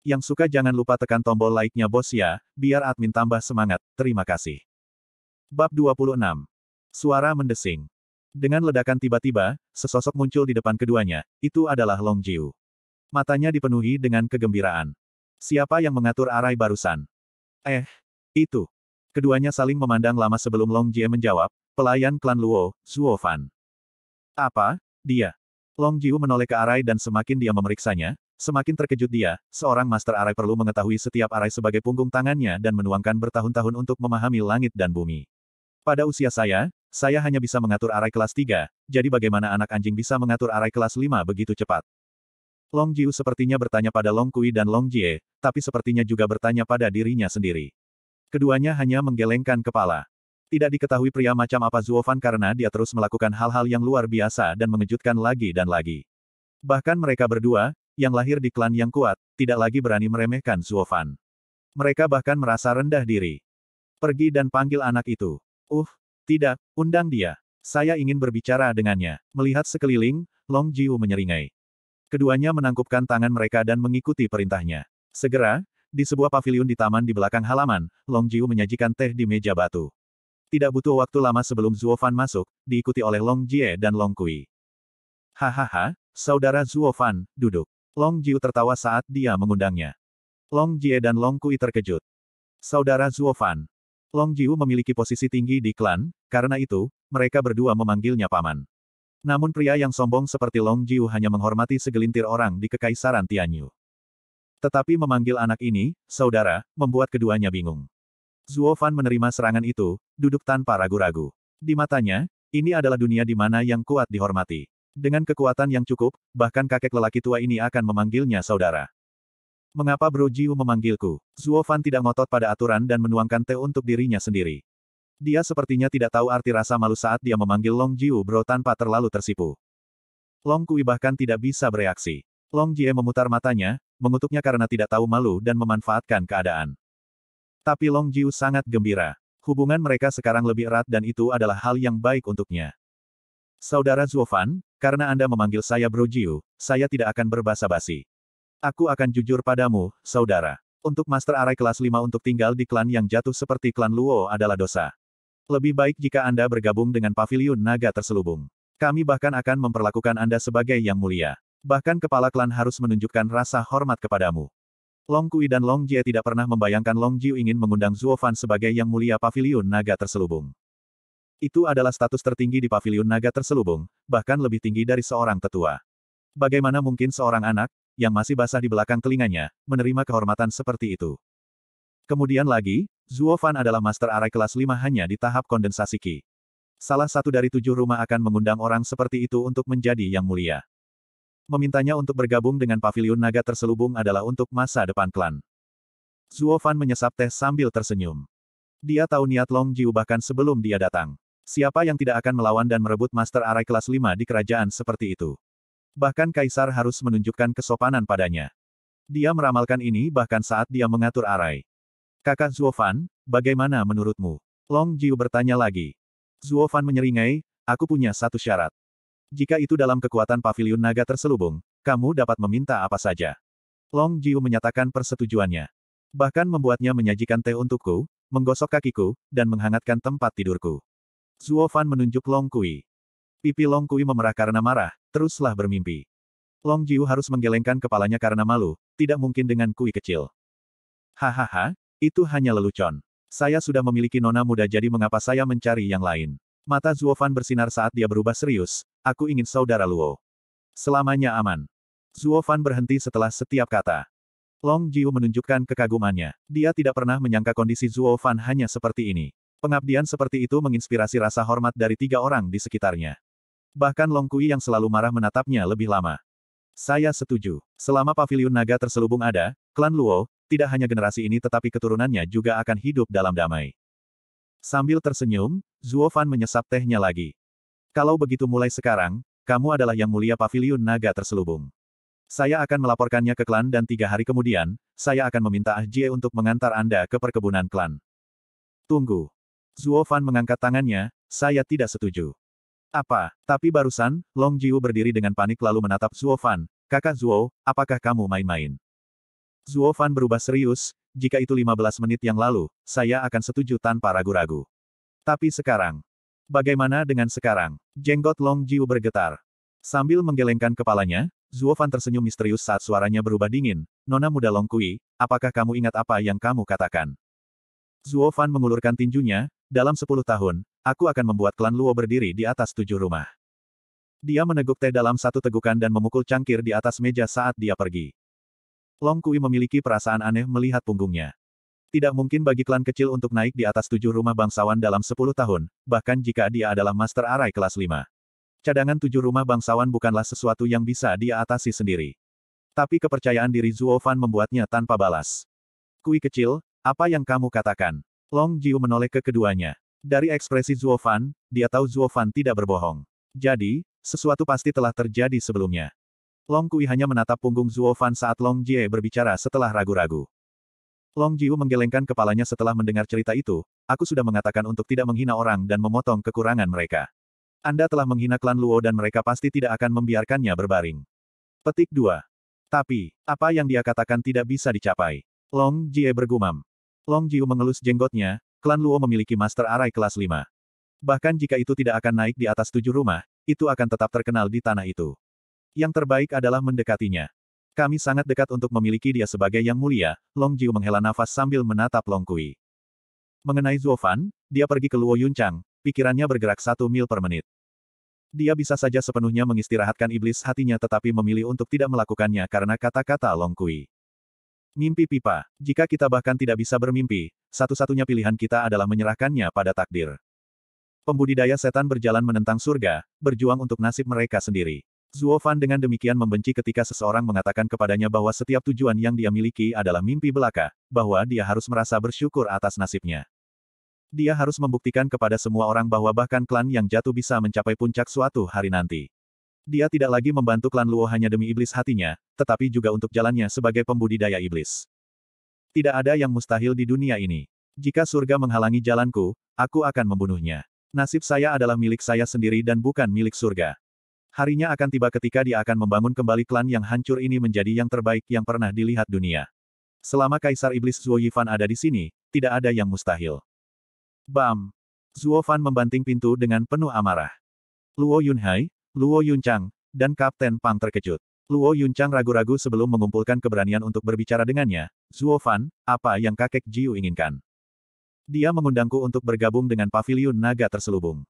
Yang suka jangan lupa tekan tombol like-nya bos ya, biar admin tambah semangat, terima kasih. Bab 26. Suara mendesing. Dengan ledakan tiba-tiba, sesosok muncul di depan keduanya, itu adalah Long Jiu. Matanya dipenuhi dengan kegembiraan. Siapa yang mengatur arai barusan? Eh, itu. Keduanya saling memandang lama sebelum Long Jie menjawab, pelayan klan Luo, Zuo Fan. Apa? Dia. Long Jiu menoleh ke arai dan semakin dia memeriksanya, Semakin terkejut dia, seorang Master Arai perlu mengetahui setiap arai sebagai punggung tangannya dan menuangkan bertahun-tahun untuk memahami langit dan bumi. Pada usia saya, saya hanya bisa mengatur arai kelas 3, jadi bagaimana anak anjing bisa mengatur arai kelas 5 begitu cepat? Long Jiu sepertinya bertanya pada Long Kui dan Long Jie, tapi sepertinya juga bertanya pada dirinya sendiri. Keduanya hanya menggelengkan kepala. Tidak diketahui pria macam apa Zuofan karena dia terus melakukan hal-hal yang luar biasa dan mengejutkan lagi dan lagi. Bahkan mereka berdua, yang lahir di klan yang kuat, tidak lagi berani meremehkan Zuo Fan. Mereka bahkan merasa rendah diri. Pergi dan panggil anak itu. Uh, tidak, undang dia. Saya ingin berbicara dengannya. Melihat sekeliling, Long Jiu menyeringai. Keduanya menangkupkan tangan mereka dan mengikuti perintahnya. Segera, di sebuah pavilion di taman di belakang halaman, Long Jiu menyajikan teh di meja batu. Tidak butuh waktu lama sebelum Zuo Fan masuk, diikuti oleh Long Jie dan Long Kui. Hahaha, saudara Zuo Fan, duduk. Long Jiu tertawa saat dia mengundangnya. Long Jie dan Long Kui terkejut. Saudara Zuofan. Long Jiu memiliki posisi tinggi di klan, karena itu, mereka berdua memanggilnya paman. Namun pria yang sombong seperti Long Jiu hanya menghormati segelintir orang di Kekaisaran Tianyu. Tetapi memanggil anak ini, saudara, membuat keduanya bingung. Zuofan menerima serangan itu, duduk tanpa ragu-ragu. Di matanya, ini adalah dunia di mana yang kuat dihormati. Dengan kekuatan yang cukup, bahkan kakek lelaki tua ini akan memanggilnya saudara. Mengapa Bro Jiu memanggilku? Zuo Fan tidak ngotot pada aturan dan menuangkan teh untuk dirinya sendiri. Dia sepertinya tidak tahu arti rasa malu saat dia memanggil Long Jiu Bro tanpa terlalu tersipu. Long Kui bahkan tidak bisa bereaksi. Long Jie memutar matanya, mengutuknya karena tidak tahu malu dan memanfaatkan keadaan. Tapi Long Jiu sangat gembira. Hubungan mereka sekarang lebih erat dan itu adalah hal yang baik untuknya. Saudara Zuofan, karena Anda memanggil saya Bro Jiu, saya tidak akan berbahasa basi. Aku akan jujur padamu, saudara. Untuk Master Arai kelas 5 untuk tinggal di klan yang jatuh seperti klan Luo adalah dosa. Lebih baik jika Anda bergabung dengan pavilion naga terselubung. Kami bahkan akan memperlakukan Anda sebagai yang mulia. Bahkan kepala klan harus menunjukkan rasa hormat kepadamu. Long Kui dan Long Jie tidak pernah membayangkan Long Jiu ingin mengundang Zuofan sebagai yang mulia pavilion naga terselubung. Itu adalah status tertinggi di Paviliun naga terselubung, bahkan lebih tinggi dari seorang tetua. Bagaimana mungkin seorang anak, yang masih basah di belakang telinganya, menerima kehormatan seperti itu? Kemudian lagi, Zuo Fan adalah master arai kelas 5 hanya di tahap kondensasi Qi. Salah satu dari tujuh rumah akan mengundang orang seperti itu untuk menjadi yang mulia. Memintanya untuk bergabung dengan Paviliun naga terselubung adalah untuk masa depan klan. Zuo Fan menyesap teh sambil tersenyum. Dia tahu niat Long Jiu bahkan sebelum dia datang. Siapa yang tidak akan melawan dan merebut Master Arai kelas 5 di kerajaan seperti itu? Bahkan Kaisar harus menunjukkan kesopanan padanya. Dia meramalkan ini bahkan saat dia mengatur Arai. Kakak Zuofan, bagaimana menurutmu? Long Jiu bertanya lagi. Zuofan menyeringai, aku punya satu syarat. Jika itu dalam kekuatan pavilion naga terselubung, kamu dapat meminta apa saja. Long Jiu menyatakan persetujuannya. Bahkan membuatnya menyajikan teh untukku, menggosok kakiku, dan menghangatkan tempat tidurku. Zuo Fan menunjuk Long Kui. Pipi Long Kui memerah karena marah, teruslah bermimpi. Long Jiu harus menggelengkan kepalanya karena malu, tidak mungkin dengan kui kecil. Hahaha, itu hanya lelucon. Saya sudah memiliki nona muda jadi mengapa saya mencari yang lain. Mata Zuo Fan bersinar saat dia berubah serius, aku ingin saudara Luo. Selamanya aman. Zuo Fan berhenti setelah setiap kata. Long Jiu menunjukkan kekagumannya. Dia tidak pernah menyangka kondisi Zuo Fan hanya seperti ini. Pengabdian seperti itu menginspirasi rasa hormat dari tiga orang di sekitarnya. Bahkan Long Kui yang selalu marah menatapnya lebih lama. Saya setuju. Selama pavilion naga terselubung ada, klan Luo, tidak hanya generasi ini tetapi keturunannya juga akan hidup dalam damai. Sambil tersenyum, Zuo Fan menyesap tehnya lagi. Kalau begitu mulai sekarang, kamu adalah yang mulia pavilion naga terselubung. Saya akan melaporkannya ke klan dan tiga hari kemudian, saya akan meminta Ah Jie untuk mengantar Anda ke perkebunan klan. Tunggu, Zuofan mengangkat tangannya, saya tidak setuju. Apa? Tapi barusan, Long Jiu berdiri dengan panik lalu menatap Zuofan. Kakak Zuo, apakah kamu main-main? Zuofan berubah serius, jika itu 15 menit yang lalu, saya akan setuju tanpa ragu-ragu. Tapi sekarang, bagaimana dengan sekarang? Jenggot Long Jiu bergetar. Sambil menggelengkan kepalanya, Zuofan tersenyum misterius saat suaranya berubah dingin. Nona muda Long Kui, apakah kamu ingat apa yang kamu katakan? Zuofan mengulurkan tinjunya, dalam sepuluh tahun, aku akan membuat klan Luo berdiri di atas tujuh rumah. Dia meneguk teh dalam satu tegukan dan memukul cangkir di atas meja saat dia pergi. Long Kui memiliki perasaan aneh melihat punggungnya. Tidak mungkin bagi klan kecil untuk naik di atas tujuh rumah bangsawan dalam sepuluh tahun, bahkan jika dia adalah master arai kelas lima. Cadangan tujuh rumah bangsawan bukanlah sesuatu yang bisa dia atasi sendiri. Tapi kepercayaan diri Zuo Fan membuatnya tanpa balas. Kui kecil, apa yang kamu katakan? Long Jiu menoleh ke keduanya. Dari ekspresi Zuo Fan, dia tahu Zuo Fan tidak berbohong. Jadi, sesuatu pasti telah terjadi sebelumnya. Long Kui hanya menatap punggung Zuo Fan saat Long Jie berbicara setelah ragu-ragu. Long Jiu menggelengkan kepalanya setelah mendengar cerita itu, aku sudah mengatakan untuk tidak menghina orang dan memotong kekurangan mereka. Anda telah menghina klan Luo dan mereka pasti tidak akan membiarkannya berbaring. Petik 2. Tapi, apa yang dia katakan tidak bisa dicapai. Long Jie bergumam. Long Jiu mengelus jenggotnya, klan Luo memiliki master arai kelas 5. Bahkan jika itu tidak akan naik di atas tujuh rumah, itu akan tetap terkenal di tanah itu. Yang terbaik adalah mendekatinya. Kami sangat dekat untuk memiliki dia sebagai yang mulia, Long Jiu menghela nafas sambil menatap Long Kui. Mengenai Fan, dia pergi ke Luo Yunchang. pikirannya bergerak satu mil per menit. Dia bisa saja sepenuhnya mengistirahatkan iblis hatinya tetapi memilih untuk tidak melakukannya karena kata-kata Long Kui. Mimpi pipa. Jika kita bahkan tidak bisa bermimpi, satu-satunya pilihan kita adalah menyerahkannya pada takdir. Pembudidaya setan berjalan menentang surga, berjuang untuk nasib mereka sendiri. Zuo Fan dengan demikian membenci ketika seseorang mengatakan kepadanya bahwa setiap tujuan yang dia miliki adalah mimpi belaka, bahwa dia harus merasa bersyukur atas nasibnya. Dia harus membuktikan kepada semua orang bahwa bahkan klan yang jatuh bisa mencapai puncak suatu hari nanti. Dia tidak lagi membantu klan Luo hanya demi iblis hatinya, tetapi juga untuk jalannya sebagai pembudidaya iblis. Tidak ada yang mustahil di dunia ini. Jika surga menghalangi jalanku, aku akan membunuhnya. Nasib saya adalah milik saya sendiri dan bukan milik surga. Harinya akan tiba ketika dia akan membangun kembali klan yang hancur ini menjadi yang terbaik yang pernah dilihat dunia. Selama Kaisar Iblis Zuo Yifan ada di sini, tidak ada yang mustahil. Bam! Zuo Fan membanting pintu dengan penuh amarah. Luo Yunhai, Luo Yunchang, dan Kapten Pang terkejut. Luo Yuncang ragu-ragu sebelum mengumpulkan keberanian untuk berbicara dengannya, Zuo Fan, apa yang kakek Jiu inginkan? Dia mengundangku untuk bergabung dengan pavilion naga terselubung.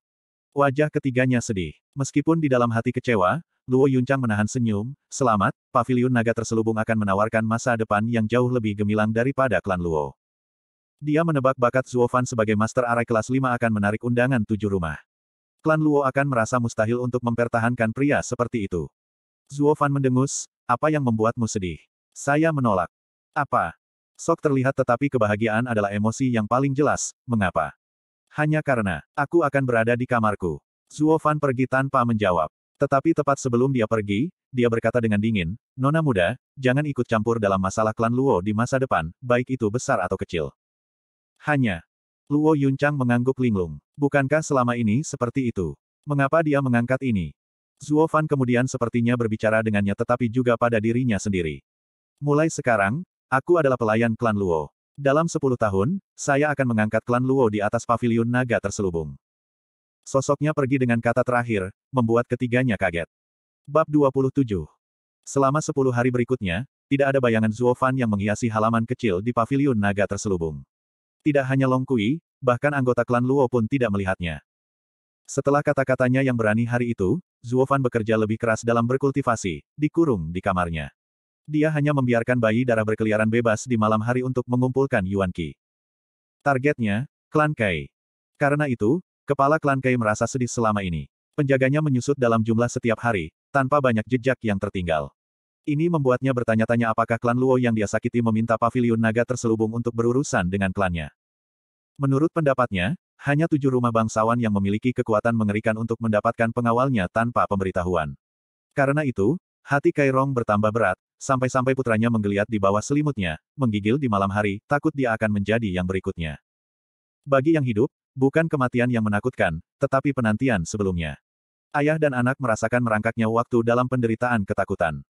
Wajah ketiganya sedih. Meskipun di dalam hati kecewa, Luo Yuncang menahan senyum, selamat, pavilion naga terselubung akan menawarkan masa depan yang jauh lebih gemilang daripada klan Luo. Dia menebak bakat Zuo Fan sebagai master arai kelas 5 akan menarik undangan tujuh rumah. Klan Luo akan merasa mustahil untuk mempertahankan pria seperti itu. Zuo Fan mendengus, apa yang membuatmu sedih? Saya menolak. Apa? Sok terlihat tetapi kebahagiaan adalah emosi yang paling jelas, mengapa? Hanya karena, aku akan berada di kamarku. Zuo Fan pergi tanpa menjawab. Tetapi tepat sebelum dia pergi, dia berkata dengan dingin, Nona muda, jangan ikut campur dalam masalah klan Luo di masa depan, baik itu besar atau kecil. Hanya. Luo Yuncang mengangguk linglung. Bukankah selama ini seperti itu? Mengapa dia mengangkat ini? Zuo Fan kemudian sepertinya berbicara dengannya tetapi juga pada dirinya sendiri. Mulai sekarang, aku adalah pelayan klan Luo. Dalam sepuluh tahun, saya akan mengangkat klan Luo di atas pavilion naga terselubung. Sosoknya pergi dengan kata terakhir, membuat ketiganya kaget. Bab 27 Selama sepuluh hari berikutnya, tidak ada bayangan Zuo Fan yang menghiasi halaman kecil di pavilion naga terselubung. Tidak hanya Long Kui, bahkan anggota klan Luo pun tidak melihatnya. Setelah kata-katanya yang berani hari itu, Zuofan bekerja lebih keras dalam berkultivasi, dikurung di kamarnya. Dia hanya membiarkan bayi darah berkeliaran bebas di malam hari untuk mengumpulkan Yuan Qi. Targetnya, Klan Kai. Karena itu, kepala Klan Kai merasa sedih selama ini. Penjaganya menyusut dalam jumlah setiap hari, tanpa banyak jejak yang tertinggal. Ini membuatnya bertanya-tanya apakah klan Luo yang dia sakiti meminta pavilion naga terselubung untuk berurusan dengan klannya. Menurut pendapatnya, hanya tujuh rumah bangsawan yang memiliki kekuatan mengerikan untuk mendapatkan pengawalnya tanpa pemberitahuan. Karena itu, hati Kairong bertambah berat, sampai-sampai putranya menggeliat di bawah selimutnya, menggigil di malam hari, takut dia akan menjadi yang berikutnya. Bagi yang hidup, bukan kematian yang menakutkan, tetapi penantian sebelumnya. Ayah dan anak merasakan merangkaknya waktu dalam penderitaan ketakutan.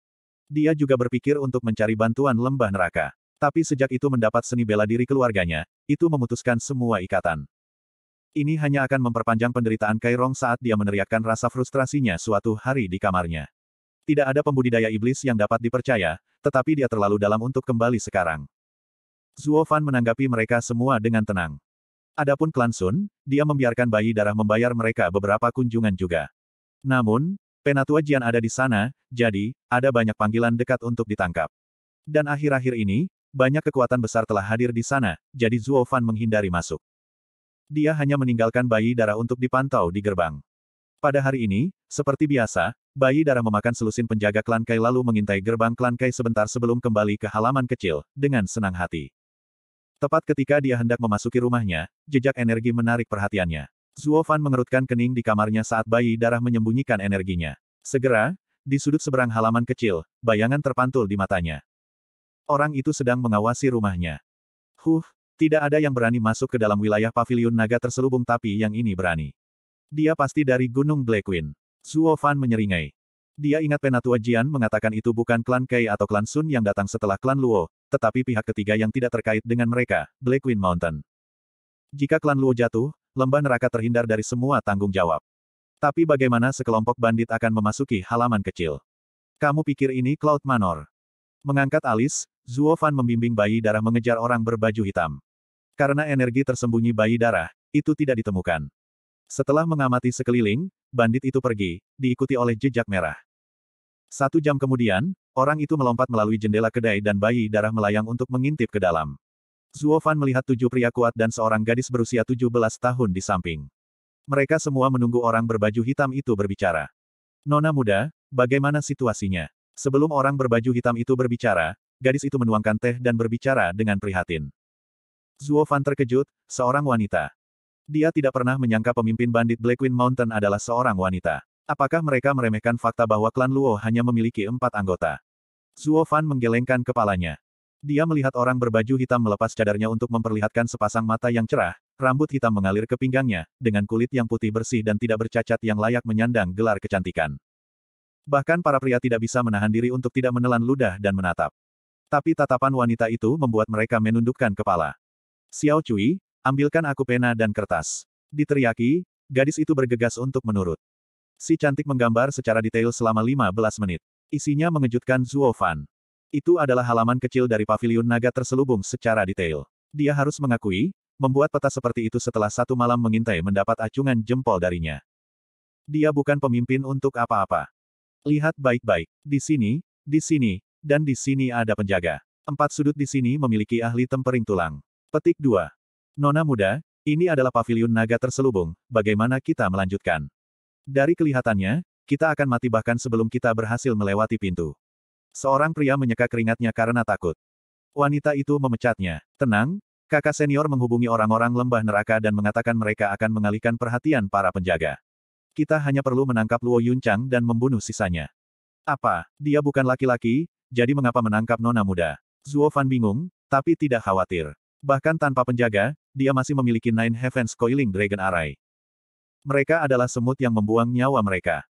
Dia juga berpikir untuk mencari bantuan lembah neraka. Tapi sejak itu mendapat seni bela diri keluarganya, itu memutuskan semua ikatan ini hanya akan memperpanjang penderitaan Kairong saat dia meneriakkan rasa frustrasinya suatu hari di kamarnya. Tidak ada pembudidaya iblis yang dapat dipercaya, tetapi dia terlalu dalam untuk kembali sekarang. Zuo Fan menanggapi mereka semua dengan tenang. Adapun klan Sun, dia membiarkan bayi darah membayar mereka beberapa kunjungan juga. Namun, Penatua Jian ada di sana, jadi, ada banyak panggilan dekat untuk ditangkap. Dan akhir-akhir ini, banyak kekuatan besar telah hadir di sana, jadi Zuo Fan menghindari masuk dia hanya meninggalkan bayi darah untuk dipantau di gerbang. Pada hari ini, seperti biasa, bayi darah memakan selusin penjaga klan Kai lalu mengintai gerbang klan Kai sebentar sebelum kembali ke halaman kecil, dengan senang hati. Tepat ketika dia hendak memasuki rumahnya, jejak energi menarik perhatiannya. Zuo Fan mengerutkan kening di kamarnya saat bayi darah menyembunyikan energinya. Segera, di sudut seberang halaman kecil, bayangan terpantul di matanya. Orang itu sedang mengawasi rumahnya. Huh, tidak ada yang berani masuk ke dalam wilayah paviliun naga terselubung tapi yang ini berani. Dia pasti dari Gunung Black Wind. Zuo Fan menyeringai. Dia ingat Penatua Jian mengatakan itu bukan klan Kai atau klan Sun yang datang setelah klan Luo, tetapi pihak ketiga yang tidak terkait dengan mereka, Black Wind Mountain. Jika klan Luo jatuh, lembah neraka terhindar dari semua tanggung jawab. Tapi bagaimana sekelompok bandit akan memasuki halaman kecil? Kamu pikir ini Cloud Manor? Mengangkat alis, Zuo Fan membimbing bayi darah mengejar orang berbaju hitam. Karena energi tersembunyi bayi darah, itu tidak ditemukan. Setelah mengamati sekeliling, bandit itu pergi, diikuti oleh jejak merah. Satu jam kemudian, orang itu melompat melalui jendela kedai dan bayi darah melayang untuk mengintip ke dalam. Zuo melihat tujuh pria kuat dan seorang gadis berusia 17 tahun di samping. Mereka semua menunggu orang berbaju hitam itu berbicara. Nona muda, bagaimana situasinya? Sebelum orang berbaju hitam itu berbicara, gadis itu menuangkan teh dan berbicara dengan prihatin. Zuo Fan terkejut, seorang wanita. Dia tidak pernah menyangka pemimpin bandit Black Queen Mountain adalah seorang wanita. Apakah mereka meremehkan fakta bahwa klan Luo hanya memiliki empat anggota? Zuo Fan menggelengkan kepalanya. Dia melihat orang berbaju hitam melepas cadarnya untuk memperlihatkan sepasang mata yang cerah, rambut hitam mengalir ke pinggangnya, dengan kulit yang putih bersih dan tidak bercacat yang layak menyandang gelar kecantikan. Bahkan para pria tidak bisa menahan diri untuk tidak menelan ludah dan menatap. Tapi tatapan wanita itu membuat mereka menundukkan kepala. Xiao Cui, ambilkan aku pena dan kertas. Diteriaki, gadis itu bergegas untuk menurut. Si cantik menggambar secara detail selama 15 menit. Isinya mengejutkan Zuo Fan. Itu adalah halaman kecil dari paviliun naga terselubung secara detail. Dia harus mengakui, membuat peta seperti itu setelah satu malam mengintai mendapat acungan jempol darinya. Dia bukan pemimpin untuk apa-apa. Lihat baik-baik. Di sini, di sini, dan di sini ada penjaga. Empat sudut di sini memiliki ahli tempering tulang. Petik 2. Nona muda, ini adalah pavilion naga terselubung, bagaimana kita melanjutkan? Dari kelihatannya, kita akan mati bahkan sebelum kita berhasil melewati pintu. Seorang pria menyeka keringatnya karena takut. Wanita itu memecatnya. Tenang, kakak senior menghubungi orang-orang lembah neraka dan mengatakan mereka akan mengalihkan perhatian para penjaga. Kita hanya perlu menangkap Luo Yuncang dan membunuh sisanya. Apa, dia bukan laki-laki, jadi mengapa menangkap nona muda? Zuo Fan bingung, tapi tidak khawatir. Bahkan tanpa penjaga, dia masih memiliki Nine Heavens Coiling Dragon Array. Mereka adalah semut yang membuang nyawa mereka.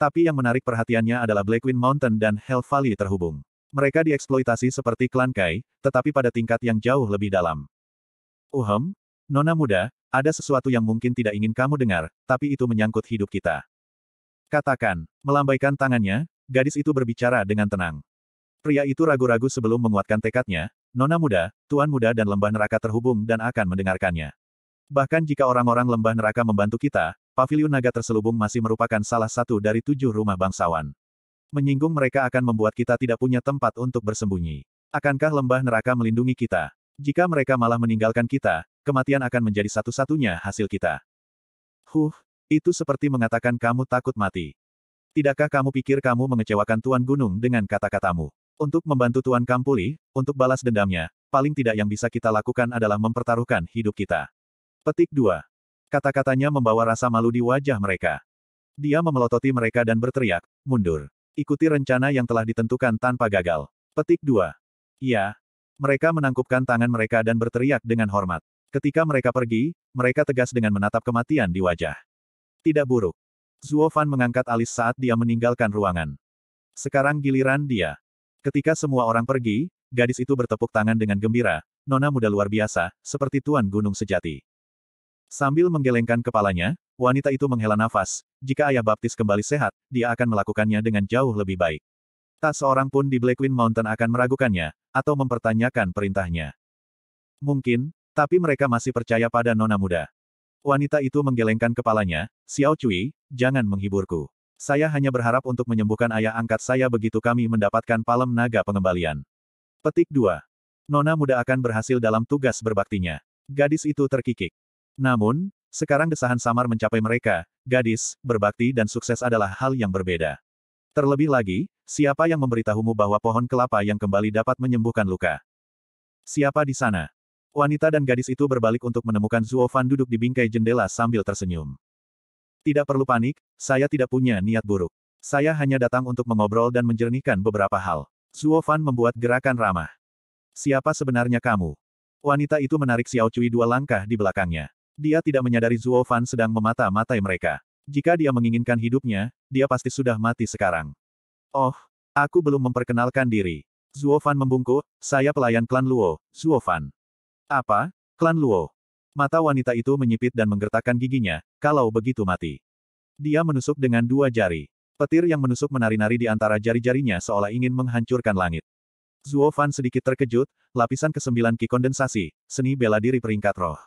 Tapi yang menarik perhatiannya adalah Blackwing Mountain dan Hell Valley terhubung. Mereka dieksploitasi seperti klan Kai, tetapi pada tingkat yang jauh lebih dalam. Uhem, Nona muda, ada sesuatu yang mungkin tidak ingin kamu dengar, tapi itu menyangkut hidup kita. Katakan, melambaikan tangannya, gadis itu berbicara dengan tenang. Pria itu ragu-ragu sebelum menguatkan tekadnya, Nona Muda, Tuan Muda dan Lembah Neraka terhubung dan akan mendengarkannya. Bahkan jika orang-orang Lembah Neraka membantu kita, pavilion Naga Terselubung masih merupakan salah satu dari tujuh rumah bangsawan. Menyinggung mereka akan membuat kita tidak punya tempat untuk bersembunyi. Akankah Lembah Neraka melindungi kita? Jika mereka malah meninggalkan kita, kematian akan menjadi satu-satunya hasil kita. Huh, itu seperti mengatakan kamu takut mati. Tidakkah kamu pikir kamu mengecewakan Tuan Gunung dengan kata-katamu? Untuk membantu Tuan Kampuli, untuk balas dendamnya, paling tidak yang bisa kita lakukan adalah mempertaruhkan hidup kita. Petik 2. Kata-katanya membawa rasa malu di wajah mereka. Dia memelototi mereka dan berteriak, mundur. Ikuti rencana yang telah ditentukan tanpa gagal. Petik 2. Ya. Mereka menangkupkan tangan mereka dan berteriak dengan hormat. Ketika mereka pergi, mereka tegas dengan menatap kematian di wajah. Tidak buruk. Zuo Fan mengangkat alis saat dia meninggalkan ruangan. Sekarang giliran dia. Ketika semua orang pergi, gadis itu bertepuk tangan dengan gembira, nona muda luar biasa, seperti tuan gunung sejati. Sambil menggelengkan kepalanya, wanita itu menghela nafas, jika ayah baptis kembali sehat, dia akan melakukannya dengan jauh lebih baik. Tak seorang pun di Blackwind Mountain akan meragukannya, atau mempertanyakan perintahnya. Mungkin, tapi mereka masih percaya pada nona muda. Wanita itu menggelengkan kepalanya, Xiao Cui, jangan menghiburku. Saya hanya berharap untuk menyembuhkan ayah angkat saya begitu kami mendapatkan palem naga pengembalian. Petik 2. Nona muda akan berhasil dalam tugas berbaktinya. Gadis itu terkikik. Namun, sekarang desahan samar mencapai mereka, gadis, berbakti dan sukses adalah hal yang berbeda. Terlebih lagi, siapa yang memberitahumu bahwa pohon kelapa yang kembali dapat menyembuhkan luka? Siapa di sana? Wanita dan gadis itu berbalik untuk menemukan Zuofan duduk di bingkai jendela sambil tersenyum. Tidak perlu panik, saya tidak punya niat buruk. Saya hanya datang untuk mengobrol dan menjernihkan beberapa hal. Zuo Fan membuat gerakan ramah. Siapa sebenarnya kamu? Wanita itu menarik Xiao Cui dua langkah di belakangnya. Dia tidak menyadari Zuo Fan sedang memata-matai mereka. Jika dia menginginkan hidupnya, dia pasti sudah mati sekarang. Oh, aku belum memperkenalkan diri. Zuo Fan membungkuk, saya pelayan klan Luo, Zuo Fan. Apa? Klan Luo. Mata wanita itu menyipit dan menggertakkan giginya, kalau begitu mati. Dia menusuk dengan dua jari. Petir yang menusuk menari-nari di antara jari-jarinya seolah ingin menghancurkan langit. Zuo Fan sedikit terkejut, lapisan ke-9 Ki kondensasi, seni bela diri peringkat roh.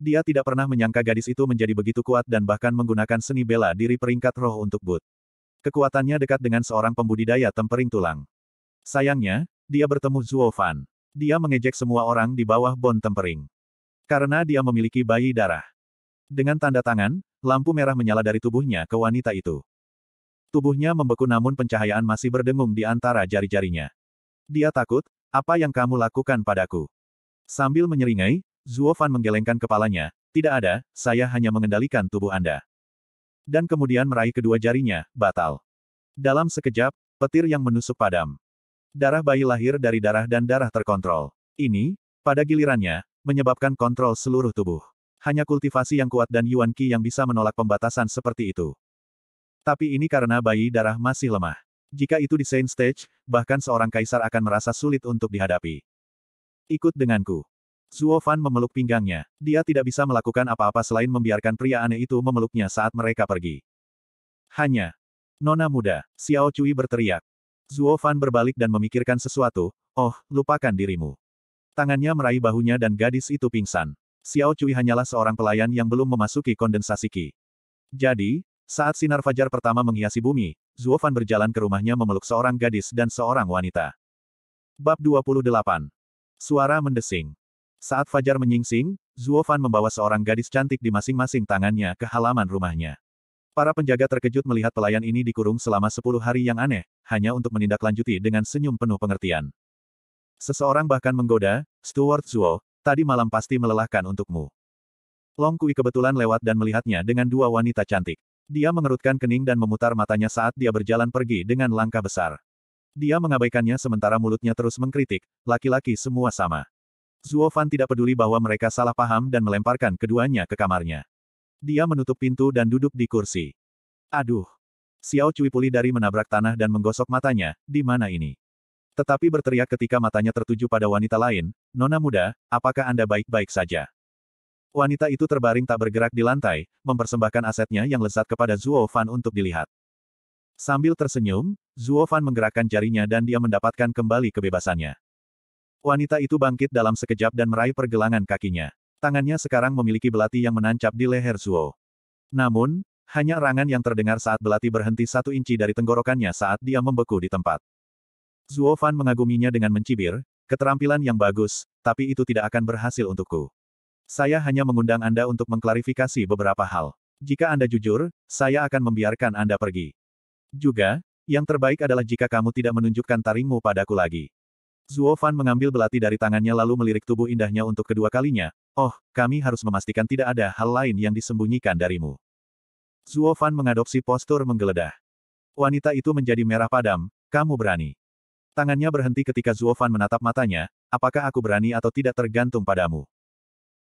Dia tidak pernah menyangka gadis itu menjadi begitu kuat dan bahkan menggunakan seni bela diri peringkat roh untuk but. Kekuatannya dekat dengan seorang pembudidaya tempering tulang. Sayangnya, dia bertemu Zuo Fan. Dia mengejek semua orang di bawah bon tempering. Karena dia memiliki bayi darah. Dengan tanda tangan, lampu merah menyala dari tubuhnya ke wanita itu. Tubuhnya membeku namun pencahayaan masih berdengung di antara jari-jarinya. Dia takut, apa yang kamu lakukan padaku? Sambil menyeringai, Zuo menggelengkan kepalanya, tidak ada, saya hanya mengendalikan tubuh Anda. Dan kemudian meraih kedua jarinya, batal. Dalam sekejap, petir yang menusuk padam. Darah bayi lahir dari darah dan darah terkontrol. Ini, pada gilirannya, menyebabkan kontrol seluruh tubuh. Hanya kultivasi yang kuat dan Yuan Qi yang bisa menolak pembatasan seperti itu. Tapi ini karena bayi darah masih lemah. Jika itu di Saint Stage, bahkan seorang kaisar akan merasa sulit untuk dihadapi. Ikut denganku. Zuo Fan memeluk pinggangnya. Dia tidak bisa melakukan apa-apa selain membiarkan pria aneh itu memeluknya saat mereka pergi. Hanya. Nona muda, Xiao Cui berteriak. Zuo Fan berbalik dan memikirkan sesuatu, oh, lupakan dirimu. Tangannya meraih bahunya dan gadis itu pingsan. Xiao Cui hanyalah seorang pelayan yang belum memasuki kondensasi Qi. Jadi, saat sinar fajar pertama menghiasi bumi, Zuo Fan berjalan ke rumahnya memeluk seorang gadis dan seorang wanita. Bab 28. Suara mendesing. Saat fajar menyingsing, Zuo Fan membawa seorang gadis cantik di masing-masing tangannya ke halaman rumahnya. Para penjaga terkejut melihat pelayan ini dikurung selama 10 hari yang aneh, hanya untuk menindaklanjuti dengan senyum penuh pengertian. Seseorang bahkan menggoda, Stuart Zuo, tadi malam pasti melelahkan untukmu. Long Kui kebetulan lewat dan melihatnya dengan dua wanita cantik. Dia mengerutkan kening dan memutar matanya saat dia berjalan pergi dengan langkah besar. Dia mengabaikannya sementara mulutnya terus mengkritik, laki-laki semua sama. Zuo Fan tidak peduli bahwa mereka salah paham dan melemparkan keduanya ke kamarnya. Dia menutup pintu dan duduk di kursi. Aduh. Xiao Cui pulih dari menabrak tanah dan menggosok matanya, di mana ini? Tetapi berteriak ketika matanya tertuju pada wanita lain, Nona muda, apakah Anda baik-baik saja? Wanita itu terbaring tak bergerak di lantai, mempersembahkan asetnya yang lezat kepada Zuo Fan untuk dilihat. Sambil tersenyum, Zuo Fan menggerakkan jarinya dan dia mendapatkan kembali kebebasannya. Wanita itu bangkit dalam sekejap dan meraih pergelangan kakinya. Tangannya sekarang memiliki belati yang menancap di leher Zuo. Namun, hanya rangan yang terdengar saat belati berhenti satu inci dari tenggorokannya saat dia membeku di tempat. Zuo Fan mengaguminya dengan mencibir, keterampilan yang bagus, tapi itu tidak akan berhasil untukku. Saya hanya mengundang Anda untuk mengklarifikasi beberapa hal. Jika Anda jujur, saya akan membiarkan Anda pergi. Juga, yang terbaik adalah jika kamu tidak menunjukkan taringmu padaku lagi. Zuo Fan mengambil belati dari tangannya lalu melirik tubuh indahnya untuk kedua kalinya. Oh, kami harus memastikan tidak ada hal lain yang disembunyikan darimu. Zuo Fan mengadopsi postur menggeledah. Wanita itu menjadi merah padam, kamu berani. Tangannya berhenti ketika Zuofan menatap matanya, apakah aku berani atau tidak tergantung padamu.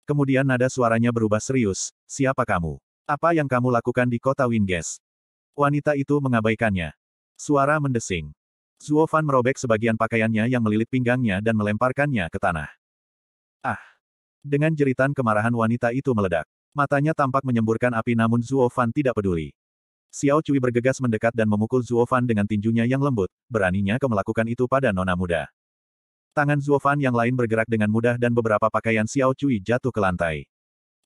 Kemudian nada suaranya berubah serius, siapa kamu? Apa yang kamu lakukan di kota Winges? Wanita itu mengabaikannya. Suara mendesing. Zuofan merobek sebagian pakaiannya yang melilit pinggangnya dan melemparkannya ke tanah. Ah! Dengan jeritan kemarahan wanita itu meledak. Matanya tampak menyemburkan api namun Zuofan tidak peduli. Xiao Cui bergegas mendekat dan memukul Zhuo dengan tinjunya yang lembut, beraninya ke melakukan itu pada nona muda. Tangan Zhuo yang lain bergerak dengan mudah dan beberapa pakaian Xiao Cui jatuh ke lantai.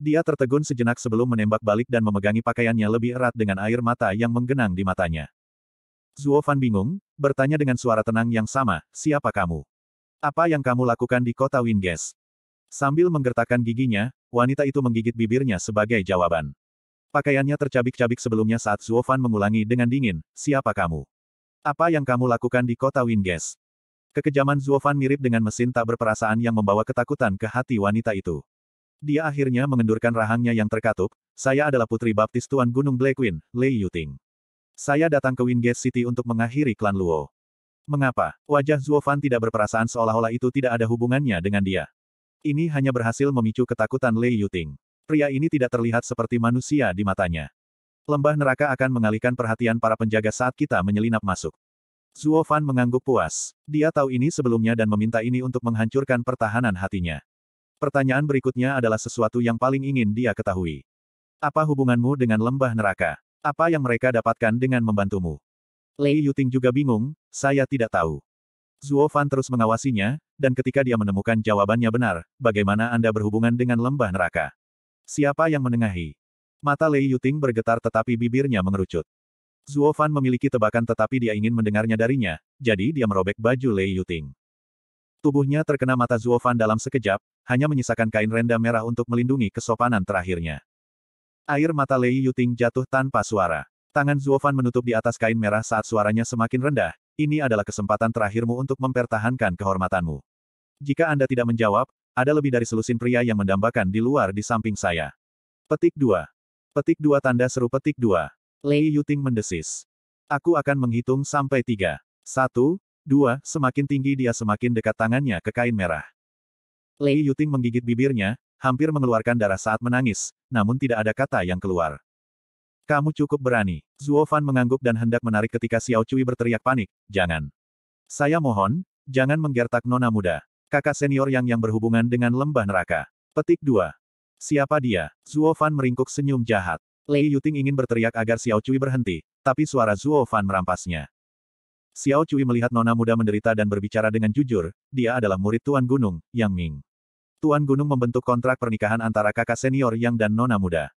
Dia tertegun sejenak sebelum menembak balik dan memegangi pakaiannya lebih erat dengan air mata yang menggenang di matanya. Zuo Fan bingung, bertanya dengan suara tenang yang sama, siapa kamu? Apa yang kamu lakukan di kota Winges? Sambil menggertakkan giginya, wanita itu menggigit bibirnya sebagai jawaban. Pakaiannya tercabik-cabik sebelumnya saat Zuofan mengulangi dengan dingin, siapa kamu? Apa yang kamu lakukan di kota Winges? Kekejaman Zuofan mirip dengan mesin tak berperasaan yang membawa ketakutan ke hati wanita itu. Dia akhirnya mengendurkan rahangnya yang terkatup, saya adalah putri baptis Tuan Gunung Black Lei Yuting. Saya datang ke Winges City untuk mengakhiri klan Luo. Mengapa? Wajah Zuofan tidak berperasaan seolah-olah itu tidak ada hubungannya dengan dia. Ini hanya berhasil memicu ketakutan Lei Yuting. Pria ini tidak terlihat seperti manusia di matanya. Lembah neraka akan mengalihkan perhatian para penjaga saat kita menyelinap masuk. Zuo Fan mengangguk puas. Dia tahu ini sebelumnya dan meminta ini untuk menghancurkan pertahanan hatinya. Pertanyaan berikutnya adalah sesuatu yang paling ingin dia ketahui. Apa hubunganmu dengan lembah neraka? Apa yang mereka dapatkan dengan membantumu? Lei Yuting juga bingung, saya tidak tahu. Zuo Fan terus mengawasinya, dan ketika dia menemukan jawabannya benar, bagaimana Anda berhubungan dengan lembah neraka? Siapa yang menengahi? Mata Lei Yuting bergetar tetapi bibirnya mengerucut. Zuo Fan memiliki tebakan tetapi dia ingin mendengarnya darinya, jadi dia merobek baju Lei Yuting. Tubuhnya terkena mata Zuo Fan dalam sekejap, hanya menyisakan kain renda merah untuk melindungi kesopanan terakhirnya. Air mata Lei Yuting jatuh tanpa suara. Tangan Zuo Fan menutup di atas kain merah saat suaranya semakin rendah, ini adalah kesempatan terakhirmu untuk mempertahankan kehormatanmu. Jika Anda tidak menjawab, ada lebih dari selusin pria yang mendambakan di luar di samping saya. Petik dua, Petik dua tanda seru petik dua. Lei Yuting mendesis. Aku akan menghitung sampai tiga. Satu, dua, semakin tinggi dia semakin dekat tangannya ke kain merah. Lei Yuting menggigit bibirnya, hampir mengeluarkan darah saat menangis, namun tidak ada kata yang keluar. Kamu cukup berani. Zuo Fan mengangguk dan hendak menarik ketika Xiao Cui berteriak panik, jangan. Saya mohon, jangan menggertak nona muda. Kakak senior yang yang berhubungan dengan lembah neraka. Petik 2. Siapa dia? Zuo Fan meringkuk senyum jahat. Lei Yuting ingin berteriak agar Xiao Cui berhenti, tapi suara Zuo Fan merampasnya. Xiao Cui melihat nona muda menderita dan berbicara dengan jujur, dia adalah murid Tuan Gunung, Yang Ming. Tuan Gunung membentuk kontrak pernikahan antara kakak senior Yang dan nona muda.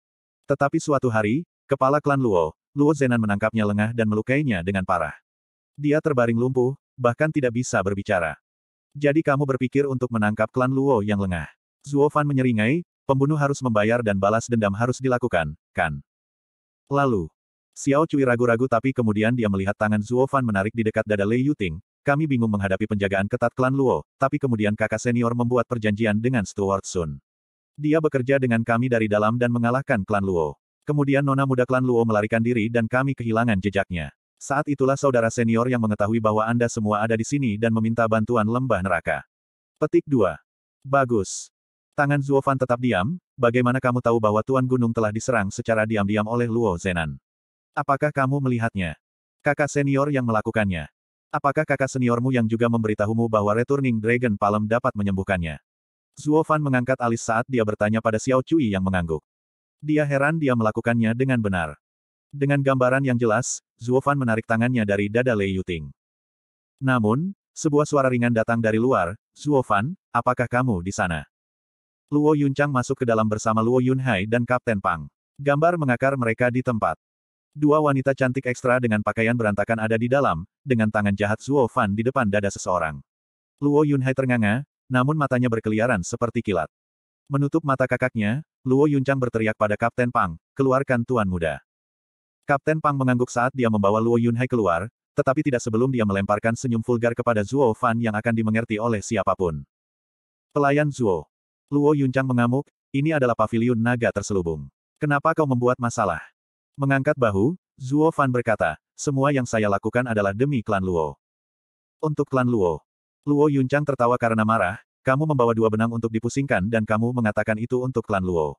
Tetapi suatu hari, kepala klan Luo, Luo Zenan menangkapnya lengah dan melukainya dengan parah. Dia terbaring lumpuh, bahkan tidak bisa berbicara. Jadi kamu berpikir untuk menangkap klan Luo yang lengah. Zuo Fan menyeringai, pembunuh harus membayar dan balas dendam harus dilakukan, kan? Lalu, Xiao Cui ragu-ragu tapi kemudian dia melihat tangan Zuo Fan menarik di dekat dada Lei Yuting, kami bingung menghadapi penjagaan ketat klan Luo, tapi kemudian kakak senior membuat perjanjian dengan Stuart Sun. Dia bekerja dengan kami dari dalam dan mengalahkan klan Luo. Kemudian nona muda klan Luo melarikan diri dan kami kehilangan jejaknya. Saat itulah saudara senior yang mengetahui bahwa Anda semua ada di sini dan meminta bantuan lembah neraka. Petik 2. Bagus. Tangan Zuofan tetap diam, bagaimana kamu tahu bahwa Tuan Gunung telah diserang secara diam-diam oleh Luo Zenan? Apakah kamu melihatnya? Kakak senior yang melakukannya. Apakah kakak seniormu yang juga memberitahumu bahwa Returning Dragon Palem dapat menyembuhkannya? Zuofan mengangkat alis saat dia bertanya pada Xiao Cui yang mengangguk. Dia heran dia melakukannya dengan benar. Dengan gambaran yang jelas, Zuo Fan menarik tangannya dari dada Lei Yuting. Namun, sebuah suara ringan datang dari luar, Zuo Fan, apakah kamu di sana? Luo Yunchang masuk ke dalam bersama Luo Yunhai dan Kapten Pang. Gambar mengakar mereka di tempat. Dua wanita cantik ekstra dengan pakaian berantakan ada di dalam, dengan tangan jahat Zuo Fan di depan dada seseorang. Luo Yunhai ternganga, namun matanya berkeliaran seperti kilat. Menutup mata kakaknya, Luo Yunchang berteriak pada Kapten Pang, keluarkan Tuan Muda. Kapten Pang mengangguk saat dia membawa Luo Yunhai keluar, tetapi tidak sebelum dia melemparkan senyum vulgar kepada Zuo Fan yang akan dimengerti oleh siapapun. Pelayan Zuo. Luo Yunchang mengamuk, ini adalah pavilion naga terselubung. Kenapa kau membuat masalah? Mengangkat bahu, Zuo Fan berkata, semua yang saya lakukan adalah demi klan Luo. Untuk klan Luo. Luo Yunchang tertawa karena marah, kamu membawa dua benang untuk dipusingkan dan kamu mengatakan itu untuk klan Luo.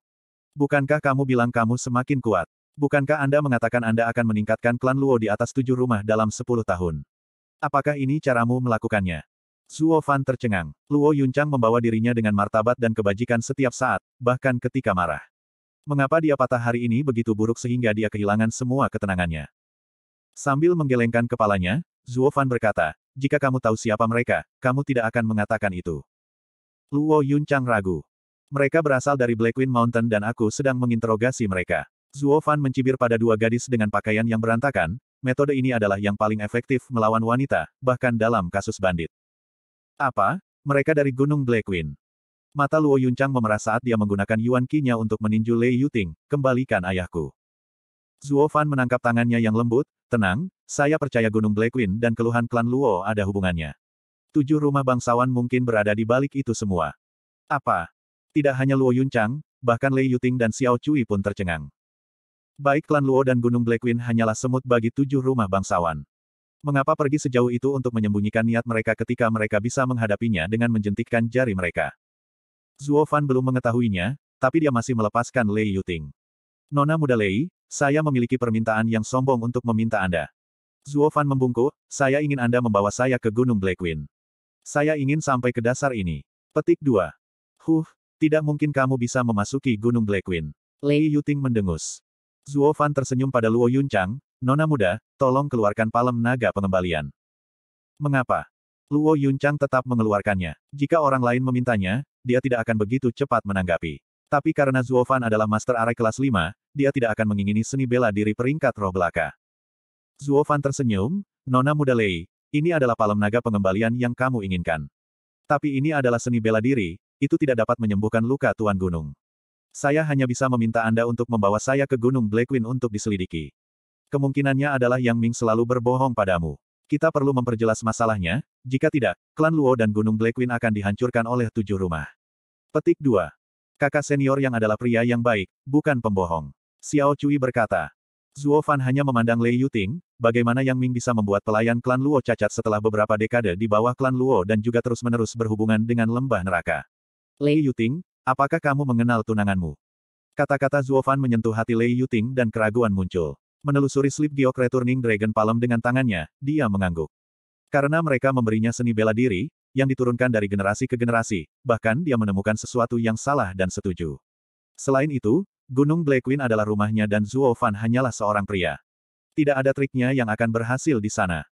Bukankah kamu bilang kamu semakin kuat? Bukankah Anda mengatakan Anda akan meningkatkan klan Luo di atas tujuh rumah dalam sepuluh tahun? Apakah ini caramu melakukannya? Zuo Fan tercengang. Luo Yuncang membawa dirinya dengan martabat dan kebajikan setiap saat, bahkan ketika marah. Mengapa dia patah hari ini begitu buruk sehingga dia kehilangan semua ketenangannya? Sambil menggelengkan kepalanya, Zuo Fan berkata, jika kamu tahu siapa mereka, kamu tidak akan mengatakan itu. Luo Yuncang ragu. Mereka berasal dari Blackwind Mountain dan aku sedang menginterogasi mereka. Zuo Fan mencibir pada dua gadis dengan pakaian yang berantakan, metode ini adalah yang paling efektif melawan wanita, bahkan dalam kasus bandit. Apa? Mereka dari Gunung Black Wind. Mata Luo Yuncang memerah saat dia menggunakan Yuan Qi-nya untuk meninju Lei Yuting, kembalikan ayahku. Zuo Fan menangkap tangannya yang lembut, tenang, saya percaya Gunung Black Wind dan keluhan klan Luo ada hubungannya. Tujuh rumah bangsawan mungkin berada di balik itu semua. Apa? Tidak hanya Luo Yuncang, bahkan Lei Yuting dan Xiao Cui pun tercengang. Baik klan Luo dan Gunung Black hanyalah semut bagi tujuh rumah bangsawan. Mengapa pergi sejauh itu untuk menyembunyikan niat mereka ketika mereka bisa menghadapinya dengan menjentikkan jari mereka? Zuo Fan belum mengetahuinya, tapi dia masih melepaskan Lei Yuting. Nona muda Lei, saya memiliki permintaan yang sombong untuk meminta Anda. Zuo Fan membungkuk, saya ingin Anda membawa saya ke Gunung Black Saya ingin sampai ke dasar ini. Petik 2. Huh, tidak mungkin kamu bisa memasuki Gunung Black Lei Yuting mendengus. Zuo Fan tersenyum pada Luo Yunchang, Nona muda, tolong keluarkan palem naga pengembalian. Mengapa? Luo Yunchang tetap mengeluarkannya. Jika orang lain memintanya, dia tidak akan begitu cepat menanggapi. Tapi karena Zuo Fan adalah master arai kelas 5, dia tidak akan mengingini seni bela diri peringkat roh belaka. Zuo Fan tersenyum, Nona muda Lei, ini adalah palem naga pengembalian yang kamu inginkan. Tapi ini adalah seni bela diri, itu tidak dapat menyembuhkan luka Tuan Gunung. Saya hanya bisa meminta Anda untuk membawa saya ke Gunung Black untuk diselidiki. Kemungkinannya adalah Yang Ming selalu berbohong padamu. Kita perlu memperjelas masalahnya, jika tidak, klan Luo dan Gunung Black akan dihancurkan oleh tujuh rumah. Petik 2. Kakak senior yang adalah pria yang baik, bukan pembohong. Xiao Cui berkata. Zuo Fan hanya memandang Lei Yuting, bagaimana Yang Ming bisa membuat pelayan klan Luo cacat setelah beberapa dekade di bawah klan Luo dan juga terus-menerus berhubungan dengan lembah neraka. Lei Yuting, Apakah kamu mengenal tunanganmu? Kata-kata Zuofan menyentuh hati Lei Yuting dan keraguan muncul. Menelusuri slip giok returning dragon palem dengan tangannya, dia mengangguk. Karena mereka memberinya seni bela diri, yang diturunkan dari generasi ke generasi, bahkan dia menemukan sesuatu yang salah dan setuju. Selain itu, Gunung Black Queen adalah rumahnya dan Zuo Fan hanyalah seorang pria. Tidak ada triknya yang akan berhasil di sana.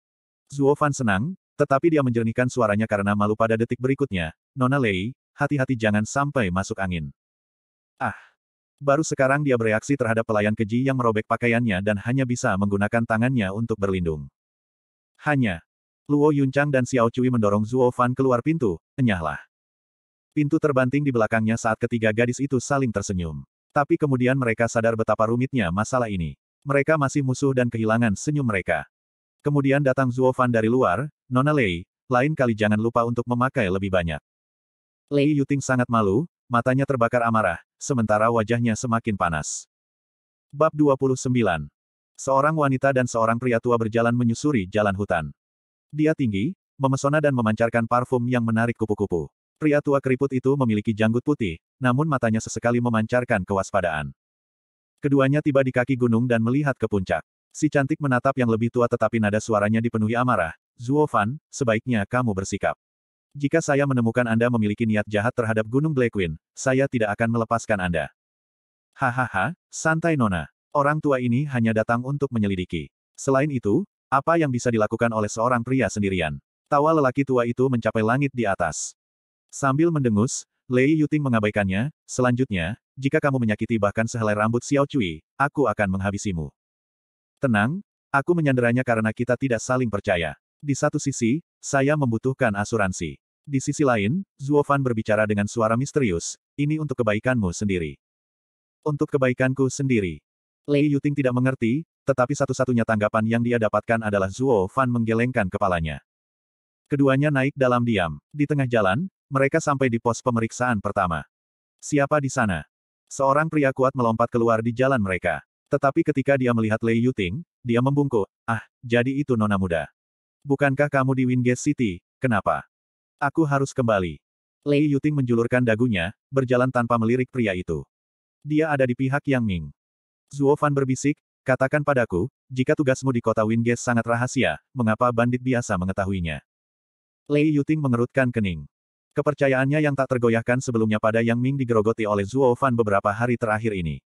Zuo Fan senang, tetapi dia menjernihkan suaranya karena malu pada detik berikutnya. Nona Lei, hati-hati jangan sampai masuk angin. Ah! Baru sekarang dia bereaksi terhadap pelayan keji yang merobek pakaiannya dan hanya bisa menggunakan tangannya untuk berlindung. Hanya, Luo Yuncang dan Xiao Cui mendorong Zuo Fan keluar pintu, enyahlah. Pintu terbanting di belakangnya saat ketiga gadis itu saling tersenyum. Tapi kemudian mereka sadar betapa rumitnya masalah ini. Mereka masih musuh dan kehilangan senyum mereka. Kemudian datang Zuo Fan dari luar, Nona Lei, lain kali jangan lupa untuk memakai lebih banyak. Lei Yuting sangat malu, matanya terbakar amarah, sementara wajahnya semakin panas. Bab 29 Seorang wanita dan seorang pria tua berjalan menyusuri jalan hutan. Dia tinggi, memesona dan memancarkan parfum yang menarik kupu-kupu. Pria tua keriput itu memiliki janggut putih, namun matanya sesekali memancarkan kewaspadaan. Keduanya tiba di kaki gunung dan melihat ke puncak. Si cantik menatap yang lebih tua tetapi nada suaranya dipenuhi amarah. Zuo Fan, sebaiknya kamu bersikap. Jika saya menemukan Anda memiliki niat jahat terhadap Gunung Black saya tidak akan melepaskan Anda. Hahaha, santai Nona. Orang tua ini hanya datang untuk menyelidiki. Selain itu, apa yang bisa dilakukan oleh seorang pria sendirian? Tawa lelaki tua itu mencapai langit di atas. Sambil mendengus, Lei Yuting mengabaikannya, selanjutnya, jika kamu menyakiti bahkan sehelai rambut Xiao Cui, aku akan menghabisimu. Tenang, aku menyanderanya karena kita tidak saling percaya. Di satu sisi, saya membutuhkan asuransi. Di sisi lain, Zuo Fan berbicara dengan suara misterius, ini untuk kebaikanmu sendiri. Untuk kebaikanku sendiri. Lei Yuting tidak mengerti, tetapi satu-satunya tanggapan yang dia dapatkan adalah Zuo Fan menggelengkan kepalanya. Keduanya naik dalam diam. Di tengah jalan, mereka sampai di pos pemeriksaan pertama. Siapa di sana? Seorang pria kuat melompat keluar di jalan mereka. Tetapi ketika dia melihat Lei Yuting, dia membungkuk, ah, jadi itu nona muda. Bukankah kamu di Wingate City, kenapa? Aku harus kembali. Lei Yuting menjulurkan dagunya, berjalan tanpa melirik pria itu. Dia ada di pihak Yang Ming. Zuo Fan berbisik, katakan padaku, jika tugasmu di kota Winges sangat rahasia, mengapa bandit biasa mengetahuinya? Lei Yuting mengerutkan kening. Kepercayaannya yang tak tergoyahkan sebelumnya pada Yang Ming digerogoti oleh Zuo Fan beberapa hari terakhir ini.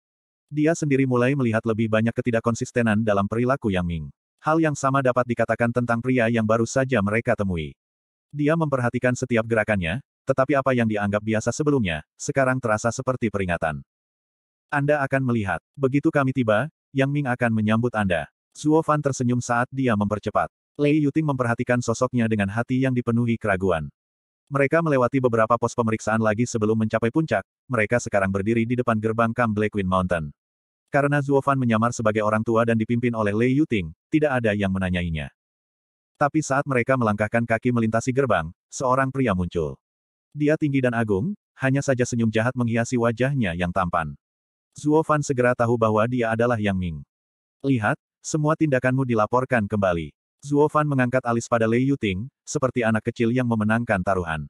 Dia sendiri mulai melihat lebih banyak ketidakkonsistenan dalam perilaku Yang Ming. Hal yang sama dapat dikatakan tentang pria yang baru saja mereka temui. Dia memperhatikan setiap gerakannya, tetapi apa yang dianggap biasa sebelumnya, sekarang terasa seperti peringatan. Anda akan melihat. Begitu kami tiba, Yang Ming akan menyambut Anda. Zuo Fan tersenyum saat dia mempercepat. Lei Yuting memperhatikan sosoknya dengan hati yang dipenuhi keraguan. Mereka melewati beberapa pos pemeriksaan lagi sebelum mencapai puncak, mereka sekarang berdiri di depan gerbang Kam Black Queen Mountain. Karena Zuo Fan menyamar sebagai orang tua dan dipimpin oleh Lei Yuting, tidak ada yang menanyainya. Tapi saat mereka melangkahkan kaki melintasi gerbang, seorang pria muncul. Dia tinggi dan agung, hanya saja senyum jahat menghiasi wajahnya yang tampan. Zuo Fan segera tahu bahwa dia adalah Yang Ming. Lihat, semua tindakanmu dilaporkan kembali. Zuo Fan mengangkat alis pada Lei Yuting, seperti anak kecil yang memenangkan taruhan.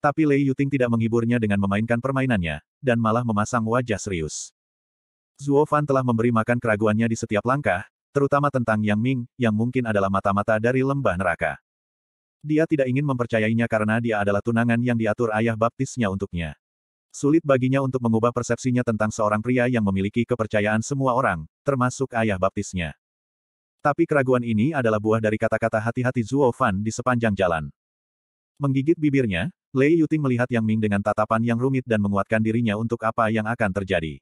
Tapi Lei Yuting tidak menghiburnya dengan memainkan permainannya, dan malah memasang wajah serius. Zuo Fan telah memberi makan keraguannya di setiap langkah, terutama tentang Yang Ming, yang mungkin adalah mata-mata dari lembah neraka. Dia tidak ingin mempercayainya karena dia adalah tunangan yang diatur ayah baptisnya untuknya. Sulit baginya untuk mengubah persepsinya tentang seorang pria yang memiliki kepercayaan semua orang, termasuk ayah baptisnya. Tapi keraguan ini adalah buah dari kata-kata hati-hati Zuo Fan di sepanjang jalan. Menggigit bibirnya, Lei Yuting melihat Yang Ming dengan tatapan yang rumit dan menguatkan dirinya untuk apa yang akan terjadi.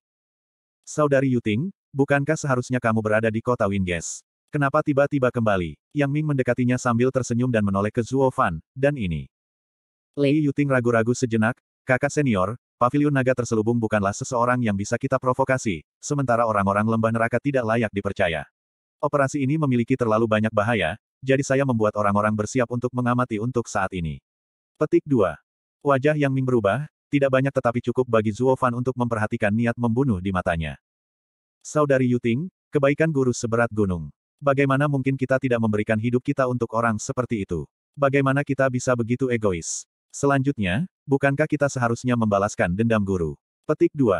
Saudari Yuting, Bukankah seharusnya kamu berada di kota Winges? Kenapa tiba-tiba kembali? Yang Ming mendekatinya sambil tersenyum dan menoleh ke Zuo Fan, dan ini. Li Yuting ragu-ragu sejenak, kakak senior, Pavilion naga terselubung bukanlah seseorang yang bisa kita provokasi, sementara orang-orang lembah neraka tidak layak dipercaya. Operasi ini memiliki terlalu banyak bahaya, jadi saya membuat orang-orang bersiap untuk mengamati untuk saat ini. Petik 2. Wajah Yang Ming berubah, tidak banyak tetapi cukup bagi Zuo Fan untuk memperhatikan niat membunuh di matanya. Saudari Yuting, kebaikan guru seberat gunung. Bagaimana mungkin kita tidak memberikan hidup kita untuk orang seperti itu? Bagaimana kita bisa begitu egois? Selanjutnya, bukankah kita seharusnya membalaskan dendam guru? Petik 2.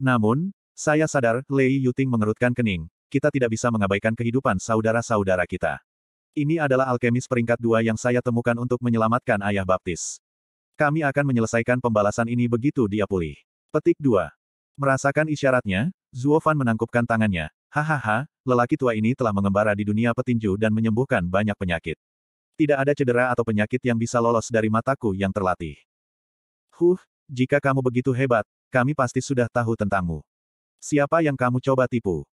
Namun, saya sadar, Lei Yuting mengerutkan kening, kita tidak bisa mengabaikan kehidupan saudara-saudara kita. Ini adalah alkemis peringkat dua yang saya temukan untuk menyelamatkan ayah baptis. Kami akan menyelesaikan pembalasan ini begitu dia pulih. Petik 2. Merasakan isyaratnya, Zuo Fan menangkupkan tangannya. Hahaha, lelaki tua ini telah mengembara di dunia petinju dan menyembuhkan banyak penyakit. Tidak ada cedera atau penyakit yang bisa lolos dari mataku yang terlatih. Huh, jika kamu begitu hebat, kami pasti sudah tahu tentangmu. Siapa yang kamu coba tipu?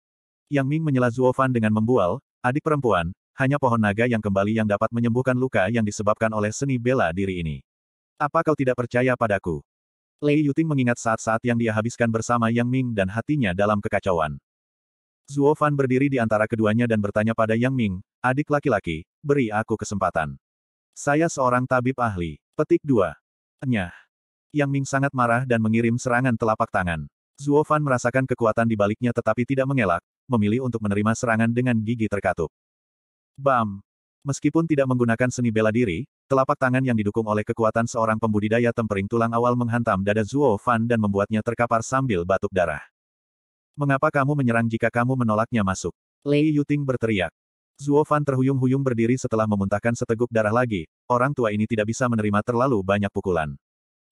Yang Ming menyela Zuo Fan dengan membual, adik perempuan, hanya pohon naga yang kembali yang dapat menyembuhkan luka yang disebabkan oleh seni bela diri ini. Apa kau tidak percaya padaku? Lei Yuting mengingat saat-saat yang dia habiskan bersama Yang Ming dan hatinya dalam kekacauan. Zuo Fan berdiri di antara keduanya dan bertanya pada Yang Ming, adik laki-laki, beri aku kesempatan. Saya seorang tabib ahli. Petik dua. Nyah. Yang Ming sangat marah dan mengirim serangan telapak tangan. Zuo Fan merasakan kekuatan di baliknya tetapi tidak mengelak, memilih untuk menerima serangan dengan gigi terkatup. Bam! Meskipun tidak menggunakan seni bela diri, Telapak tangan yang didukung oleh kekuatan seorang pembudidaya tempering tulang awal menghantam dada Zuo Fan dan membuatnya terkapar sambil batuk darah. Mengapa kamu menyerang jika kamu menolaknya masuk? Lei Yuting berteriak. Zuo Fan terhuyung-huyung berdiri setelah memuntahkan seteguk darah lagi, orang tua ini tidak bisa menerima terlalu banyak pukulan.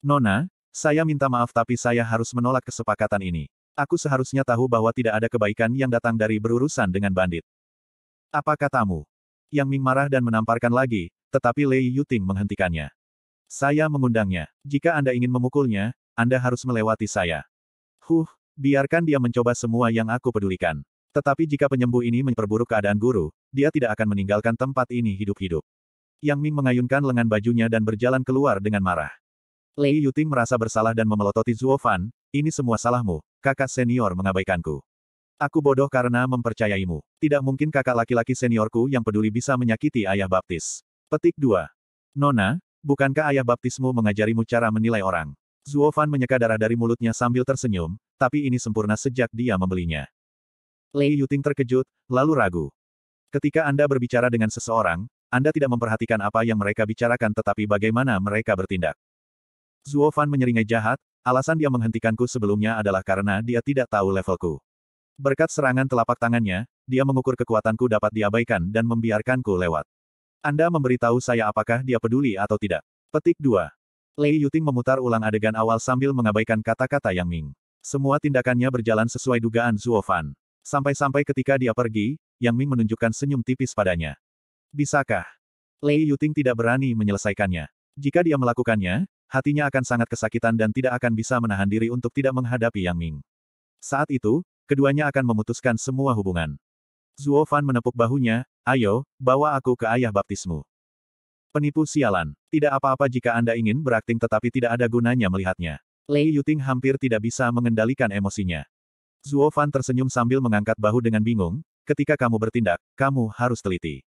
Nona, saya minta maaf tapi saya harus menolak kesepakatan ini. Aku seharusnya tahu bahwa tidak ada kebaikan yang datang dari berurusan dengan bandit. Apa katamu? Yang Ming marah dan menamparkan lagi, tetapi Lei Yuting menghentikannya. Saya mengundangnya. Jika Anda ingin memukulnya, Anda harus melewati saya. Huh, biarkan dia mencoba semua yang aku pedulikan. Tetapi jika penyembuh ini memperburuk keadaan guru, dia tidak akan meninggalkan tempat ini hidup-hidup. Yang Ming mengayunkan lengan bajunya dan berjalan keluar dengan marah. Lei Yuting merasa bersalah dan memelototi Zuo Fan, ini semua salahmu, kakak senior mengabaikanku. Aku bodoh karena mempercayaimu. Tidak mungkin kakak laki-laki seniorku yang peduli bisa menyakiti ayah baptis. Petik 2. Nona, bukankah ayah baptismu mengajarimu cara menilai orang? Zuo menyeka darah dari mulutnya sambil tersenyum, tapi ini sempurna sejak dia membelinya. Lei Yuting terkejut, lalu ragu. Ketika Anda berbicara dengan seseorang, Anda tidak memperhatikan apa yang mereka bicarakan tetapi bagaimana mereka bertindak. Zuo menyeringai jahat, alasan dia menghentikanku sebelumnya adalah karena dia tidak tahu levelku. Berkat serangan telapak tangannya, dia mengukur kekuatanku dapat diabaikan dan membiarkanku lewat. Anda memberitahu saya apakah dia peduli atau tidak. Petik 2. Lei Yuting memutar ulang adegan awal sambil mengabaikan kata-kata Yang Ming. Semua tindakannya berjalan sesuai dugaan Zuo Fan. Sampai-sampai ketika dia pergi, Yang Ming menunjukkan senyum tipis padanya. Bisakah? Lei Yuting tidak berani menyelesaikannya. Jika dia melakukannya, hatinya akan sangat kesakitan dan tidak akan bisa menahan diri untuk tidak menghadapi Yang Ming. Saat itu, keduanya akan memutuskan semua hubungan. Zuo Fan menepuk bahunya, ayo, bawa aku ke ayah baptismu. Penipu sialan. Tidak apa-apa jika Anda ingin berakting tetapi tidak ada gunanya melihatnya. Lei Yuting hampir tidak bisa mengendalikan emosinya. Zuo Fan tersenyum sambil mengangkat bahu dengan bingung, ketika kamu bertindak, kamu harus teliti.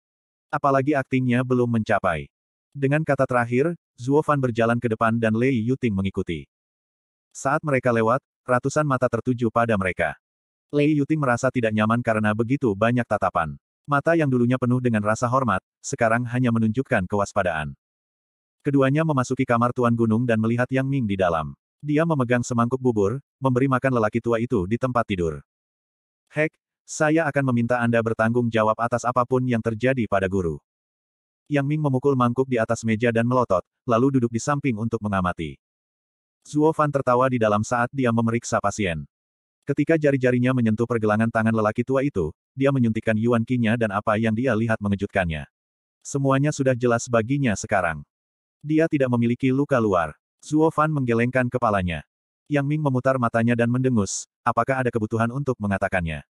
Apalagi aktingnya belum mencapai. Dengan kata terakhir, Zuo Fan berjalan ke depan dan Lei Yuting mengikuti. Saat mereka lewat, ratusan mata tertuju pada mereka. Lei Yuting merasa tidak nyaman karena begitu banyak tatapan. Mata yang dulunya penuh dengan rasa hormat, sekarang hanya menunjukkan kewaspadaan. Keduanya memasuki kamar Tuan Gunung dan melihat Yang Ming di dalam. Dia memegang semangkuk bubur, memberi makan lelaki tua itu di tempat tidur. Hek, saya akan meminta Anda bertanggung jawab atas apapun yang terjadi pada guru. Yang Ming memukul mangkuk di atas meja dan melotot, lalu duduk di samping untuk mengamati. Zuo Fan tertawa di dalam saat dia memeriksa pasien. Ketika jari-jarinya menyentuh pergelangan tangan lelaki tua itu, dia menyuntikkan Yuan Qi-nya dan apa yang dia lihat mengejutkannya. Semuanya sudah jelas baginya sekarang. Dia tidak memiliki luka luar. Zuo Fan menggelengkan kepalanya. Yang Ming memutar matanya dan mendengus, apakah ada kebutuhan untuk mengatakannya.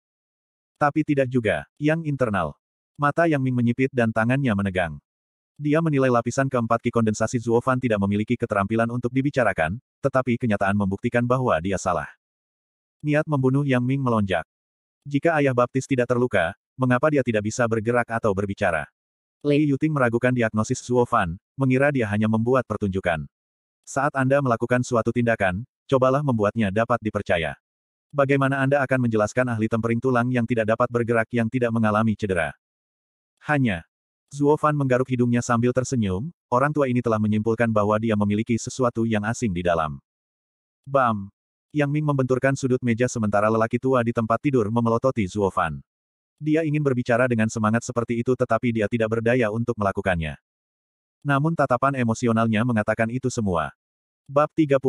Tapi tidak juga, yang internal. Mata Yang Ming menyipit dan tangannya menegang. Dia menilai lapisan keempat ki kondensasi Fan tidak memiliki keterampilan untuk dibicarakan, tetapi kenyataan membuktikan bahwa dia salah. Niat membunuh Yang Ming melonjak. Jika ayah baptis tidak terluka, mengapa dia tidak bisa bergerak atau berbicara? Lei Yuting meragukan diagnosis Zuo Fan, mengira dia hanya membuat pertunjukan. Saat Anda melakukan suatu tindakan, cobalah membuatnya dapat dipercaya. Bagaimana Anda akan menjelaskan ahli tempering tulang yang tidak dapat bergerak yang tidak mengalami cedera? Hanya. Zuo Fan menggaruk hidungnya sambil tersenyum, orang tua ini telah menyimpulkan bahwa dia memiliki sesuatu yang asing di dalam. Bam! Yang Ming membenturkan sudut meja sementara lelaki tua di tempat tidur memelototi Zuofan. Dia ingin berbicara dengan semangat seperti itu tetapi dia tidak berdaya untuk melakukannya. Namun tatapan emosionalnya mengatakan itu semua. Bab 30.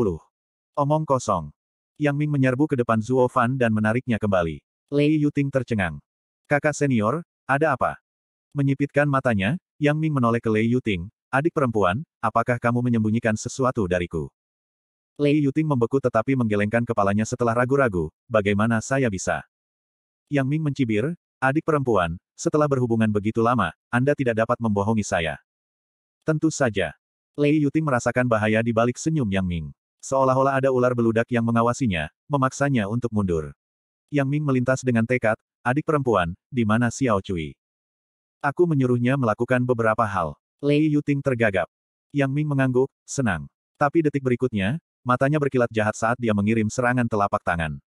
Omong kosong. Yang Ming menyerbu ke depan Zuo Fan dan menariknya kembali. Lei Yuting tercengang. Kakak senior, ada apa? Menyipitkan matanya, Yang Ming menoleh ke Lei Yuting. Adik perempuan, apakah kamu menyembunyikan sesuatu dariku? Lei Yuting membeku tetapi menggelengkan kepalanya setelah ragu-ragu, bagaimana saya bisa? Yang Ming mencibir, adik perempuan, setelah berhubungan begitu lama, Anda tidak dapat membohongi saya. Tentu saja. Lei Yuting merasakan bahaya di balik senyum Yang Ming. Seolah-olah ada ular beludak yang mengawasinya, memaksanya untuk mundur. Yang Ming melintas dengan tekad, adik perempuan, di mana Xiao Cui. Aku menyuruhnya melakukan beberapa hal. Lei Yuting tergagap. Yang Ming mengangguk, senang. Tapi detik berikutnya, Matanya berkilat jahat saat dia mengirim serangan telapak tangan.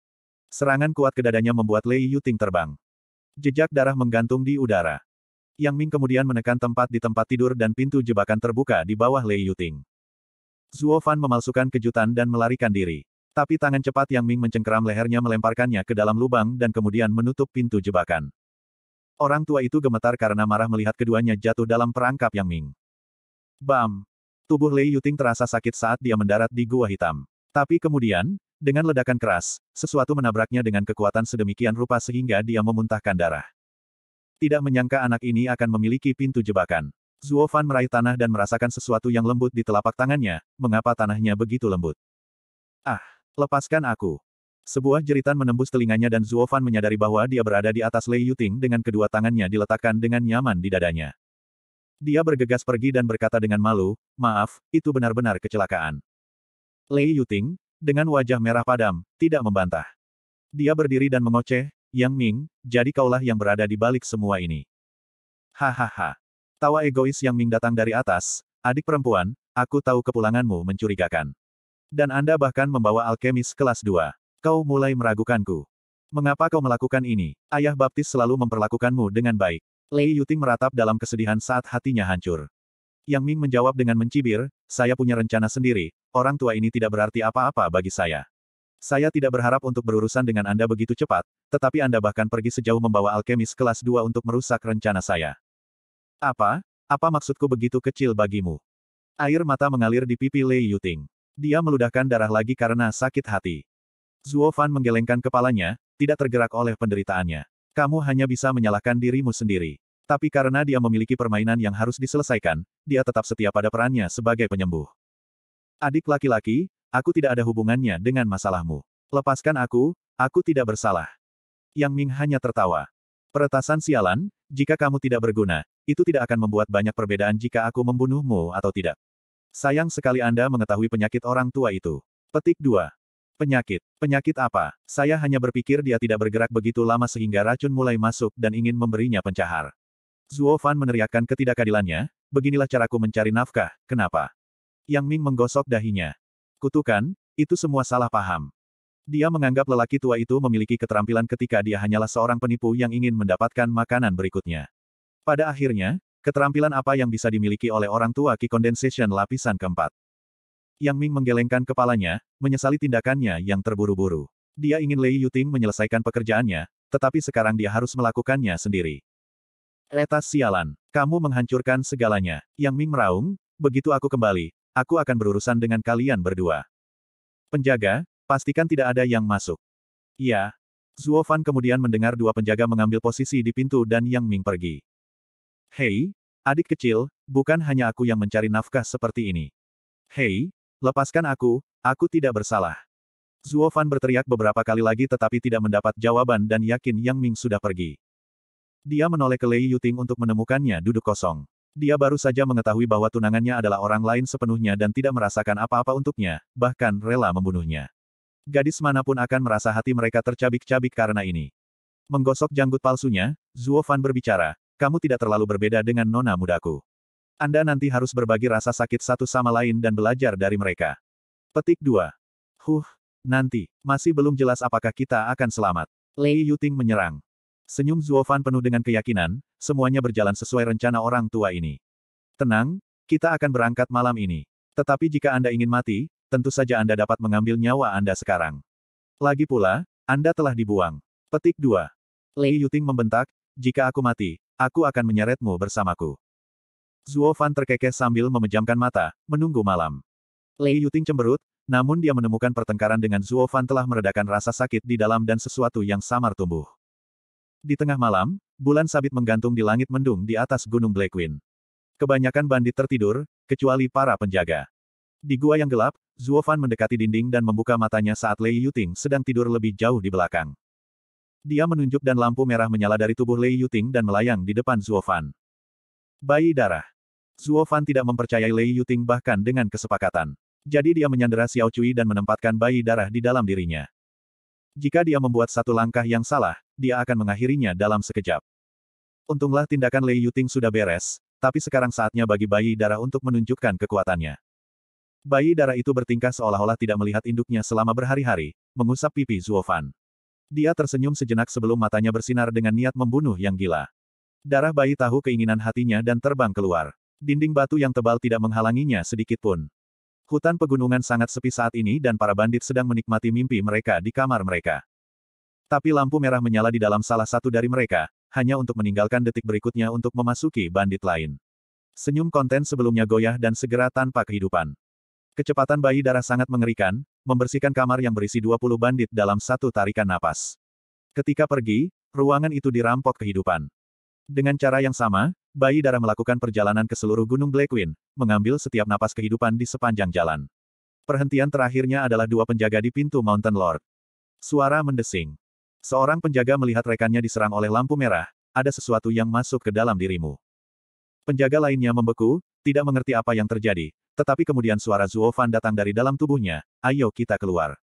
Serangan kuat ke dadanya membuat Lei Yuting terbang. Jejak darah menggantung di udara. Yang Ming kemudian menekan tempat di tempat tidur dan pintu jebakan terbuka di bawah Lei Yuting. Zuo Fan memalsukan kejutan dan melarikan diri. Tapi tangan cepat Yang Ming mencengkeram lehernya melemparkannya ke dalam lubang dan kemudian menutup pintu jebakan. Orang tua itu gemetar karena marah melihat keduanya jatuh dalam perangkap Yang Ming. Bam! Tubuh Lei Yuting terasa sakit saat dia mendarat di Gua Hitam. Tapi kemudian, dengan ledakan keras, sesuatu menabraknya dengan kekuatan sedemikian rupa sehingga dia memuntahkan darah. Tidak menyangka anak ini akan memiliki pintu jebakan. Zuo Fan meraih tanah dan merasakan sesuatu yang lembut di telapak tangannya, mengapa tanahnya begitu lembut. Ah, lepaskan aku. Sebuah jeritan menembus telinganya dan Zuo Fan menyadari bahwa dia berada di atas Lei Yuting dengan kedua tangannya diletakkan dengan nyaman di dadanya. Dia bergegas pergi dan berkata dengan malu, maaf, itu benar-benar kecelakaan. Lei Yuting, dengan wajah merah padam, tidak membantah. Dia berdiri dan mengoceh, Yang Ming, jadi kaulah yang berada di balik semua ini. Hahaha. Tawa egois Yang Ming datang dari atas, adik perempuan, aku tahu kepulanganmu mencurigakan. Dan Anda bahkan membawa alkemis kelas 2. Kau mulai meragukanku. Mengapa kau melakukan ini? Ayah baptis selalu memperlakukanmu dengan baik. Lei Yuting meratap dalam kesedihan saat hatinya hancur. Yang Ming menjawab dengan mencibir, saya punya rencana sendiri, orang tua ini tidak berarti apa-apa bagi saya. Saya tidak berharap untuk berurusan dengan Anda begitu cepat, tetapi Anda bahkan pergi sejauh membawa alkemis kelas 2 untuk merusak rencana saya. Apa? Apa maksudku begitu kecil bagimu? Air mata mengalir di pipi Lei Yuting. Dia meludahkan darah lagi karena sakit hati. Zuo Fan menggelengkan kepalanya, tidak tergerak oleh penderitaannya. Kamu hanya bisa menyalahkan dirimu sendiri. Tapi karena dia memiliki permainan yang harus diselesaikan, dia tetap setia pada perannya sebagai penyembuh. Adik laki-laki, aku tidak ada hubungannya dengan masalahmu. Lepaskan aku, aku tidak bersalah. Yang Ming hanya tertawa. Peretasan sialan, jika kamu tidak berguna, itu tidak akan membuat banyak perbedaan jika aku membunuhmu atau tidak. Sayang sekali Anda mengetahui penyakit orang tua itu. Petik 2. Penyakit. Penyakit apa? Saya hanya berpikir dia tidak bergerak begitu lama sehingga racun mulai masuk dan ingin memberinya pencahar. Zuo Fan meneriakkan ketidakadilannya, beginilah caraku mencari nafkah, kenapa? Yang Ming menggosok dahinya. Kutukan, itu semua salah paham. Dia menganggap lelaki tua itu memiliki keterampilan ketika dia hanyalah seorang penipu yang ingin mendapatkan makanan berikutnya. Pada akhirnya, keterampilan apa yang bisa dimiliki oleh orang tua Ki Condensation lapisan keempat. Yang Ming menggelengkan kepalanya, menyesali tindakannya yang terburu-buru. Dia ingin Lei Yuting menyelesaikan pekerjaannya, tetapi sekarang dia harus melakukannya sendiri. Letas sialan. Kamu menghancurkan segalanya. Yang Ming meraung, begitu aku kembali, aku akan berurusan dengan kalian berdua. Penjaga, pastikan tidak ada yang masuk. Ya. Zuo Fan kemudian mendengar dua penjaga mengambil posisi di pintu dan Yang Ming pergi. Hei, adik kecil, bukan hanya aku yang mencari nafkah seperti ini. Hei, lepaskan aku, aku tidak bersalah. Zuo Fan berteriak beberapa kali lagi tetapi tidak mendapat jawaban dan yakin Yang Ming sudah pergi. Dia menoleh ke Lei Yuting untuk menemukannya duduk kosong. Dia baru saja mengetahui bahwa tunangannya adalah orang lain sepenuhnya dan tidak merasakan apa-apa untuknya, bahkan rela membunuhnya. Gadis manapun akan merasa hati mereka tercabik-cabik karena ini. Menggosok janggut palsunya, Zuo Fan berbicara, kamu tidak terlalu berbeda dengan nona mudaku. Anda nanti harus berbagi rasa sakit satu sama lain dan belajar dari mereka. Petik 2. Huh, nanti, masih belum jelas apakah kita akan selamat. Lei Yuting menyerang. Senyum Zuofan penuh dengan keyakinan, semuanya berjalan sesuai rencana orang tua ini. Tenang, kita akan berangkat malam ini. Tetapi jika Anda ingin mati, tentu saja Anda dapat mengambil nyawa Anda sekarang. Lagi pula, Anda telah dibuang. Petik 2. Lei Yuting membentak, jika aku mati, aku akan menyeretmu bersamaku. Zuo terkekeh sambil memejamkan mata, menunggu malam. Lei Yuting cemberut, namun dia menemukan pertengkaran dengan Zuo telah meredakan rasa sakit di dalam dan sesuatu yang samar tumbuh. Di tengah malam, bulan sabit menggantung di langit mendung di atas gunung Black Kebanyakan bandit tertidur, kecuali para penjaga. Di gua yang gelap, Zuo Fan mendekati dinding dan membuka matanya saat Lei Yuting sedang tidur lebih jauh di belakang. Dia menunjuk dan lampu merah menyala dari tubuh Lei Yuting dan melayang di depan Zuo Fan. Bayi darah. Zuo Fan tidak mempercayai Lei Yuting bahkan dengan kesepakatan. Jadi dia menyandera Xiao Cui dan menempatkan bayi darah di dalam dirinya. Jika dia membuat satu langkah yang salah, dia akan mengakhirinya dalam sekejap. Untunglah tindakan Lei Yuting sudah beres, tapi sekarang saatnya bagi bayi darah untuk menunjukkan kekuatannya. Bayi darah itu bertingkah seolah-olah tidak melihat induknya selama berhari-hari, mengusap pipi Zuofan. Dia tersenyum sejenak sebelum matanya bersinar dengan niat membunuh yang gila. Darah bayi tahu keinginan hatinya dan terbang keluar. Dinding batu yang tebal tidak menghalanginya sedikitpun. Hutan pegunungan sangat sepi saat ini dan para bandit sedang menikmati mimpi mereka di kamar mereka. Tapi lampu merah menyala di dalam salah satu dari mereka, hanya untuk meninggalkan detik berikutnya untuk memasuki bandit lain. Senyum konten sebelumnya goyah dan segera tanpa kehidupan. Kecepatan bayi darah sangat mengerikan, membersihkan kamar yang berisi 20 bandit dalam satu tarikan napas. Ketika pergi, ruangan itu dirampok kehidupan. Dengan cara yang sama, Bayi darah melakukan perjalanan ke seluruh Gunung Blackwin, mengambil setiap napas kehidupan di sepanjang jalan. Perhentian terakhirnya adalah dua penjaga di pintu Mountain Lord. Suara mendesing. Seorang penjaga melihat rekannya diserang oleh lampu merah, ada sesuatu yang masuk ke dalam dirimu. Penjaga lainnya membeku, tidak mengerti apa yang terjadi, tetapi kemudian suara Zuofan datang dari dalam tubuhnya, ayo kita keluar.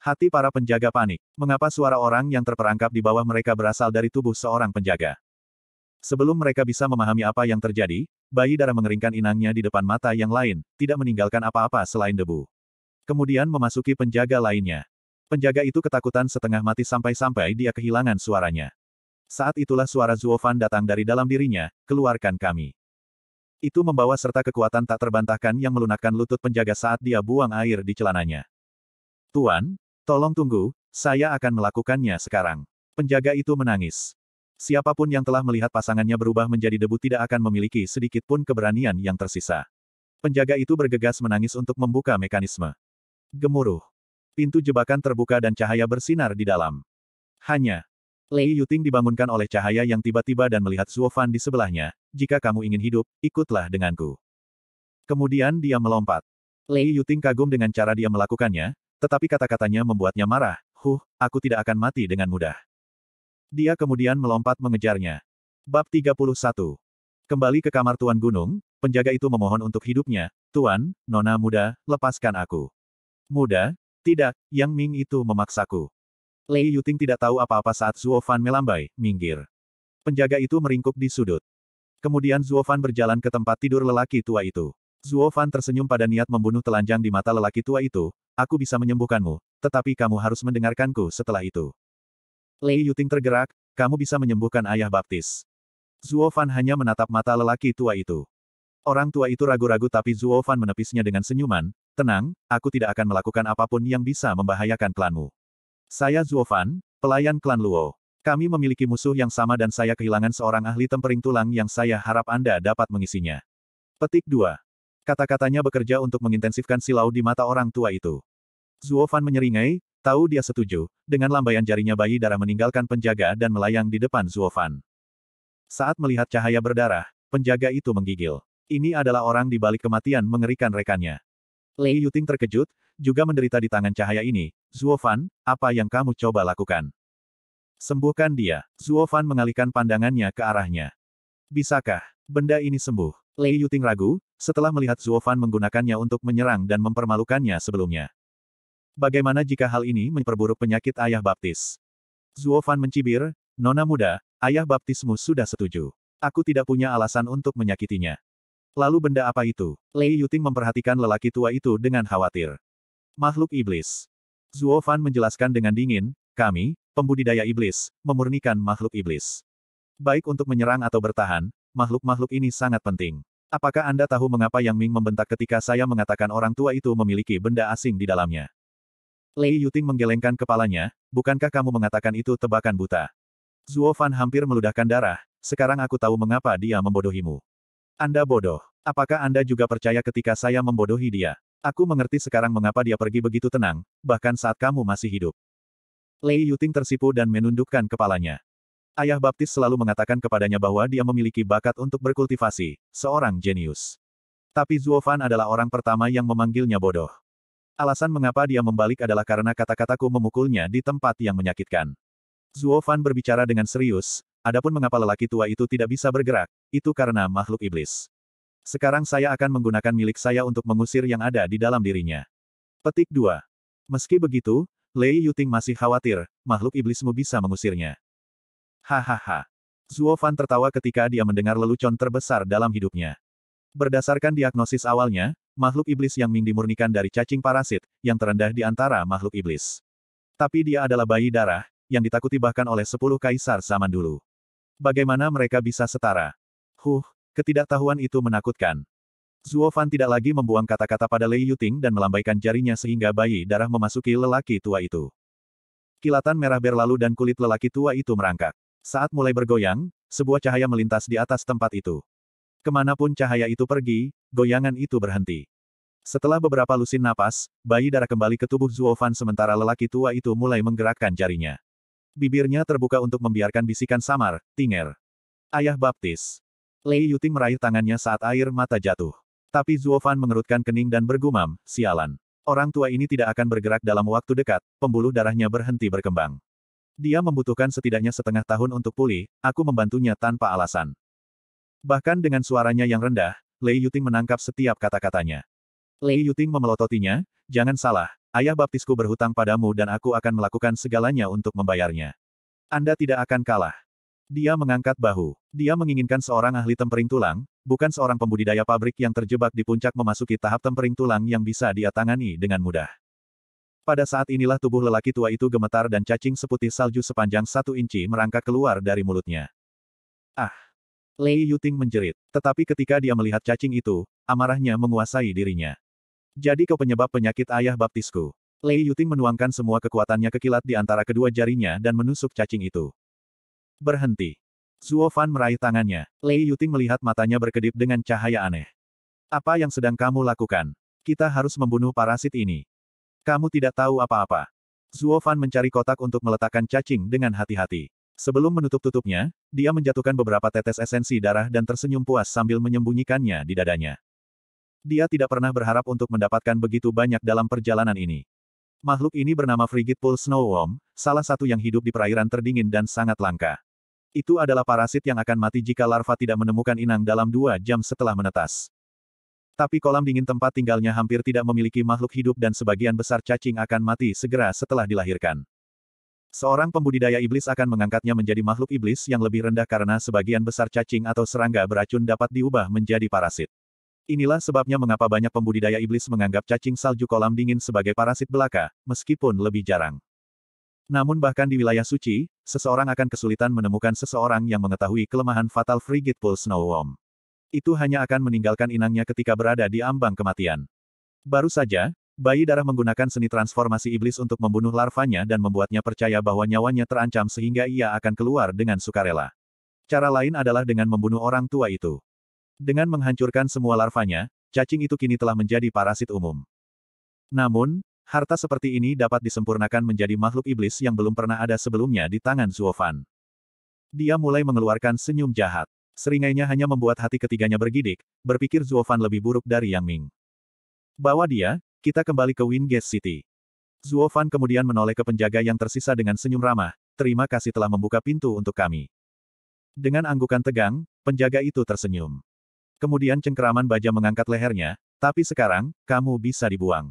Hati para penjaga panik. Mengapa suara orang yang terperangkap di bawah mereka berasal dari tubuh seorang penjaga? Sebelum mereka bisa memahami apa yang terjadi, bayi darah mengeringkan inangnya di depan mata yang lain, tidak meninggalkan apa-apa selain debu. Kemudian memasuki penjaga lainnya. Penjaga itu ketakutan setengah mati sampai-sampai dia kehilangan suaranya. Saat itulah suara Zuofan datang dari dalam dirinya, keluarkan kami. Itu membawa serta kekuatan tak terbantahkan yang melunakkan lutut penjaga saat dia buang air di celananya. Tuan, tolong tunggu, saya akan melakukannya sekarang. Penjaga itu menangis. Siapapun yang telah melihat pasangannya berubah menjadi debu tidak akan memiliki sedikit pun keberanian yang tersisa. Penjaga itu bergegas menangis untuk membuka mekanisme. Gemuruh. Pintu jebakan terbuka dan cahaya bersinar di dalam. Hanya. Lei Yuting dibangunkan oleh cahaya yang tiba-tiba dan melihat Zuo Fan di sebelahnya. Jika kamu ingin hidup, ikutlah denganku. Kemudian dia melompat. Lei Yuting kagum dengan cara dia melakukannya, tetapi kata-katanya membuatnya marah. Huh, aku tidak akan mati dengan mudah. Dia kemudian melompat mengejarnya. Bab 31. Kembali ke kamar Tuan Gunung, penjaga itu memohon untuk hidupnya. Tuan, nona muda, lepaskan aku. Muda? Tidak, Yang Ming itu memaksaku. Lei Yuting tidak tahu apa-apa saat Zhuo Fan melambai, minggir. Penjaga itu meringkuk di sudut. Kemudian Zhuo Fan berjalan ke tempat tidur lelaki tua itu. Zhuo Fan tersenyum pada niat membunuh telanjang di mata lelaki tua itu, aku bisa menyembuhkanmu, tetapi kamu harus mendengarkanku setelah itu. Lei Yuting tergerak, kamu bisa menyembuhkan ayah baptis. Zuo Fan hanya menatap mata lelaki tua itu. Orang tua itu ragu-ragu tapi Zuo Fan menepisnya dengan senyuman, tenang, aku tidak akan melakukan apapun yang bisa membahayakan klanmu. Saya Zuo Fan, pelayan klan Luo. Kami memiliki musuh yang sama dan saya kehilangan seorang ahli tempering tulang yang saya harap Anda dapat mengisinya. Petik 2. Kata-katanya bekerja untuk mengintensifkan silau di mata orang tua itu. Zuo Fan menyeringai, Tahu dia setuju, dengan lambaian jarinya bayi darah meninggalkan penjaga dan melayang di depan Zuofan. Saat melihat cahaya berdarah, penjaga itu menggigil. Ini adalah orang di balik kematian mengerikan rekannya. Li Yuting terkejut, juga menderita di tangan cahaya ini. Zuofan, apa yang kamu coba lakukan? Sembuhkan dia. Zuofan mengalihkan pandangannya ke arahnya. Bisakah benda ini sembuh? Li Yuting ragu, setelah melihat Zuofan menggunakannya untuk menyerang dan mempermalukannya sebelumnya. Bagaimana jika hal ini memperburuk penyakit ayah baptis? Zuo Fan mencibir, Nona muda, ayah baptismu sudah setuju. Aku tidak punya alasan untuk menyakitinya. Lalu benda apa itu? Lei Yuting memperhatikan lelaki tua itu dengan khawatir. Makhluk iblis. Zuo Fan menjelaskan dengan dingin, kami, pembudidaya iblis, memurnikan makhluk iblis. Baik untuk menyerang atau bertahan, makhluk-makhluk ini sangat penting. Apakah Anda tahu mengapa Yang Ming membentak ketika saya mengatakan orang tua itu memiliki benda asing di dalamnya? Lei Yuting menggelengkan kepalanya, bukankah kamu mengatakan itu tebakan buta? Zuo Fan hampir meludahkan darah, sekarang aku tahu mengapa dia membodohimu. Anda bodoh. Apakah Anda juga percaya ketika saya membodohi dia? Aku mengerti sekarang mengapa dia pergi begitu tenang, bahkan saat kamu masih hidup. Lei Yuting tersipu dan menundukkan kepalanya. Ayah baptis selalu mengatakan kepadanya bahwa dia memiliki bakat untuk berkultivasi, seorang jenius. Tapi Zuo Fan adalah orang pertama yang memanggilnya bodoh. Alasan mengapa dia membalik adalah karena kata-kataku memukulnya di tempat yang menyakitkan. Zuo Fan berbicara dengan serius, adapun mengapa lelaki tua itu tidak bisa bergerak, itu karena makhluk iblis. Sekarang saya akan menggunakan milik saya untuk mengusir yang ada di dalam dirinya. Petik 2. Meski begitu, Lei Yuting masih khawatir, makhluk iblismu bisa mengusirnya. Hahaha. Zuo Fan tertawa ketika dia mendengar lelucon terbesar dalam hidupnya. Berdasarkan diagnosis awalnya, makhluk iblis yang Ming dimurnikan dari cacing parasit, yang terendah di antara makhluk iblis. Tapi dia adalah bayi darah, yang ditakuti bahkan oleh sepuluh kaisar zaman dulu. Bagaimana mereka bisa setara? Huh, ketidaktahuan itu menakutkan. Zuo Fan tidak lagi membuang kata-kata pada Lei Yuting dan melambaikan jarinya sehingga bayi darah memasuki lelaki tua itu. Kilatan merah berlalu dan kulit lelaki tua itu merangkak. Saat mulai bergoyang, sebuah cahaya melintas di atas tempat itu. Kemanapun cahaya itu pergi, goyangan itu berhenti. Setelah beberapa lusin napas, bayi darah kembali ke tubuh Zuofan sementara lelaki tua itu mulai menggerakkan jarinya. Bibirnya terbuka untuk membiarkan bisikan samar, Tinger. Ayah baptis. Lei Yuting meraih tangannya saat air mata jatuh. Tapi Zuofan mengerutkan kening dan bergumam, sialan. Orang tua ini tidak akan bergerak dalam waktu dekat, pembuluh darahnya berhenti berkembang. Dia membutuhkan setidaknya setengah tahun untuk pulih, aku membantunya tanpa alasan. Bahkan dengan suaranya yang rendah, Lei Yuting menangkap setiap kata-katanya. Lei Yuting memelototinya, jangan salah, ayah baptisku berhutang padamu dan aku akan melakukan segalanya untuk membayarnya. Anda tidak akan kalah. Dia mengangkat bahu. Dia menginginkan seorang ahli tempering tulang, bukan seorang pembudidaya pabrik yang terjebak di puncak memasuki tahap tempering tulang yang bisa dia tangani dengan mudah. Pada saat inilah tubuh lelaki tua itu gemetar dan cacing seputih salju sepanjang satu inci merangkak keluar dari mulutnya. Ah! Lei Yuting menjerit. Tetapi ketika dia melihat cacing itu, amarahnya menguasai dirinya. Jadi kau penyebab penyakit ayah baptisku. Lei Yuting menuangkan semua kekuatannya ke kilat di antara kedua jarinya dan menusuk cacing itu. Berhenti. Zuo Fan meraih tangannya. Lei Yuting melihat matanya berkedip dengan cahaya aneh. Apa yang sedang kamu lakukan? Kita harus membunuh parasit ini. Kamu tidak tahu apa-apa. Zuo Fan mencari kotak untuk meletakkan cacing dengan hati-hati. Sebelum menutup-tutupnya, dia menjatuhkan beberapa tetes esensi darah dan tersenyum puas sambil menyembunyikannya di dadanya. Dia tidak pernah berharap untuk mendapatkan begitu banyak dalam perjalanan ini. Makhluk ini bernama Frigid Pool Snowworm, salah satu yang hidup di perairan terdingin dan sangat langka. Itu adalah parasit yang akan mati jika larva tidak menemukan inang dalam dua jam setelah menetas. Tapi kolam dingin tempat tinggalnya hampir tidak memiliki makhluk hidup dan sebagian besar cacing akan mati segera setelah dilahirkan. Seorang pembudidaya iblis akan mengangkatnya menjadi makhluk iblis yang lebih rendah karena sebagian besar cacing atau serangga beracun dapat diubah menjadi parasit. Inilah sebabnya mengapa banyak pembudidaya iblis menganggap cacing salju kolam dingin sebagai parasit belaka, meskipun lebih jarang. Namun bahkan di wilayah suci, seseorang akan kesulitan menemukan seseorang yang mengetahui kelemahan fatal frigid snow Snowworm. Itu hanya akan meninggalkan inangnya ketika berada di ambang kematian. Baru saja, Bayi darah menggunakan seni transformasi iblis untuk membunuh larvanya dan membuatnya percaya bahwa nyawanya terancam sehingga ia akan keluar dengan sukarela. Cara lain adalah dengan membunuh orang tua itu. Dengan menghancurkan semua larvanya, cacing itu kini telah menjadi parasit umum. Namun, harta seperti ini dapat disempurnakan menjadi makhluk iblis yang belum pernah ada sebelumnya di tangan Zuofan. Dia mulai mengeluarkan senyum jahat. Seringainya hanya membuat hati ketiganya bergidik, berpikir Zuofan lebih buruk dari Yang Ming. Bawa dia, kita kembali ke Wingate City. Zuo Fan kemudian menoleh ke penjaga yang tersisa dengan senyum ramah, terima kasih telah membuka pintu untuk kami. Dengan anggukan tegang, penjaga itu tersenyum. Kemudian cengkeraman baja mengangkat lehernya, tapi sekarang, kamu bisa dibuang.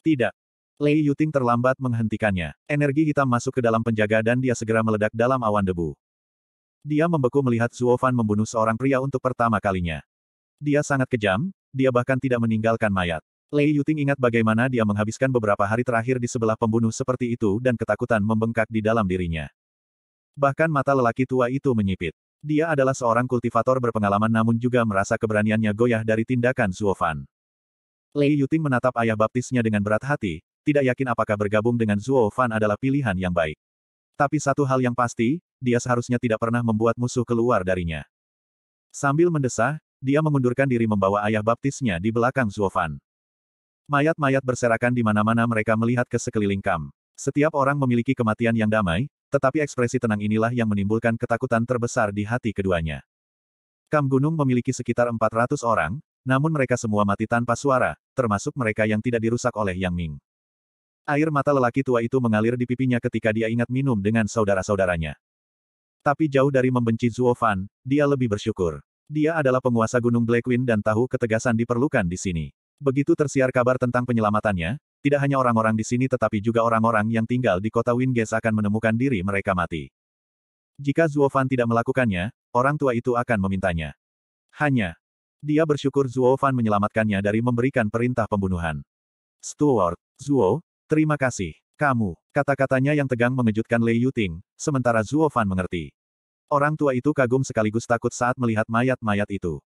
Tidak. Lei Yuting terlambat menghentikannya. Energi hitam masuk ke dalam penjaga dan dia segera meledak dalam awan debu. Dia membeku melihat Zuo Fan membunuh seorang pria untuk pertama kalinya. Dia sangat kejam, dia bahkan tidak meninggalkan mayat. Lei Yuting ingat bagaimana dia menghabiskan beberapa hari terakhir di sebelah pembunuh seperti itu dan ketakutan membengkak di dalam dirinya. Bahkan mata lelaki tua itu menyipit. Dia adalah seorang kultivator berpengalaman namun juga merasa keberaniannya goyah dari tindakan Zuofan. Lei Yuting menatap ayah baptisnya dengan berat hati, tidak yakin apakah bergabung dengan Zuofan adalah pilihan yang baik. Tapi satu hal yang pasti, dia seharusnya tidak pernah membuat musuh keluar darinya. Sambil mendesah, dia mengundurkan diri membawa ayah baptisnya di belakang Zuofan. Mayat-mayat berserakan di mana-mana mereka melihat ke sekeliling kam. Setiap orang memiliki kematian yang damai, tetapi ekspresi tenang inilah yang menimbulkan ketakutan terbesar di hati keduanya. Kam Gunung memiliki sekitar 400 orang, namun mereka semua mati tanpa suara, termasuk mereka yang tidak dirusak oleh Yang Ming. Air mata lelaki tua itu mengalir di pipinya ketika dia ingat minum dengan saudara-saudaranya. Tapi jauh dari membenci Zuo Fan, dia lebih bersyukur. Dia adalah penguasa Gunung Blackwind dan tahu ketegasan diperlukan di sini. Begitu tersiar kabar tentang penyelamatannya, tidak hanya orang-orang di sini tetapi juga orang-orang yang tinggal di kota Winges akan menemukan diri mereka mati. Jika Zuofan tidak melakukannya, orang tua itu akan memintanya. Hanya. Dia bersyukur Zuofan menyelamatkannya dari memberikan perintah pembunuhan. Stuart, Zuo, terima kasih. Kamu, kata-katanya yang tegang mengejutkan Lei Yuting, sementara Zuofan mengerti. Orang tua itu kagum sekaligus takut saat melihat mayat-mayat itu.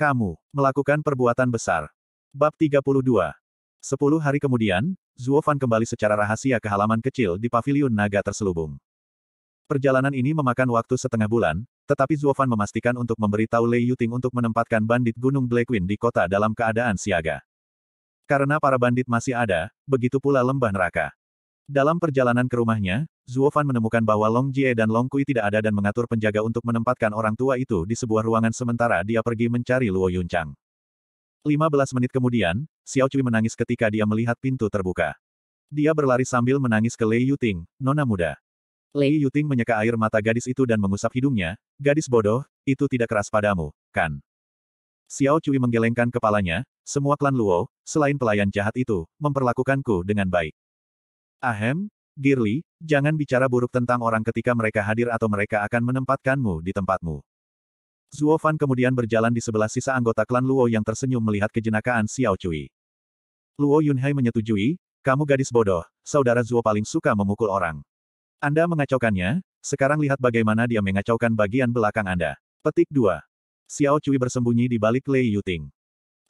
Kamu, melakukan perbuatan besar. Bab 32. Sepuluh hari kemudian, Zuofan kembali secara rahasia ke halaman kecil di paviliun naga terselubung. Perjalanan ini memakan waktu setengah bulan, tetapi Zuofan memastikan untuk memberitahu Lei Yuting untuk menempatkan bandit Gunung Black di kota dalam keadaan siaga. Karena para bandit masih ada, begitu pula lembah neraka. Dalam perjalanan ke rumahnya, Zuofan menemukan bahwa Long Jie dan Long Kui tidak ada dan mengatur penjaga untuk menempatkan orang tua itu di sebuah ruangan sementara dia pergi mencari Luo Yunchang. 15 menit kemudian, Xiao Cui menangis ketika dia melihat pintu terbuka. Dia berlari sambil menangis ke Lei Yuting, nona muda. Lei Yuting menyeka air mata gadis itu dan mengusap hidungnya, gadis bodoh, itu tidak keras padamu, kan? Xiao Cui menggelengkan kepalanya, semua klan Luo, selain pelayan jahat itu, memperlakukanku dengan baik. Ahem, Girly, jangan bicara buruk tentang orang ketika mereka hadir atau mereka akan menempatkanmu di tempatmu. Zuo Fan kemudian berjalan di sebelah sisa anggota klan Luo yang tersenyum melihat kejenakaan Xiao Cui. Luo Yunhai menyetujui, kamu gadis bodoh, saudara Zuo paling suka memukul orang. Anda mengacaukannya, sekarang lihat bagaimana dia mengacaukan bagian belakang Anda. Petik 2. Xiao Cui bersembunyi di balik Lei Yuting.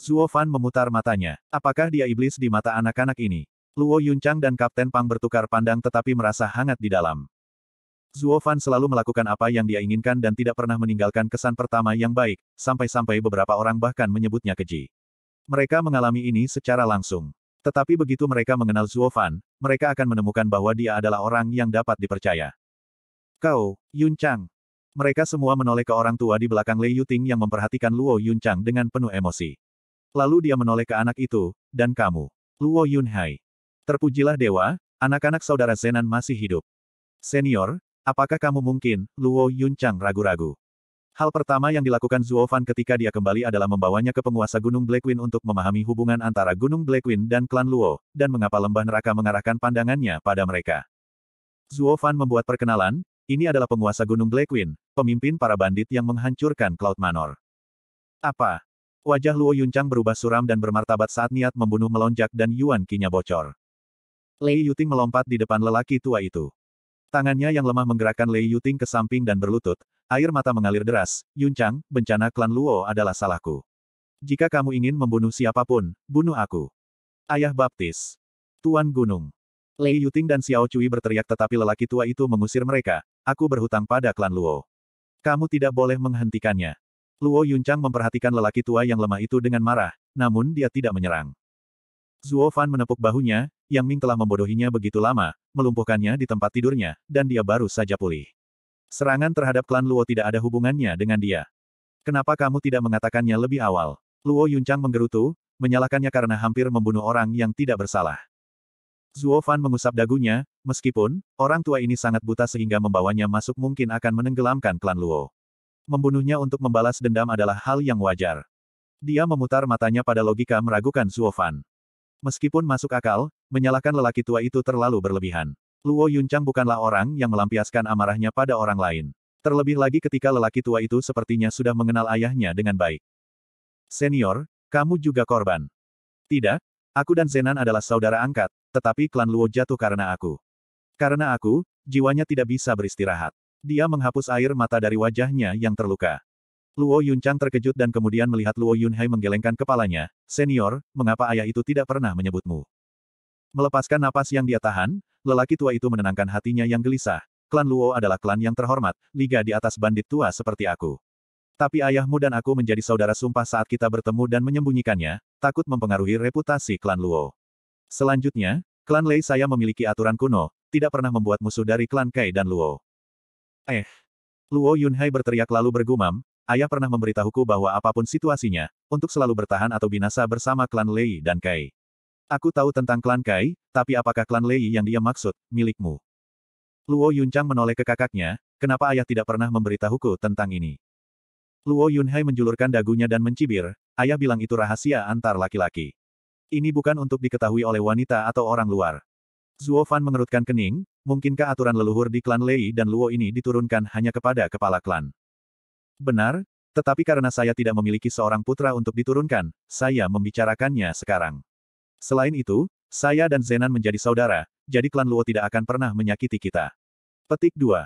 Zuo Fan memutar matanya. Apakah dia iblis di mata anak-anak ini? Luo Yunchang dan Kapten Pang bertukar pandang tetapi merasa hangat di dalam. Zuo Fan selalu melakukan apa yang dia inginkan dan tidak pernah meninggalkan kesan pertama yang baik, sampai-sampai beberapa orang bahkan menyebutnya keji. Mereka mengalami ini secara langsung. Tetapi begitu mereka mengenal Zuo Fan, mereka akan menemukan bahwa dia adalah orang yang dapat dipercaya. Kau, Yun Chang. Mereka semua menoleh ke orang tua di belakang Lei Yuting yang memperhatikan Luo Yun Chang dengan penuh emosi. Lalu dia menoleh ke anak itu, dan kamu, Luo Yun Hai. Terpujilah dewa, anak-anak saudara Zenan masih hidup. Senior, Apakah kamu mungkin? Luo Yunchang ragu-ragu. Hal pertama yang dilakukan Zuo Fan ketika dia kembali adalah membawanya ke penguasa Gunung Black untuk memahami hubungan antara Gunung Black dan klan Luo, dan mengapa lembah neraka mengarahkan pandangannya pada mereka. Zuo Fan membuat perkenalan, ini adalah penguasa Gunung Black pemimpin para bandit yang menghancurkan Cloud Manor. Apa? Wajah Luo Yunchang berubah suram dan bermartabat saat niat membunuh melonjak dan Yuan Kinya bocor. Lei Yuting melompat di depan lelaki tua itu. Tangannya yang lemah menggerakkan Lei Yuting ke samping dan berlutut, air mata mengalir deras, Yuncang, bencana klan Luo adalah salahku. Jika kamu ingin membunuh siapapun, bunuh aku. Ayah baptis. Tuan Gunung. Lei Yuting dan Xiao Cui berteriak tetapi lelaki tua itu mengusir mereka, aku berhutang pada klan Luo. Kamu tidak boleh menghentikannya. Luo Yuncang memperhatikan lelaki tua yang lemah itu dengan marah, namun dia tidak menyerang. Zuo Fan menepuk bahunya, yang Ming telah membodohinya begitu lama, melumpuhkannya di tempat tidurnya, dan dia baru saja pulih. Serangan terhadap klan Luo tidak ada hubungannya dengan dia. Kenapa kamu tidak mengatakannya lebih awal? Luo Yuncang menggerutu, menyalahkannya karena hampir membunuh orang yang tidak bersalah. Zuo Fan mengusap dagunya, meskipun, orang tua ini sangat buta sehingga membawanya masuk mungkin akan menenggelamkan klan Luo. Membunuhnya untuk membalas dendam adalah hal yang wajar. Dia memutar matanya pada logika meragukan Zuo Fan. Meskipun masuk akal, menyalahkan lelaki tua itu terlalu berlebihan. Luo Yuncang bukanlah orang yang melampiaskan amarahnya pada orang lain. Terlebih lagi ketika lelaki tua itu sepertinya sudah mengenal ayahnya dengan baik. Senior, kamu juga korban. Tidak, aku dan Zenan adalah saudara angkat, tetapi klan Luo jatuh karena aku. Karena aku, jiwanya tidak bisa beristirahat. Dia menghapus air mata dari wajahnya yang terluka. Luo Yunchang terkejut dan kemudian melihat Luo Yunhai menggelengkan kepalanya. Senior, mengapa ayah itu tidak pernah menyebutmu? Melepaskan napas yang dia tahan, lelaki tua itu menenangkan hatinya yang gelisah. Klan Luo adalah klan yang terhormat, liga di atas bandit tua seperti aku. Tapi ayahmu dan aku menjadi saudara sumpah saat kita bertemu dan menyembunyikannya, takut mempengaruhi reputasi klan Luo. Selanjutnya, klan Lei saya memiliki aturan kuno, tidak pernah membuat musuh dari klan Kai dan Luo. Eh. Luo Yunhai berteriak lalu bergumam, ayah pernah memberitahuku bahwa apapun situasinya, untuk selalu bertahan atau binasa bersama klan Lei dan Kai. Aku tahu tentang klan Kai, tapi apakah klan Lei yang dia maksud, milikmu? Luo Yunchang menoleh ke kakaknya, kenapa ayah tidak pernah memberitahuku tentang ini? Luo Yunhai menjulurkan dagunya dan mencibir, ayah bilang itu rahasia antar laki-laki. Ini bukan untuk diketahui oleh wanita atau orang luar. Zuo Fan mengerutkan kening, mungkinkah aturan leluhur di klan Lei dan Luo ini diturunkan hanya kepada kepala klan? Benar, tetapi karena saya tidak memiliki seorang putra untuk diturunkan, saya membicarakannya sekarang. Selain itu, saya dan Zenan menjadi saudara, jadi klan Luo tidak akan pernah menyakiti kita. Petik 2.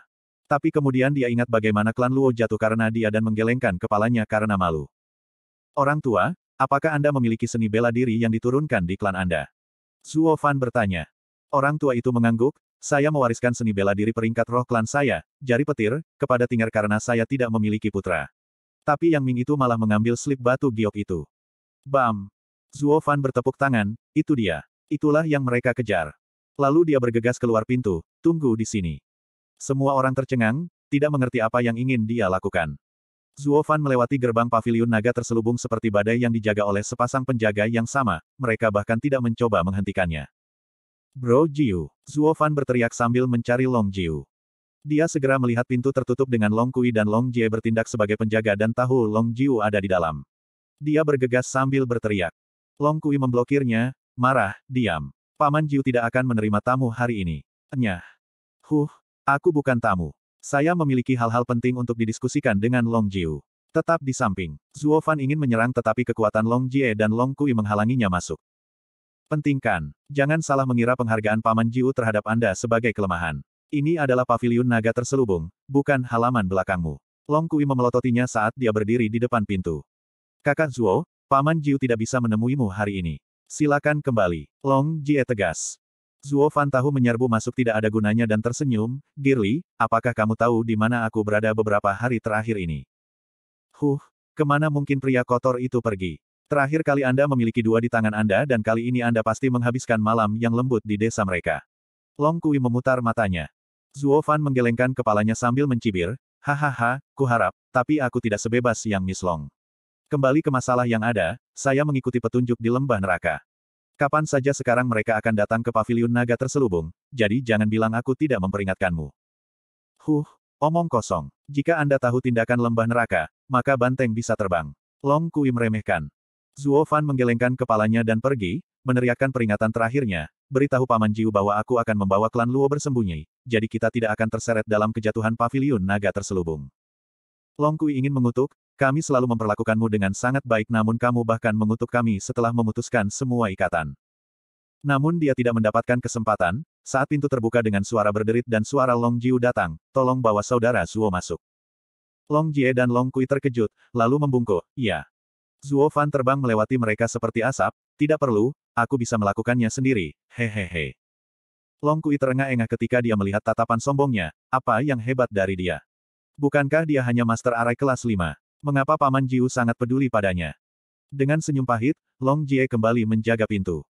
Tapi kemudian dia ingat bagaimana klan Luo jatuh karena dia dan menggelengkan kepalanya karena malu. Orang tua, apakah Anda memiliki seni bela diri yang diturunkan di klan Anda? Zuo Fan bertanya. Orang tua itu mengangguk, saya mewariskan seni bela diri peringkat roh klan saya, jari petir, kepada Tinger karena saya tidak memiliki putra. Tapi Yang Ming itu malah mengambil slip batu giok itu. Bam! Zuo Fan bertepuk tangan, itu dia. Itulah yang mereka kejar. Lalu dia bergegas keluar pintu, tunggu di sini. Semua orang tercengang, tidak mengerti apa yang ingin dia lakukan. Zuo Fan melewati gerbang paviliun naga terselubung seperti badai yang dijaga oleh sepasang penjaga yang sama, mereka bahkan tidak mencoba menghentikannya. Bro Jiu. Zuo Fan berteriak sambil mencari Long Jiu. Dia segera melihat pintu tertutup dengan Long Kui dan Long Jie bertindak sebagai penjaga dan tahu Long Jiu ada di dalam. Dia bergegas sambil berteriak. Long Kui memblokirnya, marah, diam. Paman Jiu tidak akan menerima tamu hari ini. Nyah. Huh, aku bukan tamu. Saya memiliki hal-hal penting untuk didiskusikan dengan Long Jiu. Tetap di samping, Zuo Fan ingin menyerang tetapi kekuatan Long Jie dan Long Kui menghalanginya masuk. Pentingkan, jangan salah mengira penghargaan Paman Jiu terhadap Anda sebagai kelemahan. Ini adalah pavilion naga terselubung, bukan halaman belakangmu. Long Kui memelototinya saat dia berdiri di depan pintu. Kakak Zuo, Paman Jiu tidak bisa menemuimu hari ini. Silakan kembali. Long Jie tegas. Zuo Fan tahu menyerbu masuk tidak ada gunanya dan tersenyum, Girly, apakah kamu tahu di mana aku berada beberapa hari terakhir ini? Huh, kemana mungkin pria kotor itu pergi? Terakhir kali Anda memiliki dua di tangan Anda dan kali ini Anda pasti menghabiskan malam yang lembut di desa mereka. Long Kui memutar matanya. Zuo Fan menggelengkan kepalanya sambil mencibir, Hahaha, ku harap, tapi aku tidak sebebas yang Miss Long. Kembali ke masalah yang ada, saya mengikuti petunjuk di lembah neraka. Kapan saja sekarang mereka akan datang ke pavilion naga terselubung, jadi jangan bilang aku tidak memperingatkanmu. Huh, omong kosong. Jika Anda tahu tindakan lembah neraka, maka banteng bisa terbang. Long Kui meremehkan. Zuo Fan menggelengkan kepalanya dan pergi, meneriakkan peringatan terakhirnya, beritahu Paman Jiu bahwa aku akan membawa klan Luo bersembunyi, jadi kita tidak akan terseret dalam kejatuhan pavilion naga terselubung. Long Kui ingin mengutuk, kami selalu memperlakukanmu dengan sangat baik namun kamu bahkan mengutuk kami setelah memutuskan semua ikatan. Namun dia tidak mendapatkan kesempatan, saat pintu terbuka dengan suara berderit dan suara Long Jiu datang, tolong bawa saudara Zuo masuk. Long Jie dan Long Kui terkejut, lalu membungkuk, Ya. Zuo Fan terbang melewati mereka seperti asap, tidak perlu, aku bisa melakukannya sendiri, hehehe. Long Kui terengah-engah ketika dia melihat tatapan sombongnya, apa yang hebat dari dia. Bukankah dia hanya master arai kelas 5? Mengapa Paman Jiu sangat peduli padanya? Dengan senyum pahit, Long Jie kembali menjaga pintu.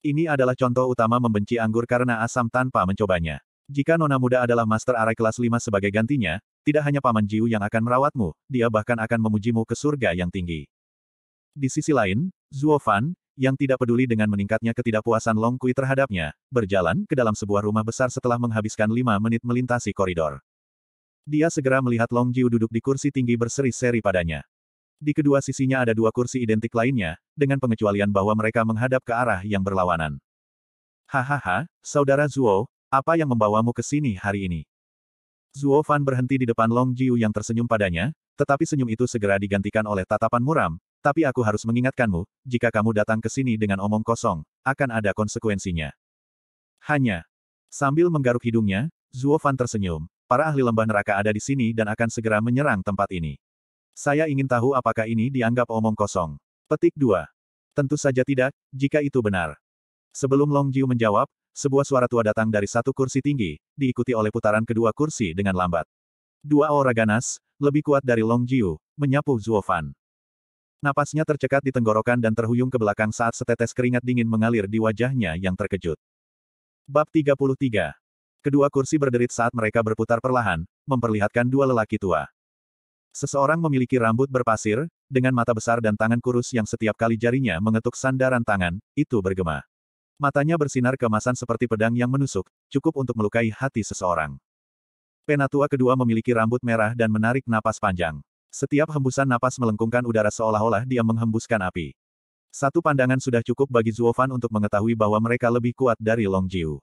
Ini adalah contoh utama membenci anggur karena asam tanpa mencobanya. Jika nona muda adalah master arai kelas 5 sebagai gantinya, tidak hanya Paman Jiu yang akan merawatmu, dia bahkan akan memujimu ke surga yang tinggi. Di sisi lain, Zuo Fan, yang tidak peduli dengan meningkatnya ketidakpuasan Long Kui terhadapnya, berjalan ke dalam sebuah rumah besar setelah menghabiskan lima menit melintasi koridor. Dia segera melihat Long Jiu duduk di kursi tinggi berseri-seri padanya. Di kedua sisinya ada dua kursi identik lainnya, dengan pengecualian bahwa mereka menghadap ke arah yang berlawanan. Hahaha, Saudara Zuo, apa yang membawamu ke sini hari ini? Zuo Fan berhenti di depan Long Jiu yang tersenyum padanya, tetapi senyum itu segera digantikan oleh tatapan muram, tapi aku harus mengingatkanmu, jika kamu datang ke sini dengan omong kosong, akan ada konsekuensinya. Hanya. Sambil menggaruk hidungnya, Zuo Fan tersenyum. Para ahli lembah neraka ada di sini dan akan segera menyerang tempat ini. Saya ingin tahu apakah ini dianggap omong kosong. Petik 2. Tentu saja tidak, jika itu benar. Sebelum Long Jiu menjawab, sebuah suara tua datang dari satu kursi tinggi, diikuti oleh putaran kedua kursi dengan lambat. Dua aura ganas, lebih kuat dari Long Jiu, menyapu Zuo Fan. Napasnya tercekat di tenggorokan dan terhuyung ke belakang saat setetes keringat dingin mengalir di wajahnya yang terkejut. Bab 33 Kedua kursi berderit saat mereka berputar perlahan, memperlihatkan dua lelaki tua. Seseorang memiliki rambut berpasir, dengan mata besar dan tangan kurus yang setiap kali jarinya mengetuk sandaran tangan, itu bergema. Matanya bersinar kemasan seperti pedang yang menusuk, cukup untuk melukai hati seseorang. Penatua kedua memiliki rambut merah dan menarik napas panjang. Setiap hembusan napas melengkungkan udara seolah-olah dia menghembuskan api. Satu pandangan sudah cukup bagi Zuofan untuk mengetahui bahwa mereka lebih kuat dari Long Jiu.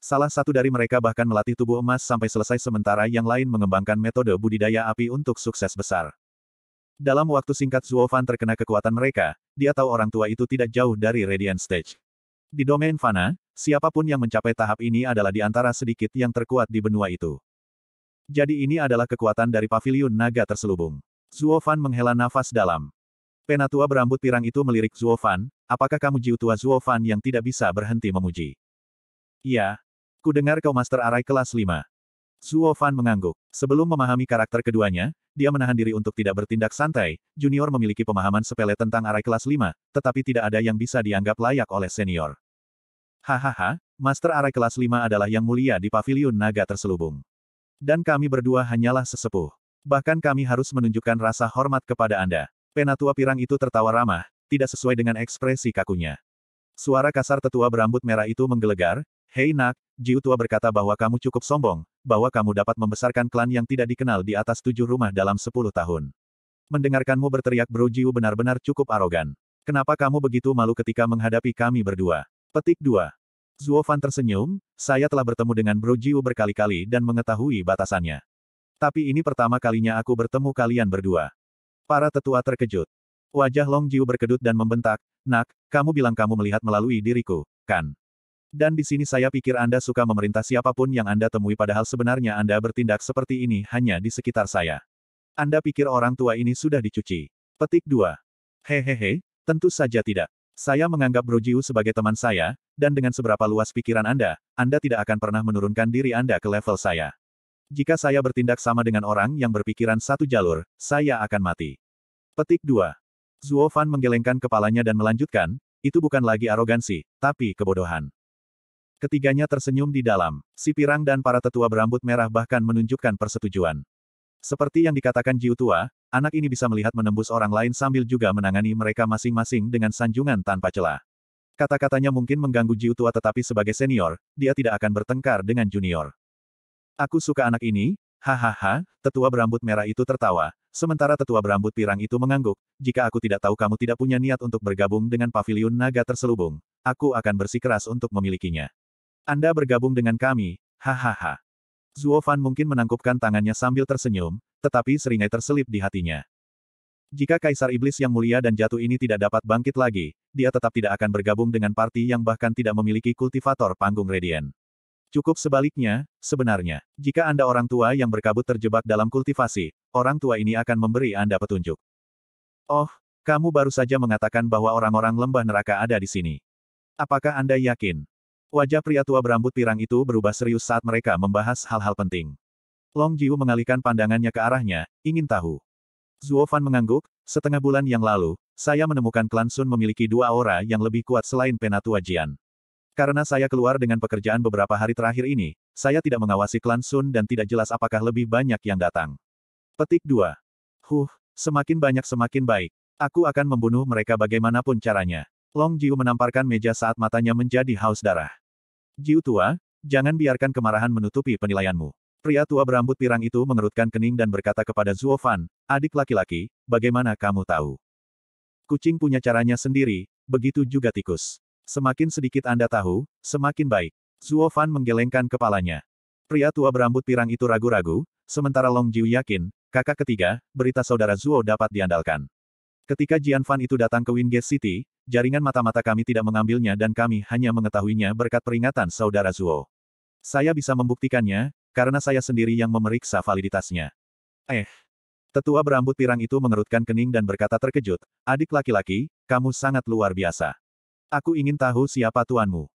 Salah satu dari mereka bahkan melatih tubuh emas sampai selesai sementara yang lain mengembangkan metode budidaya api untuk sukses besar. Dalam waktu singkat Zuofan terkena kekuatan mereka, dia tahu orang tua itu tidak jauh dari Radiant Stage. Di domain Fana, siapapun yang mencapai tahap ini adalah di antara sedikit yang terkuat di benua itu. Jadi ini adalah kekuatan dari paviliun naga terselubung. Zuo Fan menghela nafas dalam. Penatua berambut pirang itu melirik Zuo Fan, apakah kamu Jiu Tua Zuo Fan yang tidak bisa berhenti memuji? Ya, Ku dengar kau Master Arai kelas 5. Zuo Fan mengangguk. Sebelum memahami karakter keduanya, dia menahan diri untuk tidak bertindak santai, junior memiliki pemahaman sepele tentang Arai kelas 5, tetapi tidak ada yang bisa dianggap layak oleh senior. Hahaha, Master Arai kelas 5 adalah yang mulia di paviliun naga terselubung. Dan kami berdua hanyalah sesepuh. Bahkan kami harus menunjukkan rasa hormat kepada Anda. Penatua pirang itu tertawa ramah, tidak sesuai dengan ekspresi kakunya. Suara kasar tetua berambut merah itu menggelegar, Hei nak, Jiu tua berkata bahwa kamu cukup sombong, bahwa kamu dapat membesarkan klan yang tidak dikenal di atas tujuh rumah dalam sepuluh tahun. Mendengarkanmu berteriak bro Jiu benar-benar cukup arogan. Kenapa kamu begitu malu ketika menghadapi kami berdua? Petik 2. Zuofan Fan tersenyum, saya telah bertemu dengan Bro Jiu berkali-kali dan mengetahui batasannya. Tapi ini pertama kalinya aku bertemu kalian berdua. Para tetua terkejut. Wajah Long Jiu berkedut dan membentak, Nak, kamu bilang kamu melihat melalui diriku, kan? Dan di sini saya pikir Anda suka memerintah siapapun yang Anda temui padahal sebenarnya Anda bertindak seperti ini hanya di sekitar saya. Anda pikir orang tua ini sudah dicuci. Petik 2. Hehehe, tentu saja tidak. Saya menganggap Brojiu sebagai teman saya, dan dengan seberapa luas pikiran Anda, Anda tidak akan pernah menurunkan diri Anda ke level saya. Jika saya bertindak sama dengan orang yang berpikiran satu jalur, saya akan mati. Petik 2. Zuo Fan menggelengkan kepalanya dan melanjutkan, itu bukan lagi arogansi, tapi kebodohan. Ketiganya tersenyum di dalam. Si Pirang dan para tetua berambut merah bahkan menunjukkan persetujuan. Seperti yang dikatakan Jiu Tua, anak ini bisa melihat menembus orang lain sambil juga menangani mereka masing-masing dengan sanjungan tanpa celah. Kata-katanya mungkin mengganggu Jiu Tua tetapi sebagai senior, dia tidak akan bertengkar dengan junior. Aku suka anak ini, hahaha, tetua berambut merah itu tertawa, sementara tetua berambut pirang itu mengangguk, jika aku tidak tahu kamu tidak punya niat untuk bergabung dengan paviliun naga terselubung, aku akan bersikeras untuk memilikinya. Anda bergabung dengan kami, hahaha. Zuo Fan mungkin menangkupkan tangannya sambil tersenyum, tetapi seringai terselip di hatinya. Jika Kaisar Iblis yang mulia dan jatuh ini tidak dapat bangkit lagi, dia tetap tidak akan bergabung dengan parti yang bahkan tidak memiliki kultivator panggung Radiant. Cukup sebaliknya, sebenarnya, jika Anda orang tua yang berkabut terjebak dalam kultivasi, orang tua ini akan memberi Anda petunjuk. Oh, kamu baru saja mengatakan bahwa orang-orang lembah neraka ada di sini. Apakah Anda yakin? Wajah pria tua berambut pirang itu berubah serius saat mereka membahas hal-hal penting. Long Jiu mengalihkan pandangannya ke arahnya, ingin tahu. Zhuo Fan mengangguk, setengah bulan yang lalu, saya menemukan klan Sun memiliki dua aura yang lebih kuat selain Penatua Jian. Karena saya keluar dengan pekerjaan beberapa hari terakhir ini, saya tidak mengawasi klan Sun dan tidak jelas apakah lebih banyak yang datang. Petik 2. Huh, semakin banyak semakin baik. Aku akan membunuh mereka bagaimanapun caranya. Long Jiu menamparkan meja saat matanya menjadi haus darah. Jiu tua, jangan biarkan kemarahan menutupi penilaianmu. Pria tua berambut pirang itu mengerutkan kening dan berkata kepada Zuo Fan, adik laki-laki, bagaimana kamu tahu? Kucing punya caranya sendiri, begitu juga tikus. Semakin sedikit Anda tahu, semakin baik. Zuo Fan menggelengkan kepalanya. Pria tua berambut pirang itu ragu-ragu, sementara Long Jiu yakin, kakak ketiga, berita saudara Zuo dapat diandalkan. Ketika Jian Fan itu datang ke Wingate City, Jaringan mata-mata kami tidak mengambilnya dan kami hanya mengetahuinya berkat peringatan saudara Zuo. Saya bisa membuktikannya, karena saya sendiri yang memeriksa validitasnya. Eh. Tetua berambut pirang itu mengerutkan kening dan berkata terkejut, adik laki-laki, kamu sangat luar biasa. Aku ingin tahu siapa tuanmu.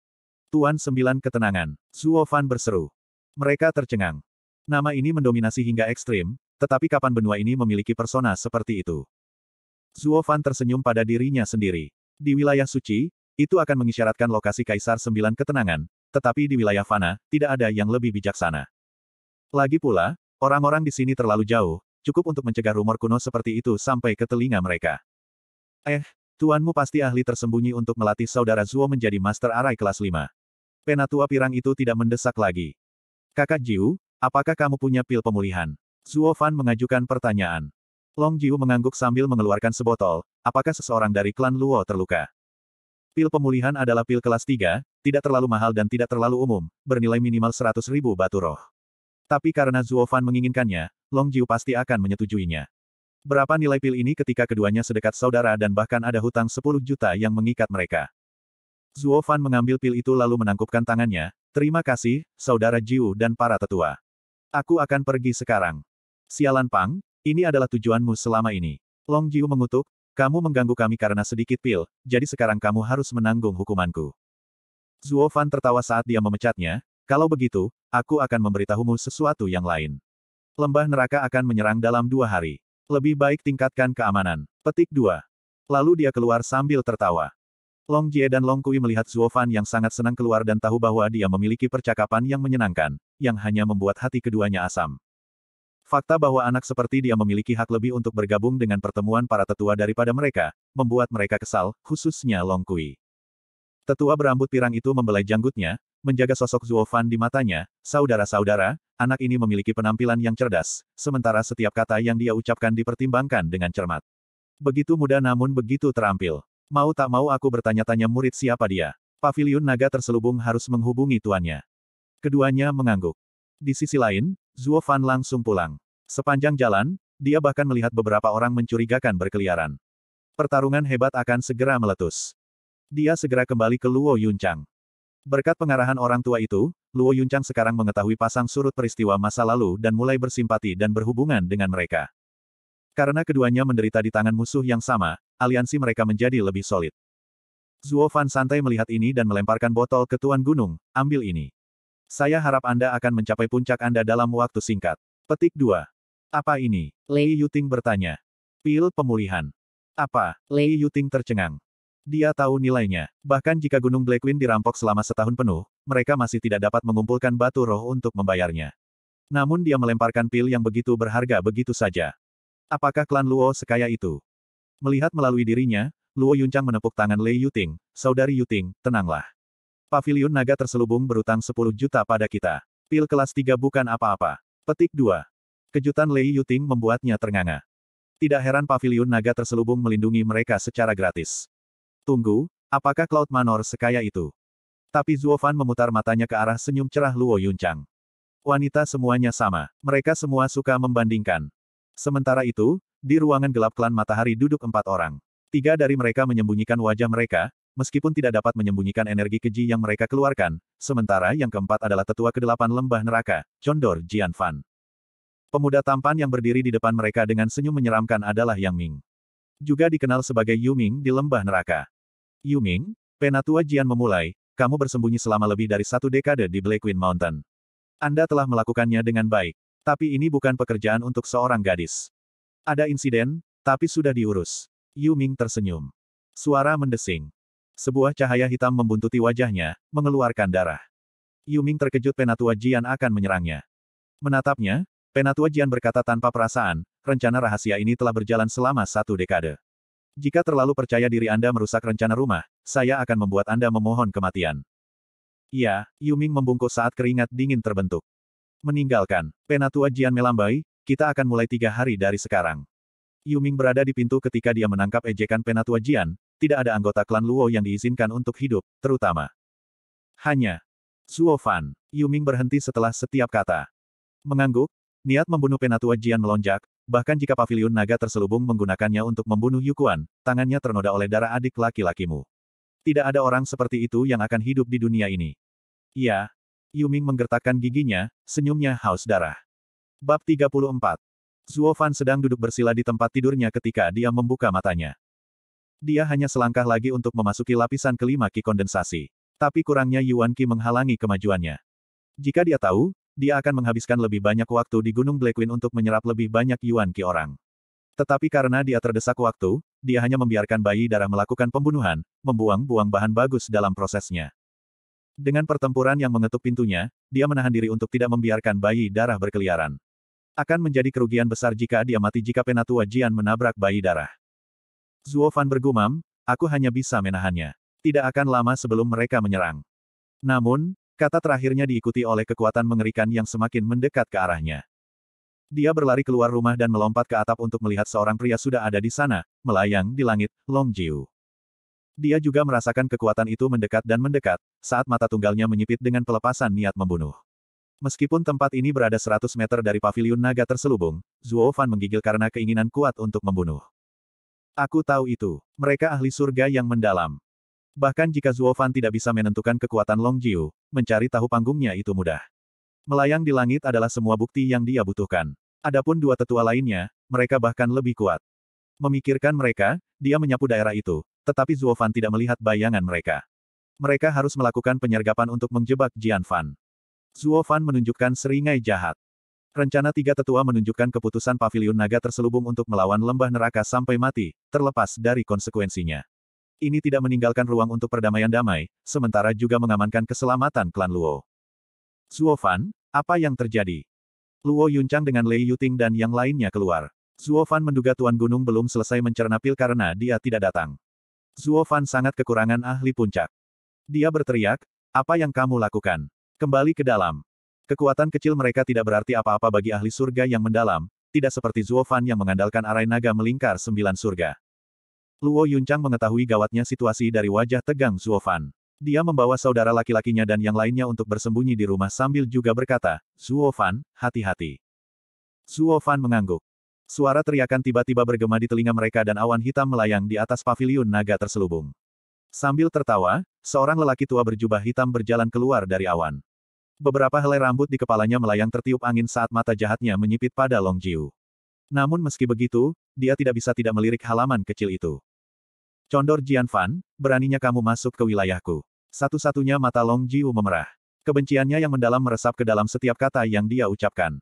Tuan Sembilan Ketenangan, Zuo Fan berseru. Mereka tercengang. Nama ini mendominasi hingga ekstrim, tetapi kapan benua ini memiliki persona seperti itu? Zuo Fan tersenyum pada dirinya sendiri. Di wilayah suci, itu akan mengisyaratkan lokasi Kaisar Sembilan Ketenangan, tetapi di wilayah Fana, tidak ada yang lebih bijaksana. Lagi pula, orang-orang di sini terlalu jauh, cukup untuk mencegah rumor kuno seperti itu sampai ke telinga mereka. Eh, tuanmu pasti ahli tersembunyi untuk melatih saudara Zuo menjadi Master Arai kelas 5. Penatua pirang itu tidak mendesak lagi. Kakak Jiu, apakah kamu punya pil pemulihan? Zuo Fan mengajukan pertanyaan. Long Jiu mengangguk sambil mengeluarkan sebotol, apakah seseorang dari klan Luo terluka? Pil pemulihan adalah pil kelas 3, tidak terlalu mahal dan tidak terlalu umum, bernilai minimal 100 ribu batu roh. Tapi karena Zuo Fan menginginkannya, Long Jiu pasti akan menyetujuinya. Berapa nilai pil ini ketika keduanya sedekat saudara dan bahkan ada hutang 10 juta yang mengikat mereka? Zuo Fan mengambil pil itu lalu menangkupkan tangannya, terima kasih, saudara Jiu dan para tetua. Aku akan pergi sekarang. Sialan Pang, ini adalah tujuanmu selama ini. Long Jiu mengutuk, kamu mengganggu kami karena sedikit pil, jadi sekarang kamu harus menanggung hukumanku. Zuo Fan tertawa saat dia memecatnya, kalau begitu, aku akan memberitahumu sesuatu yang lain. Lembah neraka akan menyerang dalam dua hari. Lebih baik tingkatkan keamanan. Petik dua. Lalu dia keluar sambil tertawa. Long Jie dan Long Kui melihat Zuo Fan yang sangat senang keluar dan tahu bahwa dia memiliki percakapan yang menyenangkan, yang hanya membuat hati keduanya asam. Fakta bahwa anak seperti dia memiliki hak lebih untuk bergabung dengan pertemuan para tetua daripada mereka, membuat mereka kesal, khususnya Long Kui. Tetua berambut pirang itu membelai janggutnya, menjaga sosok Zuo Fan di matanya, saudara-saudara, anak ini memiliki penampilan yang cerdas, sementara setiap kata yang dia ucapkan dipertimbangkan dengan cermat. Begitu muda namun begitu terampil. Mau tak mau aku bertanya-tanya murid siapa dia. Paviliun naga terselubung harus menghubungi tuannya. Keduanya mengangguk. Di sisi lain, Zuo Fan langsung pulang. Sepanjang jalan, dia bahkan melihat beberapa orang mencurigakan berkeliaran. Pertarungan hebat akan segera meletus. Dia segera kembali ke Luo Yunchang. Berkat pengarahan orang tua itu, Luo Yunchang sekarang mengetahui pasang surut peristiwa masa lalu dan mulai bersimpati dan berhubungan dengan mereka. Karena keduanya menderita di tangan musuh yang sama, aliansi mereka menjadi lebih solid. Zuo Fan santai melihat ini dan melemparkan botol ke Tuan Gunung, ambil ini. Saya harap Anda akan mencapai puncak Anda dalam waktu singkat. Petik 2. Apa ini? Lei Yuting bertanya. Pil pemulihan. Apa? Lei Yuting tercengang. Dia tahu nilainya. Bahkan jika Gunung Black Queen dirampok selama setahun penuh, mereka masih tidak dapat mengumpulkan batu roh untuk membayarnya. Namun dia melemparkan pil yang begitu berharga begitu saja. Apakah klan Luo sekaya itu? Melihat melalui dirinya, Luo Yuncang menepuk tangan Lei Yuting, saudari Yuting, tenanglah. Paviliun naga terselubung berutang 10 juta pada kita. Pil kelas 3 bukan apa-apa. Petik 2. Kejutan Lei Yuting membuatnya ternganga. Tidak heran paviliun naga terselubung melindungi mereka secara gratis. Tunggu, apakah Cloud Manor sekaya itu? Tapi Zuofan memutar matanya ke arah senyum cerah Luo Yunchang. Wanita semuanya sama, mereka semua suka membandingkan. Sementara itu, di ruangan gelap klan matahari duduk empat orang. Tiga dari mereka menyembunyikan wajah mereka, meskipun tidak dapat menyembunyikan energi keji yang mereka keluarkan, sementara yang keempat adalah tetua kedelapan lembah neraka, Condor Jianfan. Pemuda tampan yang berdiri di depan mereka dengan senyum menyeramkan adalah Yang Ming. Juga dikenal sebagai Yu Ming di lembah neraka. Yu Ming, Penatua Jian memulai, kamu bersembunyi selama lebih dari satu dekade di Black Queen Mountain. Anda telah melakukannya dengan baik. Tapi ini bukan pekerjaan untuk seorang gadis. Ada insiden, tapi sudah diurus. Yu Ming tersenyum. Suara mendesing. Sebuah cahaya hitam membuntuti wajahnya, mengeluarkan darah. Yuming terkejut Penatua Jian akan menyerangnya. Menatapnya, Penatua Jian berkata tanpa perasaan, rencana rahasia ini telah berjalan selama satu dekade. Jika terlalu percaya diri Anda merusak rencana rumah, saya akan membuat Anda memohon kematian. Iya, Yuming membungkuk saat keringat dingin terbentuk. Meninggalkan, Penatua Jian melambai, kita akan mulai tiga hari dari sekarang. Yuming berada di pintu ketika dia menangkap ejekan Penatua Jian, tidak ada anggota klan Luo yang diizinkan untuk hidup, terutama. Hanya. Zuo Fan. Yuming berhenti setelah setiap kata. Mengangguk, niat membunuh Penatua Jian melonjak, bahkan jika pavilion naga terselubung menggunakannya untuk membunuh Yukuan, tangannya ternoda oleh darah adik laki-lakimu. Tidak ada orang seperti itu yang akan hidup di dunia ini. Iya. Yuming menggertakkan giginya, senyumnya haus darah. Bab 34. Zuo Fan sedang duduk bersila di tempat tidurnya ketika dia membuka matanya. Dia hanya selangkah lagi untuk memasuki lapisan kelima Ki kondensasi. Tapi kurangnya Yuan Qi menghalangi kemajuannya. Jika dia tahu, dia akan menghabiskan lebih banyak waktu di Gunung Black Queen untuk menyerap lebih banyak Yuan Qi orang. Tetapi karena dia terdesak waktu, dia hanya membiarkan bayi darah melakukan pembunuhan, membuang-buang bahan bagus dalam prosesnya. Dengan pertempuran yang mengetuk pintunya, dia menahan diri untuk tidak membiarkan bayi darah berkeliaran. Akan menjadi kerugian besar jika dia mati jika Penatua Jian menabrak bayi darah. Zuo Fan bergumam, aku hanya bisa menahannya. Tidak akan lama sebelum mereka menyerang. Namun, kata terakhirnya diikuti oleh kekuatan mengerikan yang semakin mendekat ke arahnya. Dia berlari keluar rumah dan melompat ke atap untuk melihat seorang pria sudah ada di sana, melayang di langit, Long Jiu. Dia juga merasakan kekuatan itu mendekat dan mendekat, saat mata tunggalnya menyipit dengan pelepasan niat membunuh. Meskipun tempat ini berada 100 meter dari paviliun naga terselubung, Zuo Fan menggigil karena keinginan kuat untuk membunuh. Aku tahu itu. Mereka ahli surga yang mendalam. Bahkan jika Zuo Fan tidak bisa menentukan kekuatan Long Jiu, mencari tahu panggungnya itu mudah. Melayang di langit adalah semua bukti yang dia butuhkan. Adapun dua tetua lainnya, mereka bahkan lebih kuat. Memikirkan mereka, dia menyapu daerah itu, tetapi Zuo Fan tidak melihat bayangan mereka. Mereka harus melakukan penyergapan untuk menjebak Jian Fan. Zuo Fan menunjukkan seringai jahat. Rencana tiga tetua menunjukkan keputusan paviliun naga terselubung untuk melawan lembah neraka sampai mati, terlepas dari konsekuensinya. Ini tidak meninggalkan ruang untuk perdamaian damai, sementara juga mengamankan keselamatan klan Luo. Zuo Fan, apa yang terjadi? Luo Yuncang dengan Lei Yuting dan yang lainnya keluar. Zuo Fan menduga Tuan Gunung belum selesai mencerna pil karena dia tidak datang. Zuo Fan sangat kekurangan ahli puncak. Dia berteriak, apa yang kamu lakukan? Kembali ke dalam. Kekuatan kecil mereka tidak berarti apa-apa bagi ahli surga yang mendalam, tidak seperti Zuofan yang mengandalkan arai naga melingkar sembilan surga. Luo Yuncang mengetahui gawatnya situasi dari wajah tegang Zuofan. Dia membawa saudara laki-lakinya dan yang lainnya untuk bersembunyi di rumah sambil juga berkata, Zuofan, hati-hati. Zuofan mengangguk. Suara teriakan tiba-tiba bergema di telinga mereka dan awan hitam melayang di atas paviliun naga terselubung. Sambil tertawa, seorang lelaki tua berjubah hitam berjalan keluar dari awan. Beberapa helai rambut di kepalanya melayang tertiup angin saat mata jahatnya menyipit pada Long Jiu. Namun meski begitu, dia tidak bisa tidak melirik halaman kecil itu. Condor Jian Fan, beraninya kamu masuk ke wilayahku. Satu-satunya mata Long Jiu memerah. Kebenciannya yang mendalam meresap ke dalam setiap kata yang dia ucapkan.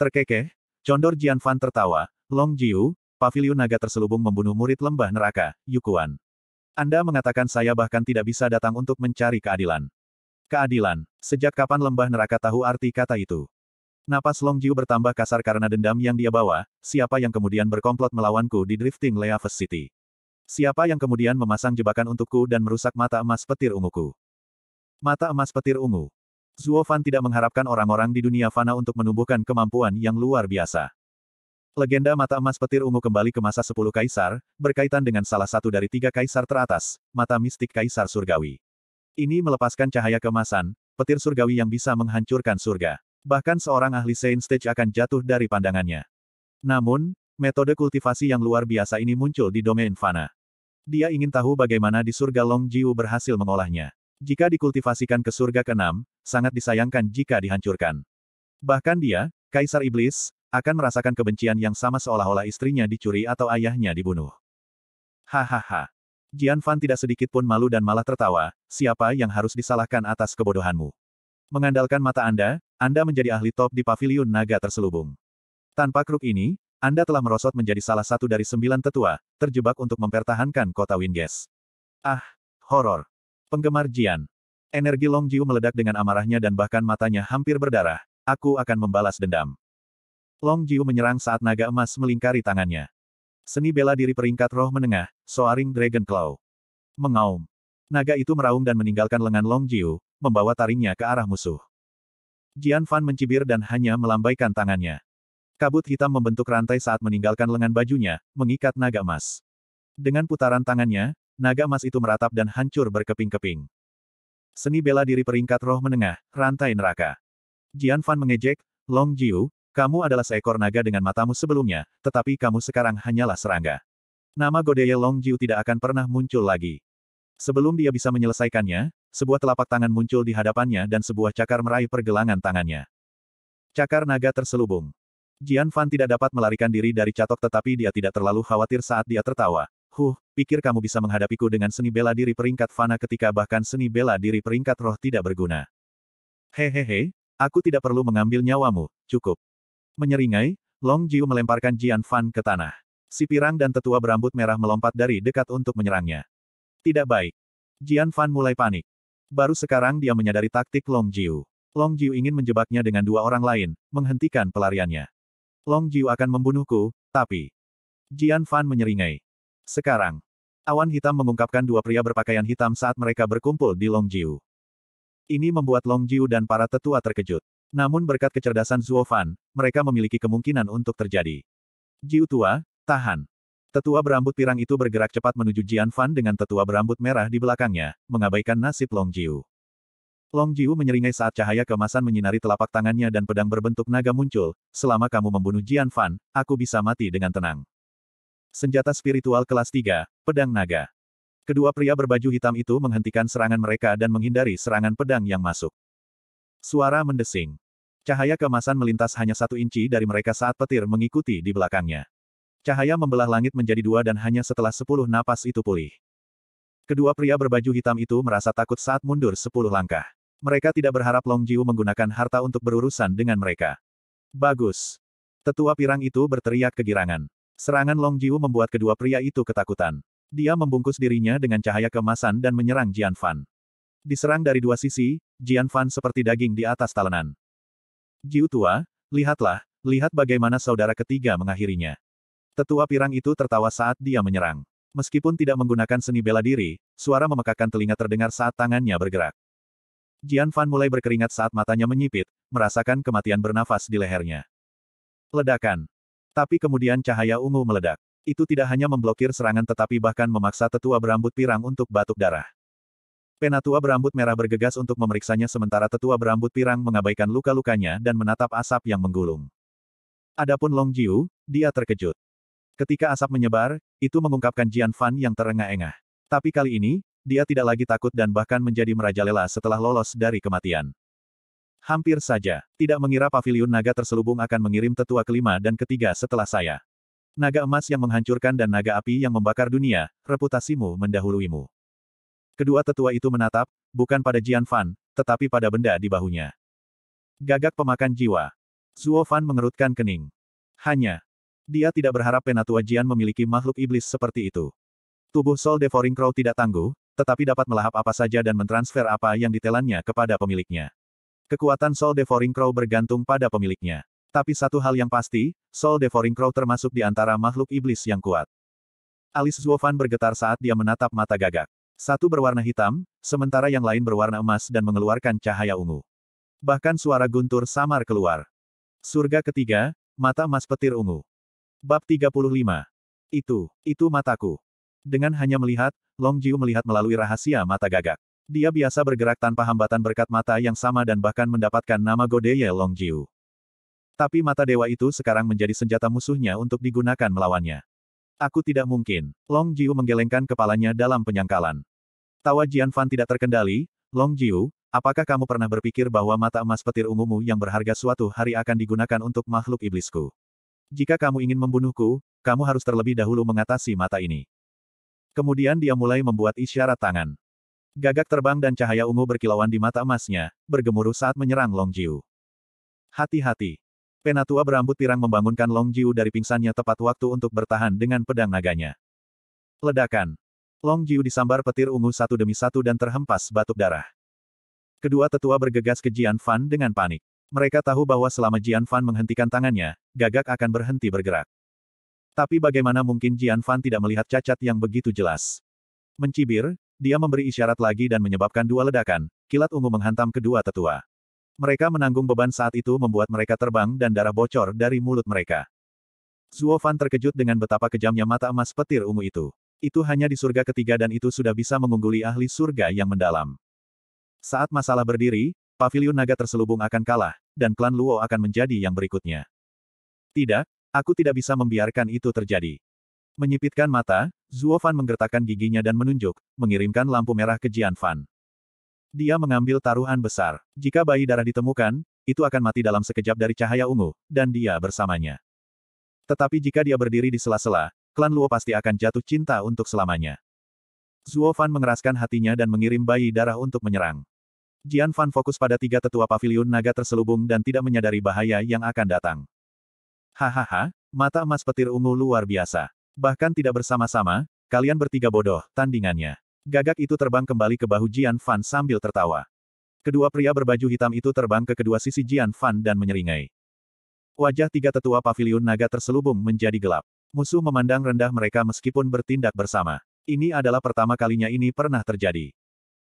Terkekeh, Condor Jian Fan tertawa, Long Jiu, pavilion naga terselubung membunuh murid lembah neraka, Yukuan. Anda mengatakan saya bahkan tidak bisa datang untuk mencari keadilan. Keadilan. Sejak kapan lembah neraka tahu arti kata itu? Napas Long Jiu bertambah kasar karena dendam yang dia bawa, siapa yang kemudian berkomplot melawanku di drifting Leaves City? Siapa yang kemudian memasang jebakan untukku dan merusak mata emas petir unguku? Mata emas petir ungu. Zuo Fan tidak mengharapkan orang-orang di dunia fana untuk menumbuhkan kemampuan yang luar biasa. Legenda mata emas petir ungu kembali ke masa sepuluh kaisar, berkaitan dengan salah satu dari tiga kaisar teratas, mata mistik kaisar surgawi. Ini melepaskan cahaya kemasan, petir surgawi yang bisa menghancurkan surga. Bahkan seorang ahli Saint Stage akan jatuh dari pandangannya. Namun, metode kultivasi yang luar biasa ini muncul di domain Fana. Dia ingin tahu bagaimana di surga Long Jiu berhasil mengolahnya. Jika dikultivasikan ke surga ke-6, sangat disayangkan jika dihancurkan. Bahkan dia, Kaisar Iblis, akan merasakan kebencian yang sama seolah-olah istrinya dicuri atau ayahnya dibunuh. Hahaha. Jian Fan tidak sedikit pun malu dan malah tertawa, siapa yang harus disalahkan atas kebodohanmu? Mengandalkan mata Anda, Anda menjadi ahli top di paviliun naga terselubung. Tanpa kruk ini, Anda telah merosot menjadi salah satu dari sembilan tetua, terjebak untuk mempertahankan kota Winges. Ah, horor. Penggemar Jian. Energi Long Jiu meledak dengan amarahnya dan bahkan matanya hampir berdarah. Aku akan membalas dendam. Long Jiu menyerang saat naga emas melingkari tangannya. Seni bela diri peringkat roh menengah, Soaring Dragon Claw. Mengaum. Naga itu meraung dan meninggalkan lengan Long Jiu, membawa taringnya ke arah musuh. Jian Fan mencibir dan hanya melambaikan tangannya. Kabut hitam membentuk rantai saat meninggalkan lengan bajunya, mengikat naga emas. Dengan putaran tangannya, naga emas itu meratap dan hancur berkeping-keping. Seni bela diri peringkat roh menengah, rantai neraka. Jian Fan mengejek, Long Jiu, kamu adalah seekor naga dengan matamu sebelumnya, tetapi kamu sekarang hanyalah serangga. Nama Godeye Longjiu tidak akan pernah muncul lagi. Sebelum dia bisa menyelesaikannya, sebuah telapak tangan muncul di hadapannya dan sebuah cakar meraih pergelangan tangannya. Cakar naga terselubung. Jian Fan tidak dapat melarikan diri dari catok tetapi dia tidak terlalu khawatir saat dia tertawa. Huh, pikir kamu bisa menghadapiku dengan seni bela diri peringkat fana ketika bahkan seni bela diri peringkat roh tidak berguna. Hehehe, aku tidak perlu mengambil nyawamu, cukup. Menyeringai, Long Jiu melemparkan Jian Fan ke tanah. Si pirang dan tetua berambut merah melompat dari dekat untuk menyerangnya. Tidak baik. Jian Fan mulai panik. Baru sekarang dia menyadari taktik Long Jiu. Long Jiu ingin menjebaknya dengan dua orang lain, menghentikan pelariannya. Long Jiu akan membunuhku, tapi... Jian Fan menyeringai. Sekarang. Awan hitam mengungkapkan dua pria berpakaian hitam saat mereka berkumpul di Long Jiu. Ini membuat Long Jiu dan para tetua terkejut. Namun berkat kecerdasan Zuofan, mereka memiliki kemungkinan untuk terjadi. Jiu tua, tahan. Tetua berambut pirang itu bergerak cepat menuju Jian Fan dengan tetua berambut merah di belakangnya, mengabaikan nasib Long Jiu. Long Jiu menyeringai saat cahaya kemasan menyinari telapak tangannya dan pedang berbentuk naga muncul, selama kamu membunuh Jian Fan, aku bisa mati dengan tenang. Senjata spiritual kelas 3, pedang naga. Kedua pria berbaju hitam itu menghentikan serangan mereka dan menghindari serangan pedang yang masuk. Suara mendesing. Cahaya kemasan melintas hanya satu inci dari mereka saat petir mengikuti di belakangnya. Cahaya membelah langit menjadi dua dan hanya setelah sepuluh napas itu pulih. Kedua pria berbaju hitam itu merasa takut saat mundur sepuluh langkah. Mereka tidak berharap Long Jiu menggunakan harta untuk berurusan dengan mereka. Bagus. Tetua pirang itu berteriak kegirangan. Serangan Long Jiu membuat kedua pria itu ketakutan. Dia membungkus dirinya dengan cahaya kemasan dan menyerang Jian Fan. Diserang dari dua sisi, Jian Fan seperti daging di atas talenan. Jiu tua, lihatlah, lihat bagaimana saudara ketiga mengakhirinya. Tetua pirang itu tertawa saat dia menyerang. Meskipun tidak menggunakan seni bela diri, suara memekakan telinga terdengar saat tangannya bergerak. Jian Fan mulai berkeringat saat matanya menyipit, merasakan kematian bernafas di lehernya. Ledakan. Tapi kemudian cahaya ungu meledak. Itu tidak hanya memblokir serangan tetapi bahkan memaksa tetua berambut pirang untuk batuk darah. Penatua berambut merah bergegas untuk memeriksanya sementara tetua berambut pirang mengabaikan luka-lukanya dan menatap asap yang menggulung. Adapun Long Jiu, dia terkejut. Ketika asap menyebar, itu mengungkapkan Jian Fan yang terengah-engah. Tapi kali ini, dia tidak lagi takut dan bahkan menjadi merajalela setelah lolos dari kematian. Hampir saja, tidak mengira pavilion naga terselubung akan mengirim tetua kelima dan ketiga setelah saya. Naga emas yang menghancurkan dan naga api yang membakar dunia, reputasimu mendahuluimu. Kedua tetua itu menatap, bukan pada Jian Fan, tetapi pada benda di bahunya. Gagak pemakan jiwa. Zuo Fan mengerutkan kening. Hanya. Dia tidak berharap penatua Jian memiliki makhluk iblis seperti itu. Tubuh Sol Devouring Crow tidak tangguh, tetapi dapat melahap apa saja dan mentransfer apa yang ditelannya kepada pemiliknya. Kekuatan Sol Devouring Crow bergantung pada pemiliknya. Tapi satu hal yang pasti, Sol Devouring Crow termasuk di antara makhluk iblis yang kuat. Alis Zuofan bergetar saat dia menatap mata gagak. Satu berwarna hitam, sementara yang lain berwarna emas dan mengeluarkan cahaya ungu. Bahkan suara guntur samar keluar. Surga ketiga, mata emas petir ungu. Bab 35. Itu, itu mataku. Dengan hanya melihat, Long Jiu melihat melalui rahasia mata gagak. Dia biasa bergerak tanpa hambatan berkat mata yang sama dan bahkan mendapatkan nama Godeye Long Jiu. Tapi mata dewa itu sekarang menjadi senjata musuhnya untuk digunakan melawannya. Aku tidak mungkin. Long Jiu menggelengkan kepalanya dalam penyangkalan. Tawa Jian Fan tidak terkendali, Long Jiu, apakah kamu pernah berpikir bahwa mata emas petir ungumu yang berharga suatu hari akan digunakan untuk makhluk iblisku? Jika kamu ingin membunuhku, kamu harus terlebih dahulu mengatasi mata ini. Kemudian dia mulai membuat isyarat tangan. Gagak terbang dan cahaya ungu berkilauan di mata emasnya, bergemuruh saat menyerang Long Jiu. Hati-hati. Penatua berambut pirang membangunkan Long Jiu dari pingsannya tepat waktu untuk bertahan dengan pedang naganya. Ledakan. Long Jiu disambar petir ungu satu demi satu dan terhempas batuk darah. Kedua tetua bergegas ke Jian Fan dengan panik. Mereka tahu bahwa selama Jian Fan menghentikan tangannya, gagak akan berhenti bergerak. Tapi bagaimana mungkin Jian Fan tidak melihat cacat yang begitu jelas? Mencibir, dia memberi isyarat lagi dan menyebabkan dua ledakan, kilat ungu menghantam kedua tetua. Mereka menanggung beban saat itu membuat mereka terbang dan darah bocor dari mulut mereka. Zuo Fan terkejut dengan betapa kejamnya mata emas petir ungu itu. Itu hanya di surga ketiga dan itu sudah bisa mengungguli ahli surga yang mendalam. Saat masalah berdiri, pavilion naga terselubung akan kalah, dan klan Luo akan menjadi yang berikutnya. Tidak, aku tidak bisa membiarkan itu terjadi. Menyipitkan mata, Zuo Fan menggertakkan giginya dan menunjuk, mengirimkan lampu merah ke Jian Fan. Dia mengambil taruhan besar. Jika bayi darah ditemukan, itu akan mati dalam sekejap dari cahaya ungu, dan dia bersamanya. Tetapi jika dia berdiri di sela-sela, klan Luo pasti akan jatuh cinta untuk selamanya. Zuo Fan mengeraskan hatinya dan mengirim bayi darah untuk menyerang. Jian Fan fokus pada tiga tetua pavilion naga terselubung dan tidak menyadari bahaya yang akan datang. Hahaha, mata emas petir ungu luar biasa. Bahkan tidak bersama-sama, kalian bertiga bodoh, tandingannya. Gagak itu terbang kembali ke bahu Jian Fan sambil tertawa. Kedua pria berbaju hitam itu terbang ke kedua sisi Jian Fan dan menyeringai. Wajah tiga tetua pavilion naga terselubung menjadi gelap. Musuh memandang rendah mereka meskipun bertindak bersama. Ini adalah pertama kalinya ini pernah terjadi.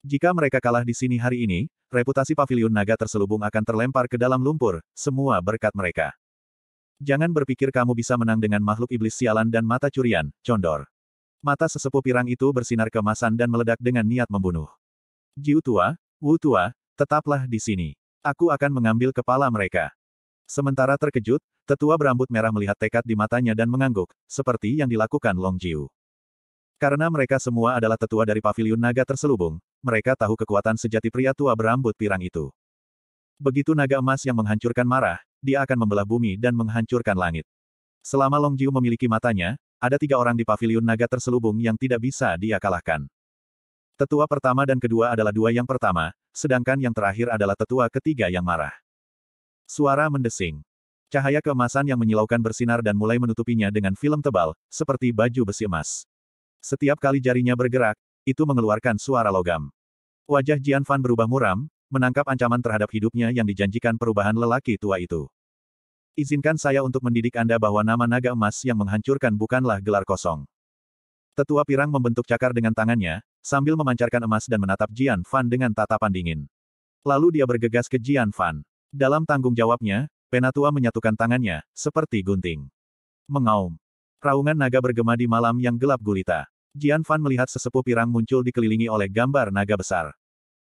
Jika mereka kalah di sini hari ini, reputasi pavilion naga terselubung akan terlempar ke dalam lumpur, semua berkat mereka. Jangan berpikir kamu bisa menang dengan makhluk iblis sialan dan mata curian, condor. Mata sesepuh pirang itu bersinar kemasan dan meledak dengan niat membunuh. Jiu tua, Wu tua, tetaplah di sini. Aku akan mengambil kepala mereka. Sementara terkejut, tetua berambut merah melihat tekad di matanya dan mengangguk, seperti yang dilakukan Long Jiu. Karena mereka semua adalah tetua dari pavilion naga terselubung, mereka tahu kekuatan sejati pria tua berambut pirang itu. Begitu naga emas yang menghancurkan marah, dia akan membelah bumi dan menghancurkan langit. Selama Long Jiu memiliki matanya, ada tiga orang di paviliun naga terselubung yang tidak bisa dia kalahkan. Tetua pertama dan kedua adalah dua yang pertama, sedangkan yang terakhir adalah tetua ketiga yang marah. Suara mendesing. Cahaya keemasan yang menyilaukan bersinar dan mulai menutupinya dengan film tebal, seperti baju besi emas. Setiap kali jarinya bergerak, itu mengeluarkan suara logam. Wajah Jian Fan berubah muram, menangkap ancaman terhadap hidupnya yang dijanjikan perubahan lelaki tua itu. Izinkan saya untuk mendidik Anda bahwa nama naga emas yang menghancurkan bukanlah gelar kosong. Tetua pirang membentuk cakar dengan tangannya, sambil memancarkan emas dan menatap Jian Fan dengan tatapan dingin. Lalu dia bergegas ke Jian Fan. Dalam tanggung jawabnya, Penatua menyatukan tangannya, seperti gunting. Mengaum. Raungan naga bergema di malam yang gelap gulita. Jian Fan melihat sesepuh pirang muncul dikelilingi oleh gambar naga besar.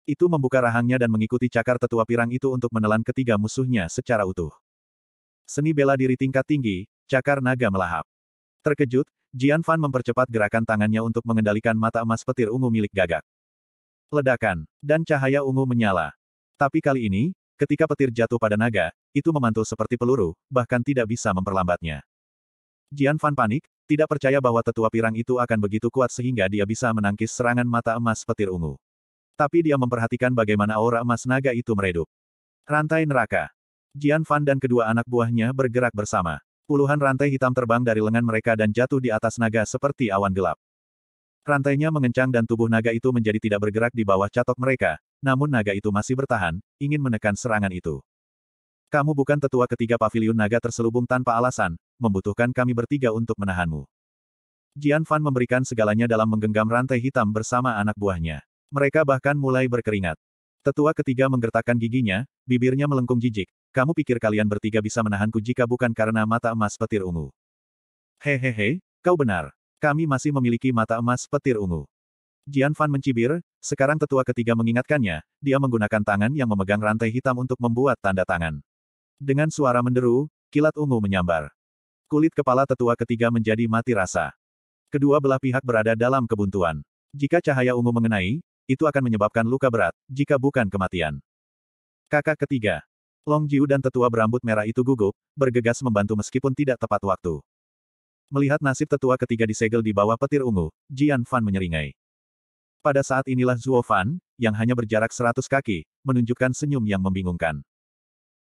Itu membuka rahangnya dan mengikuti cakar tetua pirang itu untuk menelan ketiga musuhnya secara utuh. Seni bela diri tingkat tinggi, cakar naga melahap. Terkejut, Jian Fan mempercepat gerakan tangannya untuk mengendalikan mata emas petir ungu milik gagak. Ledakan, dan cahaya ungu menyala. Tapi kali ini, ketika petir jatuh pada naga, itu memantul seperti peluru, bahkan tidak bisa memperlambatnya. Jian Fan panik, tidak percaya bahwa tetua pirang itu akan begitu kuat sehingga dia bisa menangkis serangan mata emas petir ungu. Tapi dia memperhatikan bagaimana aura emas naga itu meredup. Rantai neraka. Jian Fan dan kedua anak buahnya bergerak bersama. Puluhan rantai hitam terbang dari lengan mereka dan jatuh di atas naga seperti awan gelap. Rantainya mengencang dan tubuh naga itu menjadi tidak bergerak di bawah catok mereka, namun naga itu masih bertahan, ingin menekan serangan itu. Kamu bukan tetua ketiga pavilion naga terselubung tanpa alasan, membutuhkan kami bertiga untuk menahanmu. Jian Fan memberikan segalanya dalam menggenggam rantai hitam bersama anak buahnya. Mereka bahkan mulai berkeringat. Tetua ketiga menggertakkan giginya, bibirnya melengkung jijik, kamu pikir kalian bertiga bisa menahanku jika bukan karena mata emas petir ungu? Hehehe, kau benar. Kami masih memiliki mata emas petir ungu. Jian Fan mencibir, sekarang tetua ketiga mengingatkannya, dia menggunakan tangan yang memegang rantai hitam untuk membuat tanda tangan. Dengan suara menderu, kilat ungu menyambar. Kulit kepala tetua ketiga menjadi mati rasa. Kedua belah pihak berada dalam kebuntuan. Jika cahaya ungu mengenai, itu akan menyebabkan luka berat, jika bukan kematian. Kakak ketiga, Long Jiu dan tetua berambut merah itu gugup, bergegas membantu meskipun tidak tepat waktu. Melihat nasib tetua ketiga disegel di bawah petir ungu, Jian Fan menyeringai. Pada saat inilah Zuo Fan, yang hanya berjarak seratus kaki, menunjukkan senyum yang membingungkan.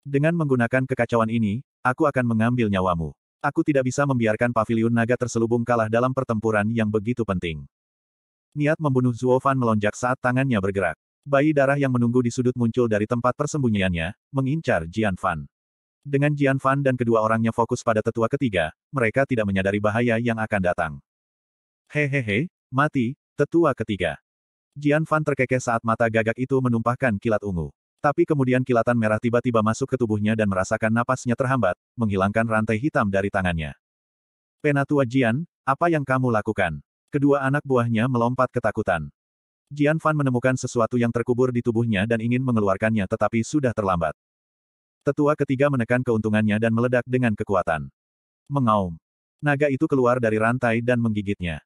Dengan menggunakan kekacauan ini, aku akan mengambil nyawamu. Aku tidak bisa membiarkan pavilion naga terselubung kalah dalam pertempuran yang begitu penting. Niat membunuh Zuo Fan melonjak saat tangannya bergerak. Bayi darah yang menunggu di sudut muncul dari tempat persembunyiannya, mengincar Jian Fan. Dengan Jian Fan dan kedua orangnya fokus pada tetua ketiga, mereka tidak menyadari bahaya yang akan datang. Hehehe, mati, tetua ketiga. Jian Fan terkekeh saat mata gagak itu menumpahkan kilat ungu. Tapi kemudian kilatan merah tiba-tiba masuk ke tubuhnya dan merasakan napasnya terhambat, menghilangkan rantai hitam dari tangannya. Penatua Jian, apa yang kamu lakukan? Kedua anak buahnya melompat ketakutan. Jian Fan menemukan sesuatu yang terkubur di tubuhnya dan ingin mengeluarkannya tetapi sudah terlambat. Tetua ketiga menekan keuntungannya dan meledak dengan kekuatan. Mengaum. Naga itu keluar dari rantai dan menggigitnya.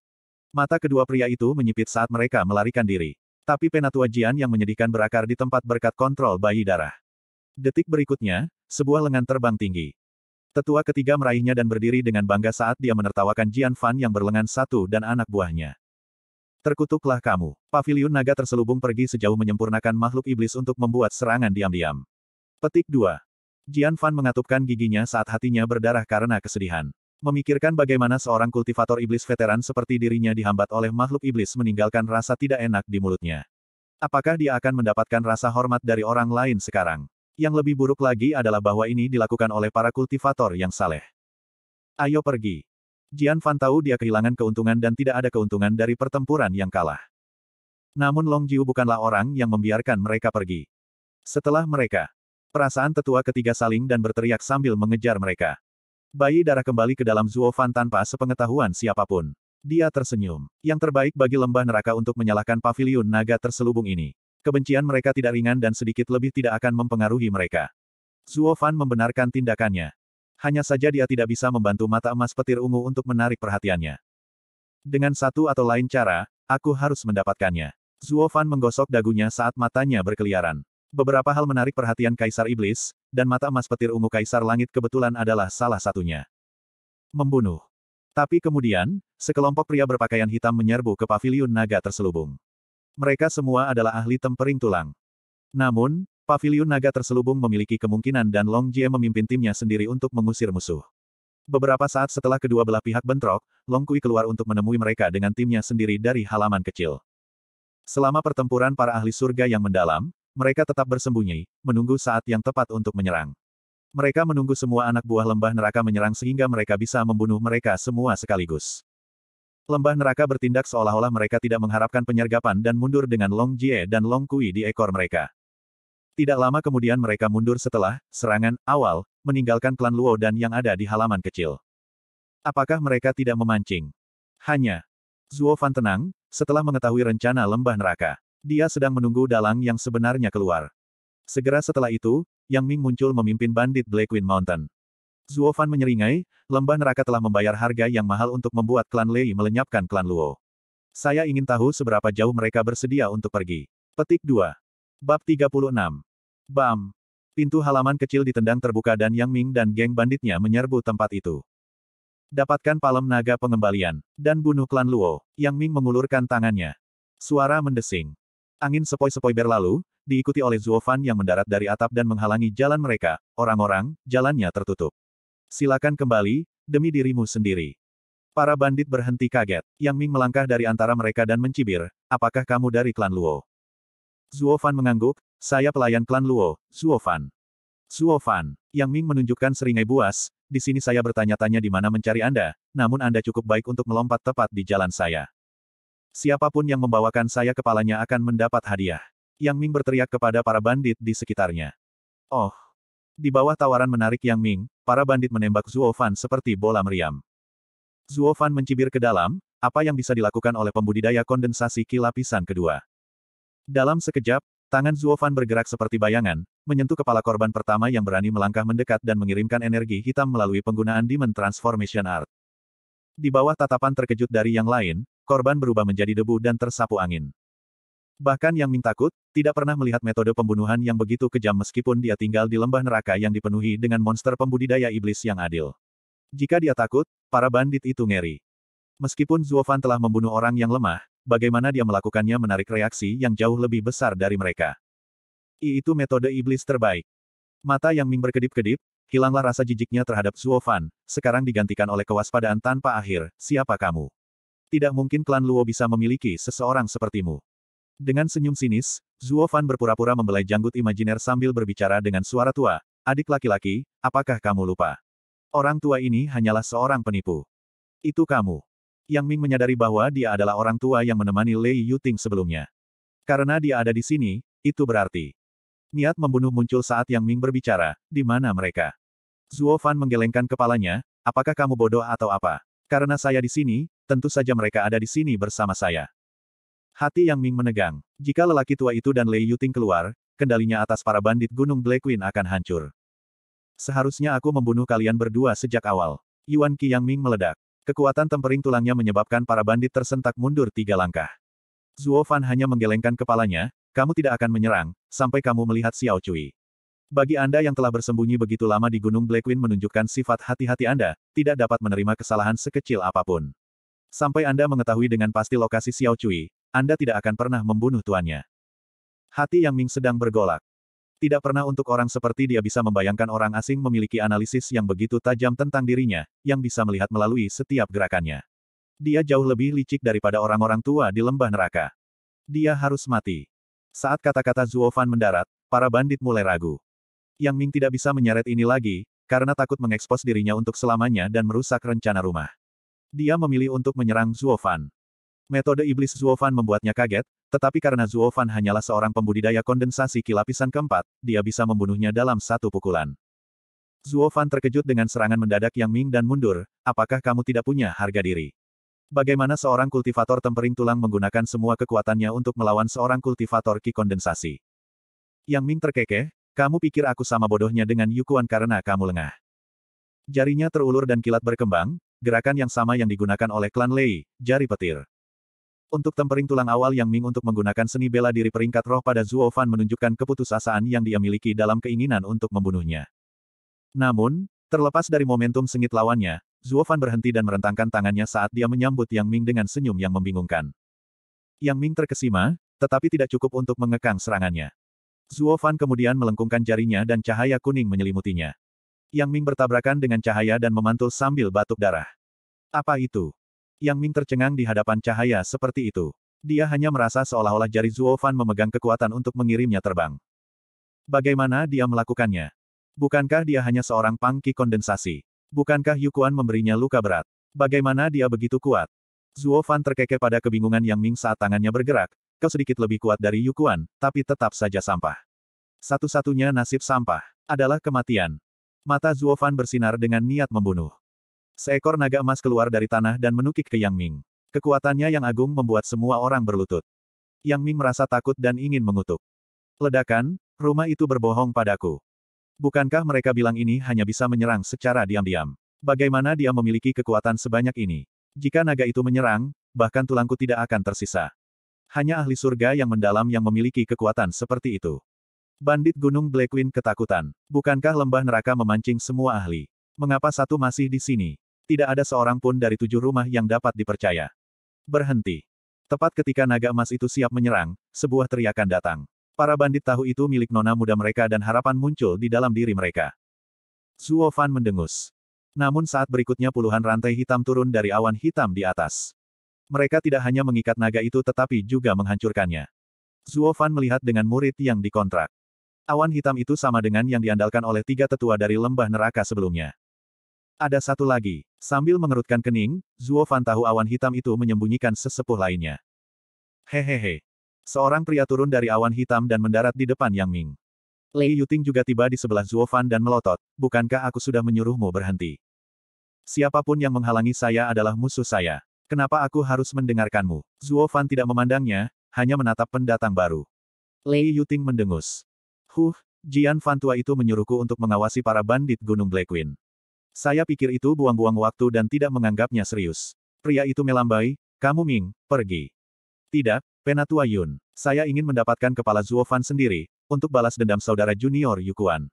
Mata kedua pria itu menyipit saat mereka melarikan diri. Tapi penatua Jian yang menyedihkan berakar di tempat berkat kontrol bayi darah. Detik berikutnya, sebuah lengan terbang tinggi. Tetua ketiga meraihnya dan berdiri dengan bangga saat dia menertawakan Jian Fan yang berlengan satu dan anak buahnya. Terkutuklah kamu. Paviliun naga terselubung pergi sejauh menyempurnakan makhluk iblis untuk membuat serangan diam-diam. Petik 2. Jian Fan mengatupkan giginya saat hatinya berdarah karena kesedihan. Memikirkan bagaimana seorang kultivator iblis veteran seperti dirinya dihambat oleh makhluk iblis meninggalkan rasa tidak enak di mulutnya. Apakah dia akan mendapatkan rasa hormat dari orang lain sekarang? Yang lebih buruk lagi adalah bahwa ini dilakukan oleh para kultivator yang saleh. Ayo pergi. Jian Fan tahu dia kehilangan keuntungan dan tidak ada keuntungan dari pertempuran yang kalah. Namun Long Jiu bukanlah orang yang membiarkan mereka pergi. Setelah mereka, perasaan tetua ketiga saling dan berteriak sambil mengejar mereka. Bayi darah kembali ke dalam Zuo Fan tanpa sepengetahuan siapapun. Dia tersenyum. Yang terbaik bagi lembah neraka untuk menyalahkan pavilion naga terselubung ini. Kebencian mereka tidak ringan dan sedikit lebih tidak akan mempengaruhi mereka. Zuo Fan membenarkan tindakannya hanya saja dia tidak bisa membantu mata emas petir ungu untuk menarik perhatiannya. Dengan satu atau lain cara, aku harus mendapatkannya. Zuo Fan menggosok dagunya saat matanya berkeliaran. Beberapa hal menarik perhatian Kaisar Iblis, dan mata emas petir ungu Kaisar Langit kebetulan adalah salah satunya. Membunuh. Tapi kemudian, sekelompok pria berpakaian hitam menyerbu ke paviliun naga terselubung. Mereka semua adalah ahli tempering tulang. Namun, Paviliun naga terselubung memiliki kemungkinan dan Long Jie memimpin timnya sendiri untuk mengusir musuh. Beberapa saat setelah kedua belah pihak bentrok, Long Kui keluar untuk menemui mereka dengan timnya sendiri dari halaman kecil. Selama pertempuran para ahli surga yang mendalam, mereka tetap bersembunyi, menunggu saat yang tepat untuk menyerang. Mereka menunggu semua anak buah lembah neraka menyerang sehingga mereka bisa membunuh mereka semua sekaligus. Lembah neraka bertindak seolah-olah mereka tidak mengharapkan penyergapan dan mundur dengan Long Jie dan Long Kui di ekor mereka. Tidak lama kemudian mereka mundur setelah serangan awal, meninggalkan klan Luo dan yang ada di halaman kecil. Apakah mereka tidak memancing? Hanya. Zuo Fan tenang, setelah mengetahui rencana lembah neraka. Dia sedang menunggu dalang yang sebenarnya keluar. Segera setelah itu, Yang Ming muncul memimpin bandit Black Queen Mountain. Zuo Fan menyeringai, lembah neraka telah membayar harga yang mahal untuk membuat klan Lei melenyapkan klan Luo. Saya ingin tahu seberapa jauh mereka bersedia untuk pergi. Petik 2. Bab 36. Bam. Pintu halaman kecil ditendang terbuka dan Yang Ming dan geng banditnya menyerbu tempat itu. Dapatkan palem naga pengembalian, dan bunuh klan Luo. Yang Ming mengulurkan tangannya. Suara mendesing. Angin sepoi-sepoi berlalu, diikuti oleh Zuo Fan yang mendarat dari atap dan menghalangi jalan mereka. Orang-orang, jalannya tertutup. Silakan kembali, demi dirimu sendiri. Para bandit berhenti kaget. Yang Ming melangkah dari antara mereka dan mencibir, apakah kamu dari klan Luo? Zuofan mengangguk, saya pelayan klan Luo, Zuofan. Zuofan, Yang Ming menunjukkan seringai buas, di sini saya bertanya-tanya di mana mencari Anda, namun Anda cukup baik untuk melompat tepat di jalan saya. Siapapun yang membawakan saya kepalanya akan mendapat hadiah. Yang Ming berteriak kepada para bandit di sekitarnya. Oh! Di bawah tawaran menarik Yang Ming, para bandit menembak Zuofan seperti bola meriam. Zuofan mencibir ke dalam, apa yang bisa dilakukan oleh pembudidaya kondensasi kilapisan kedua. Dalam sekejap, tangan Zuofan bergerak seperti bayangan, menyentuh kepala korban pertama yang berani melangkah mendekat dan mengirimkan energi hitam melalui penggunaan Demon Transformation Art. Di bawah tatapan terkejut dari yang lain, korban berubah menjadi debu dan tersapu angin. Bahkan yang Ming takut, tidak pernah melihat metode pembunuhan yang begitu kejam meskipun dia tinggal di lembah neraka yang dipenuhi dengan monster pembudidaya iblis yang adil. Jika dia takut, para bandit itu ngeri. Meskipun Zuofan telah membunuh orang yang lemah, bagaimana dia melakukannya menarik reaksi yang jauh lebih besar dari mereka. itu metode iblis terbaik. Mata yang Ming berkedip-kedip, hilanglah rasa jijiknya terhadap Zuo Fan, sekarang digantikan oleh kewaspadaan tanpa akhir, siapa kamu? Tidak mungkin klan Luo bisa memiliki seseorang sepertimu. Dengan senyum sinis, Zuo Fan berpura-pura membelai janggut imajiner sambil berbicara dengan suara tua, adik laki-laki, apakah kamu lupa? Orang tua ini hanyalah seorang penipu. Itu kamu. Yang Ming menyadari bahwa dia adalah orang tua yang menemani Lei Yuting sebelumnya. Karena dia ada di sini, itu berarti. Niat membunuh muncul saat Yang Ming berbicara, di mana mereka. Zuo Fan menggelengkan kepalanya, apakah kamu bodoh atau apa? Karena saya di sini, tentu saja mereka ada di sini bersama saya. Hati Yang Ming menegang. Jika lelaki tua itu dan Lei Yuting keluar, kendalinya atas para bandit Gunung Black Queen akan hancur. Seharusnya aku membunuh kalian berdua sejak awal. Yuan Qi Yang Ming meledak. Kekuatan tempering tulangnya menyebabkan para bandit tersentak mundur tiga langkah. Zuo Fan hanya menggelengkan kepalanya, kamu tidak akan menyerang, sampai kamu melihat Xiao Cui. Bagi Anda yang telah bersembunyi begitu lama di Gunung Blackwind menunjukkan sifat hati-hati Anda, tidak dapat menerima kesalahan sekecil apapun. Sampai Anda mengetahui dengan pasti lokasi Xiao Cui, Anda tidak akan pernah membunuh tuannya. Hati Yang Ming sedang bergolak. Tidak pernah untuk orang seperti dia bisa membayangkan orang asing memiliki analisis yang begitu tajam tentang dirinya, yang bisa melihat melalui setiap gerakannya. Dia jauh lebih licik daripada orang-orang tua di lembah neraka. Dia harus mati. Saat kata-kata Zuofan mendarat, para bandit mulai ragu. Yang Ming tidak bisa menyeret ini lagi, karena takut mengekspos dirinya untuk selamanya dan merusak rencana rumah. Dia memilih untuk menyerang Zuofan. Metode iblis Zuofan membuatnya kaget, tetapi karena Zuofan hanyalah seorang pembudidaya kondensasi kilapisan keempat, dia bisa membunuhnya dalam satu pukulan. Zuofan terkejut dengan serangan mendadak Yang Ming dan mundur, apakah kamu tidak punya harga diri? Bagaimana seorang kultivator tempering tulang menggunakan semua kekuatannya untuk melawan seorang kultivator ki kondensasi? Yang Ming terkekeh, kamu pikir aku sama bodohnya dengan Yukuan karena kamu lengah. Jarinya terulur dan kilat berkembang, gerakan yang sama yang digunakan oleh klan Lei, jari petir. Untuk tempering tulang awal Yang Ming untuk menggunakan seni bela diri peringkat roh pada Zuo Fan menunjukkan keputusasaan yang dia miliki dalam keinginan untuk membunuhnya. Namun, terlepas dari momentum sengit lawannya, Zuo Fan berhenti dan merentangkan tangannya saat dia menyambut Yang Ming dengan senyum yang membingungkan. Yang Ming terkesima, tetapi tidak cukup untuk mengekang serangannya. Zuo Fan kemudian melengkungkan jarinya dan cahaya kuning menyelimutinya. Yang Ming bertabrakan dengan cahaya dan memantul sambil batuk darah. Apa itu? Yang Ming tercengang di hadapan cahaya seperti itu. Dia hanya merasa seolah-olah jari Zuo Fan memegang kekuatan untuk mengirimnya terbang. Bagaimana dia melakukannya? Bukankah dia hanya seorang pangki kondensasi? Bukankah Yukuan memberinya luka berat? Bagaimana dia begitu kuat? Zuo Fan terkekeh pada kebingungan Yang Ming saat tangannya bergerak, kau sedikit lebih kuat dari Yukuan, tapi tetap saja sampah. Satu-satunya nasib sampah adalah kematian. Mata Zuo Fan bersinar dengan niat membunuh. Seekor naga emas keluar dari tanah dan menukik ke Yang Ming. Kekuatannya yang agung membuat semua orang berlutut. Yang Ming merasa takut dan ingin mengutuk. Ledakan, rumah itu berbohong padaku. Bukankah mereka bilang ini hanya bisa menyerang secara diam-diam? Bagaimana dia memiliki kekuatan sebanyak ini? Jika naga itu menyerang, bahkan tulangku tidak akan tersisa. Hanya ahli surga yang mendalam yang memiliki kekuatan seperti itu. Bandit Gunung Blackwing ketakutan. Bukankah lembah neraka memancing semua ahli? Mengapa satu masih di sini? Tidak ada seorang pun dari tujuh rumah yang dapat dipercaya. Berhenti. Tepat ketika naga emas itu siap menyerang, sebuah teriakan datang. Para bandit tahu itu milik nona muda mereka dan harapan muncul di dalam diri mereka. Zuo Fan mendengus. Namun saat berikutnya puluhan rantai hitam turun dari awan hitam di atas. Mereka tidak hanya mengikat naga itu tetapi juga menghancurkannya. Zuo Fan melihat dengan murid yang dikontrak. Awan hitam itu sama dengan yang diandalkan oleh tiga tetua dari lembah neraka sebelumnya. Ada satu lagi. Sambil mengerutkan kening, Zuo Fan tahu awan hitam itu menyembunyikan sesepuh lainnya. Hehehe. Seorang pria turun dari awan hitam dan mendarat di depan Yang Ming. Lei Yuting juga tiba di sebelah Zuo Fan dan melotot, bukankah aku sudah menyuruhmu berhenti? Siapapun yang menghalangi saya adalah musuh saya. Kenapa aku harus mendengarkanmu? Zuo Fan tidak memandangnya, hanya menatap pendatang baru. Lei Yuting mendengus. Huh, Jian Fan tua itu menyuruhku untuk mengawasi para bandit Gunung Black Queen. Saya pikir itu buang-buang waktu dan tidak menganggapnya serius. Pria itu melambai, kamu Ming, pergi. Tidak, Penatua Yun. Saya ingin mendapatkan kepala Zuo Fan sendiri, untuk balas dendam saudara junior Yukuan.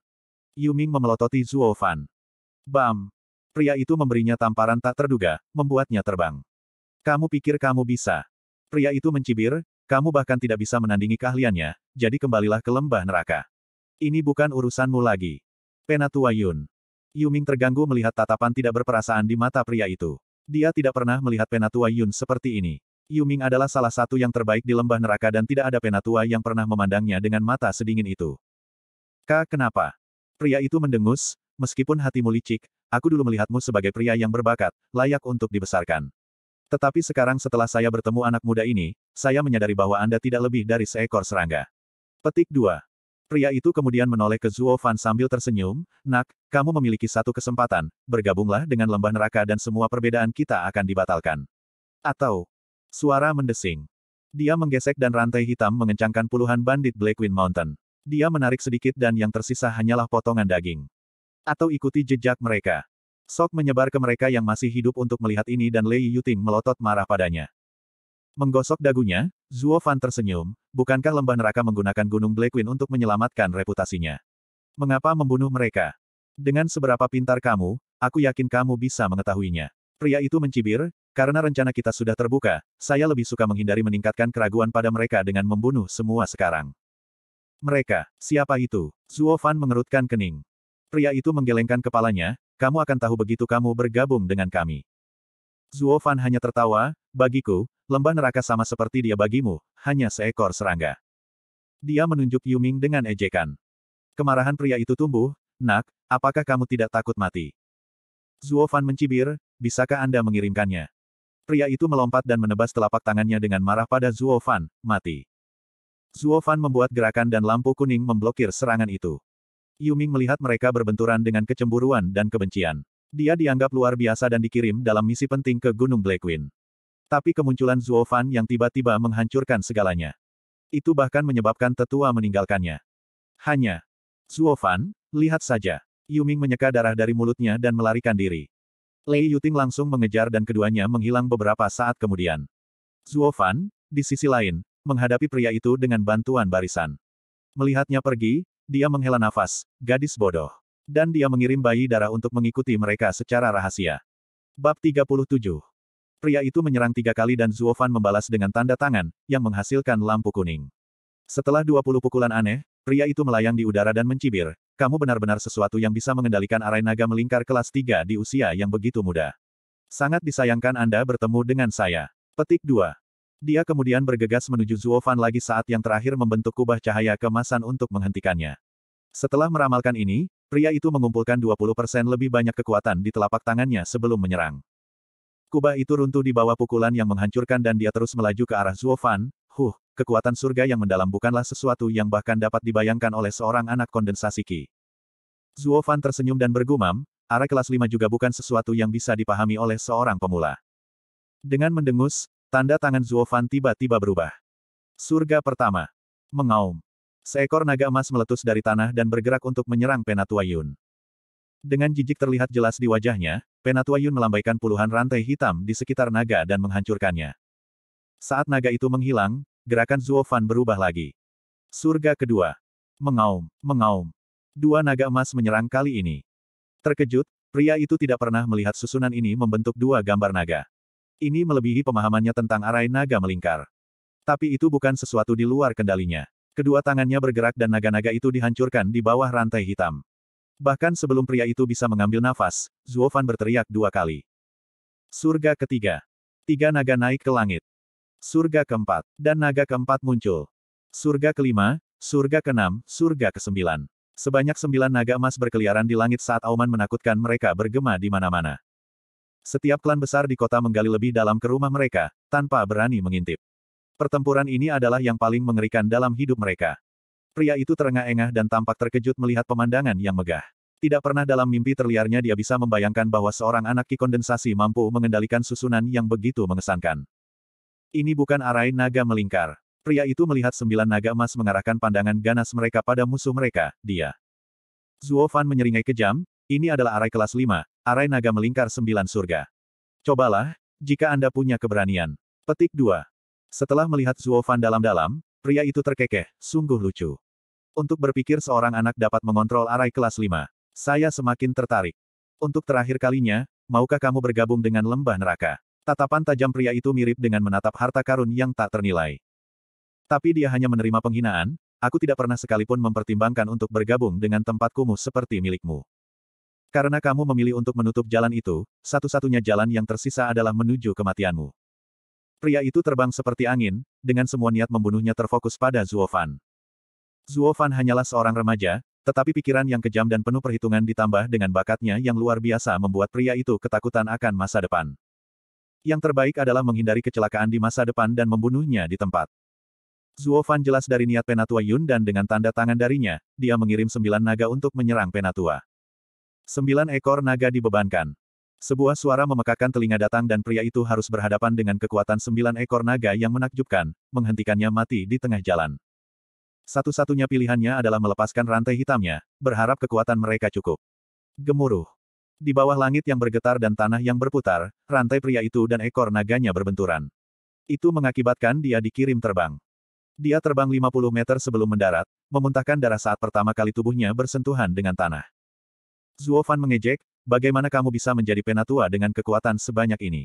Yu Ming memelototi Zuo Fan. Bam! Pria itu memberinya tamparan tak terduga, membuatnya terbang. Kamu pikir kamu bisa? Pria itu mencibir, kamu bahkan tidak bisa menandingi keahliannya, jadi kembalilah ke lembah neraka. Ini bukan urusanmu lagi. Penatua Yun. Yuming terganggu melihat tatapan tidak berperasaan di mata pria itu. Dia tidak pernah melihat penatua Yun seperti ini. Yuming adalah salah satu yang terbaik di lembah neraka dan tidak ada penatua yang pernah memandangnya dengan mata sedingin itu. Kak kenapa? Pria itu mendengus, meskipun hatimu licik, aku dulu melihatmu sebagai pria yang berbakat, layak untuk dibesarkan. Tetapi sekarang setelah saya bertemu anak muda ini, saya menyadari bahwa Anda tidak lebih dari seekor serangga. Petik 2. Pria itu kemudian menoleh ke Zuo Fan sambil tersenyum, Nak, kamu memiliki satu kesempatan, bergabunglah dengan lembah neraka dan semua perbedaan kita akan dibatalkan. Atau, suara mendesing. Dia menggesek dan rantai hitam mengencangkan puluhan bandit Blackwind Mountain. Dia menarik sedikit dan yang tersisa hanyalah potongan daging. Atau ikuti jejak mereka. Sok menyebar ke mereka yang masih hidup untuk melihat ini dan Lei Yuting melotot marah padanya. Menggosok dagunya, Zuo Fan tersenyum, bukankah lembah neraka menggunakan gunung Black Queen untuk menyelamatkan reputasinya? Mengapa membunuh mereka? Dengan seberapa pintar kamu, aku yakin kamu bisa mengetahuinya. Pria itu mencibir, karena rencana kita sudah terbuka, saya lebih suka menghindari meningkatkan keraguan pada mereka dengan membunuh semua sekarang. Mereka, siapa itu? Zuo Fan mengerutkan kening. Pria itu menggelengkan kepalanya, kamu akan tahu begitu kamu bergabung dengan kami. Zuo Fan hanya tertawa, bagiku, lembah neraka sama seperti dia bagimu, hanya seekor serangga. Dia menunjuk Yuming dengan ejekan. Kemarahan pria itu tumbuh, nak, apakah kamu tidak takut mati? Zuo Fan mencibir, bisakah Anda mengirimkannya? Pria itu melompat dan menebas telapak tangannya dengan marah pada Zuo Fan, mati. Zuo Fan membuat gerakan dan lampu kuning memblokir serangan itu. Yuming melihat mereka berbenturan dengan kecemburuan dan kebencian. Dia dianggap luar biasa dan dikirim dalam misi penting ke Gunung Black Queen. Tapi kemunculan Zuofan Fan yang tiba-tiba menghancurkan segalanya. Itu bahkan menyebabkan tetua meninggalkannya. Hanya. Zuofan, Fan, lihat saja. Yuming menyeka darah dari mulutnya dan melarikan diri. Lei Yuting langsung mengejar dan keduanya menghilang beberapa saat kemudian. Zuofan, Fan, di sisi lain, menghadapi pria itu dengan bantuan barisan. Melihatnya pergi, dia menghela nafas, gadis bodoh dan dia mengirim bayi darah untuk mengikuti mereka secara rahasia. Bab 37 Pria itu menyerang tiga kali dan Zuofan membalas dengan tanda tangan, yang menghasilkan lampu kuning. Setelah 20 pukulan aneh, pria itu melayang di udara dan mencibir, kamu benar-benar sesuatu yang bisa mengendalikan arai naga melingkar kelas 3 di usia yang begitu muda. Sangat disayangkan Anda bertemu dengan saya. Petik 2. Dia kemudian bergegas menuju Zuofan lagi saat yang terakhir membentuk kubah cahaya kemasan untuk menghentikannya. Setelah meramalkan ini, pria itu mengumpulkan 20% lebih banyak kekuatan di telapak tangannya sebelum menyerang. Kubah itu runtuh di bawah pukulan yang menghancurkan dan dia terus melaju ke arah Zuofan. huh, kekuatan surga yang mendalam bukanlah sesuatu yang bahkan dapat dibayangkan oleh seorang anak kondensasi ki. Zuofan tersenyum dan bergumam, arah kelas 5 juga bukan sesuatu yang bisa dipahami oleh seorang pemula. Dengan mendengus, tanda tangan Zuofan tiba-tiba berubah. Surga pertama. Mengaum. Seekor naga emas meletus dari tanah dan bergerak untuk menyerang Penatua Yun. Dengan jijik terlihat jelas di wajahnya, Penatua Yun melambaikan puluhan rantai hitam di sekitar naga dan menghancurkannya. Saat naga itu menghilang, gerakan Zuo berubah lagi. Surga kedua. Mengaum, mengaum. Dua naga emas menyerang kali ini. Terkejut, pria itu tidak pernah melihat susunan ini membentuk dua gambar naga. Ini melebihi pemahamannya tentang arai naga melingkar. Tapi itu bukan sesuatu di luar kendalinya. Kedua tangannya bergerak dan naga-naga itu dihancurkan di bawah rantai hitam. Bahkan sebelum pria itu bisa mengambil nafas, Zuofan berteriak dua kali. Surga ketiga. Tiga naga naik ke langit. Surga keempat, dan naga keempat muncul. Surga kelima, surga keenam, surga kesembilan. Sebanyak sembilan naga emas berkeliaran di langit saat auman menakutkan mereka bergema di mana-mana. Setiap klan besar di kota menggali lebih dalam ke rumah mereka, tanpa berani mengintip. Pertempuran ini adalah yang paling mengerikan dalam hidup mereka. Pria itu terengah-engah dan tampak terkejut melihat pemandangan yang megah. Tidak pernah dalam mimpi terliarnya dia bisa membayangkan bahwa seorang anak ki kondensasi mampu mengendalikan susunan yang begitu mengesankan. Ini bukan arai naga melingkar. Pria itu melihat sembilan naga emas mengarahkan pandangan ganas mereka pada musuh mereka, dia. Zuo Fan menyeringai kejam, ini adalah arai kelas lima, arai naga melingkar sembilan surga. Cobalah, jika Anda punya keberanian. Petik 2. Setelah melihat Zuo Fan dalam-dalam, pria itu terkekeh, sungguh lucu. Untuk berpikir seorang anak dapat mengontrol arai kelas 5. Saya semakin tertarik. Untuk terakhir kalinya, maukah kamu bergabung dengan lembah neraka? Tatapan tajam pria itu mirip dengan menatap harta karun yang tak ternilai. Tapi dia hanya menerima penghinaan, aku tidak pernah sekalipun mempertimbangkan untuk bergabung dengan tempat kumuh seperti milikmu. Karena kamu memilih untuk menutup jalan itu, satu-satunya jalan yang tersisa adalah menuju kematianmu. Pria itu terbang seperti angin, dengan semua niat membunuhnya terfokus pada Zuofan. Zuofan hanyalah seorang remaja, tetapi pikiran yang kejam dan penuh perhitungan ditambah dengan bakatnya yang luar biasa membuat pria itu ketakutan akan masa depan. Yang terbaik adalah menghindari kecelakaan di masa depan dan membunuhnya di tempat. Zuofan jelas dari niat Penatua Yun dan dengan tanda tangan darinya, dia mengirim sembilan naga untuk menyerang Penatua. Sembilan ekor naga dibebankan. Sebuah suara memekakan telinga datang dan pria itu harus berhadapan dengan kekuatan sembilan ekor naga yang menakjubkan, menghentikannya mati di tengah jalan. Satu-satunya pilihannya adalah melepaskan rantai hitamnya, berharap kekuatan mereka cukup. Gemuruh. Di bawah langit yang bergetar dan tanah yang berputar, rantai pria itu dan ekor naganya berbenturan. Itu mengakibatkan dia dikirim terbang. Dia terbang 50 meter sebelum mendarat, memuntahkan darah saat pertama kali tubuhnya bersentuhan dengan tanah. Zuofan mengejek, bagaimana kamu bisa menjadi penatua dengan kekuatan sebanyak ini?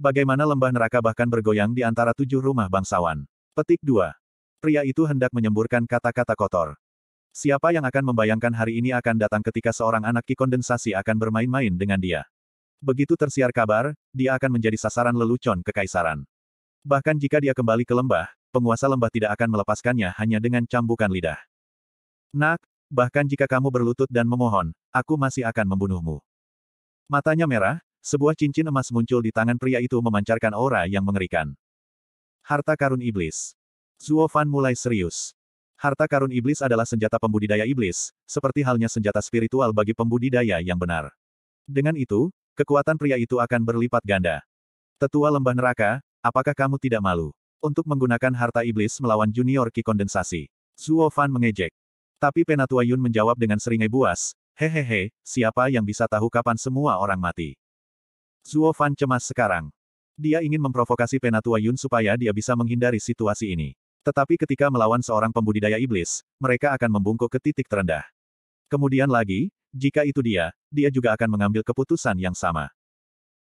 Bagaimana lembah neraka bahkan bergoyang di antara tujuh rumah bangsawan? Petik 2. Pria itu hendak menyemburkan kata-kata kotor. Siapa yang akan membayangkan hari ini akan datang ketika seorang anak ki akan bermain-main dengan dia? Begitu tersiar kabar, dia akan menjadi sasaran lelucon kekaisaran. Bahkan jika dia kembali ke lembah, penguasa lembah tidak akan melepaskannya hanya dengan cambukan lidah. Nak, bahkan jika kamu berlutut dan memohon, aku masih akan membunuhmu. Matanya merah, sebuah cincin emas muncul di tangan pria itu memancarkan aura yang mengerikan. Harta karun iblis. Zuo Fan mulai serius. Harta karun iblis adalah senjata pembudidaya iblis, seperti halnya senjata spiritual bagi pembudidaya yang benar. Dengan itu, kekuatan pria itu akan berlipat ganda. Tetua lembah neraka, apakah kamu tidak malu? Untuk menggunakan harta iblis melawan junior Ki kondensasi. Zuo Fan mengejek. Tapi Penatua Yun menjawab dengan seringai buas, Hehehe, siapa yang bisa tahu kapan semua orang mati? Zuo Fan cemas sekarang. Dia ingin memprovokasi penatua Yun supaya dia bisa menghindari situasi ini. Tetapi ketika melawan seorang pembudidaya iblis, mereka akan membungkuk ke titik terendah. Kemudian lagi, jika itu dia, dia juga akan mengambil keputusan yang sama.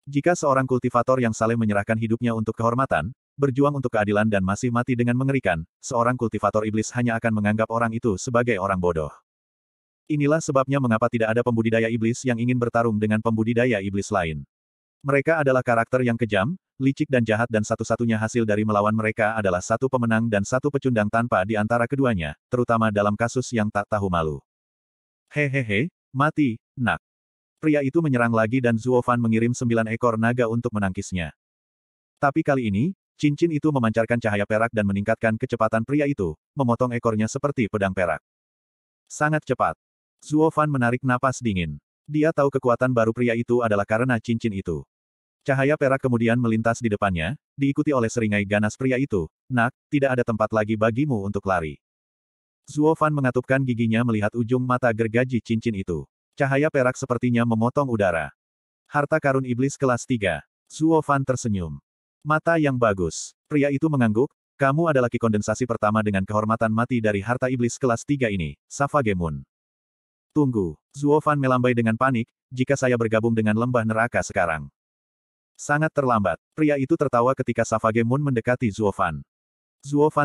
Jika seorang kultivator yang saleh menyerahkan hidupnya untuk kehormatan, berjuang untuk keadilan dan masih mati dengan mengerikan, seorang kultivator iblis hanya akan menganggap orang itu sebagai orang bodoh. Inilah sebabnya mengapa tidak ada pembudidaya iblis yang ingin bertarung dengan pembudidaya iblis lain. Mereka adalah karakter yang kejam, licik dan jahat dan satu-satunya hasil dari melawan mereka adalah satu pemenang dan satu pecundang tanpa di antara keduanya, terutama dalam kasus yang tak tahu malu. Hehehe, mati, nak. Pria itu menyerang lagi dan Zuofan mengirim sembilan ekor naga untuk menangkisnya. Tapi kali ini, cincin itu memancarkan cahaya perak dan meningkatkan kecepatan pria itu, memotong ekornya seperti pedang perak. Sangat cepat. Zuo Fan menarik napas dingin. Dia tahu kekuatan baru pria itu adalah karena cincin itu. Cahaya perak kemudian melintas di depannya, diikuti oleh seringai ganas pria itu. Nak, tidak ada tempat lagi bagimu untuk lari. Zuo Fan mengatupkan giginya melihat ujung mata gergaji cincin itu. Cahaya perak sepertinya memotong udara. Harta karun iblis kelas 3. Zuo Fan tersenyum. Mata yang bagus. Pria itu mengangguk, kamu adalah ki kondensasi pertama dengan kehormatan mati dari harta iblis kelas 3 ini, Safagemun. Tunggu, Zuo melambai dengan panik, jika saya bergabung dengan lembah neraka sekarang. Sangat terlambat, pria itu tertawa ketika Savage Moon mendekati Zuo Fan.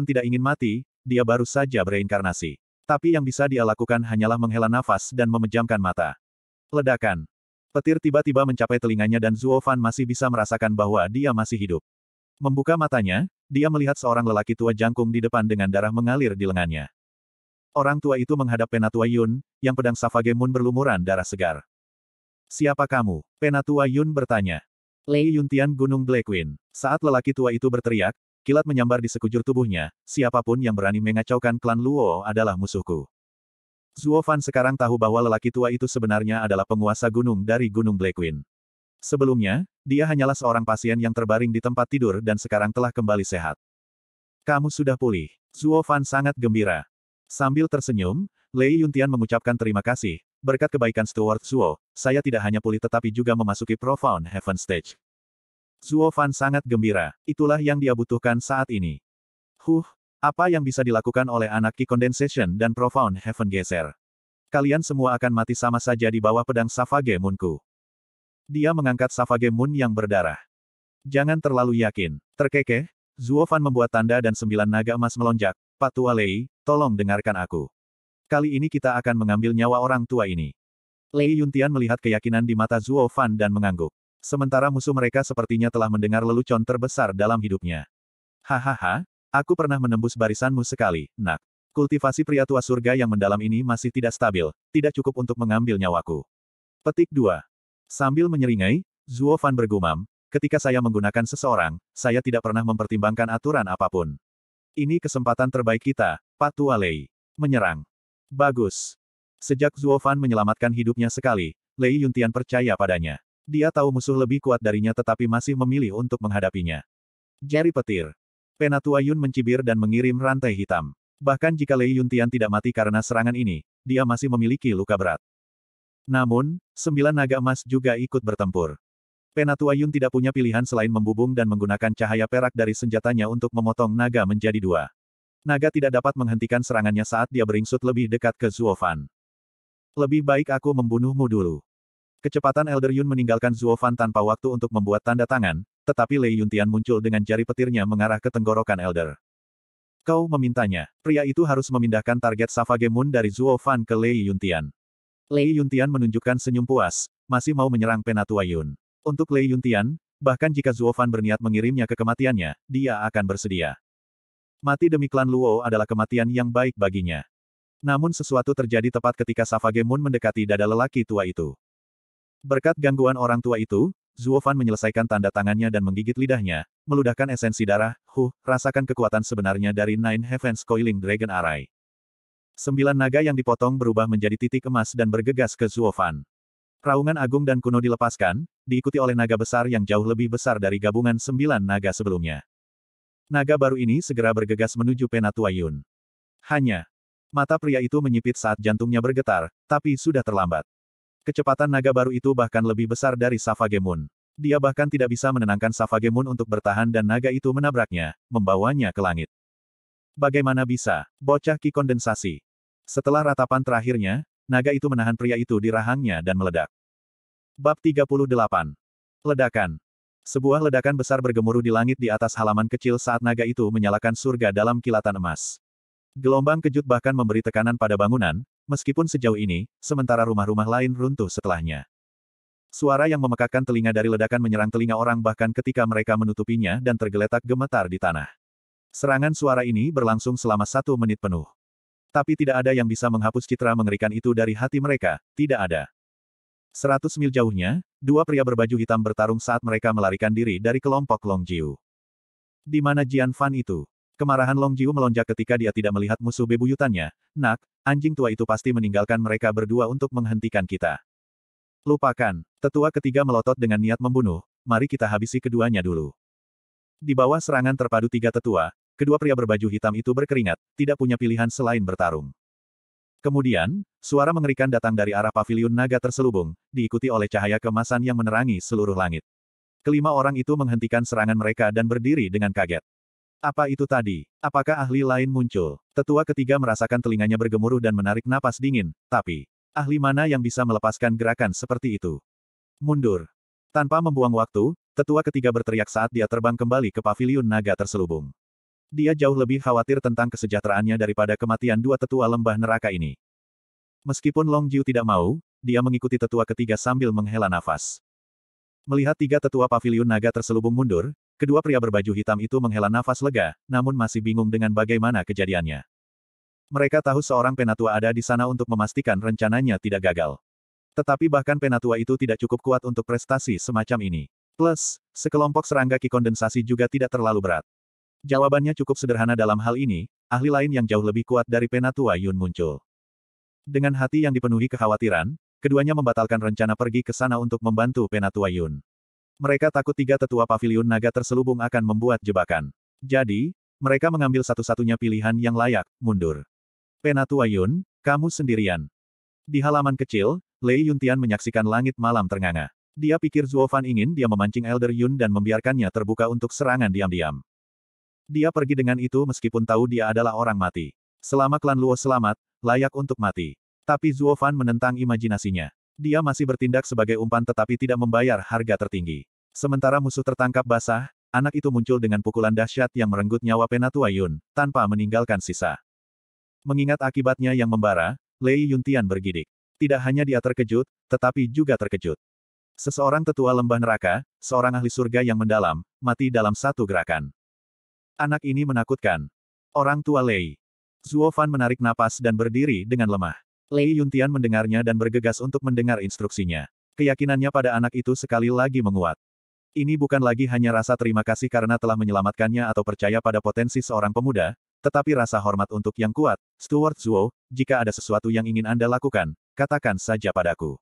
tidak ingin mati, dia baru saja bereinkarnasi. Tapi yang bisa dia lakukan hanyalah menghela nafas dan memejamkan mata. Ledakan. Petir tiba-tiba mencapai telinganya dan Zuo masih bisa merasakan bahwa dia masih hidup. Membuka matanya, dia melihat seorang lelaki tua jangkung di depan dengan darah mengalir di lengannya. Orang tua itu menghadap Penatua Yun, yang pedang Savage Moon berlumuran darah segar. Siapa kamu? Penatua Yun bertanya. Lei Yuntian Gunung Black Queen. Saat lelaki tua itu berteriak, kilat menyambar di sekujur tubuhnya, siapapun yang berani mengacaukan klan Luo adalah musuhku. Zuo Fan sekarang tahu bahwa lelaki tua itu sebenarnya adalah penguasa gunung dari Gunung Black Queen. Sebelumnya, dia hanyalah seorang pasien yang terbaring di tempat tidur dan sekarang telah kembali sehat. Kamu sudah pulih. Zuo Fan sangat gembira. Sambil tersenyum, Lei Yuntian mengucapkan terima kasih. Berkat kebaikan Stuart Zuo, saya tidak hanya pulih tetapi juga memasuki Profound Heaven Stage. Zuo Fan sangat gembira. Itulah yang dia butuhkan saat ini. Huh, apa yang bisa dilakukan oleh anak Ki Condensation dan Profound Heaven Geser? Kalian semua akan mati sama saja di bawah pedang Savage Moonku. Dia mengangkat Savage Moon yang berdarah. Jangan terlalu yakin. Terkekeh, Zuo Fan membuat tanda dan sembilan naga emas melonjak, Patua Lei, Tolong dengarkan aku. Kali ini kita akan mengambil nyawa orang tua ini. Lei Yuntian melihat keyakinan di mata Zuo Fan dan mengangguk. Sementara musuh mereka sepertinya telah mendengar lelucon terbesar dalam hidupnya. Hahaha, aku pernah menembus barisanmu sekali, nak. Kultivasi pria tua surga yang mendalam ini masih tidak stabil, tidak cukup untuk mengambil nyawaku. Petik 2. Sambil menyeringai, Zuo Fan bergumam, ketika saya menggunakan seseorang, saya tidak pernah mempertimbangkan aturan apapun. Ini kesempatan terbaik kita, Patualei. Menyerang. Bagus. Sejak Zuofan menyelamatkan hidupnya sekali, Lei Yuntian percaya padanya. Dia tahu musuh lebih kuat darinya tetapi masih memilih untuk menghadapinya. Jari petir. Penatua Yun mencibir dan mengirim rantai hitam. Bahkan jika Lei Yuntian tidak mati karena serangan ini, dia masih memiliki luka berat. Namun, sembilan naga emas juga ikut bertempur. Penatua Yun tidak punya pilihan selain membubung dan menggunakan cahaya perak dari senjatanya untuk memotong naga menjadi dua. Naga tidak dapat menghentikan serangannya saat dia beringsut lebih dekat ke Zuofan. Lebih baik aku membunuhmu dulu. Kecepatan Elder Yun meninggalkan Zuofan tanpa waktu untuk membuat tanda tangan, tetapi Lei Yuntian muncul dengan jari petirnya mengarah ke tenggorokan Elder. Kau memintanya. Pria itu harus memindahkan target Savage Moon dari Zuofan ke Lei Yuntian. Lei Yuntian menunjukkan senyum puas, masih mau menyerang Penatua Yun. Untuk Lei Yuntian, bahkan jika Zuofan berniat mengirimnya ke kematiannya, dia akan bersedia. Mati demi klan Luo adalah kematian yang baik baginya. Namun sesuatu terjadi tepat ketika Savage Moon mendekati dada lelaki tua itu. Berkat gangguan orang tua itu, Zuofan menyelesaikan tanda tangannya dan menggigit lidahnya, meludahkan esensi darah, huh, rasakan kekuatan sebenarnya dari Nine Heavens Coiling Dragon Array. Sembilan naga yang dipotong berubah menjadi titik emas dan bergegas ke Zuofan. Raungan agung dan kuno dilepaskan, diikuti oleh naga besar yang jauh lebih besar dari gabungan sembilan naga sebelumnya. Naga baru ini segera bergegas menuju Penatua Yun. Hanya, mata pria itu menyipit saat jantungnya bergetar, tapi sudah terlambat. Kecepatan naga baru itu bahkan lebih besar dari Moon. Dia bahkan tidak bisa menenangkan Moon untuk bertahan dan naga itu menabraknya, membawanya ke langit. Bagaimana bisa? Bocah ki kondensasi. Setelah ratapan terakhirnya, naga itu menahan pria itu di rahangnya dan meledak. Bab 38. Ledakan. Sebuah ledakan besar bergemuruh di langit di atas halaman kecil saat naga itu menyalakan surga dalam kilatan emas. Gelombang kejut bahkan memberi tekanan pada bangunan, meskipun sejauh ini, sementara rumah-rumah lain runtuh setelahnya. Suara yang memekakkan telinga dari ledakan menyerang telinga orang bahkan ketika mereka menutupinya dan tergeletak gemetar di tanah. Serangan suara ini berlangsung selama satu menit penuh. Tapi tidak ada yang bisa menghapus citra mengerikan itu dari hati mereka, tidak ada. Seratus mil jauhnya, dua pria berbaju hitam bertarung saat mereka melarikan diri dari kelompok Long Jiu. Di mana Jian Fan itu? Kemarahan Long Jiu melonjak ketika dia tidak melihat musuh bebuyutannya. Nak, anjing tua itu pasti meninggalkan mereka berdua untuk menghentikan kita. Lupakan, tetua ketiga melotot dengan niat membunuh, mari kita habisi keduanya dulu. Di bawah serangan terpadu tiga tetua, kedua pria berbaju hitam itu berkeringat, tidak punya pilihan selain bertarung. Kemudian, suara mengerikan datang dari arah pavilion naga terselubung, diikuti oleh cahaya kemasan yang menerangi seluruh langit. Kelima orang itu menghentikan serangan mereka dan berdiri dengan kaget. Apa itu tadi? Apakah ahli lain muncul? Tetua ketiga merasakan telinganya bergemuruh dan menarik napas dingin, tapi, ahli mana yang bisa melepaskan gerakan seperti itu? Mundur. Tanpa membuang waktu, tetua ketiga berteriak saat dia terbang kembali ke pavilion naga terselubung. Dia jauh lebih khawatir tentang kesejahteraannya daripada kematian dua tetua lembah neraka ini. Meskipun Long Jiu tidak mau, dia mengikuti tetua ketiga sambil menghela nafas. Melihat tiga tetua pavilion naga terselubung mundur, kedua pria berbaju hitam itu menghela nafas lega, namun masih bingung dengan bagaimana kejadiannya. Mereka tahu seorang penatua ada di sana untuk memastikan rencananya tidak gagal. Tetapi bahkan penatua itu tidak cukup kuat untuk prestasi semacam ini. Plus, sekelompok serangga kikondensasi juga tidak terlalu berat. Jawabannya cukup sederhana dalam hal ini, ahli lain yang jauh lebih kuat dari Penatua Yun muncul. Dengan hati yang dipenuhi kekhawatiran, keduanya membatalkan rencana pergi ke sana untuk membantu Penatua Yun. Mereka takut tiga tetua pavilion naga terselubung akan membuat jebakan. Jadi, mereka mengambil satu-satunya pilihan yang layak, mundur. Penatua Yun, kamu sendirian. Di halaman kecil, Lei Yuntian menyaksikan langit malam ternganga. Dia pikir Zuo Fan ingin dia memancing Elder Yun dan membiarkannya terbuka untuk serangan diam-diam. Dia pergi dengan itu meskipun tahu dia adalah orang mati. Selama klan Luo selamat, layak untuk mati. Tapi Zuo Fan menentang imajinasinya. Dia masih bertindak sebagai umpan tetapi tidak membayar harga tertinggi. Sementara musuh tertangkap basah, anak itu muncul dengan pukulan dahsyat yang merenggut nyawa Penatua Yun, tanpa meninggalkan sisa. Mengingat akibatnya yang membara, Lei Yuntian bergidik. Tidak hanya dia terkejut, tetapi juga terkejut. Seseorang tetua lembah neraka, seorang ahli surga yang mendalam, mati dalam satu gerakan. Anak ini menakutkan. Orang tua Lei. Zuo Fan menarik napas dan berdiri dengan lemah. Lei Yuntian mendengarnya dan bergegas untuk mendengar instruksinya. Keyakinannya pada anak itu sekali lagi menguat. Ini bukan lagi hanya rasa terima kasih karena telah menyelamatkannya atau percaya pada potensi seorang pemuda, tetapi rasa hormat untuk yang kuat. Stuart Zuo, jika ada sesuatu yang ingin Anda lakukan, katakan saja padaku.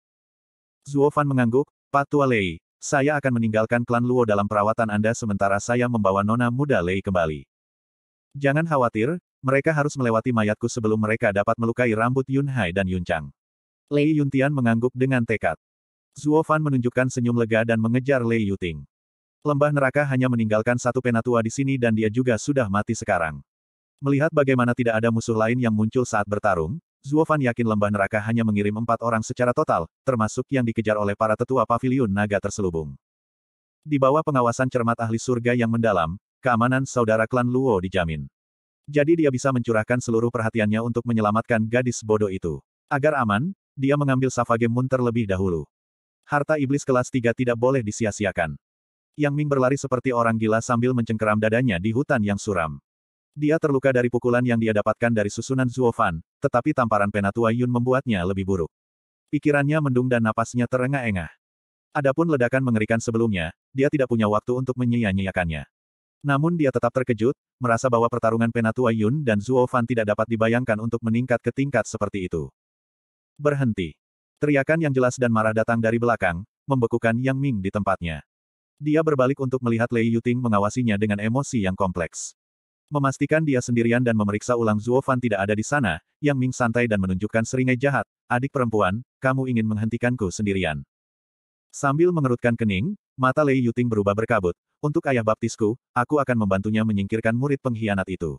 Zuo Fan mengangguk, Pak Tua Lei, saya akan meninggalkan klan Luo dalam perawatan Anda sementara saya membawa nona muda Lei kembali. Jangan khawatir, mereka harus melewati mayatku sebelum mereka dapat melukai rambut Yun Hai dan Yun Chang. Lei Yuntian mengangguk dengan tekad. Zhuo Fan menunjukkan senyum lega dan mengejar Lei Yuting. Lembah neraka hanya meninggalkan satu penatua di sini dan dia juga sudah mati sekarang. Melihat bagaimana tidak ada musuh lain yang muncul saat bertarung, Zuofan yakin lembah neraka hanya mengirim empat orang secara total, termasuk yang dikejar oleh para tetua pavilion naga terselubung. Di bawah pengawasan cermat ahli surga yang mendalam, keamanan saudara klan Luo dijamin. Jadi dia bisa mencurahkan seluruh perhatiannya untuk menyelamatkan gadis bodoh itu. Agar aman, dia mengambil Savage Moon terlebih dahulu. Harta iblis kelas 3 tidak boleh disia-siakan. Yang Ming berlari seperti orang gila sambil mencengkeram dadanya di hutan yang suram. Dia terluka dari pukulan yang dia dapatkan dari susunan Zuofan, tetapi tamparan penatua Yun membuatnya lebih buruk. Pikirannya mendung dan napasnya terengah-engah. Adapun ledakan mengerikan sebelumnya, dia tidak punya waktu untuk menyia-nyiakannya. Namun dia tetap terkejut, merasa bahwa pertarungan penatua Yun dan Zuofan tidak dapat dibayangkan untuk meningkat ke tingkat seperti itu. Berhenti. Teriakan yang jelas dan marah datang dari belakang, membekukan Yang Ming di tempatnya. Dia berbalik untuk melihat Lei Yuting mengawasinya dengan emosi yang kompleks. Memastikan dia sendirian dan memeriksa ulang Zuo Fan tidak ada di sana, Yang Ming santai dan menunjukkan seringai jahat, adik perempuan, kamu ingin menghentikanku sendirian. Sambil mengerutkan kening, mata Lei Yuting berubah berkabut, untuk ayah baptisku, aku akan membantunya menyingkirkan murid pengkhianat itu.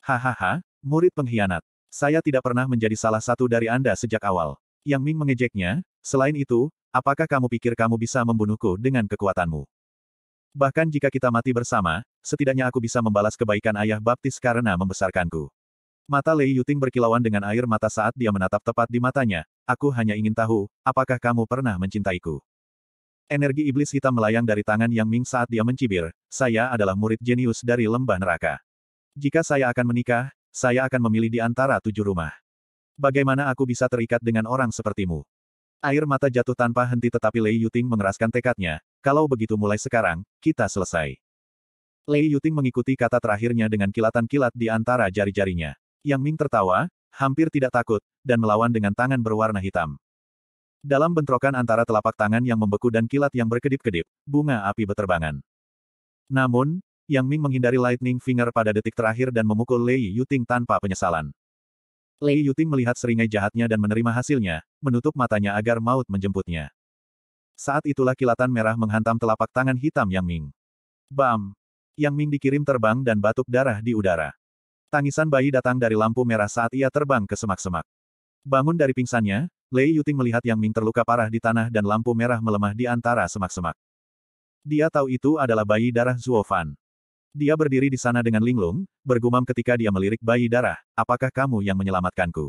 Hahaha, murid pengkhianat, saya tidak pernah menjadi salah satu dari Anda sejak awal. Yang Ming mengejeknya, selain itu, apakah kamu pikir kamu bisa membunuhku dengan kekuatanmu? Bahkan jika kita mati bersama, setidaknya aku bisa membalas kebaikan ayah baptis karena membesarkanku. Mata Lei Yuting berkilauan dengan air mata saat dia menatap tepat di matanya. Aku hanya ingin tahu, apakah kamu pernah mencintaiku? Energi iblis hitam melayang dari tangan Yang Ming saat dia mencibir, saya adalah murid jenius dari lembah neraka. Jika saya akan menikah, saya akan memilih di antara tujuh rumah. Bagaimana aku bisa terikat dengan orang sepertimu? Air mata jatuh tanpa henti tetapi Lei Yuting mengeraskan tekadnya, kalau begitu mulai sekarang, kita selesai. Lei Yuting mengikuti kata terakhirnya dengan kilatan kilat di antara jari-jarinya. Yang Ming tertawa, hampir tidak takut, dan melawan dengan tangan berwarna hitam. Dalam bentrokan antara telapak tangan yang membeku dan kilat yang berkedip-kedip, bunga api beterbangan. Namun, yang Ming menghindari Lightning Finger pada detik terakhir dan memukul Lei Yuting tanpa penyesalan. Lei Yuting melihat seringai jahatnya dan menerima hasilnya, menutup matanya agar maut menjemputnya. Saat itulah kilatan merah menghantam telapak tangan hitam Yang Ming. Bam! Yang Ming dikirim terbang dan batuk darah di udara. Tangisan bayi datang dari lampu merah saat ia terbang ke semak-semak. Bangun dari pingsannya, Lei Yuting melihat Yang Ming terluka parah di tanah dan lampu merah melemah di antara semak-semak. Dia tahu itu adalah bayi darah Fan. Dia berdiri di sana dengan linglung, bergumam ketika dia melirik bayi darah, apakah kamu yang menyelamatkanku?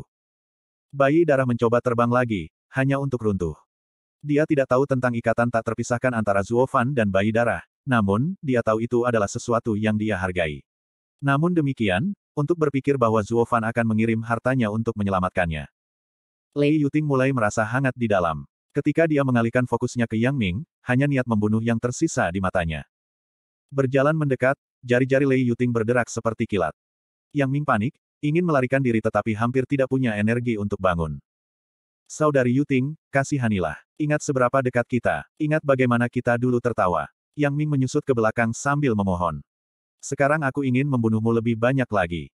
Bayi darah mencoba terbang lagi, hanya untuk runtuh. Dia tidak tahu tentang ikatan tak terpisahkan antara Zuo Fan dan bayi darah, namun, dia tahu itu adalah sesuatu yang dia hargai. Namun demikian, untuk berpikir bahwa Zuo Fan akan mengirim hartanya untuk menyelamatkannya. Lei Yuting mulai merasa hangat di dalam. Ketika dia mengalihkan fokusnya ke Yang Ming, hanya niat membunuh yang tersisa di matanya. Berjalan mendekat, jari-jari Lei Yuting berderak seperti kilat. Yang Ming panik, ingin melarikan diri tetapi hampir tidak punya energi untuk bangun. Saudari Yuting, kasihanilah. Ingat seberapa dekat kita. Ingat bagaimana kita dulu tertawa. Yang Ming menyusut ke belakang sambil memohon. Sekarang aku ingin membunuhmu lebih banyak lagi.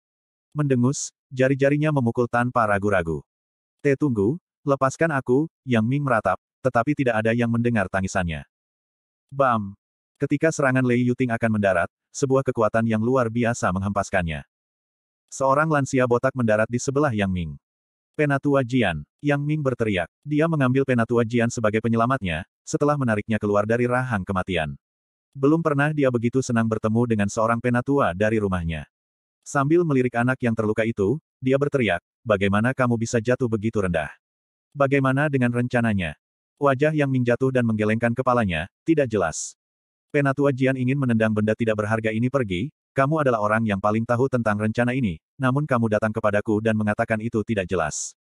Mendengus, jari-jarinya memukul tanpa ragu-ragu. Te tunggu, lepaskan aku, Yang Ming meratap, tetapi tidak ada yang mendengar tangisannya. Bam! Ketika serangan Lei Yuting akan mendarat, sebuah kekuatan yang luar biasa menghempaskannya. Seorang lansia botak mendarat di sebelah Yang Ming. Penatua Jian. Yang Ming berteriak. Dia mengambil Penatua Jian sebagai penyelamatnya, setelah menariknya keluar dari rahang kematian. Belum pernah dia begitu senang bertemu dengan seorang penatua dari rumahnya. Sambil melirik anak yang terluka itu, dia berteriak, bagaimana kamu bisa jatuh begitu rendah? Bagaimana dengan rencananya? Wajah Yang Ming jatuh dan menggelengkan kepalanya, tidak jelas. Penatua Jian ingin menendang benda tidak berharga ini pergi, kamu adalah orang yang paling tahu tentang rencana ini, namun kamu datang kepadaku dan mengatakan itu tidak jelas.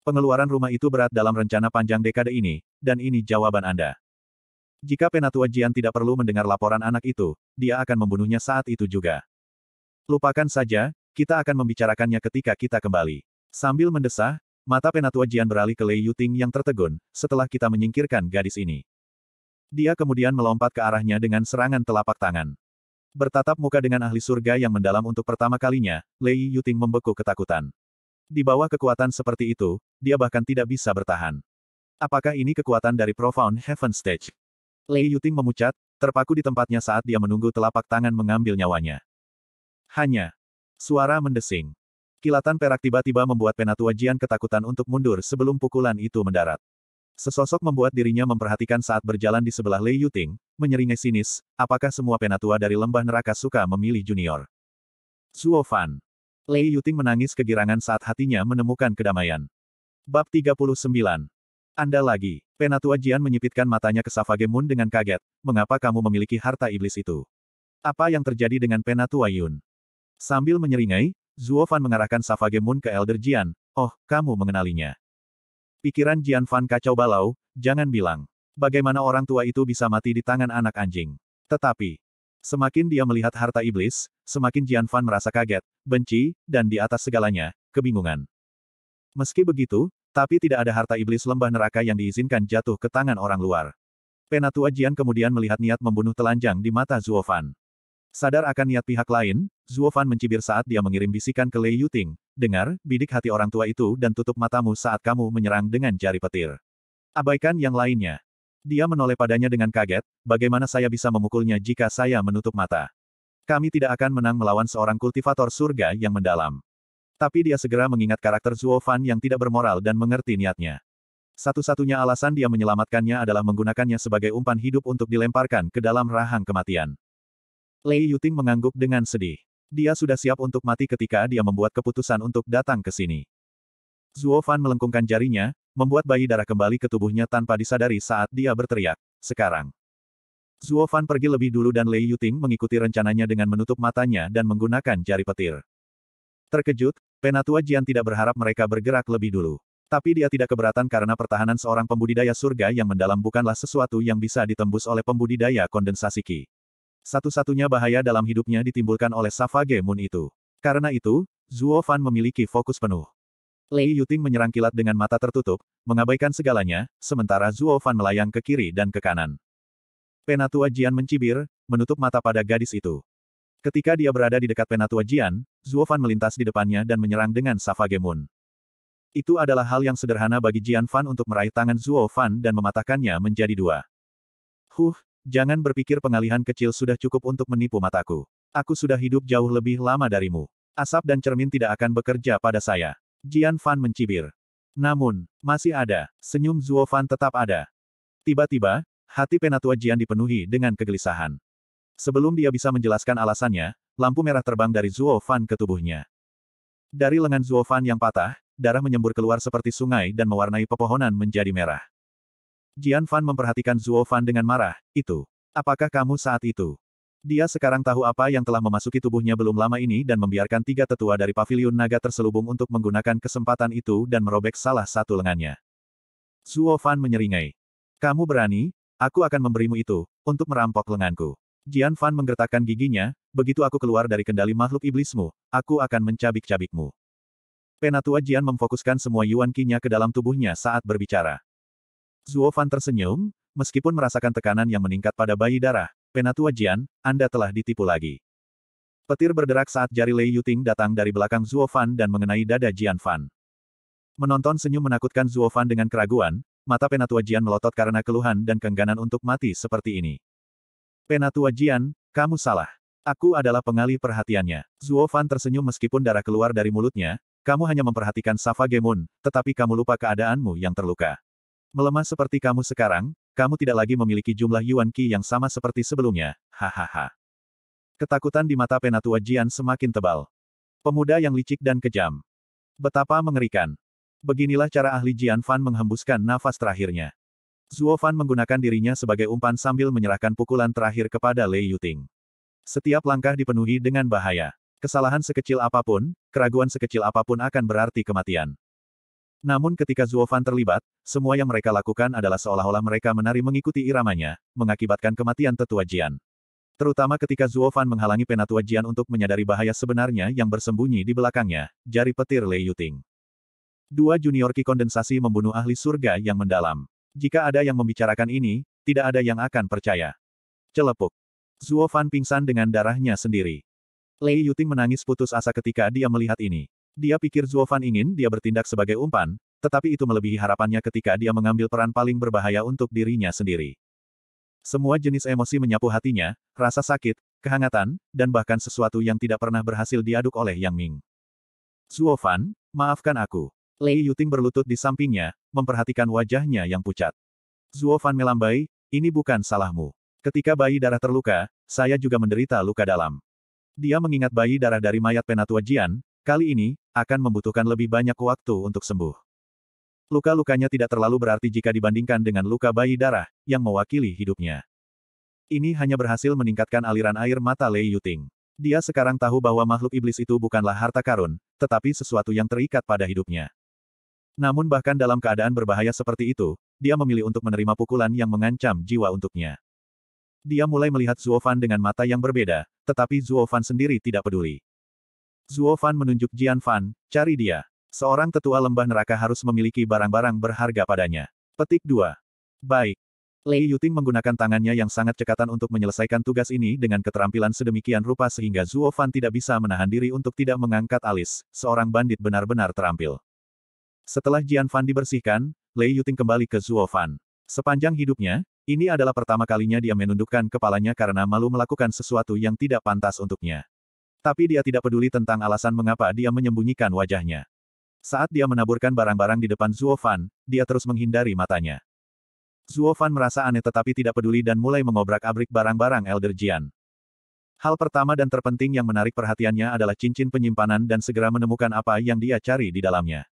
Pengeluaran rumah itu berat dalam rencana panjang dekade ini, dan ini jawaban Anda. Jika Penatua Jian tidak perlu mendengar laporan anak itu, dia akan membunuhnya saat itu juga. Lupakan saja, kita akan membicarakannya ketika kita kembali. Sambil mendesah, Mata Penatua Jian beralih ke Lei Yuting yang tertegun, setelah kita menyingkirkan gadis ini. Dia kemudian melompat ke arahnya dengan serangan telapak tangan. Bertatap muka dengan ahli surga yang mendalam untuk pertama kalinya, Lei Yuting membeku ketakutan. Di bawah kekuatan seperti itu, dia bahkan tidak bisa bertahan. Apakah ini kekuatan dari Profound Heaven Stage? Lei Yuting memucat, terpaku di tempatnya saat dia menunggu telapak tangan mengambil nyawanya. Hanya. Suara mendesing. Kilatan perak tiba-tiba membuat Penatua Jian ketakutan untuk mundur sebelum pukulan itu mendarat. Sesosok membuat dirinya memperhatikan saat berjalan di sebelah Lei Yuting, menyeringai sinis, apakah semua penatua dari lembah neraka suka memilih junior? Zuo Fan. Lei Yuting menangis kegirangan saat hatinya menemukan kedamaian. Bab 39. Anda lagi, penatua Jian menyipitkan matanya ke Savage Moon dengan kaget, mengapa kamu memiliki harta iblis itu? Apa yang terjadi dengan penatua Yun? Sambil menyeringai, Zuo Fan mengarahkan Savage Moon ke Elder Jian, oh, kamu mengenalinya. Pikiran Jian Fan kacau balau, jangan bilang. Bagaimana orang tua itu bisa mati di tangan anak anjing. Tetapi, semakin dia melihat harta iblis, semakin Jian Fan merasa kaget, benci, dan di atas segalanya, kebingungan. Meski begitu, tapi tidak ada harta iblis lembah neraka yang diizinkan jatuh ke tangan orang luar. Penatua Jian kemudian melihat niat membunuh telanjang di mata Zuo Fan. Sadar akan niat pihak lain, Zuo Fan mencibir saat dia mengirim bisikan ke Lei Yuting, Dengar, bidik hati orang tua itu dan tutup matamu saat kamu menyerang dengan jari petir. Abaikan yang lainnya. Dia menoleh padanya dengan kaget, bagaimana saya bisa memukulnya jika saya menutup mata. Kami tidak akan menang melawan seorang kultivator surga yang mendalam. Tapi dia segera mengingat karakter Zuo Fan yang tidak bermoral dan mengerti niatnya. Satu-satunya alasan dia menyelamatkannya adalah menggunakannya sebagai umpan hidup untuk dilemparkan ke dalam rahang kematian. Lei Yuting mengangguk dengan sedih. Dia sudah siap untuk mati ketika dia membuat keputusan untuk datang ke sini. Zuo Fan melengkungkan jarinya, membuat bayi darah kembali ke tubuhnya tanpa disadari saat dia berteriak, sekarang. Zuo Fan pergi lebih dulu dan Lei Yuting mengikuti rencananya dengan menutup matanya dan menggunakan jari petir. Terkejut, Penatua Jian tidak berharap mereka bergerak lebih dulu. Tapi dia tidak keberatan karena pertahanan seorang pembudidaya surga yang mendalam bukanlah sesuatu yang bisa ditembus oleh pembudidaya kondensasi Ki. Satu-satunya bahaya dalam hidupnya ditimbulkan oleh Savage Moon itu. Karena itu, Zuo Fan memiliki fokus penuh. Lei Yuting menyerang kilat dengan mata tertutup, mengabaikan segalanya, sementara Zuo Fan melayang ke kiri dan ke kanan. Penatua Jian mencibir, menutup mata pada gadis itu. Ketika dia berada di dekat Penatua Jian, Zuo Fan melintas di depannya dan menyerang dengan Savage Moon. Itu adalah hal yang sederhana bagi Jian Fan untuk meraih tangan Zuo Fan dan mematahkannya menjadi dua. Huh, Jangan berpikir pengalihan kecil sudah cukup untuk menipu mataku. Aku sudah hidup jauh lebih lama darimu. Asap dan cermin tidak akan bekerja pada saya. Jian Fan mencibir. Namun, masih ada. Senyum Zuo Fan tetap ada. Tiba-tiba, hati penatua Jian dipenuhi dengan kegelisahan. Sebelum dia bisa menjelaskan alasannya, lampu merah terbang dari Zuo Fan ke tubuhnya. Dari lengan Zuo Fan yang patah, darah menyembur keluar seperti sungai dan mewarnai pepohonan menjadi merah. Jian Fan memperhatikan Zuo Fan dengan marah, itu. Apakah kamu saat itu? Dia sekarang tahu apa yang telah memasuki tubuhnya belum lama ini dan membiarkan tiga tetua dari paviliun naga terselubung untuk menggunakan kesempatan itu dan merobek salah satu lengannya. Zuo Fan menyeringai. Kamu berani? Aku akan memberimu itu, untuk merampok lenganku. Jian Fan menggertakkan giginya, begitu aku keluar dari kendali makhluk iblismu, aku akan mencabik-cabikmu. Penatua Jian memfokuskan semua Yuan qi nya ke dalam tubuhnya saat berbicara. Zuo Fan tersenyum, meskipun merasakan tekanan yang meningkat pada bayi darah, Penatua Jian, Anda telah ditipu lagi. Petir berderak saat jari Lei Yuting datang dari belakang Zuo Fan dan mengenai dada Jian Fan. Menonton senyum menakutkan Zuo Fan dengan keraguan, mata Penatua Jian melotot karena keluhan dan kengganan untuk mati seperti ini. Penatua Jian, kamu salah. Aku adalah pengalih perhatiannya. Zuo Fan tersenyum meskipun darah keluar dari mulutnya, kamu hanya memperhatikan Safa Gemun, tetapi kamu lupa keadaanmu yang terluka. Melemah seperti kamu sekarang, kamu tidak lagi memiliki jumlah Yuan Qi yang sama seperti sebelumnya, hahaha. Ketakutan di mata Penatua Jian semakin tebal. Pemuda yang licik dan kejam. Betapa mengerikan. Beginilah cara ahli Jian Fan menghembuskan nafas terakhirnya. Zuo Fan menggunakan dirinya sebagai umpan sambil menyerahkan pukulan terakhir kepada Lei Yuting. Setiap langkah dipenuhi dengan bahaya. Kesalahan sekecil apapun, keraguan sekecil apapun akan berarti kematian. Namun ketika Zuofan terlibat, semua yang mereka lakukan adalah seolah-olah mereka menari mengikuti iramanya, mengakibatkan kematian tetua Jian. Terutama ketika Zuofan menghalangi penatua Jian untuk menyadari bahaya sebenarnya yang bersembunyi di belakangnya, jari petir Lei Yuting. Dua junior Ki kondensasi membunuh ahli surga yang mendalam. Jika ada yang membicarakan ini, tidak ada yang akan percaya. Celepuk. Zuofan pingsan dengan darahnya sendiri. Lei Yuting menangis putus asa ketika dia melihat ini. Dia pikir Zuofan ingin dia bertindak sebagai umpan, tetapi itu melebihi harapannya ketika dia mengambil peran paling berbahaya untuk dirinya sendiri. Semua jenis emosi menyapu hatinya, rasa sakit, kehangatan, dan bahkan sesuatu yang tidak pernah berhasil diaduk oleh Yang Ming. Zuofan, maafkan aku. Li Yuting berlutut di sampingnya, memperhatikan wajahnya yang pucat. Zuofan melambai, ini bukan salahmu. Ketika bayi darah terluka, saya juga menderita luka dalam. Dia mengingat bayi darah dari mayat penatua Jian, kali ini, akan membutuhkan lebih banyak waktu untuk sembuh. Luka-lukanya tidak terlalu berarti jika dibandingkan dengan luka bayi darah, yang mewakili hidupnya. Ini hanya berhasil meningkatkan aliran air mata Lei Yuting. Dia sekarang tahu bahwa makhluk iblis itu bukanlah harta karun, tetapi sesuatu yang terikat pada hidupnya. Namun bahkan dalam keadaan berbahaya seperti itu, dia memilih untuk menerima pukulan yang mengancam jiwa untuknya. Dia mulai melihat Zuofan dengan mata yang berbeda, tetapi Zuofan sendiri tidak peduli. Zhuo Fan menunjuk Jian Fan, cari dia. Seorang tetua lembah neraka harus memiliki barang-barang berharga padanya. Petik 2. Baik. Lei Yuting menggunakan tangannya yang sangat cekatan untuk menyelesaikan tugas ini dengan keterampilan sedemikian rupa sehingga Zhuo Fan tidak bisa menahan diri untuk tidak mengangkat alis. Seorang bandit benar-benar terampil. Setelah Jian Fan dibersihkan, Lei Yuting kembali ke Zhuo Fan. Sepanjang hidupnya, ini adalah pertama kalinya dia menundukkan kepalanya karena malu melakukan sesuatu yang tidak pantas untuknya. Tapi dia tidak peduli tentang alasan mengapa dia menyembunyikan wajahnya. Saat dia menaburkan barang-barang di depan Zuo Fan, dia terus menghindari matanya. Zuo Fan merasa aneh tetapi tidak peduli dan mulai mengobrak-abrik barang-barang Elder Jian. Hal pertama dan terpenting yang menarik perhatiannya adalah cincin penyimpanan dan segera menemukan apa yang dia cari di dalamnya.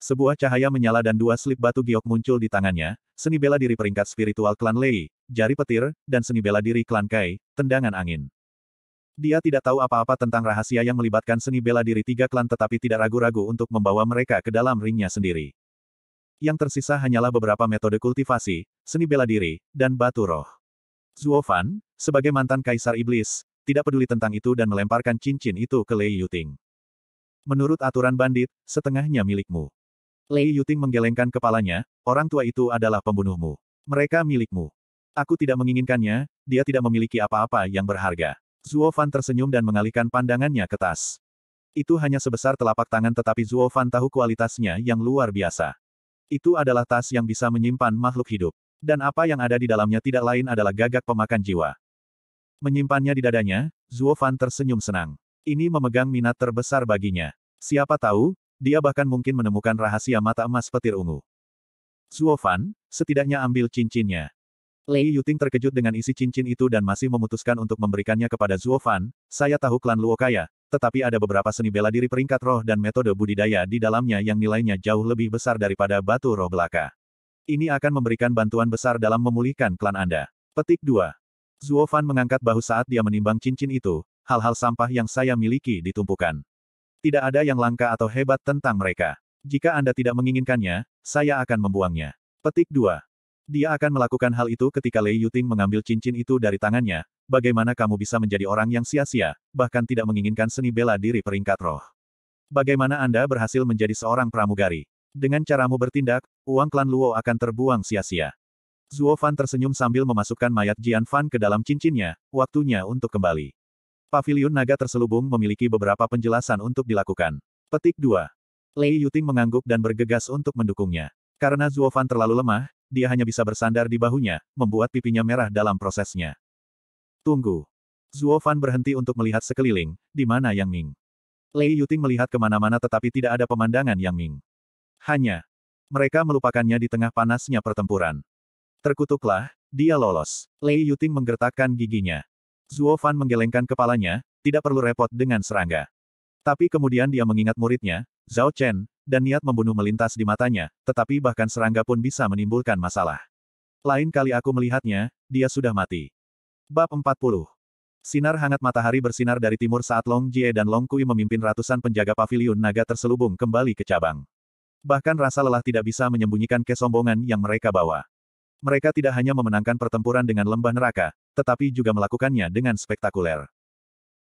Sebuah cahaya menyala dan dua slip batu giok muncul di tangannya, seni bela diri peringkat spiritual klan Lei, jari petir, dan seni bela diri klan Kai, tendangan angin. Dia tidak tahu apa-apa tentang rahasia yang melibatkan seni bela diri tiga klan tetapi tidak ragu-ragu untuk membawa mereka ke dalam ringnya sendiri. Yang tersisa hanyalah beberapa metode kultivasi, seni bela diri, dan batu roh. Zuofan, Fan, sebagai mantan kaisar iblis, tidak peduli tentang itu dan melemparkan cincin itu ke Lei Yuting. Menurut aturan bandit, setengahnya milikmu. Lei Yuting menggelengkan kepalanya, orang tua itu adalah pembunuhmu. Mereka milikmu. Aku tidak menginginkannya, dia tidak memiliki apa-apa yang berharga. Zuo Fan tersenyum dan mengalihkan pandangannya ke tas. Itu hanya sebesar telapak tangan tetapi Zuo Fan tahu kualitasnya yang luar biasa. Itu adalah tas yang bisa menyimpan makhluk hidup. Dan apa yang ada di dalamnya tidak lain adalah gagak pemakan jiwa. Menyimpannya di dadanya, Zuo Fan tersenyum senang. Ini memegang minat terbesar baginya. Siapa tahu, dia bahkan mungkin menemukan rahasia mata emas petir ungu. Zuo Fan, setidaknya ambil cincinnya. Lei Yuting terkejut dengan isi cincin itu dan masih memutuskan untuk memberikannya kepada Zuo Fan, saya tahu klan Luo kaya, tetapi ada beberapa seni bela diri peringkat roh dan metode budidaya di dalamnya yang nilainya jauh lebih besar daripada batu roh belaka. Ini akan memberikan bantuan besar dalam memulihkan klan Anda. Petik 2. Zuo Fan mengangkat bahu saat dia menimbang cincin itu, hal-hal sampah yang saya miliki ditumpukan. Tidak ada yang langka atau hebat tentang mereka. Jika Anda tidak menginginkannya, saya akan membuangnya. Petik 2. Dia akan melakukan hal itu ketika Lei Yuting mengambil cincin itu dari tangannya. Bagaimana kamu bisa menjadi orang yang sia-sia, bahkan tidak menginginkan seni bela diri peringkat roh? Bagaimana Anda berhasil menjadi seorang pramugari? Dengan caramu bertindak, uang klan Luo akan terbuang sia-sia. Zhuo Fan tersenyum sambil memasukkan mayat Jian Fan ke dalam cincinnya, waktunya untuk kembali. Paviliun naga terselubung memiliki beberapa penjelasan untuk dilakukan. Petik 2. Lei Yuting mengangguk dan bergegas untuk mendukungnya. Karena Fan terlalu lemah, dia hanya bisa bersandar di bahunya, membuat pipinya merah dalam prosesnya. Tunggu. Zuo Fan berhenti untuk melihat sekeliling, di mana Yang Ming. Lei Yuting melihat kemana-mana tetapi tidak ada pemandangan Yang Ming. Hanya. Mereka melupakannya di tengah panasnya pertempuran. Terkutuklah, dia lolos. Lei Yuting menggertakkan giginya. Zuo Fan menggelengkan kepalanya, tidak perlu repot dengan serangga. Tapi kemudian dia mengingat muridnya, Zhao Chen, dan niat membunuh melintas di matanya, tetapi bahkan serangga pun bisa menimbulkan masalah. Lain kali aku melihatnya, dia sudah mati. Bab 40 Sinar hangat matahari bersinar dari timur saat Long Jie dan Long Kui memimpin ratusan penjaga pavilion naga terselubung kembali ke cabang. Bahkan rasa lelah tidak bisa menyembunyikan kesombongan yang mereka bawa. Mereka tidak hanya memenangkan pertempuran dengan lembah neraka, tetapi juga melakukannya dengan spektakuler.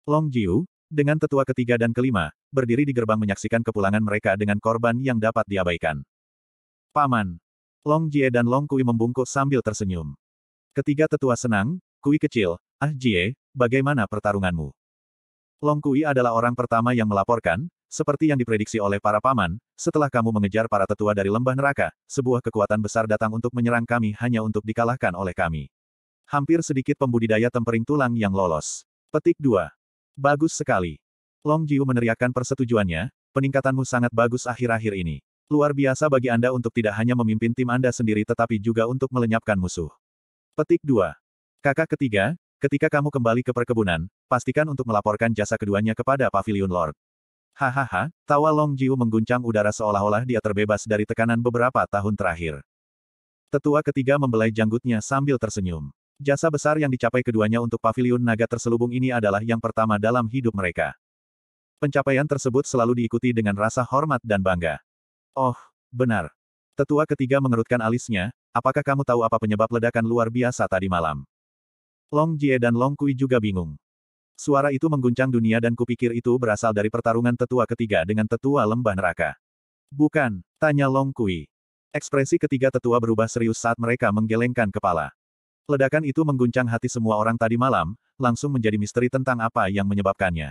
Long Jiu, dengan tetua ketiga dan kelima, berdiri di gerbang menyaksikan kepulangan mereka dengan korban yang dapat diabaikan. Paman. Long Jie dan Long Kui membungkuk sambil tersenyum. Ketiga tetua senang, Kui kecil, Ah Jie, bagaimana pertarunganmu? Long Kui adalah orang pertama yang melaporkan, seperti yang diprediksi oleh para paman, setelah kamu mengejar para tetua dari lembah neraka, sebuah kekuatan besar datang untuk menyerang kami hanya untuk dikalahkan oleh kami. Hampir sedikit pembudidaya tempering tulang yang lolos. Petik 2. Bagus sekali. Long Jiu meneriakkan persetujuannya, peningkatanmu sangat bagus akhir-akhir ini. Luar biasa bagi Anda untuk tidak hanya memimpin tim Anda sendiri tetapi juga untuk melenyapkan musuh. Petik 2. Kakak ketiga, ketika kamu kembali ke perkebunan, pastikan untuk melaporkan jasa keduanya kepada Pavilion Lord. Hahaha, tawa Long Jiu mengguncang udara seolah-olah dia terbebas dari tekanan beberapa tahun terakhir. Tetua ketiga membelai janggutnya sambil tersenyum. Jasa besar yang dicapai keduanya untuk pavilion naga terselubung ini adalah yang pertama dalam hidup mereka. Pencapaian tersebut selalu diikuti dengan rasa hormat dan bangga. Oh, benar. Tetua ketiga mengerutkan alisnya, apakah kamu tahu apa penyebab ledakan luar biasa tadi malam? Long Jie dan Long Kui juga bingung. Suara itu mengguncang dunia dan kupikir itu berasal dari pertarungan tetua ketiga dengan tetua lembah neraka. Bukan, tanya Long Kui. Ekspresi ketiga tetua berubah serius saat mereka menggelengkan kepala. Ledakan itu mengguncang hati semua orang tadi malam, langsung menjadi misteri tentang apa yang menyebabkannya.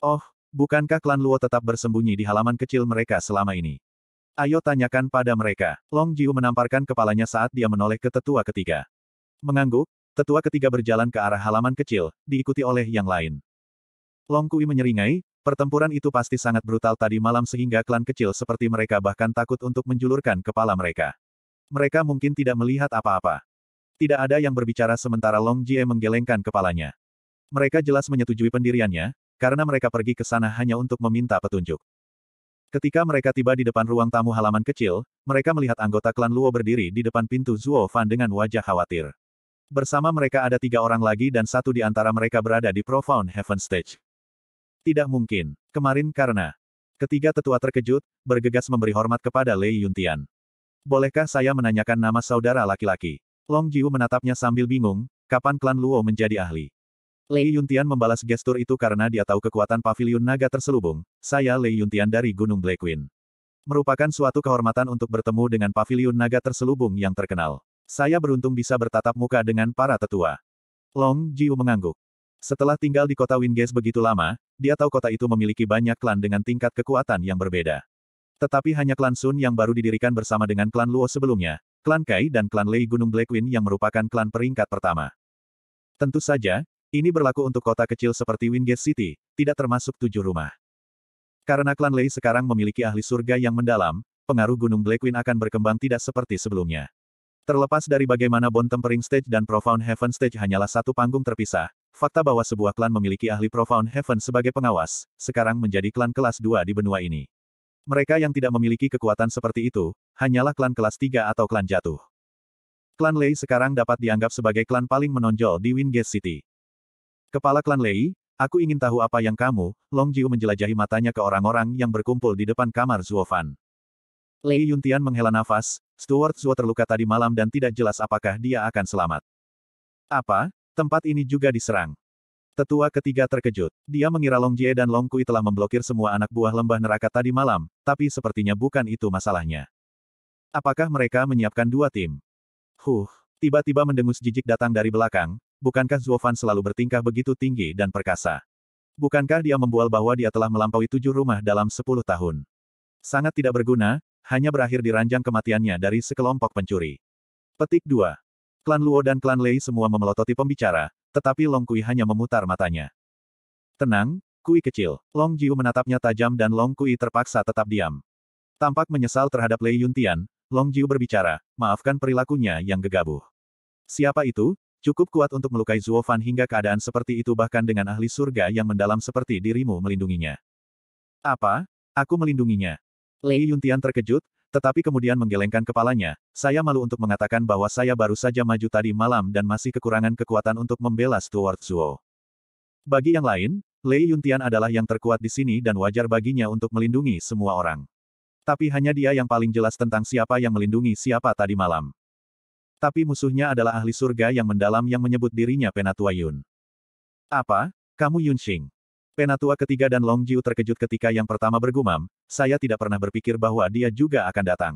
Oh, bukankah klan Luo tetap bersembunyi di halaman kecil mereka selama ini? Ayo tanyakan pada mereka. Long Jiu menamparkan kepalanya saat dia menoleh ke tetua ketiga. Mengangguk, tetua ketiga berjalan ke arah halaman kecil, diikuti oleh yang lain. Long Kui menyeringai, pertempuran itu pasti sangat brutal tadi malam sehingga klan kecil seperti mereka bahkan takut untuk menjulurkan kepala mereka. Mereka mungkin tidak melihat apa-apa. Tidak ada yang berbicara sementara Long Jie menggelengkan kepalanya. Mereka jelas menyetujui pendiriannya, karena mereka pergi ke sana hanya untuk meminta petunjuk. Ketika mereka tiba di depan ruang tamu halaman kecil, mereka melihat anggota klan Luo berdiri di depan pintu Zuo Fan dengan wajah khawatir. Bersama mereka ada tiga orang lagi dan satu di antara mereka berada di Profound Heaven Stage. Tidak mungkin. Kemarin karena. Ketiga tetua terkejut, bergegas memberi hormat kepada Lei Yuntian. Bolehkah saya menanyakan nama saudara laki-laki? Long Jiu menatapnya sambil bingung, kapan klan Luo menjadi ahli. Lei Yuntian membalas gestur itu karena dia tahu kekuatan pavilion naga terselubung, saya Lei Yuntian dari Gunung Black Wind. Merupakan suatu kehormatan untuk bertemu dengan pavilion naga terselubung yang terkenal. Saya beruntung bisa bertatap muka dengan para tetua. Long Jiu mengangguk. Setelah tinggal di kota Winges begitu lama, dia tahu kota itu memiliki banyak klan dengan tingkat kekuatan yang berbeda. Tetapi hanya klan Sun yang baru didirikan bersama dengan klan Luo sebelumnya, klan Kai dan klan Lei Gunung Black yang merupakan klan peringkat pertama. Tentu saja, ini berlaku untuk kota kecil seperti Wingate City, tidak termasuk tujuh rumah. Karena klan Lei sekarang memiliki ahli surga yang mendalam, pengaruh Gunung Black akan berkembang tidak seperti sebelumnya. Terlepas dari bagaimana Bon Tempering Stage dan Profound Heaven Stage hanyalah satu panggung terpisah, fakta bahwa sebuah klan memiliki ahli Profound Heaven sebagai pengawas, sekarang menjadi klan kelas dua di benua ini. Mereka yang tidak memiliki kekuatan seperti itu, hanyalah klan kelas 3 atau klan jatuh. Klan Lei sekarang dapat dianggap sebagai klan paling menonjol di Wingate City. Kepala klan Lei, aku ingin tahu apa yang kamu, Long Jiu menjelajahi matanya ke orang-orang yang berkumpul di depan kamar Zuofan. Lei Yuntian menghela nafas, Stuart Zuo terluka tadi malam dan tidak jelas apakah dia akan selamat. Apa? Tempat ini juga diserang. Tetua ketiga terkejut. Dia mengira Long Jie dan Long Kui telah memblokir semua anak buah lembah neraka tadi malam, tapi sepertinya bukan itu masalahnya. Apakah mereka menyiapkan dua tim? Huh, tiba-tiba mendengus jijik datang dari belakang, bukankah Zuofan selalu bertingkah begitu tinggi dan perkasa? Bukankah dia membual bahwa dia telah melampaui tujuh rumah dalam sepuluh tahun? Sangat tidak berguna, hanya berakhir di ranjang kematiannya dari sekelompok pencuri. Petik 2. Klan Luo dan klan Lei semua memelototi pembicara, tetapi Long Kui hanya memutar matanya. Tenang, Kui kecil. Long Jiu menatapnya tajam dan Long Kui terpaksa tetap diam. Tampak menyesal terhadap Lei Yuntian, Long Jiu berbicara, maafkan perilakunya yang gegabah. Siapa itu? Cukup kuat untuk melukai Zuo Fan hingga keadaan seperti itu bahkan dengan ahli surga yang mendalam seperti dirimu melindunginya. Apa? Aku melindunginya. Lei Yuntian terkejut, tetapi kemudian menggelengkan kepalanya, saya malu untuk mengatakan bahwa saya baru saja maju tadi malam dan masih kekurangan kekuatan untuk membela Stuart Zuo. Bagi yang lain, Lei Yuntian adalah yang terkuat di sini dan wajar baginya untuk melindungi semua orang. Tapi hanya dia yang paling jelas tentang siapa yang melindungi siapa tadi malam. Tapi musuhnya adalah ahli surga yang mendalam yang menyebut dirinya Penatua Yun. Apa? Kamu Yun Xing? Penatua ketiga dan Long Jiu terkejut ketika yang pertama bergumam, saya tidak pernah berpikir bahwa dia juga akan datang.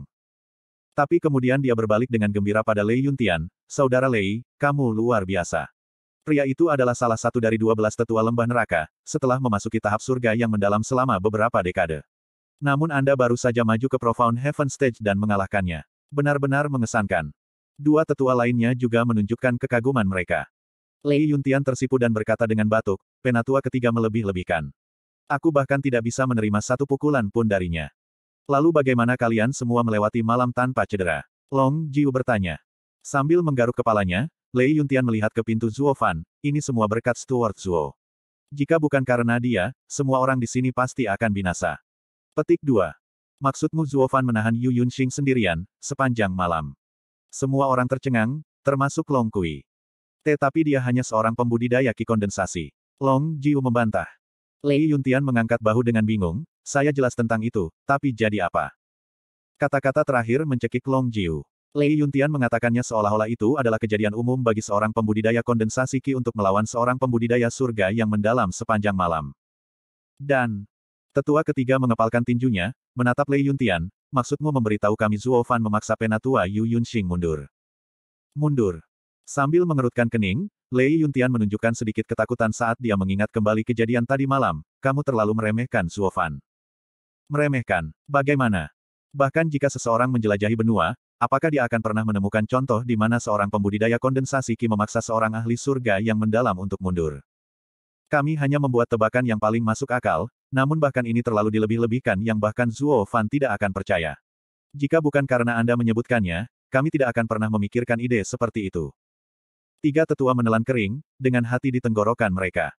Tapi kemudian dia berbalik dengan gembira pada Lei Yuntian, Saudara Lei, kamu luar biasa. Pria itu adalah salah satu dari dua belas tetua lembah neraka, setelah memasuki tahap surga yang mendalam selama beberapa dekade. Namun Anda baru saja maju ke Profound Heaven Stage dan mengalahkannya. Benar-benar mengesankan. Dua tetua lainnya juga menunjukkan kekaguman mereka. Lei Yuntian tersipu dan berkata dengan batuk, penatua ketiga melebih-lebihkan. Aku bahkan tidak bisa menerima satu pukulan pun darinya. Lalu bagaimana kalian semua melewati malam tanpa cedera? Long Jiu bertanya. Sambil menggaruk kepalanya, Lei Yuntian melihat ke pintu Zhuo Fan, ini semua berkat Stuart Zhuo. Jika bukan karena dia, semua orang di sini pasti akan binasa. Petik 2. Maksudmu Zhuo Fan menahan Yu Yunxing sendirian, sepanjang malam. Semua orang tercengang, termasuk Long Kui. Tetapi dia hanya seorang pembudidaya ki kondensasi. Long Jiu membantah. Lei Yuntian mengangkat bahu dengan bingung, saya jelas tentang itu, tapi jadi apa? Kata-kata terakhir mencekik Long Jiu. Lei Yuntian mengatakannya seolah-olah itu adalah kejadian umum bagi seorang pembudidaya kondensasi Ki untuk melawan seorang pembudidaya surga yang mendalam sepanjang malam. Dan, tetua ketiga mengepalkan tinjunya, menatap Lei Yuntian, maksudmu memberitahu kami Zuo Fan memaksa penatua Yu Yunxing mundur. Mundur. Sambil mengerutkan kening, Lei Yuntian menunjukkan sedikit ketakutan saat dia mengingat kembali kejadian tadi malam, kamu terlalu meremehkan Zuofan. Meremehkan, bagaimana? Bahkan jika seseorang menjelajahi benua, apakah dia akan pernah menemukan contoh di mana seorang pembudidaya kondensasi ki memaksa seorang ahli surga yang mendalam untuk mundur? Kami hanya membuat tebakan yang paling masuk akal, namun bahkan ini terlalu dilebih-lebihkan yang bahkan Zuo Fan tidak akan percaya. Jika bukan karena Anda menyebutkannya, kami tidak akan pernah memikirkan ide seperti itu. Tiga tetua menelan kering, dengan hati di tenggorokan mereka.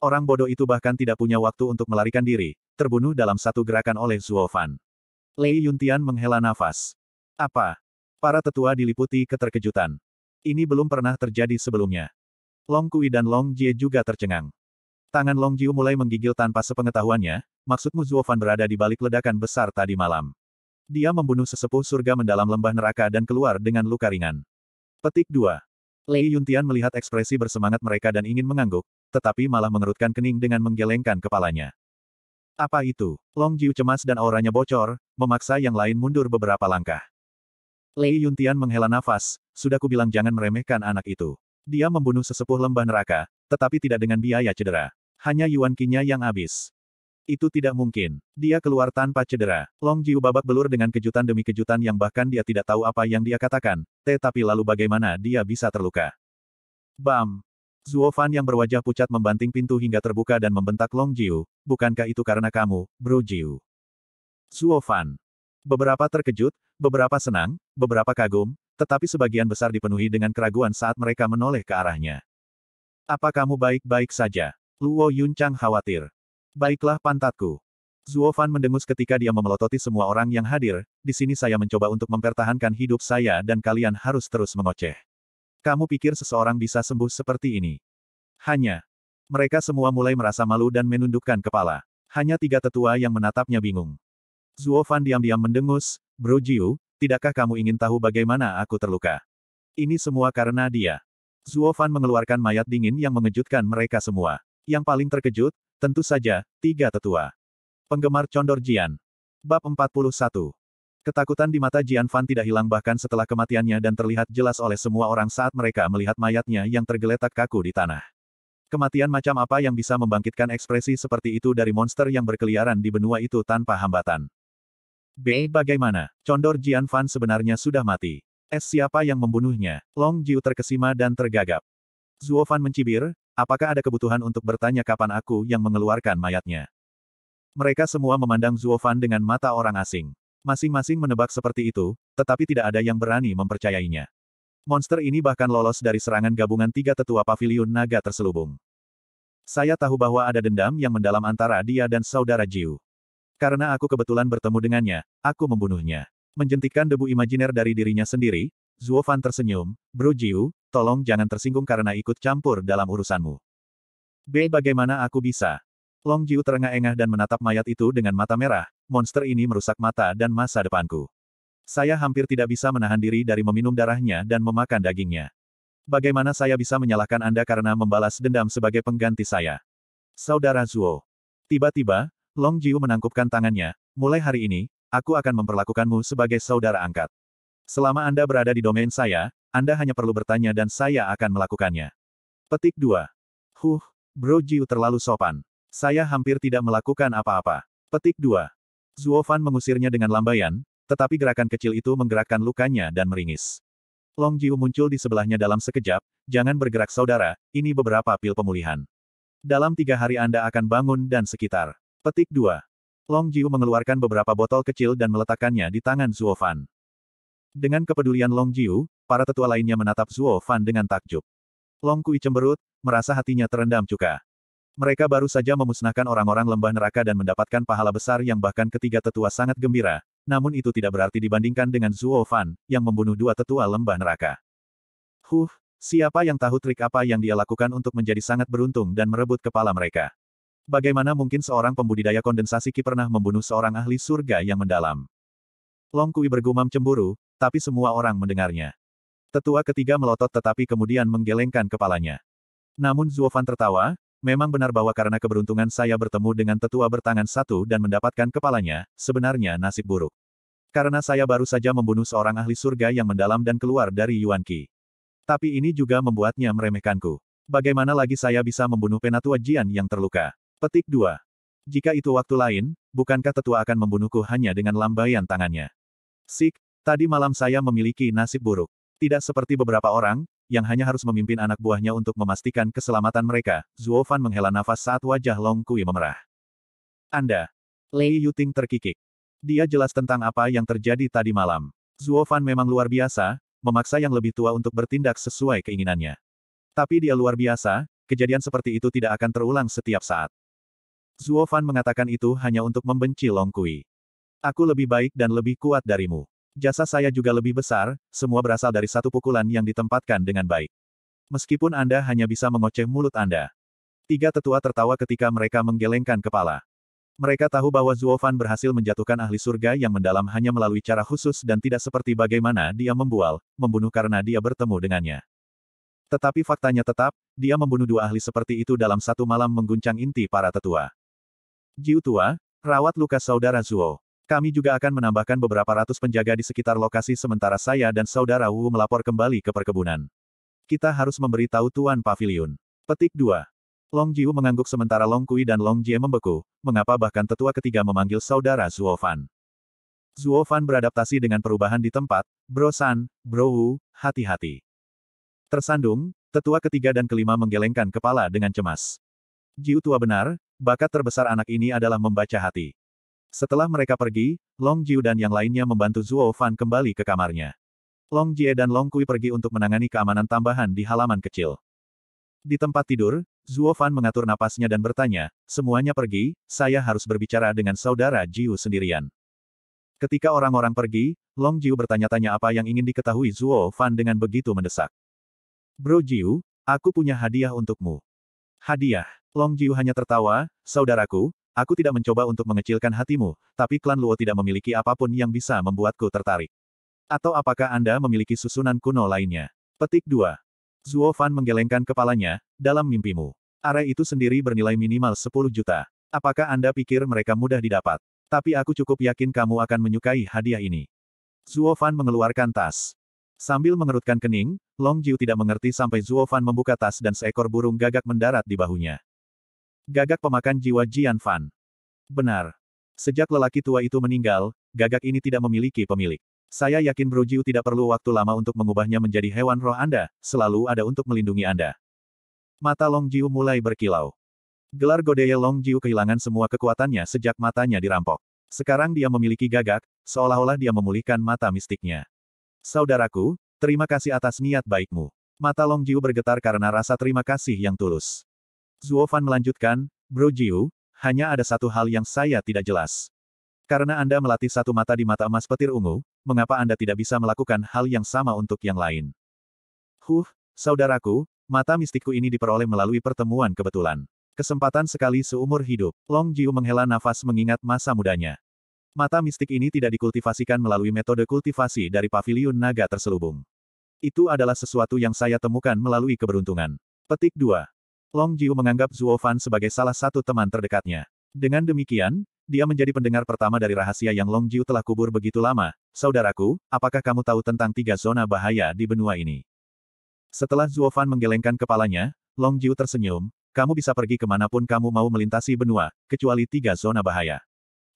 Orang bodoh itu bahkan tidak punya waktu untuk melarikan diri, terbunuh dalam satu gerakan oleh zuofan Lei Yuntian menghela nafas. Apa? Para tetua diliputi keterkejutan. Ini belum pernah terjadi sebelumnya. Long Kui dan Long Jie juga tercengang. Tangan Long Jiu mulai menggigil tanpa sepengetahuannya, maksudmu zuofan berada di balik ledakan besar tadi malam. Dia membunuh sesepuh surga mendalam lembah neraka dan keluar dengan luka ringan. Petik 2. Li Yuntian melihat ekspresi bersemangat mereka dan ingin mengangguk, tetapi malah mengerutkan kening dengan menggelengkan kepalanya. Apa itu? Long Jiu cemas dan auranya bocor, memaksa yang lain mundur beberapa langkah. Li Yuntian menghela nafas, sudah kubilang jangan meremehkan anak itu. Dia membunuh sesepuh lembah neraka, tetapi tidak dengan biaya cedera. Hanya Yuan Kinya yang habis. Itu tidak mungkin. Dia keluar tanpa cedera. Long Jiu babak belur dengan kejutan demi kejutan yang bahkan dia tidak tahu apa yang dia katakan, tetapi lalu bagaimana dia bisa terluka. Bam! Zuo Fan yang berwajah pucat membanting pintu hingga terbuka dan membentak Long Jiu, bukankah itu karena kamu, Bro Jiu? Zuo Fan. Beberapa terkejut, beberapa senang, beberapa kagum, tetapi sebagian besar dipenuhi dengan keraguan saat mereka menoleh ke arahnya. Apa kamu baik-baik saja? Luo Yunchang? khawatir. Baiklah pantatku. Zuo Fan mendengus ketika dia memelototi semua orang yang hadir, di sini saya mencoba untuk mempertahankan hidup saya dan kalian harus terus mengoceh. Kamu pikir seseorang bisa sembuh seperti ini? Hanya. Mereka semua mulai merasa malu dan menundukkan kepala. Hanya tiga tetua yang menatapnya bingung. Zuo Fan diam-diam mendengus, Bro Jiu, tidakkah kamu ingin tahu bagaimana aku terluka? Ini semua karena dia. Zuo Fan mengeluarkan mayat dingin yang mengejutkan mereka semua. Yang paling terkejut, Tentu saja, tiga tetua. Penggemar Condor Jian. Bab 41. Ketakutan di mata Jian Fan tidak hilang bahkan setelah kematiannya dan terlihat jelas oleh semua orang saat mereka melihat mayatnya yang tergeletak kaku di tanah. Kematian macam apa yang bisa membangkitkan ekspresi seperti itu dari monster yang berkeliaran di benua itu tanpa hambatan? B. Bagaimana? Condor Jian Fan sebenarnya sudah mati. S. Siapa yang membunuhnya? Long Jiu terkesima dan tergagap. Zuo Fan mencibir, Apakah ada kebutuhan untuk bertanya kapan aku yang mengeluarkan mayatnya? Mereka semua memandang Zuo dengan mata orang asing. Masing-masing menebak seperti itu, tetapi tidak ada yang berani mempercayainya. Monster ini bahkan lolos dari serangan gabungan tiga tetua paviliun naga terselubung. Saya tahu bahwa ada dendam yang mendalam antara dia dan saudara Jiu. Karena aku kebetulan bertemu dengannya, aku membunuhnya. menjentikan debu imajiner dari dirinya sendiri, Zuo tersenyum, Bro Jiu, tolong jangan tersinggung karena ikut campur dalam urusanmu. B. Bagaimana aku bisa? Long Jiu terengah-engah dan menatap mayat itu dengan mata merah, monster ini merusak mata dan masa depanku. Saya hampir tidak bisa menahan diri dari meminum darahnya dan memakan dagingnya. Bagaimana saya bisa menyalahkan Anda karena membalas dendam sebagai pengganti saya? Saudara Zuo. Tiba-tiba, Long Jiu menangkupkan tangannya, mulai hari ini, aku akan memperlakukanmu sebagai saudara angkat. Selama Anda berada di domain saya, anda hanya perlu bertanya dan saya akan melakukannya. Petik 2. Huh, Bro Jiu terlalu sopan. Saya hampir tidak melakukan apa-apa. Petik 2. Zuo Fan mengusirnya dengan lambaian, tetapi gerakan kecil itu menggerakkan lukanya dan meringis. Long Jiu muncul di sebelahnya dalam sekejap, jangan bergerak saudara, ini beberapa pil pemulihan. Dalam tiga hari Anda akan bangun dan sekitar. Petik 2. Long Jiu mengeluarkan beberapa botol kecil dan meletakkannya di tangan Zuo Fan. Dengan kepedulian Long Jiu, para tetua lainnya menatap Zuo Fan dengan takjub. Long Kui cemberut, merasa hatinya terendam cuka. Mereka baru saja memusnahkan orang-orang lembah neraka dan mendapatkan pahala besar yang bahkan ketiga tetua sangat gembira, namun itu tidak berarti dibandingkan dengan Zuo Fan, yang membunuh dua tetua lembah neraka. Huh, siapa yang tahu trik apa yang dia lakukan untuk menjadi sangat beruntung dan merebut kepala mereka? Bagaimana mungkin seorang pembudidaya kondensasi Ki pernah membunuh seorang ahli surga yang mendalam? Long Kui bergumam cemburu, tapi semua orang mendengarnya. Tetua ketiga melotot tetapi kemudian menggelengkan kepalanya. Namun Zuofan tertawa, memang benar bahwa karena keberuntungan saya bertemu dengan tetua bertangan satu dan mendapatkan kepalanya, sebenarnya nasib buruk. Karena saya baru saja membunuh seorang ahli surga yang mendalam dan keluar dari Yuan Qi. Tapi ini juga membuatnya meremehkanku. Bagaimana lagi saya bisa membunuh penatua Jian yang terluka? Petik 2. Jika itu waktu lain, bukankah tetua akan membunuhku hanya dengan lambaian tangannya? Sik, tadi malam saya memiliki nasib buruk. Tidak seperti beberapa orang, yang hanya harus memimpin anak buahnya untuk memastikan keselamatan mereka, Zuo Fan menghela nafas saat wajah Long Kui memerah. Anda. Lei Yuting terkikik. Dia jelas tentang apa yang terjadi tadi malam. Zuo Fan memang luar biasa, memaksa yang lebih tua untuk bertindak sesuai keinginannya. Tapi dia luar biasa, kejadian seperti itu tidak akan terulang setiap saat. Zuo Fan mengatakan itu hanya untuk membenci Long Kui. Aku lebih baik dan lebih kuat darimu. Jasa saya juga lebih besar, semua berasal dari satu pukulan yang ditempatkan dengan baik. Meskipun Anda hanya bisa mengoceh mulut Anda. Tiga tetua tertawa ketika mereka menggelengkan kepala. Mereka tahu bahwa Zuofan berhasil menjatuhkan ahli surga yang mendalam hanya melalui cara khusus dan tidak seperti bagaimana dia membual, membunuh karena dia bertemu dengannya. Tetapi faktanya tetap, dia membunuh dua ahli seperti itu dalam satu malam mengguncang inti para tetua. Jiu tua, rawat luka saudara Zuo. Kami juga akan menambahkan beberapa ratus penjaga di sekitar lokasi sementara saya dan saudara Wu melapor kembali ke perkebunan. Kita harus memberi tahu Tuan Pavilion. Petik 2. Long Jiu mengangguk sementara Long Kui dan Long Jie membeku, mengapa bahkan tetua ketiga memanggil saudara Zuo Fan. Zuo Fan beradaptasi dengan perubahan di tempat, Bro San, Bro Wu, hati-hati. Tersandung, tetua ketiga dan kelima menggelengkan kepala dengan cemas. Jiu tua benar, bakat terbesar anak ini adalah membaca hati. Setelah mereka pergi, Long Jiu dan yang lainnya membantu Zuo Fan kembali ke kamarnya. Long Jie dan Long Kui pergi untuk menangani keamanan tambahan di halaman kecil. Di tempat tidur, Zuo Fan mengatur napasnya dan bertanya, semuanya pergi, saya harus berbicara dengan saudara Jiu sendirian. Ketika orang-orang pergi, Long Jiu bertanya-tanya apa yang ingin diketahui Zuo Fan dengan begitu mendesak. Bro Jiu, aku punya hadiah untukmu. Hadiah. Long Jiu hanya tertawa, saudaraku, Aku tidak mencoba untuk mengecilkan hatimu, tapi klan Luo tidak memiliki apapun yang bisa membuatku tertarik. Atau apakah Anda memiliki susunan kuno lainnya? Petik 2. Zuo Fan menggelengkan kepalanya, dalam mimpimu. Area itu sendiri bernilai minimal 10 juta. Apakah Anda pikir mereka mudah didapat? Tapi aku cukup yakin kamu akan menyukai hadiah ini. Zuo Fan mengeluarkan tas. Sambil mengerutkan kening, Long Jiu tidak mengerti sampai Zuo Fan membuka tas dan seekor burung gagak mendarat di bahunya. Gagak pemakan jiwa Jian Fan. Benar. Sejak lelaki tua itu meninggal, gagak ini tidak memiliki pemilik. Saya yakin Bro Jiu tidak perlu waktu lama untuk mengubahnya menjadi hewan roh Anda, selalu ada untuk melindungi Anda. Mata Long Jiu mulai berkilau. Gelar Godeye Long Jiu kehilangan semua kekuatannya sejak matanya dirampok. Sekarang dia memiliki gagak, seolah-olah dia memulihkan mata mistiknya. Saudaraku, terima kasih atas niat baikmu. Mata Long Jiu bergetar karena rasa terima kasih yang tulus. Fan melanjutkan, Bro Jiu, hanya ada satu hal yang saya tidak jelas. Karena Anda melatih satu mata di mata emas petir ungu, mengapa Anda tidak bisa melakukan hal yang sama untuk yang lain? Huh, saudaraku, mata mistikku ini diperoleh melalui pertemuan kebetulan. Kesempatan sekali seumur hidup, Long Jiu menghela nafas mengingat masa mudanya. Mata mistik ini tidak dikultivasikan melalui metode kultivasi dari pavilion naga terselubung. Itu adalah sesuatu yang saya temukan melalui keberuntungan. Petik 2. Long Jiu menganggap Zuo Fan sebagai salah satu teman terdekatnya. Dengan demikian, dia menjadi pendengar pertama dari rahasia yang Long Jiu telah kubur begitu lama. Saudaraku, apakah kamu tahu tentang tiga zona bahaya di benua ini? Setelah Zuo Fan menggelengkan kepalanya, Long Jiu tersenyum, kamu bisa pergi kemanapun kamu mau melintasi benua, kecuali tiga zona bahaya.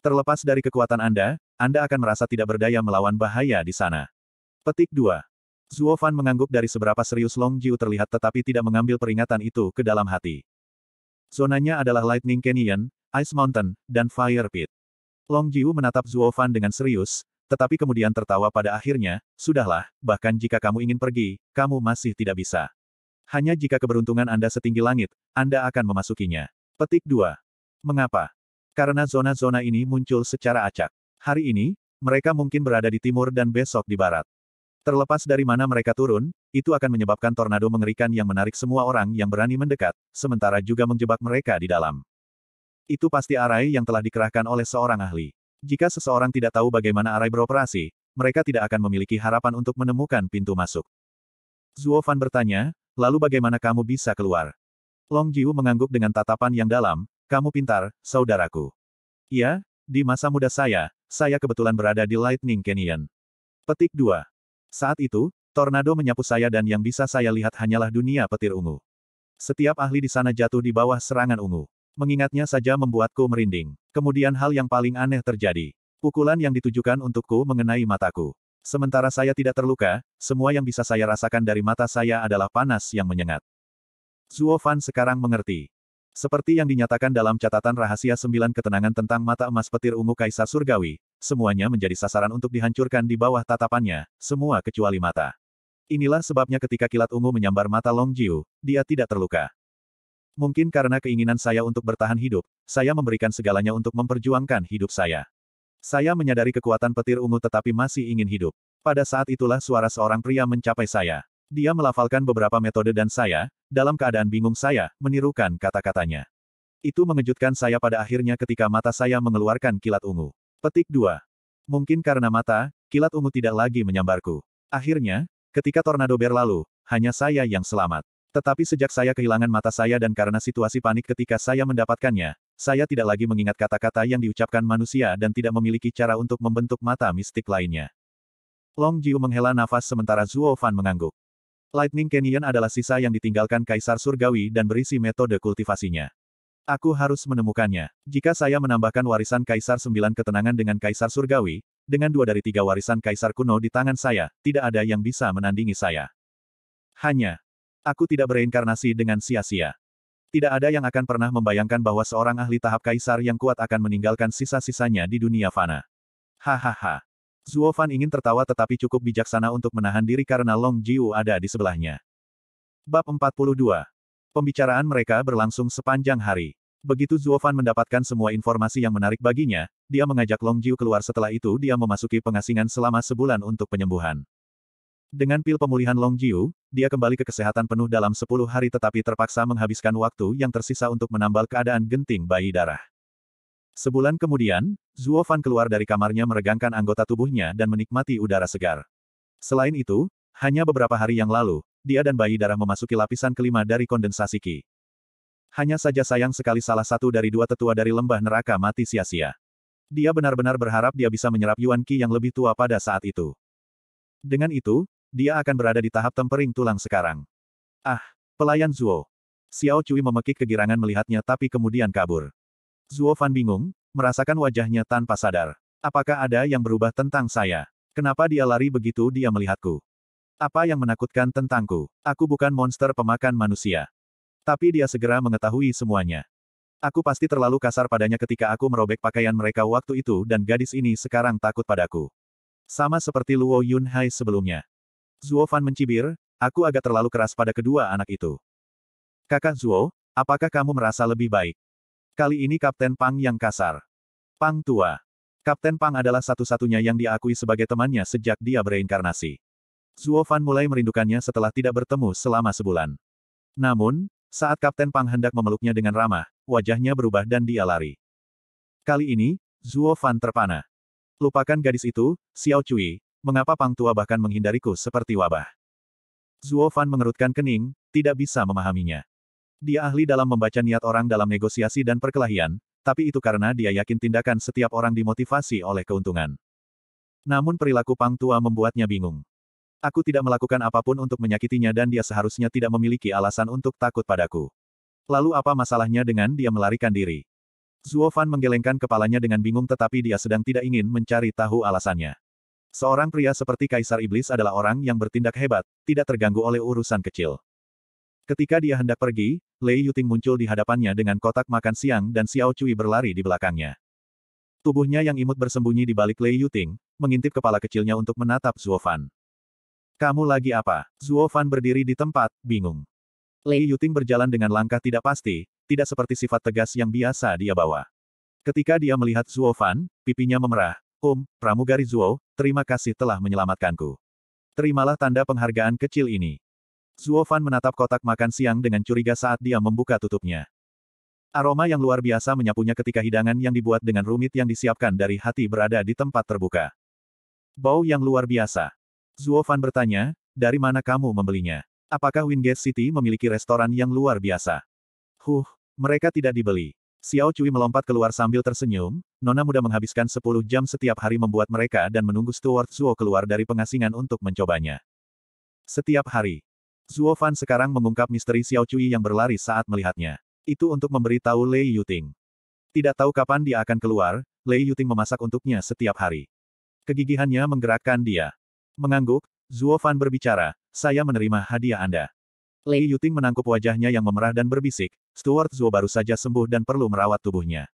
Terlepas dari kekuatan Anda, Anda akan merasa tidak berdaya melawan bahaya di sana. Petik 2. Zhuo Fan mengangguk dari seberapa serius Long Jiu terlihat tetapi tidak mengambil peringatan itu ke dalam hati. Zonanya adalah Lightning Canyon, Ice Mountain, dan Fire Pit. Long Jiu menatap Zhuo Fan dengan serius, tetapi kemudian tertawa pada akhirnya, sudahlah, bahkan jika kamu ingin pergi, kamu masih tidak bisa. Hanya jika keberuntungan Anda setinggi langit, Anda akan memasukinya. Petik 2. Mengapa? Karena zona-zona ini muncul secara acak. Hari ini, mereka mungkin berada di timur dan besok di barat. Terlepas dari mana mereka turun, itu akan menyebabkan tornado mengerikan yang menarik semua orang yang berani mendekat, sementara juga menjebak mereka di dalam. Itu pasti arai yang telah dikerahkan oleh seorang ahli. Jika seseorang tidak tahu bagaimana arai beroperasi, mereka tidak akan memiliki harapan untuk menemukan pintu masuk. Zuo Fan bertanya, lalu bagaimana kamu bisa keluar? Long Jiu mengangguk dengan tatapan yang dalam, kamu pintar, saudaraku. Ya, di masa muda saya, saya kebetulan berada di Lightning Canyon. Petik 2. Saat itu, tornado menyapu saya dan yang bisa saya lihat hanyalah dunia petir ungu. Setiap ahli di sana jatuh di bawah serangan ungu. Mengingatnya saja membuatku merinding. Kemudian hal yang paling aneh terjadi. Pukulan yang ditujukan untukku mengenai mataku. Sementara saya tidak terluka, semua yang bisa saya rasakan dari mata saya adalah panas yang menyengat. Zuo Fan sekarang mengerti. Seperti yang dinyatakan dalam catatan rahasia sembilan ketenangan tentang mata emas petir ungu Kaisar Surgawi, semuanya menjadi sasaran untuk dihancurkan di bawah tatapannya, semua kecuali mata. Inilah sebabnya ketika kilat ungu menyambar mata Long Jiu, dia tidak terluka. Mungkin karena keinginan saya untuk bertahan hidup, saya memberikan segalanya untuk memperjuangkan hidup saya. Saya menyadari kekuatan petir ungu tetapi masih ingin hidup. Pada saat itulah suara seorang pria mencapai saya. Dia melafalkan beberapa metode dan saya, dalam keadaan bingung saya, menirukan kata-katanya. Itu mengejutkan saya pada akhirnya ketika mata saya mengeluarkan kilat ungu. Petik 2. Mungkin karena mata, kilat ungu tidak lagi menyambarku. Akhirnya, ketika tornado berlalu, hanya saya yang selamat. Tetapi sejak saya kehilangan mata saya dan karena situasi panik ketika saya mendapatkannya, saya tidak lagi mengingat kata-kata yang diucapkan manusia dan tidak memiliki cara untuk membentuk mata mistik lainnya. Long Jiu menghela nafas sementara Zuo Fan mengangguk. Lightning Canyon adalah sisa yang ditinggalkan Kaisar Surgawi dan berisi metode kultivasinya. Aku harus menemukannya. Jika saya menambahkan warisan Kaisar Sembilan Ketenangan dengan Kaisar Surgawi, dengan dua dari tiga warisan Kaisar kuno di tangan saya, tidak ada yang bisa menandingi saya. Hanya, aku tidak bereinkarnasi dengan sia-sia. Tidak ada yang akan pernah membayangkan bahwa seorang ahli tahap kaisar yang kuat akan meninggalkan sisa-sisanya di dunia fana. Hahaha. Zuo Fan ingin tertawa tetapi cukup bijaksana untuk menahan diri karena Long Jiu ada di sebelahnya. Bab 42. Pembicaraan mereka berlangsung sepanjang hari. Begitu Zuofan mendapatkan semua informasi yang menarik baginya, dia mengajak Long Jiu keluar setelah itu dia memasuki pengasingan selama sebulan untuk penyembuhan. Dengan pil pemulihan Long Jiu, dia kembali ke kesehatan penuh dalam 10 hari tetapi terpaksa menghabiskan waktu yang tersisa untuk menambal keadaan genting bayi darah. Sebulan kemudian, Zuofan keluar dari kamarnya meregangkan anggota tubuhnya dan menikmati udara segar. Selain itu, hanya beberapa hari yang lalu, dia dan bayi darah memasuki lapisan kelima dari kondensasi Ki. Hanya saja sayang sekali salah satu dari dua tetua dari lembah neraka mati sia-sia. Dia benar-benar berharap dia bisa menyerap Yuan Qi yang lebih tua pada saat itu. Dengan itu, dia akan berada di tahap tempering tulang sekarang. Ah, pelayan Zuo. Xiao Cui memekik kegirangan melihatnya tapi kemudian kabur. Zuo Fan bingung, merasakan wajahnya tanpa sadar. Apakah ada yang berubah tentang saya? Kenapa dia lari begitu dia melihatku? Apa yang menakutkan tentangku? Aku bukan monster pemakan manusia. Tapi dia segera mengetahui semuanya. Aku pasti terlalu kasar padanya ketika aku merobek pakaian mereka waktu itu dan gadis ini sekarang takut padaku. Sama seperti Luo Yun Hai sebelumnya. Zuo Fan mencibir, aku agak terlalu keras pada kedua anak itu. Kakak Zuo, apakah kamu merasa lebih baik? Kali ini Kapten Pang yang kasar. Pang tua. Kapten Pang adalah satu-satunya yang diakui sebagai temannya sejak dia bereinkarnasi. Zuo Fan mulai merindukannya setelah tidak bertemu selama sebulan. Namun, saat Kapten Pang hendak memeluknya dengan ramah, wajahnya berubah dan dia lari. Kali ini, Zuo Fan terpana. Lupakan gadis itu, Xiao Cui, mengapa Pang Tua bahkan menghindariku seperti wabah. Zuo Fan mengerutkan kening, tidak bisa memahaminya. Dia ahli dalam membaca niat orang dalam negosiasi dan perkelahian, tapi itu karena dia yakin tindakan setiap orang dimotivasi oleh keuntungan. Namun perilaku Pang Tua membuatnya bingung. Aku tidak melakukan apapun untuk menyakitinya dan dia seharusnya tidak memiliki alasan untuk takut padaku. Lalu apa masalahnya dengan dia melarikan diri? Zuo Fan menggelengkan kepalanya dengan bingung tetapi dia sedang tidak ingin mencari tahu alasannya. Seorang pria seperti Kaisar Iblis adalah orang yang bertindak hebat, tidak terganggu oleh urusan kecil. Ketika dia hendak pergi, Lei Yuting muncul di hadapannya dengan kotak makan siang dan Xiao Cui berlari di belakangnya. Tubuhnya yang imut bersembunyi di balik Lei Yuting, mengintip kepala kecilnya untuk menatap Zuo Fan. Kamu lagi apa? Zuo Fan berdiri di tempat, bingung. Lei Yuting berjalan dengan langkah tidak pasti, tidak seperti sifat tegas yang biasa dia bawa. Ketika dia melihat Zuo Fan, pipinya memerah. Um, pramugari Zuo, terima kasih telah menyelamatkanku. Terimalah tanda penghargaan kecil ini. Zuo Fan menatap kotak makan siang dengan curiga saat dia membuka tutupnya. Aroma yang luar biasa menyapunya ketika hidangan yang dibuat dengan rumit yang disiapkan dari hati berada di tempat terbuka. Bau yang luar biasa. Zuo Fan bertanya, dari mana kamu membelinya? Apakah Wingate City memiliki restoran yang luar biasa? Huh, mereka tidak dibeli. Xiao Cui melompat keluar sambil tersenyum, Nona muda menghabiskan 10 jam setiap hari membuat mereka dan menunggu Stuart Zuo keluar dari pengasingan untuk mencobanya. Setiap hari. Zuo Fan sekarang mengungkap misteri Xiao Cui yang berlari saat melihatnya. Itu untuk memberi tahu Lei Yuting. Tidak tahu kapan dia akan keluar, Lei Yuting memasak untuknya setiap hari. Kegigihannya menggerakkan dia. Mengangguk, Zuo Fan berbicara, saya menerima hadiah Anda. Lei Yuting menangkup wajahnya yang memerah dan berbisik, Stuart Zuo baru saja sembuh dan perlu merawat tubuhnya.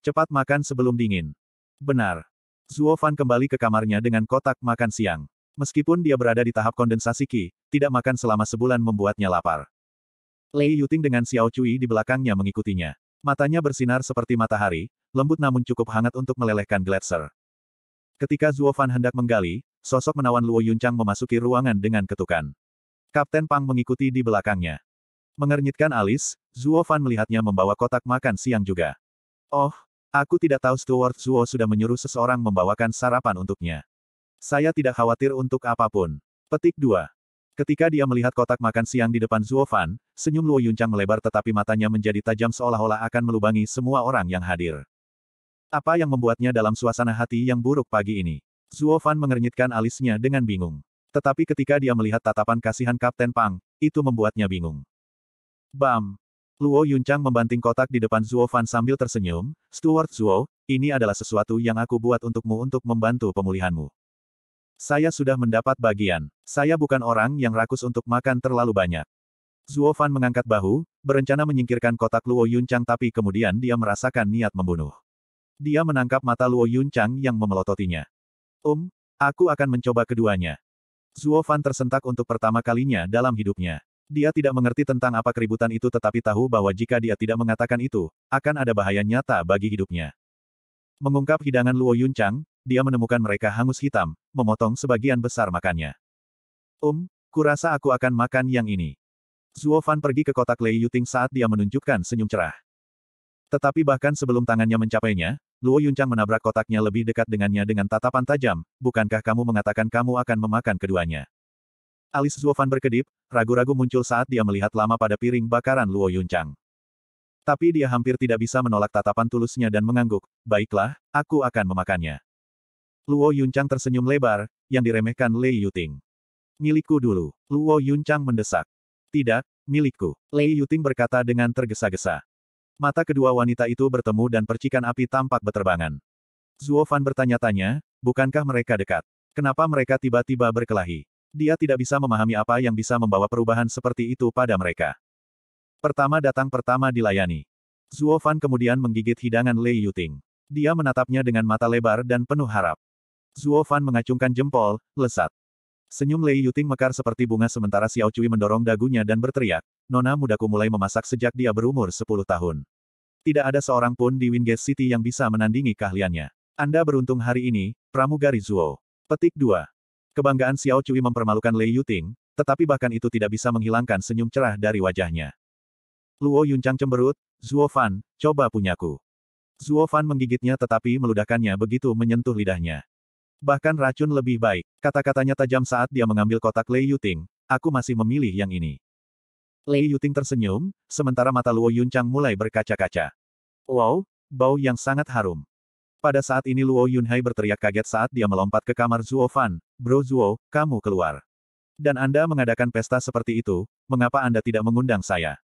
Cepat makan sebelum dingin. Benar. Zuo Fan kembali ke kamarnya dengan kotak makan siang. Meskipun dia berada di tahap kondensasi Qi, tidak makan selama sebulan membuatnya lapar. Lei Yuting dengan Xiao Cui di belakangnya mengikutinya. Matanya bersinar seperti matahari, lembut namun cukup hangat untuk melelehkan gletser. Ketika Zuo Fan hendak menggali, sosok menawan Luo Yunchang memasuki ruangan dengan ketukan. Kapten Pang mengikuti di belakangnya. Mengernyitkan alis, Zuo Fan melihatnya membawa kotak makan siang juga. Oh, aku tidak tahu Stuart Zuo sudah menyuruh seseorang membawakan sarapan untuknya. Saya tidak khawatir untuk apapun. Petik 2. Ketika dia melihat kotak makan siang di depan Zuo Fan, senyum Luo Yunchang melebar tetapi matanya menjadi tajam seolah-olah akan melubangi semua orang yang hadir. Apa yang membuatnya dalam suasana hati yang buruk pagi ini? Zuo Fan mengernyitkan alisnya dengan bingung. Tetapi ketika dia melihat tatapan kasihan Kapten Pang, itu membuatnya bingung. Bam! Luo Yunchang membanting kotak di depan Zuo Fan sambil tersenyum, Stuart Zuo, ini adalah sesuatu yang aku buat untukmu untuk membantu pemulihanmu. Saya sudah mendapat bagian. Saya bukan orang yang rakus untuk makan terlalu banyak. Zuo Fan mengangkat bahu, berencana menyingkirkan kotak Luo Yunchang, tapi kemudian dia merasakan niat membunuh. Dia menangkap mata Luo Yunchang yang memelototinya um, aku akan mencoba keduanya. Zuo Fan tersentak untuk pertama kalinya dalam hidupnya. Dia tidak mengerti tentang apa keributan itu tetapi tahu bahwa jika dia tidak mengatakan itu, akan ada bahaya nyata bagi hidupnya. Mengungkap hidangan Luo Yunchang, dia menemukan mereka hangus hitam, memotong sebagian besar makannya. Um, kurasa aku akan makan yang ini. Zuo Fan pergi ke kotak Lei Yuting saat dia menunjukkan senyum cerah. Tetapi bahkan sebelum tangannya mencapainya, Luo Yuncang menabrak kotaknya lebih dekat dengannya dengan tatapan tajam, bukankah kamu mengatakan kamu akan memakan keduanya? Alis Zuofan berkedip, ragu-ragu muncul saat dia melihat lama pada piring bakaran Luo Yuncang. Tapi dia hampir tidak bisa menolak tatapan tulusnya dan mengangguk, baiklah, aku akan memakannya. Luo Yuncang tersenyum lebar, yang diremehkan Lei Yuting. Milikku dulu, Luo Yuncang mendesak. Tidak, milikku, Lei Yuting berkata dengan tergesa-gesa. Mata kedua wanita itu bertemu dan percikan api tampak beterbangan. Zuo Fan bertanya-tanya, bukankah mereka dekat? Kenapa mereka tiba-tiba berkelahi? Dia tidak bisa memahami apa yang bisa membawa perubahan seperti itu pada mereka. Pertama datang pertama dilayani. Zuo Fan kemudian menggigit hidangan Lei Yuting. Dia menatapnya dengan mata lebar dan penuh harap. Zuo Fan mengacungkan jempol, lesat. Senyum Lei Yuting mekar seperti bunga sementara Xiao Cui mendorong dagunya dan berteriak, Nona mudaku mulai memasak sejak dia berumur 10 tahun. Tidak ada seorang pun di Wingate City yang bisa menandingi keahliannya. Anda beruntung hari ini, Pramugari Zuo. Petik 2. Kebanggaan Xiao Cui mempermalukan Lei Yuting, tetapi bahkan itu tidak bisa menghilangkan senyum cerah dari wajahnya. Luo Yuncang cemberut, Zuo Fan, coba punyaku. Zuo Fan menggigitnya tetapi meludahkannya begitu menyentuh lidahnya. Bahkan racun lebih baik. Kata-katanya tajam saat dia mengambil kotak Lei Yuting. Aku masih memilih yang ini. Lei Yuting tersenyum, sementara mata Luo Yunchang mulai berkaca-kaca. Wow, bau yang sangat harum. Pada saat ini Luo Yunhai berteriak kaget saat dia melompat ke kamar Zuo Fan. Bro Zuo, kamu keluar. Dan Anda mengadakan pesta seperti itu, mengapa Anda tidak mengundang saya?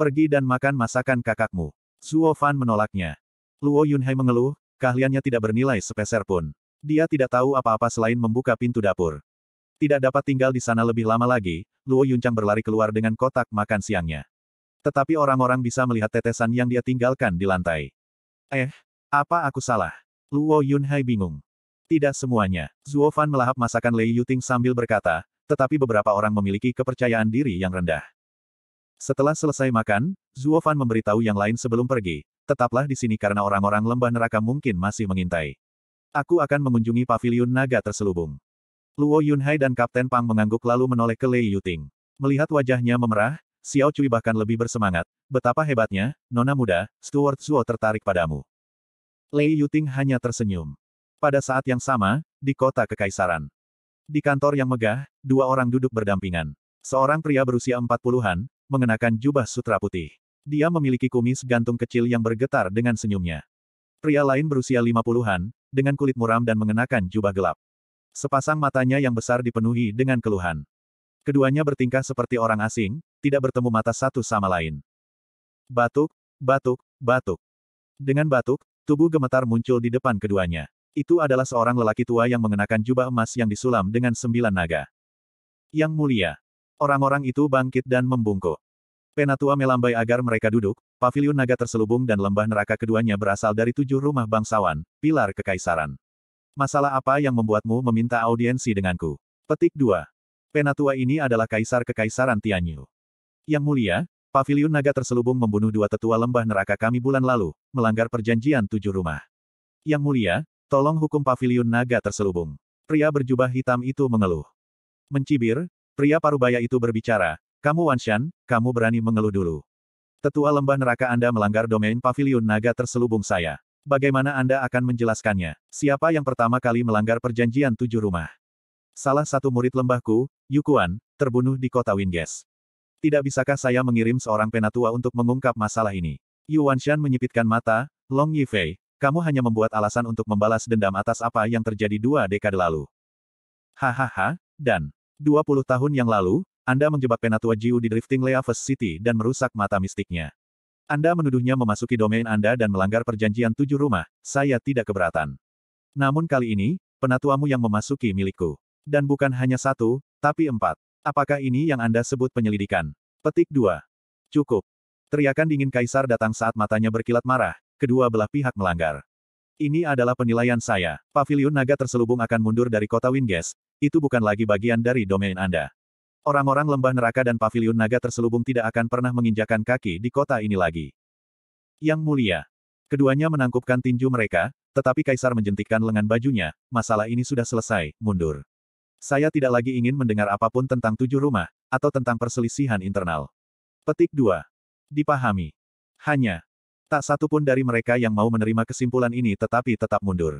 Pergi dan makan masakan kakakmu. Zuo Fan menolaknya. Luo Yunhai mengeluh, keahliannya tidak bernilai sepeser pun. Dia tidak tahu apa-apa selain membuka pintu dapur. Tidak dapat tinggal di sana lebih lama lagi, Luo Yuncang berlari keluar dengan kotak makan siangnya. Tetapi orang-orang bisa melihat tetesan yang dia tinggalkan di lantai. Eh, apa aku salah? Luo Yunhai bingung. Tidak semuanya. Zuo Fan melahap masakan Lei Yuting sambil berkata, tetapi beberapa orang memiliki kepercayaan diri yang rendah. Setelah selesai makan, Zuo Fan memberitahu yang lain sebelum pergi, tetaplah di sini karena orang-orang lembah neraka mungkin masih mengintai. Aku akan mengunjungi pavilion naga terselubung. Luo Yunhai dan Kapten Pang mengangguk lalu menoleh ke Lei Yuting. Melihat wajahnya memerah, Xiao Cui bahkan lebih bersemangat. Betapa hebatnya, nona muda, Stuart Zuo tertarik padamu. Lei Yuting hanya tersenyum. Pada saat yang sama, di kota Kekaisaran. Di kantor yang megah, dua orang duduk berdampingan. Seorang pria berusia empat puluhan, mengenakan jubah sutra putih. Dia memiliki kumis gantung kecil yang bergetar dengan senyumnya. Pria lain berusia lima puluhan dengan kulit muram dan mengenakan jubah gelap. Sepasang matanya yang besar dipenuhi dengan keluhan. Keduanya bertingkah seperti orang asing, tidak bertemu mata satu sama lain. Batuk, batuk, batuk. Dengan batuk, tubuh gemetar muncul di depan keduanya. Itu adalah seorang lelaki tua yang mengenakan jubah emas yang disulam dengan sembilan naga. Yang mulia. Orang-orang itu bangkit dan membungkuk. Penatua melambai agar mereka duduk, pavilion naga terselubung dan lembah neraka keduanya berasal dari tujuh rumah bangsawan, pilar kekaisaran. Masalah apa yang membuatmu meminta audiensi denganku? Petik 2. Penatua ini adalah kaisar kekaisaran Tianyu. Yang mulia, pavilion naga terselubung membunuh dua tetua lembah neraka kami bulan lalu, melanggar perjanjian tujuh rumah. Yang mulia, tolong hukum pavilion naga terselubung. Pria berjubah hitam itu mengeluh. Mencibir, pria parubaya itu berbicara, kamu Wanshan, kamu berani mengeluh dulu. Tetua lembah neraka Anda melanggar domain pavilion naga terselubung saya. Bagaimana Anda akan menjelaskannya? Siapa yang pertama kali melanggar perjanjian tujuh rumah? Salah satu murid lembahku, Yukuan, terbunuh di kota Winges. Tidak bisakah saya mengirim seorang penatua untuk mengungkap masalah ini? Yu Wanshan menyipitkan mata, Long Yifei, kamu hanya membuat alasan untuk membalas dendam atas apa yang terjadi dua dekade lalu. Hahaha, dan 20 tahun yang lalu, anda menjebak Penatua Jiu di drifting Leaves City dan merusak mata mistiknya. Anda menuduhnya memasuki domain Anda dan melanggar perjanjian tujuh rumah, saya tidak keberatan. Namun kali ini, penatuamu yang memasuki milikku. Dan bukan hanya satu, tapi empat. Apakah ini yang Anda sebut penyelidikan? Petik 2. Cukup. Teriakan dingin Kaisar datang saat matanya berkilat marah, kedua belah pihak melanggar. Ini adalah penilaian saya. Pavilion naga terselubung akan mundur dari kota Winges, itu bukan lagi bagian dari domain Anda. Orang-orang lembah neraka dan pavilion naga terselubung tidak akan pernah menginjakan kaki di kota ini lagi. Yang mulia. Keduanya menangkupkan tinju mereka, tetapi Kaisar menjentikkan lengan bajunya, masalah ini sudah selesai, mundur. Saya tidak lagi ingin mendengar apapun tentang tujuh rumah, atau tentang perselisihan internal. Petik 2. Dipahami. Hanya. Tak satu pun dari mereka yang mau menerima kesimpulan ini tetapi tetap mundur.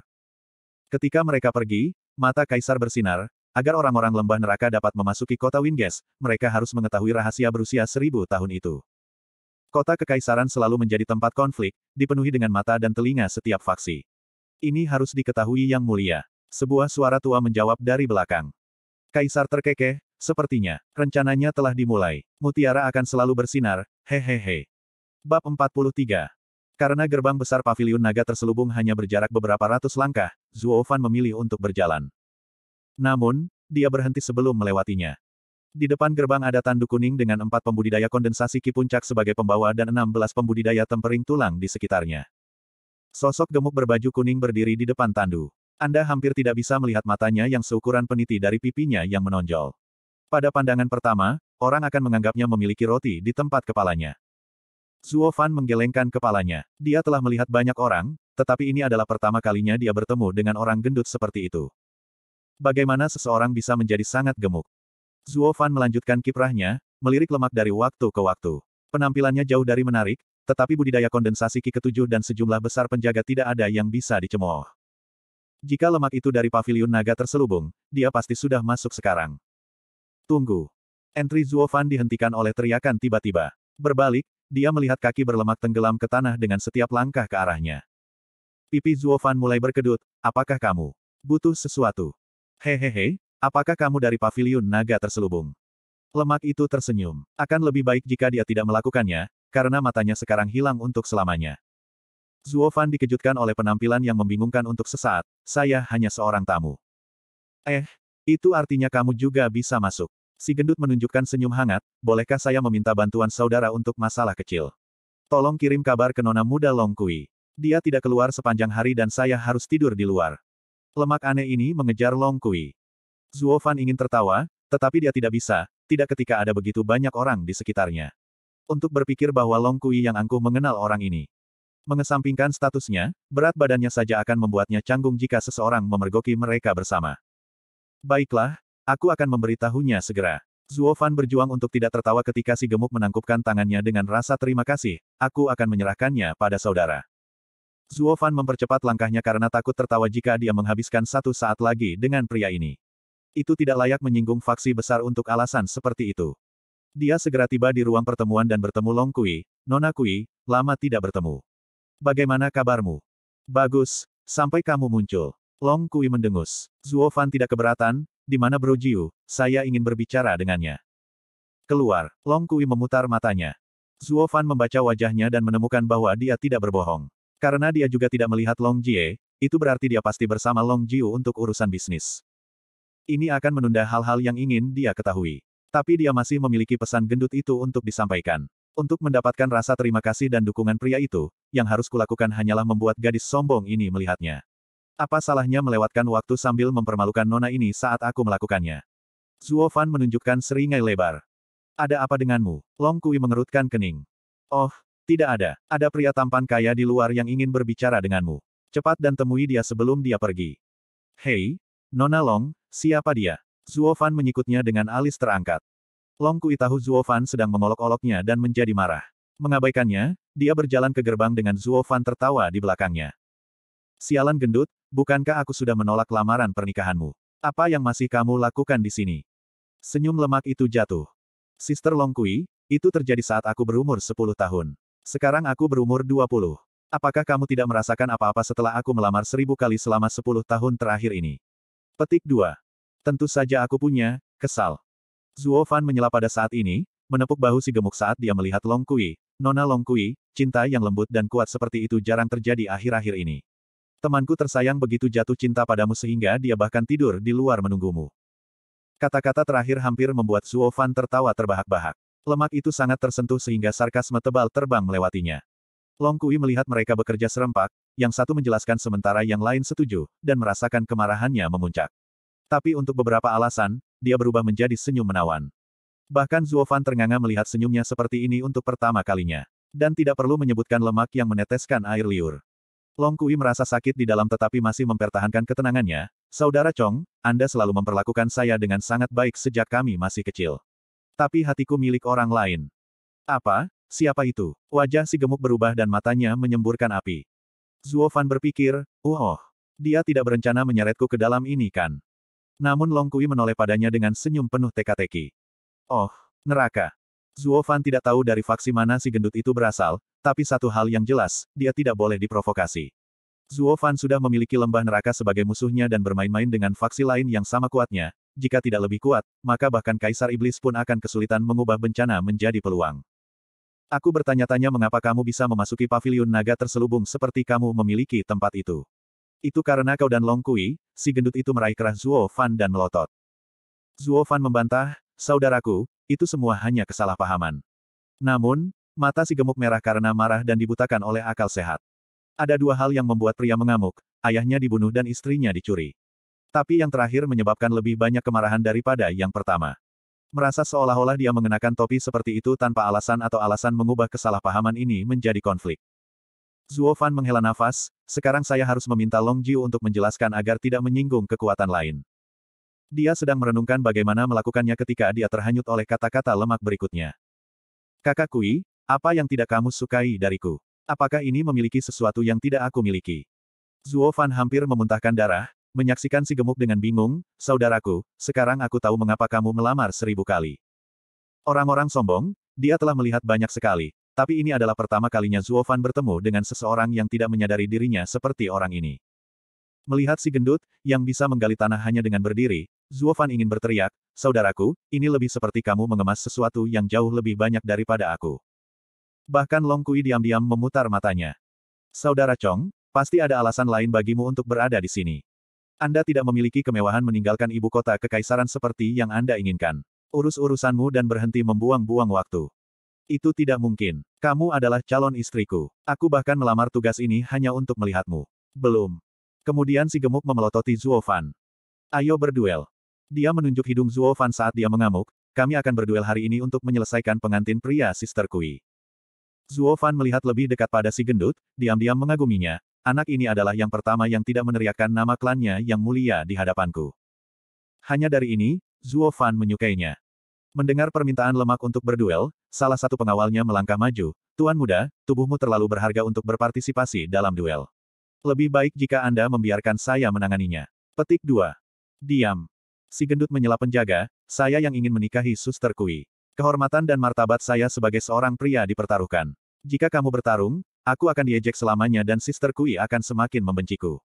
Ketika mereka pergi, mata Kaisar bersinar, Agar orang-orang lembah neraka dapat memasuki kota Winges, mereka harus mengetahui rahasia berusia seribu tahun itu. Kota kekaisaran selalu menjadi tempat konflik, dipenuhi dengan mata dan telinga setiap faksi. Ini harus diketahui yang mulia. Sebuah suara tua menjawab dari belakang. Kaisar terkekeh, sepertinya, rencananya telah dimulai. Mutiara akan selalu bersinar, hehehe. Bab 43 karena gerbang besar paviliun naga terselubung hanya berjarak beberapa ratus langkah, Zuo Fan memilih untuk berjalan. Namun, dia berhenti sebelum melewatinya. Di depan gerbang ada tanduk kuning dengan empat pembudidaya kondensasi Ki Puncak sebagai pembawa dan enam belas pembudidaya tempering tulang di sekitarnya. Sosok gemuk berbaju kuning berdiri di depan tandu. Anda hampir tidak bisa melihat matanya yang seukuran peniti dari pipinya yang menonjol. Pada pandangan pertama, orang akan menganggapnya memiliki roti di tempat kepalanya. Zuo Fan menggelengkan kepalanya. Dia telah melihat banyak orang, tetapi ini adalah pertama kalinya dia bertemu dengan orang gendut seperti itu. Bagaimana seseorang bisa menjadi sangat gemuk? Zuo Fan melanjutkan kiprahnya, melirik lemak dari waktu ke waktu. Penampilannya jauh dari menarik, tetapi budidaya kondensasi Ki ketujuh dan sejumlah besar penjaga tidak ada yang bisa dicemooh. Jika lemak itu dari pavilion naga terselubung, dia pasti sudah masuk sekarang. Tunggu. Entry Zuo Fan dihentikan oleh teriakan tiba-tiba. Berbalik, dia melihat kaki berlemak tenggelam ke tanah dengan setiap langkah ke arahnya. Pipi Zuo Fan mulai berkedut, apakah kamu butuh sesuatu? Hehehe, apakah kamu dari paviliun naga terselubung? Lemak itu tersenyum. Akan lebih baik jika dia tidak melakukannya, karena matanya sekarang hilang untuk selamanya. Zuofan Fan dikejutkan oleh penampilan yang membingungkan untuk sesaat, saya hanya seorang tamu. Eh, itu artinya kamu juga bisa masuk. Si gendut menunjukkan senyum hangat, bolehkah saya meminta bantuan saudara untuk masalah kecil? Tolong kirim kabar ke nona muda Longkui. Dia tidak keluar sepanjang hari dan saya harus tidur di luar. Lemak aneh ini mengejar Long Kui. Zuo Fan ingin tertawa, tetapi dia tidak bisa, tidak ketika ada begitu banyak orang di sekitarnya. Untuk berpikir bahwa Long Kui yang angkuh mengenal orang ini. Mengesampingkan statusnya, berat badannya saja akan membuatnya canggung jika seseorang memergoki mereka bersama. Baiklah, aku akan memberitahunya segera. Zuo Fan berjuang untuk tidak tertawa ketika si gemuk menangkupkan tangannya dengan rasa terima kasih, aku akan menyerahkannya pada saudara. Zuo Fan mempercepat langkahnya karena takut tertawa jika dia menghabiskan satu saat lagi dengan pria ini. Itu tidak layak menyinggung faksi besar untuk alasan seperti itu. Dia segera tiba di ruang pertemuan dan bertemu Long Kui, Nona Kui, lama tidak bertemu. Bagaimana kabarmu? Bagus, sampai kamu muncul. Long Kui mendengus. Zuo Fan tidak keberatan, di mana Bro Jiu, saya ingin berbicara dengannya. Keluar, Long Kui memutar matanya. Zuo Fan membaca wajahnya dan menemukan bahwa dia tidak berbohong. Karena dia juga tidak melihat Long Jie, itu berarti dia pasti bersama Long Jiu untuk urusan bisnis. Ini akan menunda hal-hal yang ingin dia ketahui. Tapi dia masih memiliki pesan gendut itu untuk disampaikan. Untuk mendapatkan rasa terima kasih dan dukungan pria itu, yang harus kulakukan hanyalah membuat gadis sombong ini melihatnya. Apa salahnya melewatkan waktu sambil mempermalukan nona ini saat aku melakukannya? Zuo Fan menunjukkan seringai lebar. Ada apa denganmu? Long Kui mengerutkan kening. Oh, tidak ada. Ada pria tampan kaya di luar yang ingin berbicara denganmu. Cepat dan temui dia sebelum dia pergi. Hei, Nona Long, siapa dia? Zuo Fan menyikutnya dengan alis terangkat. Long Kui tahu Zuo Fan sedang mengolok-oloknya dan menjadi marah. Mengabaikannya, dia berjalan ke gerbang dengan Zuo Fan tertawa di belakangnya. Sialan gendut, bukankah aku sudah menolak lamaran pernikahanmu? Apa yang masih kamu lakukan di sini? Senyum lemak itu jatuh. Sister Long Kui, itu terjadi saat aku berumur 10 tahun. Sekarang aku berumur 20. Apakah kamu tidak merasakan apa-apa setelah aku melamar seribu kali selama sepuluh tahun terakhir ini? Petik 2. Tentu saja aku punya, kesal. Zuo Fan menyela pada saat ini, menepuk bahu si gemuk saat dia melihat Long Kui. Nona Long Kui, cinta yang lembut dan kuat seperti itu jarang terjadi akhir-akhir ini. Temanku tersayang begitu jatuh cinta padamu sehingga dia bahkan tidur di luar menunggumu. Kata-kata terakhir hampir membuat Zuo Fan tertawa terbahak-bahak. Lemak itu sangat tersentuh sehingga sarkasme tebal terbang melewatinya. Long Kui melihat mereka bekerja serempak, yang satu menjelaskan sementara yang lain setuju, dan merasakan kemarahannya memuncak. Tapi untuk beberapa alasan, dia berubah menjadi senyum menawan. Bahkan Zuo Zuofan ternganga melihat senyumnya seperti ini untuk pertama kalinya. Dan tidak perlu menyebutkan lemak yang meneteskan air liur. Long Kui merasa sakit di dalam tetapi masih mempertahankan ketenangannya. Saudara Chong, Anda selalu memperlakukan saya dengan sangat baik sejak kami masih kecil. Tapi hatiku milik orang lain. Apa? Siapa itu? Wajah si gemuk berubah dan matanya menyemburkan api. Zuo Fan berpikir, oh, oh, dia tidak berencana menyeretku ke dalam ini kan? Namun Long Kui menoleh padanya dengan senyum penuh teka-teki. Oh, neraka. Zuo Fan tidak tahu dari faksi mana si gendut itu berasal, tapi satu hal yang jelas, dia tidak boleh diprovokasi. Zuo Fan sudah memiliki lembah neraka sebagai musuhnya dan bermain-main dengan faksi lain yang sama kuatnya, jika tidak lebih kuat, maka bahkan Kaisar Iblis pun akan kesulitan mengubah bencana menjadi peluang. Aku bertanya-tanya mengapa kamu bisa memasuki paviliun naga terselubung seperti kamu memiliki tempat itu. Itu karena kau dan Long Kui, si gendut itu meraih kerah Zuo Fan dan melotot. Zuo Fan membantah, saudaraku, itu semua hanya kesalahpahaman. Namun, mata si gemuk merah karena marah dan dibutakan oleh akal sehat. Ada dua hal yang membuat pria mengamuk, ayahnya dibunuh dan istrinya dicuri. Tapi yang terakhir menyebabkan lebih banyak kemarahan daripada yang pertama. Merasa seolah-olah dia mengenakan topi seperti itu tanpa alasan atau alasan mengubah kesalahpahaman ini menjadi konflik. Zuo Fan menghela nafas, sekarang saya harus meminta Long Jiu untuk menjelaskan agar tidak menyinggung kekuatan lain. Dia sedang merenungkan bagaimana melakukannya ketika dia terhanyut oleh kata-kata lemak berikutnya. Kakak Kui, apa yang tidak kamu sukai dariku? Apakah ini memiliki sesuatu yang tidak aku miliki? Zuo Fan hampir memuntahkan darah, menyaksikan si gemuk dengan bingung, saudaraku, sekarang aku tahu mengapa kamu melamar seribu kali. Orang-orang sombong, dia telah melihat banyak sekali, tapi ini adalah pertama kalinya Zuo Fan bertemu dengan seseorang yang tidak menyadari dirinya seperti orang ini. Melihat si gendut, yang bisa menggali tanah hanya dengan berdiri, Zuo Fan ingin berteriak, Saudaraku, ini lebih seperti kamu mengemas sesuatu yang jauh lebih banyak daripada aku. Bahkan Long Kui diam-diam memutar matanya. Saudara Chong, pasti ada alasan lain bagimu untuk berada di sini. Anda tidak memiliki kemewahan meninggalkan ibu kota kekaisaran seperti yang Anda inginkan. Urus urusanmu dan berhenti membuang-buang waktu. Itu tidak mungkin. Kamu adalah calon istriku. Aku bahkan melamar tugas ini hanya untuk melihatmu. Belum. Kemudian si gemuk memelototi Zuo Fan. Ayo berduel. Dia menunjuk hidung Zuo Fan saat dia mengamuk, kami akan berduel hari ini untuk menyelesaikan pengantin pria Sister Kui. Zuo Fan melihat lebih dekat pada si gendut, diam-diam mengaguminya, Anak ini adalah yang pertama yang tidak meneriakkan nama klannya yang mulia di hadapanku. Hanya dari ini, Zuo Fan menyukainya. Mendengar permintaan lemak untuk berduel, salah satu pengawalnya melangkah maju, Tuan muda, tubuhmu terlalu berharga untuk berpartisipasi dalam duel. Lebih baik jika Anda membiarkan saya menanganinya. Petik 2. Diam. Si gendut menyela penjaga, saya yang ingin menikahi suster Kui. Kehormatan dan martabat saya sebagai seorang pria dipertaruhkan. Jika kamu bertarung, Aku akan diejek selamanya dan Sister Kui akan semakin membenciku.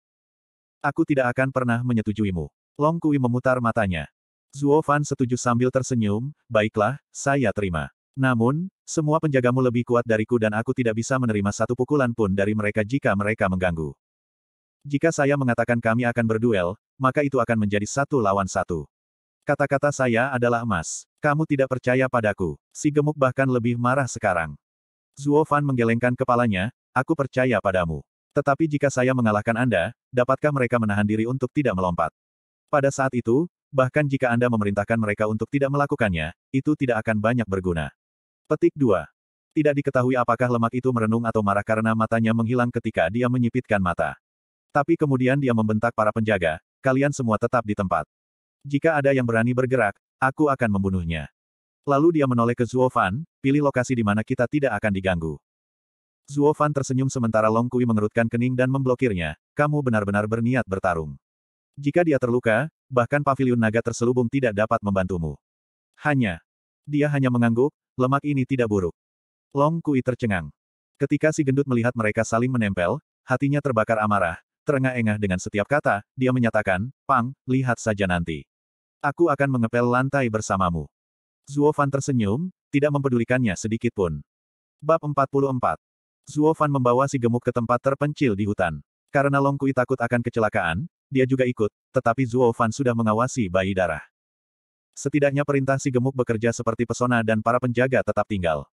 Aku tidak akan pernah menyetujuimu. Long Kui memutar matanya. Zuo Fan setuju sambil tersenyum, baiklah, saya terima. Namun, semua penjagamu lebih kuat dariku dan aku tidak bisa menerima satu pukulan pun dari mereka jika mereka mengganggu. Jika saya mengatakan kami akan berduel, maka itu akan menjadi satu lawan satu. Kata-kata saya adalah emas. Kamu tidak percaya padaku. Si gemuk bahkan lebih marah sekarang. Zuo Fan menggelengkan kepalanya, aku percaya padamu. Tetapi jika saya mengalahkan Anda, dapatkah mereka menahan diri untuk tidak melompat? Pada saat itu, bahkan jika Anda memerintahkan mereka untuk tidak melakukannya, itu tidak akan banyak berguna. Petik 2. Tidak diketahui apakah lemak itu merenung atau marah karena matanya menghilang ketika dia menyipitkan mata. Tapi kemudian dia membentak para penjaga, kalian semua tetap di tempat. Jika ada yang berani bergerak, aku akan membunuhnya. Lalu dia menoleh ke Zuofan, pilih lokasi di mana kita tidak akan diganggu. Zuofan tersenyum sementara Long Kui mengerutkan kening dan memblokirnya, kamu benar-benar berniat bertarung. Jika dia terluka, bahkan pavilion naga terselubung tidak dapat membantumu. Hanya. Dia hanya mengangguk, lemak ini tidak buruk. Long Kui tercengang. Ketika si gendut melihat mereka saling menempel, hatinya terbakar amarah, terengah-engah dengan setiap kata, dia menyatakan, Pang, lihat saja nanti. Aku akan mengepel lantai bersamamu. Zuo Fan tersenyum, tidak mempedulikannya sedikit pun. Bab 44. Zuo Fan membawa si gemuk ke tempat terpencil di hutan. Karena Long Kui takut akan kecelakaan, dia juga ikut, tetapi Zuo Fan sudah mengawasi bayi darah. Setidaknya perintah si gemuk bekerja seperti pesona dan para penjaga tetap tinggal.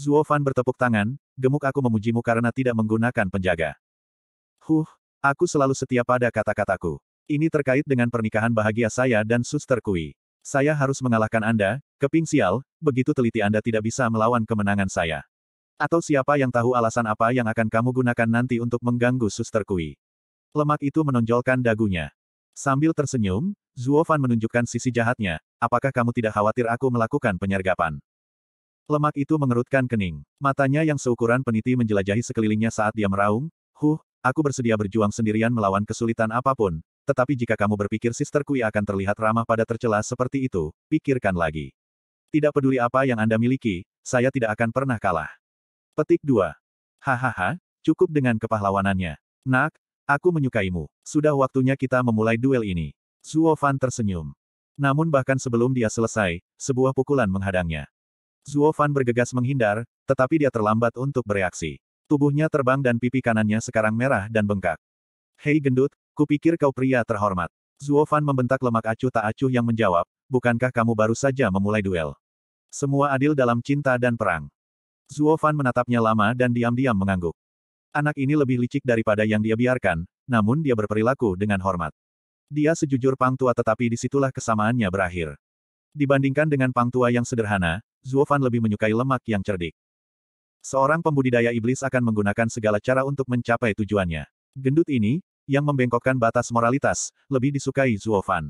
Zuo Fan bertepuk tangan, gemuk aku memujimu karena tidak menggunakan penjaga. Huh, aku selalu setia pada kata-kataku. Ini terkait dengan pernikahan bahagia saya dan suster Kui. Saya harus mengalahkan Anda, keping sial, begitu teliti Anda tidak bisa melawan kemenangan saya. Atau siapa yang tahu alasan apa yang akan kamu gunakan nanti untuk mengganggu suster Kui. Lemak itu menonjolkan dagunya. Sambil tersenyum, Zuo Fan menunjukkan sisi jahatnya, apakah kamu tidak khawatir aku melakukan penyergapan? Lemak itu mengerutkan kening. Matanya yang seukuran peniti menjelajahi sekelilingnya saat dia meraung, huh, aku bersedia berjuang sendirian melawan kesulitan apapun, tetapi jika kamu berpikir Sister Kui akan terlihat ramah pada tercela seperti itu, pikirkan lagi. Tidak peduli apa yang Anda miliki, saya tidak akan pernah kalah. Petik 2. Hahaha, cukup dengan kepahlawanannya. Nak, aku menyukaimu. Sudah waktunya kita memulai duel ini. Zuo Fan tersenyum. Namun bahkan sebelum dia selesai, sebuah pukulan menghadangnya. Zuo Fan bergegas menghindar, tetapi dia terlambat untuk bereaksi. Tubuhnya terbang dan pipi kanannya sekarang merah dan bengkak. Hei gendut, Kupikir kau pria terhormat. Zuo membentak lemak acuh tak acuh yang menjawab, bukankah kamu baru saja memulai duel? Semua adil dalam cinta dan perang. Zuo menatapnya lama dan diam-diam mengangguk. Anak ini lebih licik daripada yang dia biarkan, namun dia berperilaku dengan hormat. Dia sejujur Pang Tua tetapi disitulah kesamaannya berakhir. Dibandingkan dengan Pang Tua yang sederhana, Zuo lebih menyukai lemak yang cerdik. Seorang pembudidaya iblis akan menggunakan segala cara untuk mencapai tujuannya. Gendut ini, yang membengkokkan batas moralitas, lebih disukai Zuo Fan.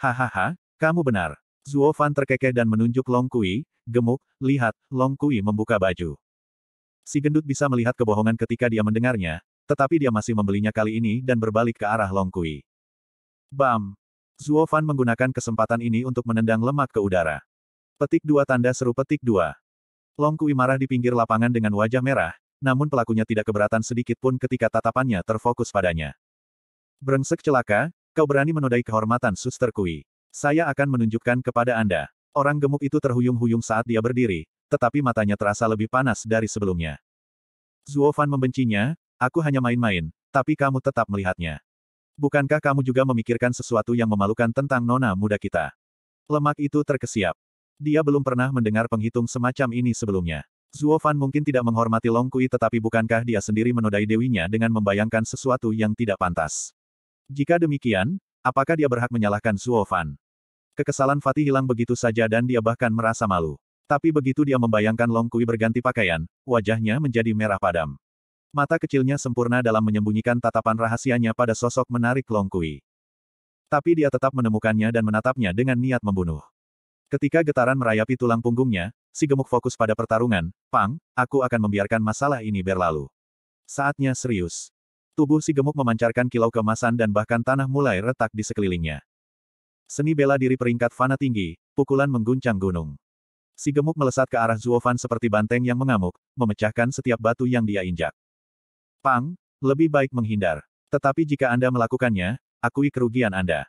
Hahaha, kamu benar. Zuo Fan terkekeh dan menunjuk Long Kui, gemuk, lihat, Long Kui membuka baju. Si gendut bisa melihat kebohongan ketika dia mendengarnya, tetapi dia masih membelinya kali ini dan berbalik ke arah Long Kui. Bam! Zuo Fan menggunakan kesempatan ini untuk menendang lemak ke udara. Petik dua tanda seru petik dua. Long Kui marah di pinggir lapangan dengan wajah merah, namun pelakunya tidak keberatan sedikit pun ketika tatapannya terfokus padanya. Brengsek celaka, kau berani menodai kehormatan suster Kui. Saya akan menunjukkan kepada Anda. Orang gemuk itu terhuyung-huyung saat dia berdiri, tetapi matanya terasa lebih panas dari sebelumnya. Zuo Fan membencinya, aku hanya main-main, tapi kamu tetap melihatnya. Bukankah kamu juga memikirkan sesuatu yang memalukan tentang nona muda kita? Lemak itu terkesiap. Dia belum pernah mendengar penghitung semacam ini sebelumnya. Zuo Fan mungkin tidak menghormati Long Kui tetapi bukankah dia sendiri menodai dewinya dengan membayangkan sesuatu yang tidak pantas. Jika demikian, apakah dia berhak menyalahkan Zuo Fan? Kekesalan Fatih hilang begitu saja dan dia bahkan merasa malu. Tapi begitu dia membayangkan Long Kui berganti pakaian, wajahnya menjadi merah padam. Mata kecilnya sempurna dalam menyembunyikan tatapan rahasianya pada sosok menarik Long Kui. Tapi dia tetap menemukannya dan menatapnya dengan niat membunuh. Ketika getaran merayapi tulang punggungnya, si gemuk fokus pada pertarungan, Pang, aku akan membiarkan masalah ini berlalu. Saatnya serius. Tubuh si gemuk memancarkan kilau kemasan dan bahkan tanah mulai retak di sekelilingnya. Seni bela diri peringkat fana tinggi, pukulan mengguncang gunung. Si gemuk melesat ke arah Zuofan seperti banteng yang mengamuk, memecahkan setiap batu yang dia injak. Pang, lebih baik menghindar. Tetapi jika Anda melakukannya, akui kerugian Anda.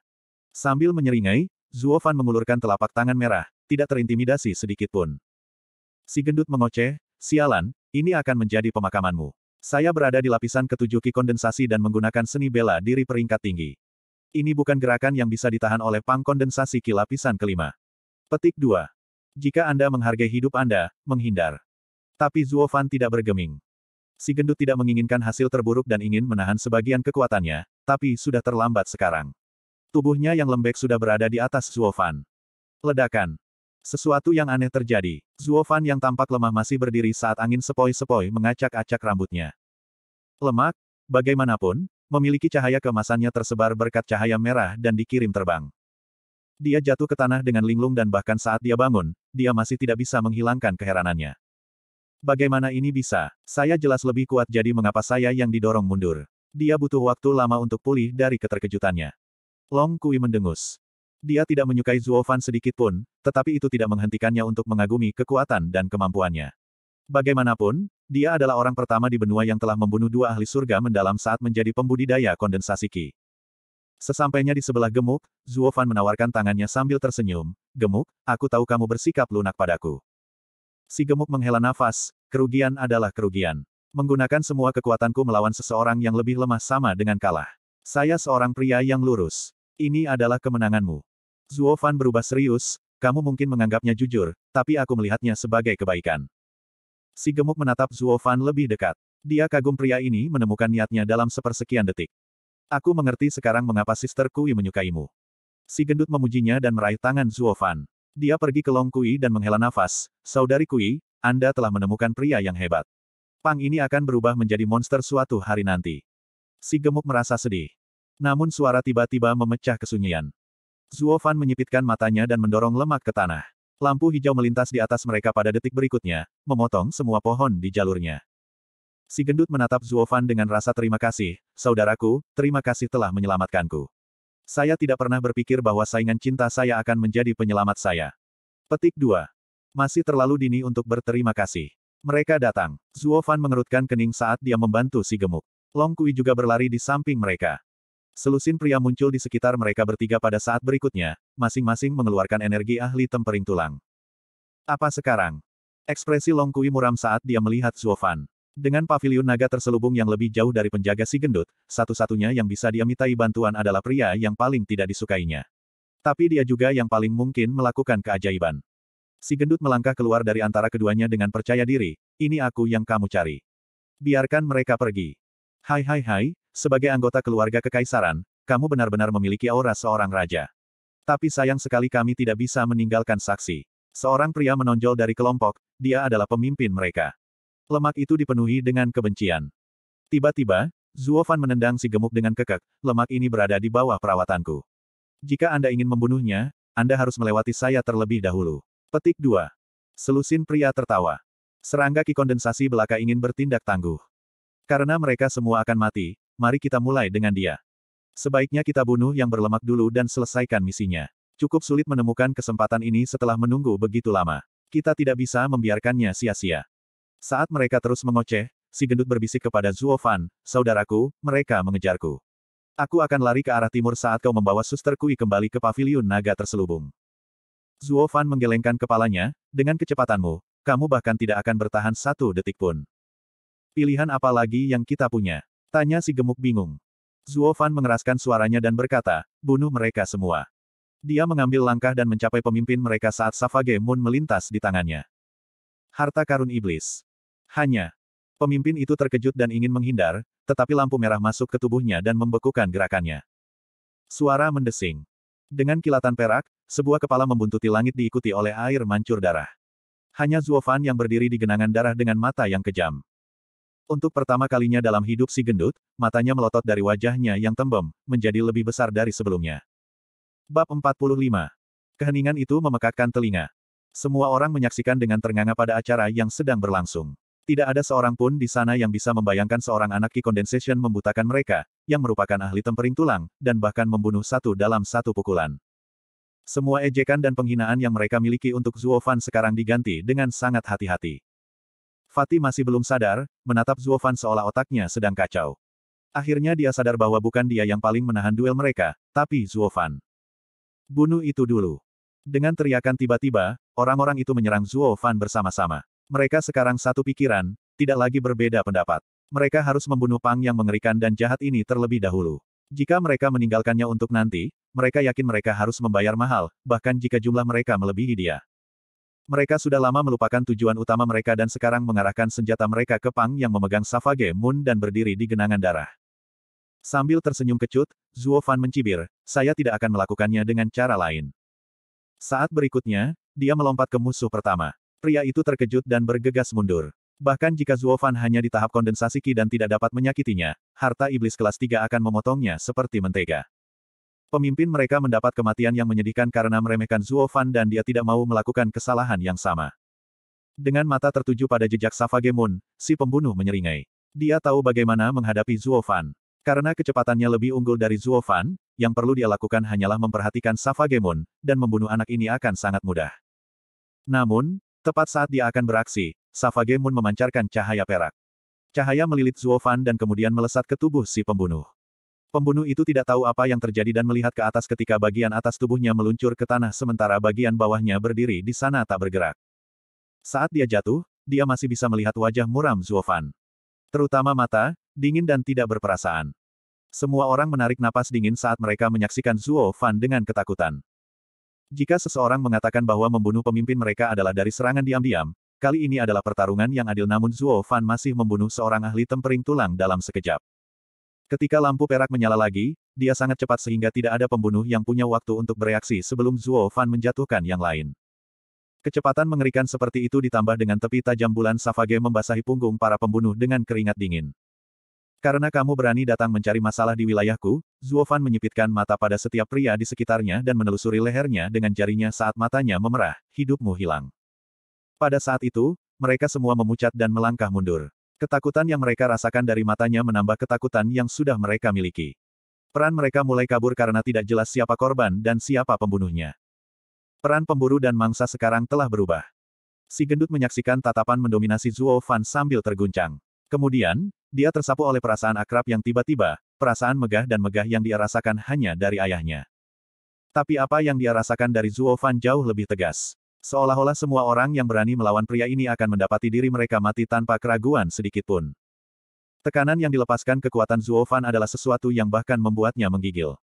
Sambil menyeringai, Zuo mengulurkan telapak tangan merah, tidak terintimidasi sedikit pun. Si gendut mengoceh, sialan, ini akan menjadi pemakamanmu. Saya berada di lapisan ketujuh ki kondensasi dan menggunakan seni bela diri peringkat tinggi. Ini bukan gerakan yang bisa ditahan oleh pang kondensasi ki lapisan kelima. Petik 2. Jika Anda menghargai hidup Anda, menghindar. Tapi Zuo tidak bergeming. Si gendut tidak menginginkan hasil terburuk dan ingin menahan sebagian kekuatannya, tapi sudah terlambat sekarang. Tubuhnya yang lembek sudah berada di atas Zuofan. Ledakan. Sesuatu yang aneh terjadi. Zuofan yang tampak lemah masih berdiri saat angin sepoi-sepoi mengacak-acak rambutnya. Lemak, bagaimanapun, memiliki cahaya kemasannya tersebar berkat cahaya merah dan dikirim terbang. Dia jatuh ke tanah dengan linglung dan bahkan saat dia bangun, dia masih tidak bisa menghilangkan keheranannya. Bagaimana ini bisa? Saya jelas lebih kuat jadi mengapa saya yang didorong mundur. Dia butuh waktu lama untuk pulih dari keterkejutannya. Long Kui mendengus. Dia tidak menyukai Zuo Fan sedikit pun, tetapi itu tidak menghentikannya untuk mengagumi kekuatan dan kemampuannya. Bagaimanapun, dia adalah orang pertama di benua yang telah membunuh dua ahli surga mendalam saat menjadi pembudidaya kondensasi ki. Sesampainya di sebelah gemuk, Zuo menawarkan tangannya sambil tersenyum, Gemuk, aku tahu kamu bersikap lunak padaku. Si gemuk menghela nafas, kerugian adalah kerugian. Menggunakan semua kekuatanku melawan seseorang yang lebih lemah sama dengan kalah. Saya seorang pria yang lurus. Ini adalah kemenanganmu. Zuo Fan berubah serius, kamu mungkin menganggapnya jujur, tapi aku melihatnya sebagai kebaikan. Si gemuk menatap Zuo Fan lebih dekat. Dia kagum pria ini menemukan niatnya dalam sepersekian detik. Aku mengerti sekarang mengapa Sister Kui menyukaimu. Si gendut memujinya dan meraih tangan Zuo Fan. Dia pergi ke Long Kui dan menghela nafas. Saudari Kui, Anda telah menemukan pria yang hebat. Pang ini akan berubah menjadi monster suatu hari nanti. Si gemuk merasa sedih. Namun suara tiba-tiba memecah kesunyian. Zuo Fan menyipitkan matanya dan mendorong lemak ke tanah. Lampu hijau melintas di atas mereka pada detik berikutnya, memotong semua pohon di jalurnya. Si gendut menatap Zuo Fan dengan rasa terima kasih, saudaraku, terima kasih telah menyelamatkanku. Saya tidak pernah berpikir bahwa saingan cinta saya akan menjadi penyelamat saya. Petik 2. Masih terlalu dini untuk berterima kasih. Mereka datang. Zuo Fan mengerutkan kening saat dia membantu si gemuk. Long Kui juga berlari di samping mereka. Selusin pria muncul di sekitar mereka bertiga pada saat berikutnya, masing-masing mengeluarkan energi ahli tempering tulang. Apa sekarang? Ekspresi Long Kui muram saat dia melihat Zuofan. Dengan pavilion naga terselubung yang lebih jauh dari penjaga si gendut, satu-satunya yang bisa dia mintai bantuan adalah pria yang paling tidak disukainya. Tapi dia juga yang paling mungkin melakukan keajaiban. Si gendut melangkah keluar dari antara keduanya dengan percaya diri, ini aku yang kamu cari. Biarkan mereka pergi. Hai hai hai, sebagai anggota keluarga kekaisaran, kamu benar-benar memiliki aura seorang raja. Tapi sayang sekali kami tidak bisa meninggalkan saksi. Seorang pria menonjol dari kelompok, dia adalah pemimpin mereka. Lemak itu dipenuhi dengan kebencian. Tiba-tiba, Zuofan menendang si gemuk dengan kekek, lemak ini berada di bawah perawatanku. Jika Anda ingin membunuhnya, Anda harus melewati saya terlebih dahulu. Petik 2. Selusin pria tertawa. Serangga ki kondensasi belaka ingin bertindak tangguh. Karena mereka semua akan mati, mari kita mulai dengan dia. Sebaiknya kita bunuh yang berlemak dulu dan selesaikan misinya. Cukup sulit menemukan kesempatan ini setelah menunggu begitu lama. Kita tidak bisa membiarkannya sia-sia. Saat mereka terus mengoceh, si gendut berbisik kepada Zuo Fan, saudaraku, mereka mengejarku. Aku akan lari ke arah timur saat kau membawa suster Kui kembali ke pavilion naga terselubung. Zuo Fan menggelengkan kepalanya, dengan kecepatanmu, kamu bahkan tidak akan bertahan satu detik pun. Pilihan apa lagi yang kita punya? Tanya si gemuk bingung. Zuo Fan mengeraskan suaranya dan berkata, bunuh mereka semua. Dia mengambil langkah dan mencapai pemimpin mereka saat Savage Moon melintas di tangannya. Harta karun iblis. Hanya. Pemimpin itu terkejut dan ingin menghindar, tetapi lampu merah masuk ke tubuhnya dan membekukan gerakannya. Suara mendesing. Dengan kilatan perak, sebuah kepala membuntuti langit diikuti oleh air mancur darah. Hanya Zuo Fan yang berdiri di genangan darah dengan mata yang kejam. Untuk pertama kalinya dalam hidup si gendut, matanya melotot dari wajahnya yang tembem, menjadi lebih besar dari sebelumnya. Bab 45. Keheningan itu memekakkan telinga. Semua orang menyaksikan dengan ternganga pada acara yang sedang berlangsung. Tidak ada seorang pun di sana yang bisa membayangkan seorang anak Ki Condensation membutakan mereka, yang merupakan ahli tempering tulang, dan bahkan membunuh satu dalam satu pukulan. Semua ejekan dan penghinaan yang mereka miliki untuk Zuo Fan sekarang diganti dengan sangat hati-hati. Fatih masih belum sadar, menatap Zuofan seolah otaknya sedang kacau. Akhirnya dia sadar bahwa bukan dia yang paling menahan duel mereka, tapi Zuofan. Bunuh itu dulu. Dengan teriakan tiba-tiba, orang-orang itu menyerang Zuofan bersama-sama. Mereka sekarang satu pikiran, tidak lagi berbeda pendapat. Mereka harus membunuh Pang yang mengerikan dan jahat ini terlebih dahulu. Jika mereka meninggalkannya untuk nanti, mereka yakin mereka harus membayar mahal, bahkan jika jumlah mereka melebihi dia. Mereka sudah lama melupakan tujuan utama mereka dan sekarang mengarahkan senjata mereka ke Pang yang memegang Savage Moon dan berdiri di genangan darah. Sambil tersenyum kecut, Zuo Fan mencibir, saya tidak akan melakukannya dengan cara lain. Saat berikutnya, dia melompat ke musuh pertama. Pria itu terkejut dan bergegas mundur. Bahkan jika Zuo Fan hanya di tahap kondensasi Ki dan tidak dapat menyakitinya, harta iblis kelas 3 akan memotongnya seperti mentega. Pemimpin mereka mendapat kematian yang menyedihkan karena meremehkan Zuo Fan dan dia tidak mau melakukan kesalahan yang sama. Dengan mata tertuju pada jejak Savage Moon, si pembunuh menyeringai. Dia tahu bagaimana menghadapi Zuo Fan. Karena kecepatannya lebih unggul dari Zuo Fan, yang perlu dia lakukan hanyalah memperhatikan Savage Moon, dan membunuh anak ini akan sangat mudah. Namun, tepat saat dia akan beraksi, Savage Moon memancarkan cahaya perak. Cahaya melilit Zuo Fan dan kemudian melesat ke tubuh si pembunuh. Pembunuh itu tidak tahu apa yang terjadi dan melihat ke atas ketika bagian atas tubuhnya meluncur ke tanah sementara bagian bawahnya berdiri di sana tak bergerak. Saat dia jatuh, dia masih bisa melihat wajah muram Zuofan. Terutama mata, dingin dan tidak berperasaan. Semua orang menarik napas dingin saat mereka menyaksikan Zuo Fan dengan ketakutan. Jika seseorang mengatakan bahwa membunuh pemimpin mereka adalah dari serangan diam-diam, kali ini adalah pertarungan yang adil namun Zuo Fan masih membunuh seorang ahli tempering tulang dalam sekejap. Ketika lampu perak menyala lagi, dia sangat cepat sehingga tidak ada pembunuh yang punya waktu untuk bereaksi sebelum Zuo Fan menjatuhkan yang lain. Kecepatan mengerikan seperti itu ditambah dengan tepi tajam bulan Savage membasahi punggung para pembunuh dengan keringat dingin. Karena kamu berani datang mencari masalah di wilayahku, Zuo Fan menyipitkan mata pada setiap pria di sekitarnya dan menelusuri lehernya dengan jarinya saat matanya memerah, hidupmu hilang. Pada saat itu, mereka semua memucat dan melangkah mundur. Ketakutan yang mereka rasakan dari matanya menambah ketakutan yang sudah mereka miliki. Peran mereka mulai kabur karena tidak jelas siapa korban dan siapa pembunuhnya. Peran pemburu dan mangsa sekarang telah berubah. Si gendut menyaksikan tatapan mendominasi Zuo Fan sambil terguncang. Kemudian, dia tersapu oleh perasaan akrab yang tiba-tiba, perasaan megah dan megah yang dia rasakan hanya dari ayahnya. Tapi apa yang dia rasakan dari Zuo Fan jauh lebih tegas. Seolah-olah semua orang yang berani melawan pria ini akan mendapati diri mereka mati tanpa keraguan sedikitpun. Tekanan yang dilepaskan kekuatan Zuofan adalah sesuatu yang bahkan membuatnya menggigil.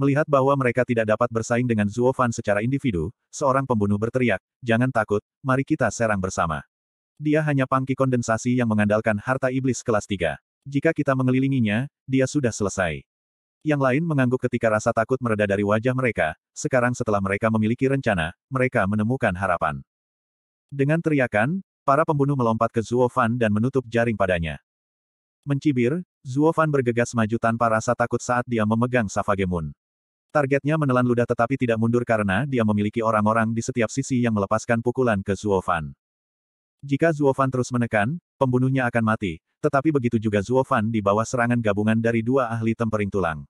Melihat bahwa mereka tidak dapat bersaing dengan Zuofan secara individu, seorang pembunuh berteriak, jangan takut, mari kita serang bersama. Dia hanya pangki kondensasi yang mengandalkan harta iblis kelas 3. Jika kita mengelilinginya, dia sudah selesai. Yang lain mengangguk ketika rasa takut mereda dari wajah mereka, sekarang setelah mereka memiliki rencana, mereka menemukan harapan. Dengan teriakan, para pembunuh melompat ke Zuo dan menutup jaring padanya. Mencibir, Zuo bergegas maju tanpa rasa takut saat dia memegang Savage Moon. Targetnya menelan ludah tetapi tidak mundur karena dia memiliki orang-orang di setiap sisi yang melepaskan pukulan ke Zuo Jika Zuo terus menekan, pembunuhnya akan mati, tetapi begitu juga Zuo di bawah serangan gabungan dari dua ahli tempering tulang.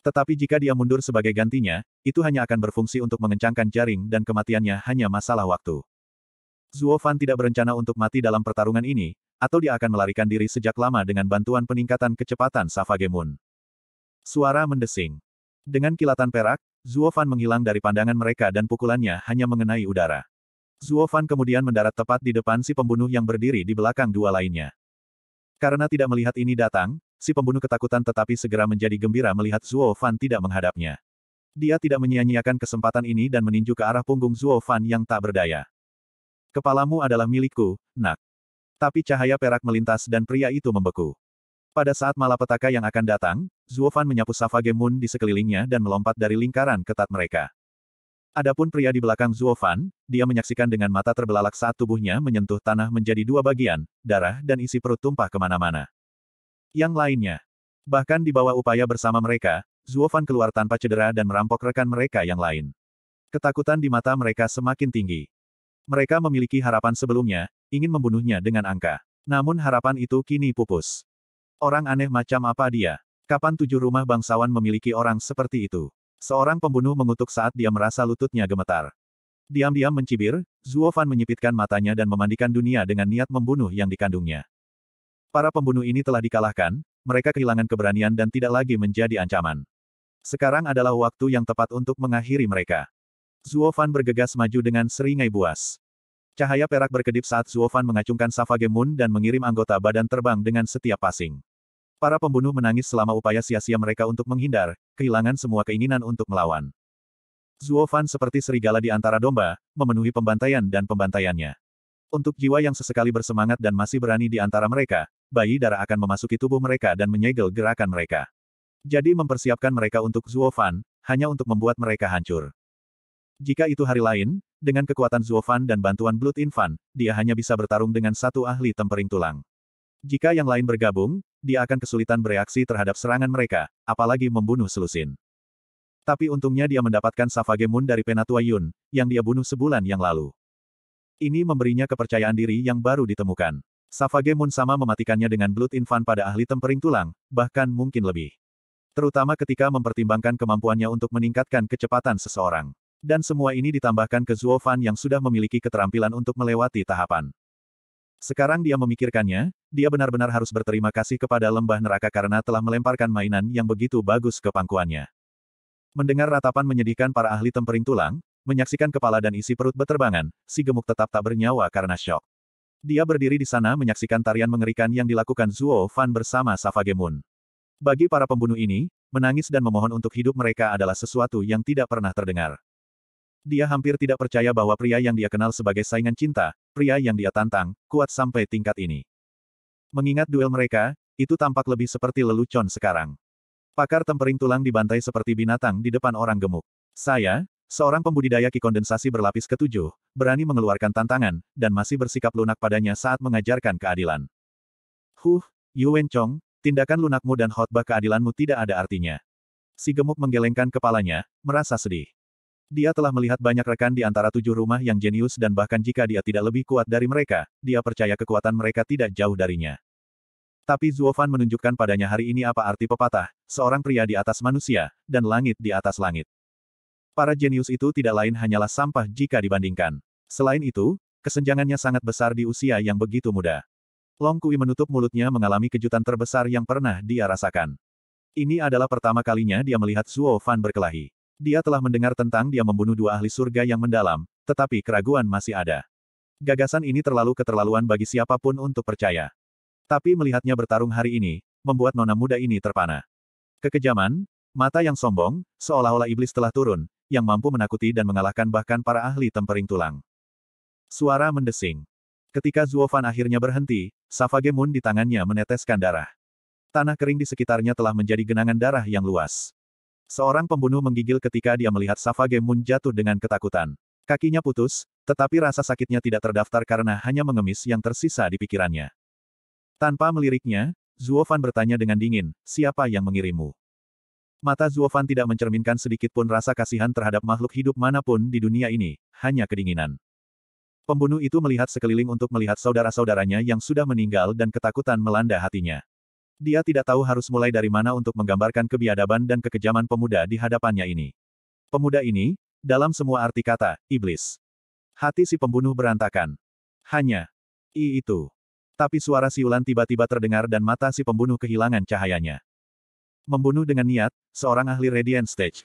Tetapi jika dia mundur sebagai gantinya, itu hanya akan berfungsi untuk mengencangkan jaring dan kematiannya hanya masalah waktu. Zuo Fan tidak berencana untuk mati dalam pertarungan ini, atau dia akan melarikan diri sejak lama dengan bantuan peningkatan kecepatan Savage Moon. Suara mendesing. Dengan kilatan perak, Zuo Fan menghilang dari pandangan mereka dan pukulannya hanya mengenai udara. Zuo Fan kemudian mendarat tepat di depan si pembunuh yang berdiri di belakang dua lainnya. Karena tidak melihat ini datang, si pembunuh ketakutan tetapi segera menjadi gembira melihat Zuo Fan tidak menghadapnya. Dia tidak menyia-nyiakan kesempatan ini dan meninju ke arah punggung Zuo Fan yang tak berdaya. Kepalamu adalah milikku, nak. Tapi cahaya perak melintas dan pria itu membeku. Pada saat malapetaka yang akan datang, Zuo Fan menyapu Savage Moon di sekelilingnya dan melompat dari lingkaran ketat mereka. Adapun pria di belakang Zuo Fan, dia menyaksikan dengan mata terbelalak saat tubuhnya menyentuh tanah menjadi dua bagian, darah dan isi perut tumpah kemana-mana. Yang lainnya. Bahkan di bawah upaya bersama mereka, Zuofan keluar tanpa cedera dan merampok rekan mereka yang lain. Ketakutan di mata mereka semakin tinggi. Mereka memiliki harapan sebelumnya, ingin membunuhnya dengan angka. Namun harapan itu kini pupus. Orang aneh macam apa dia? Kapan tujuh rumah bangsawan memiliki orang seperti itu? Seorang pembunuh mengutuk saat dia merasa lututnya gemetar. Diam-diam mencibir, Zuofan menyipitkan matanya dan memandikan dunia dengan niat membunuh yang dikandungnya. Para pembunuh ini telah dikalahkan, mereka kehilangan keberanian dan tidak lagi menjadi ancaman. Sekarang adalah waktu yang tepat untuk mengakhiri mereka. Zuofan bergegas maju dengan seringai buas. Cahaya perak berkedip saat Zuofan mengacungkan Savage Moon dan mengirim anggota badan terbang dengan setiap passing. Para pembunuh menangis selama upaya sia-sia mereka untuk menghindar, kehilangan semua keinginan untuk melawan. Zuofan seperti serigala di antara domba, memenuhi pembantaian dan pembantaiannya. Untuk jiwa yang sesekali bersemangat dan masih berani di antara mereka, bayi darah akan memasuki tubuh mereka dan menyegel gerakan mereka. Jadi mempersiapkan mereka untuk Zuofan, hanya untuk membuat mereka hancur. Jika itu hari lain, dengan kekuatan Zuofan dan bantuan Blood Infant, dia hanya bisa bertarung dengan satu ahli tempering tulang. Jika yang lain bergabung, dia akan kesulitan bereaksi terhadap serangan mereka, apalagi membunuh Selusin. Tapi untungnya dia mendapatkan Savage Moon dari Penatua Yun, yang dia bunuh sebulan yang lalu. Ini memberinya kepercayaan diri yang baru ditemukan. Moon sama mematikannya dengan Blood Infant pada ahli tempering tulang, bahkan mungkin lebih. Terutama ketika mempertimbangkan kemampuannya untuk meningkatkan kecepatan seseorang. Dan semua ini ditambahkan ke Zuo Fan yang sudah memiliki keterampilan untuk melewati tahapan. Sekarang dia memikirkannya, dia benar-benar harus berterima kasih kepada lembah neraka karena telah melemparkan mainan yang begitu bagus ke pangkuannya. Mendengar ratapan menyedihkan para ahli tempering tulang, menyaksikan kepala dan isi perut beterbangan, si gemuk tetap tak bernyawa karena shock. Dia berdiri di sana menyaksikan tarian mengerikan yang dilakukan Zuo Fan bersama Savage Moon. Bagi para pembunuh ini, menangis dan memohon untuk hidup mereka adalah sesuatu yang tidak pernah terdengar. Dia hampir tidak percaya bahwa pria yang dia kenal sebagai saingan cinta, pria yang dia tantang, kuat sampai tingkat ini. Mengingat duel mereka, itu tampak lebih seperti lelucon sekarang. Pakar tempering tulang dibantai seperti binatang di depan orang gemuk. Saya, Seorang pembudidaya ki kondensasi berlapis ketujuh, berani mengeluarkan tantangan, dan masih bersikap lunak padanya saat mengajarkan keadilan. Huh, Yu Wenchong, tindakan lunakmu dan khotbah keadilanmu tidak ada artinya. Si gemuk menggelengkan kepalanya, merasa sedih. Dia telah melihat banyak rekan di antara tujuh rumah yang jenius dan bahkan jika dia tidak lebih kuat dari mereka, dia percaya kekuatan mereka tidak jauh darinya. Tapi Zuofan menunjukkan padanya hari ini apa arti pepatah, seorang pria di atas manusia, dan langit di atas langit. Para jenius itu tidak lain hanyalah sampah jika dibandingkan. Selain itu, kesenjangannya sangat besar di usia yang begitu muda. Long Kui menutup mulutnya mengalami kejutan terbesar yang pernah dia rasakan. Ini adalah pertama kalinya dia melihat Zuo Fan berkelahi. Dia telah mendengar tentang dia membunuh dua ahli surga yang mendalam, tetapi keraguan masih ada. Gagasan ini terlalu keterlaluan bagi siapapun untuk percaya. Tapi melihatnya bertarung hari ini, membuat nona muda ini terpana. Kekejaman, mata yang sombong, seolah-olah iblis telah turun, yang mampu menakuti dan mengalahkan bahkan para ahli tempering tulang. Suara mendesing. Ketika Zuofan akhirnya berhenti, Savage Moon di tangannya meneteskan darah. Tanah kering di sekitarnya telah menjadi genangan darah yang luas. Seorang pembunuh menggigil ketika dia melihat Savage Moon jatuh dengan ketakutan. Kakinya putus, tetapi rasa sakitnya tidak terdaftar karena hanya mengemis yang tersisa di pikirannya. Tanpa meliriknya, Zuofan bertanya dengan dingin, siapa yang mengirimu? Mata Zuofan tidak mencerminkan sedikit pun rasa kasihan terhadap makhluk hidup manapun di dunia ini, hanya kedinginan. Pembunuh itu melihat sekeliling untuk melihat saudara-saudaranya yang sudah meninggal dan ketakutan melanda hatinya. Dia tidak tahu harus mulai dari mana untuk menggambarkan kebiadaban dan kekejaman pemuda di hadapannya ini. Pemuda ini, dalam semua arti kata, iblis. Hati si pembunuh berantakan. Hanya, i itu. Tapi suara siulan tiba-tiba terdengar dan mata si pembunuh kehilangan cahayanya. Membunuh dengan niat, seorang ahli Radiant Stage.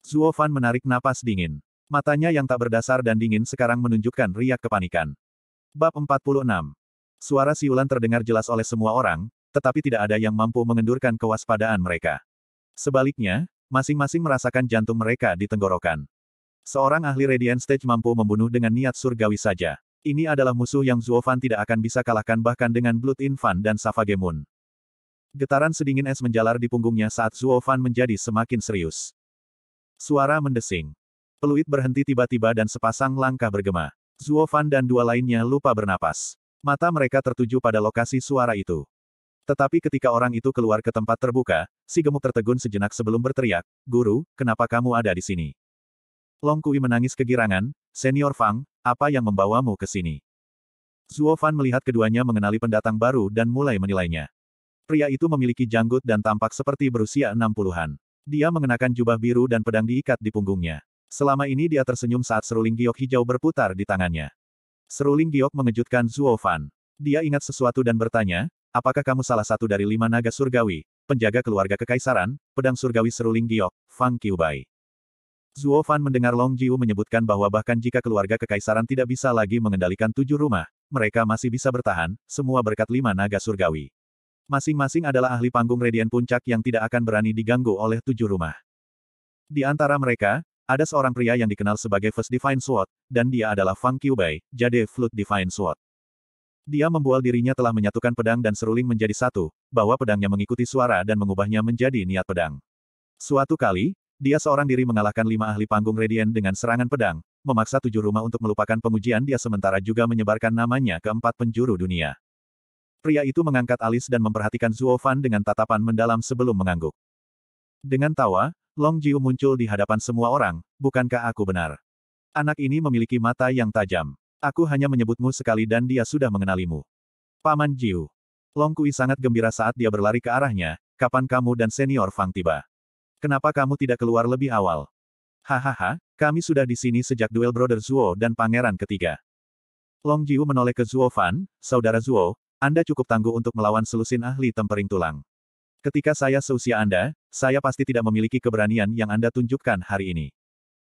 Zuo Fan menarik napas dingin. Matanya yang tak berdasar dan dingin sekarang menunjukkan riak kepanikan. Bab 46. Suara siulan terdengar jelas oleh semua orang, tetapi tidak ada yang mampu mengendurkan kewaspadaan mereka. Sebaliknya, masing-masing merasakan jantung mereka di tenggorokan. Seorang ahli Radiant Stage mampu membunuh dengan niat surgawi saja. Ini adalah musuh yang Zuo Fan tidak akan bisa kalahkan bahkan dengan Blood Infant dan Savage Moon. Getaran sedingin es menjalar di punggungnya saat Zuo Fan menjadi semakin serius. Suara mendesing. Peluit berhenti tiba-tiba dan sepasang langkah bergema. Zuo Fan dan dua lainnya lupa bernapas. Mata mereka tertuju pada lokasi suara itu. Tetapi ketika orang itu keluar ke tempat terbuka, si gemuk tertegun sejenak sebelum berteriak, Guru, kenapa kamu ada di sini? Long Kui menangis kegirangan, Senior Fang, apa yang membawamu ke sini? Zuo Fan melihat keduanya mengenali pendatang baru dan mulai menilainya. Pria itu memiliki janggut dan tampak seperti berusia 60-an. Dia mengenakan jubah biru dan pedang diikat di punggungnya. Selama ini dia tersenyum saat seruling giok hijau berputar di tangannya. Seruling giok mengejutkan Zuo Fan. Dia ingat sesuatu dan bertanya, apakah kamu salah satu dari lima naga surgawi, penjaga keluarga kekaisaran, pedang surgawi seruling giok, Fang Qiubai. Zuo Fan mendengar Long Jiu menyebutkan bahwa bahkan jika keluarga kekaisaran tidak bisa lagi mengendalikan tujuh rumah, mereka masih bisa bertahan, semua berkat lima naga surgawi. Masing-masing adalah ahli panggung Radian Puncak yang tidak akan berani diganggu oleh tujuh rumah. Di antara mereka, ada seorang pria yang dikenal sebagai First Divine Sword, dan dia adalah Fang Qiubai, Jade Flute Divine Sword. Dia membual dirinya telah menyatukan pedang dan seruling menjadi satu, bahwa pedangnya mengikuti suara dan mengubahnya menjadi niat pedang. Suatu kali, dia seorang diri mengalahkan lima ahli panggung Radian dengan serangan pedang, memaksa tujuh rumah untuk melupakan pengujian dia sementara juga menyebarkan namanya ke empat penjuru dunia. Pria itu mengangkat alis dan memperhatikan Zuo Fan dengan tatapan mendalam sebelum mengangguk. Dengan tawa, Long Jiu muncul di hadapan semua orang, bukankah aku benar? Anak ini memiliki mata yang tajam. Aku hanya menyebutmu sekali dan dia sudah mengenalimu. Paman Jiu. Long Kui sangat gembira saat dia berlari ke arahnya, kapan kamu dan senior Fang tiba? Kenapa kamu tidak keluar lebih awal? Hahaha, kami sudah di sini sejak duel Brother Zuo dan Pangeran ketiga. Long Jiu menoleh ke Zuo Fan, saudara Zuo, anda cukup tangguh untuk melawan selusin ahli tempering tulang. Ketika saya seusia Anda, saya pasti tidak memiliki keberanian yang Anda tunjukkan hari ini.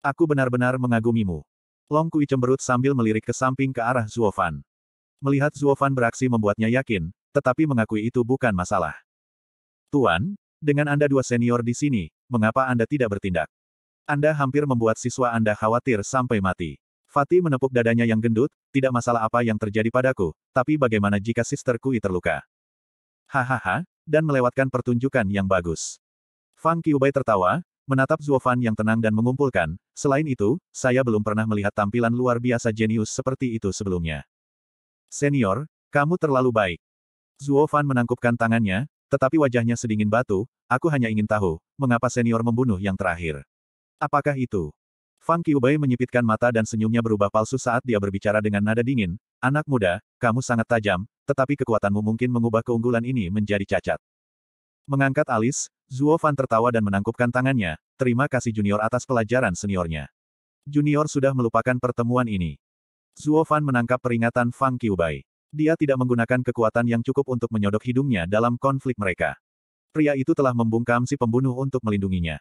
Aku benar-benar mengagumimu. Long Kui cemberut sambil melirik ke samping ke arah Zuofan. Melihat Zuofan beraksi membuatnya yakin, tetapi mengakui itu bukan masalah. Tuan, dengan Anda dua senior di sini, mengapa Anda tidak bertindak? Anda hampir membuat siswa Anda khawatir sampai mati. Fatih menepuk dadanya yang gendut, tidak masalah apa yang terjadi padaku, tapi bagaimana jika sisterku Kui terluka? Hahaha, dan melewatkan pertunjukan yang bagus. Fang Qiubai tertawa, menatap Zuofan yang tenang dan mengumpulkan, selain itu, saya belum pernah melihat tampilan luar biasa jenius seperti itu sebelumnya. Senior, kamu terlalu baik. Zuofan menangkupkan tangannya, tetapi wajahnya sedingin batu, aku hanya ingin tahu, mengapa senior membunuh yang terakhir. Apakah itu Fang Qiubai menyipitkan mata dan senyumnya berubah palsu saat dia berbicara dengan nada dingin, Anak muda, kamu sangat tajam, tetapi kekuatanmu mungkin mengubah keunggulan ini menjadi cacat. Mengangkat alis, Zuo Fan tertawa dan menangkupkan tangannya, terima kasih junior atas pelajaran seniornya. Junior sudah melupakan pertemuan ini. Zuo Fan menangkap peringatan Fang Qiubai. Dia tidak menggunakan kekuatan yang cukup untuk menyodok hidungnya dalam konflik mereka. Pria itu telah membungkam si pembunuh untuk melindunginya.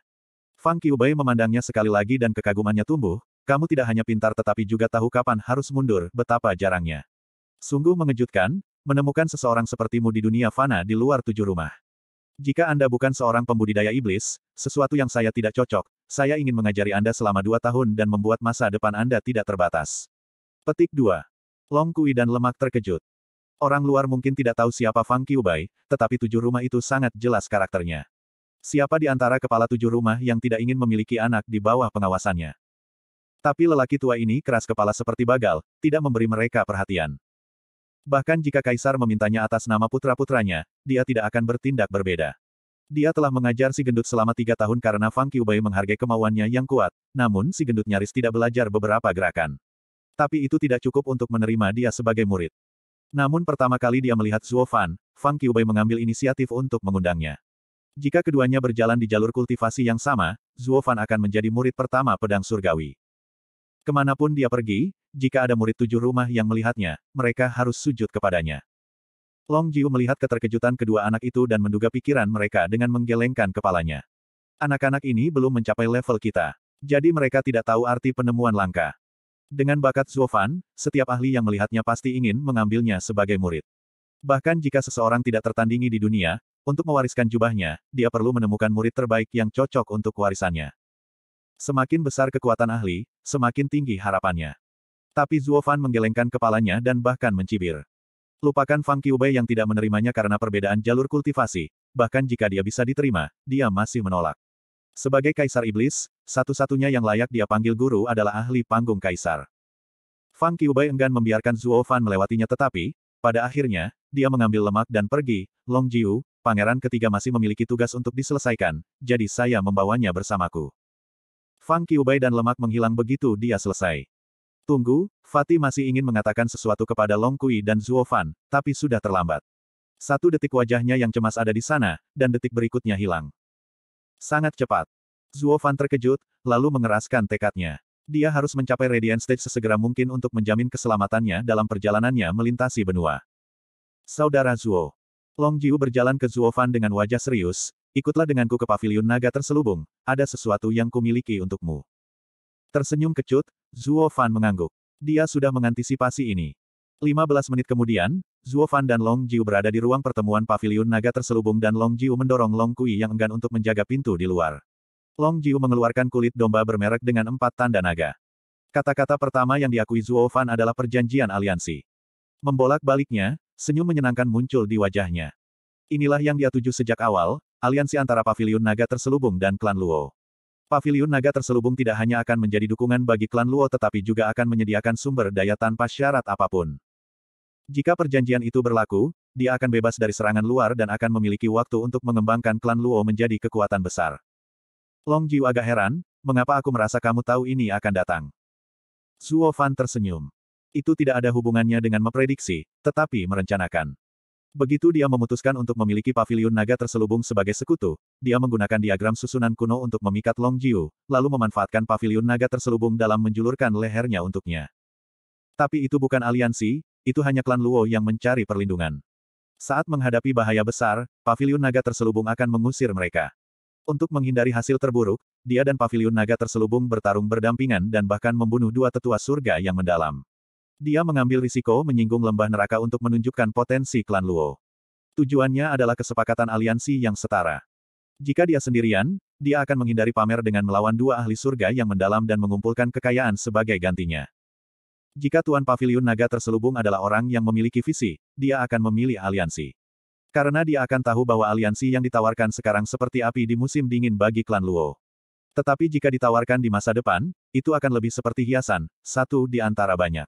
Fang Qiubai memandangnya sekali lagi dan kekagumannya tumbuh, kamu tidak hanya pintar tetapi juga tahu kapan harus mundur, betapa jarangnya. Sungguh mengejutkan, menemukan seseorang sepertimu di dunia fana di luar tujuh rumah. Jika Anda bukan seorang pembudidaya iblis, sesuatu yang saya tidak cocok, saya ingin mengajari Anda selama dua tahun dan membuat masa depan Anda tidak terbatas. Petik 2. Long Kui dan Lemak terkejut. Orang luar mungkin tidak tahu siapa Fang Qiubai, tetapi tujuh rumah itu sangat jelas karakternya. Siapa di antara kepala tujuh rumah yang tidak ingin memiliki anak di bawah pengawasannya? Tapi lelaki tua ini keras kepala seperti bagal, tidak memberi mereka perhatian. Bahkan jika kaisar memintanya atas nama putra-putranya, dia tidak akan bertindak berbeda. Dia telah mengajar si gendut selama tiga tahun karena Fang Qiubai menghargai kemauannya yang kuat, namun si gendut nyaris tidak belajar beberapa gerakan. Tapi itu tidak cukup untuk menerima dia sebagai murid. Namun pertama kali dia melihat Zuo Fan, Fang Qiubai mengambil inisiatif untuk mengundangnya. Jika keduanya berjalan di jalur kultivasi yang sama, Zuofan akan menjadi murid pertama pedang surgawi. Kemanapun dia pergi, jika ada murid tujuh rumah yang melihatnya, mereka harus sujud kepadanya. Long Jiu melihat keterkejutan kedua anak itu dan menduga pikiran mereka dengan menggelengkan kepalanya. Anak-anak ini belum mencapai level kita. Jadi mereka tidak tahu arti penemuan langka. Dengan bakat Zuofan, setiap ahli yang melihatnya pasti ingin mengambilnya sebagai murid. Bahkan jika seseorang tidak tertandingi di dunia, untuk mewariskan jubahnya, dia perlu menemukan murid terbaik yang cocok untuk warisannya. Semakin besar kekuatan ahli, semakin tinggi harapannya. Tapi Zuo Fan menggelengkan kepalanya dan bahkan mencibir. Lupakan Fang Qiubei yang tidak menerimanya karena perbedaan jalur kultivasi, bahkan jika dia bisa diterima, dia masih menolak. Sebagai kaisar iblis, satu-satunya yang layak dia panggil guru adalah ahli panggung kaisar. Fang Qiubei enggan membiarkan Zuo Fan melewatinya tetapi, pada akhirnya, dia mengambil lemak dan pergi, Long Jiu, pangeran ketiga masih memiliki tugas untuk diselesaikan, jadi saya membawanya bersamaku. Fang Qiubai dan lemak menghilang begitu dia selesai. Tunggu, Fatih masih ingin mengatakan sesuatu kepada Long Kui dan Zhuo Fan, tapi sudah terlambat. Satu detik wajahnya yang cemas ada di sana, dan detik berikutnya hilang. Sangat cepat. Zhuo Fan terkejut, lalu mengeraskan tekadnya. Dia harus mencapai Radiant Stage sesegera mungkin untuk menjamin keselamatannya dalam perjalanannya melintasi benua. Saudara Zuo, Long Jiu berjalan ke Zuofan dengan wajah serius, ikutlah denganku ke Pavilion naga terselubung, ada sesuatu yang kumiliki untukmu. Tersenyum kecut, Zuofan mengangguk. Dia sudah mengantisipasi ini. 15 menit kemudian, Zuofan dan Long Jiu berada di ruang pertemuan Pavilion naga terselubung dan Long Jiu mendorong Long Kui yang enggan untuk menjaga pintu di luar. Long Jiu mengeluarkan kulit domba bermerek dengan empat tanda naga. Kata-kata pertama yang diakui Zuofan adalah perjanjian aliansi. Membolak baliknya, Senyum menyenangkan muncul di wajahnya. Inilah yang dia tuju sejak awal, aliansi antara Paviliun Naga terselubung dan klan Luo. Paviliun Naga terselubung tidak hanya akan menjadi dukungan bagi klan Luo tetapi juga akan menyediakan sumber daya tanpa syarat apapun. Jika perjanjian itu berlaku, dia akan bebas dari serangan luar dan akan memiliki waktu untuk mengembangkan klan Luo menjadi kekuatan besar. Long Jiu agak heran, mengapa aku merasa kamu tahu ini akan datang? Zuo Fan tersenyum itu tidak ada hubungannya dengan memprediksi, tetapi merencanakan. Begitu dia memutuskan untuk memiliki Pavilion naga terselubung sebagai sekutu, dia menggunakan diagram susunan kuno untuk memikat Long Jiu, lalu memanfaatkan Pavilion naga terselubung dalam menjulurkan lehernya untuknya. Tapi itu bukan aliansi, itu hanya klan Luo yang mencari perlindungan. Saat menghadapi bahaya besar, Pavilion naga terselubung akan mengusir mereka. Untuk menghindari hasil terburuk, dia dan Pavilion naga terselubung bertarung berdampingan dan bahkan membunuh dua tetua surga yang mendalam. Dia mengambil risiko menyinggung lembah neraka untuk menunjukkan potensi klan Luo. Tujuannya adalah kesepakatan aliansi yang setara. Jika dia sendirian, dia akan menghindari pamer dengan melawan dua ahli surga yang mendalam dan mengumpulkan kekayaan sebagai gantinya. Jika Tuan Pavilion Naga terselubung adalah orang yang memiliki visi, dia akan memilih aliansi. Karena dia akan tahu bahwa aliansi yang ditawarkan sekarang seperti api di musim dingin bagi klan Luo. Tetapi jika ditawarkan di masa depan, itu akan lebih seperti hiasan, satu di antara banyak.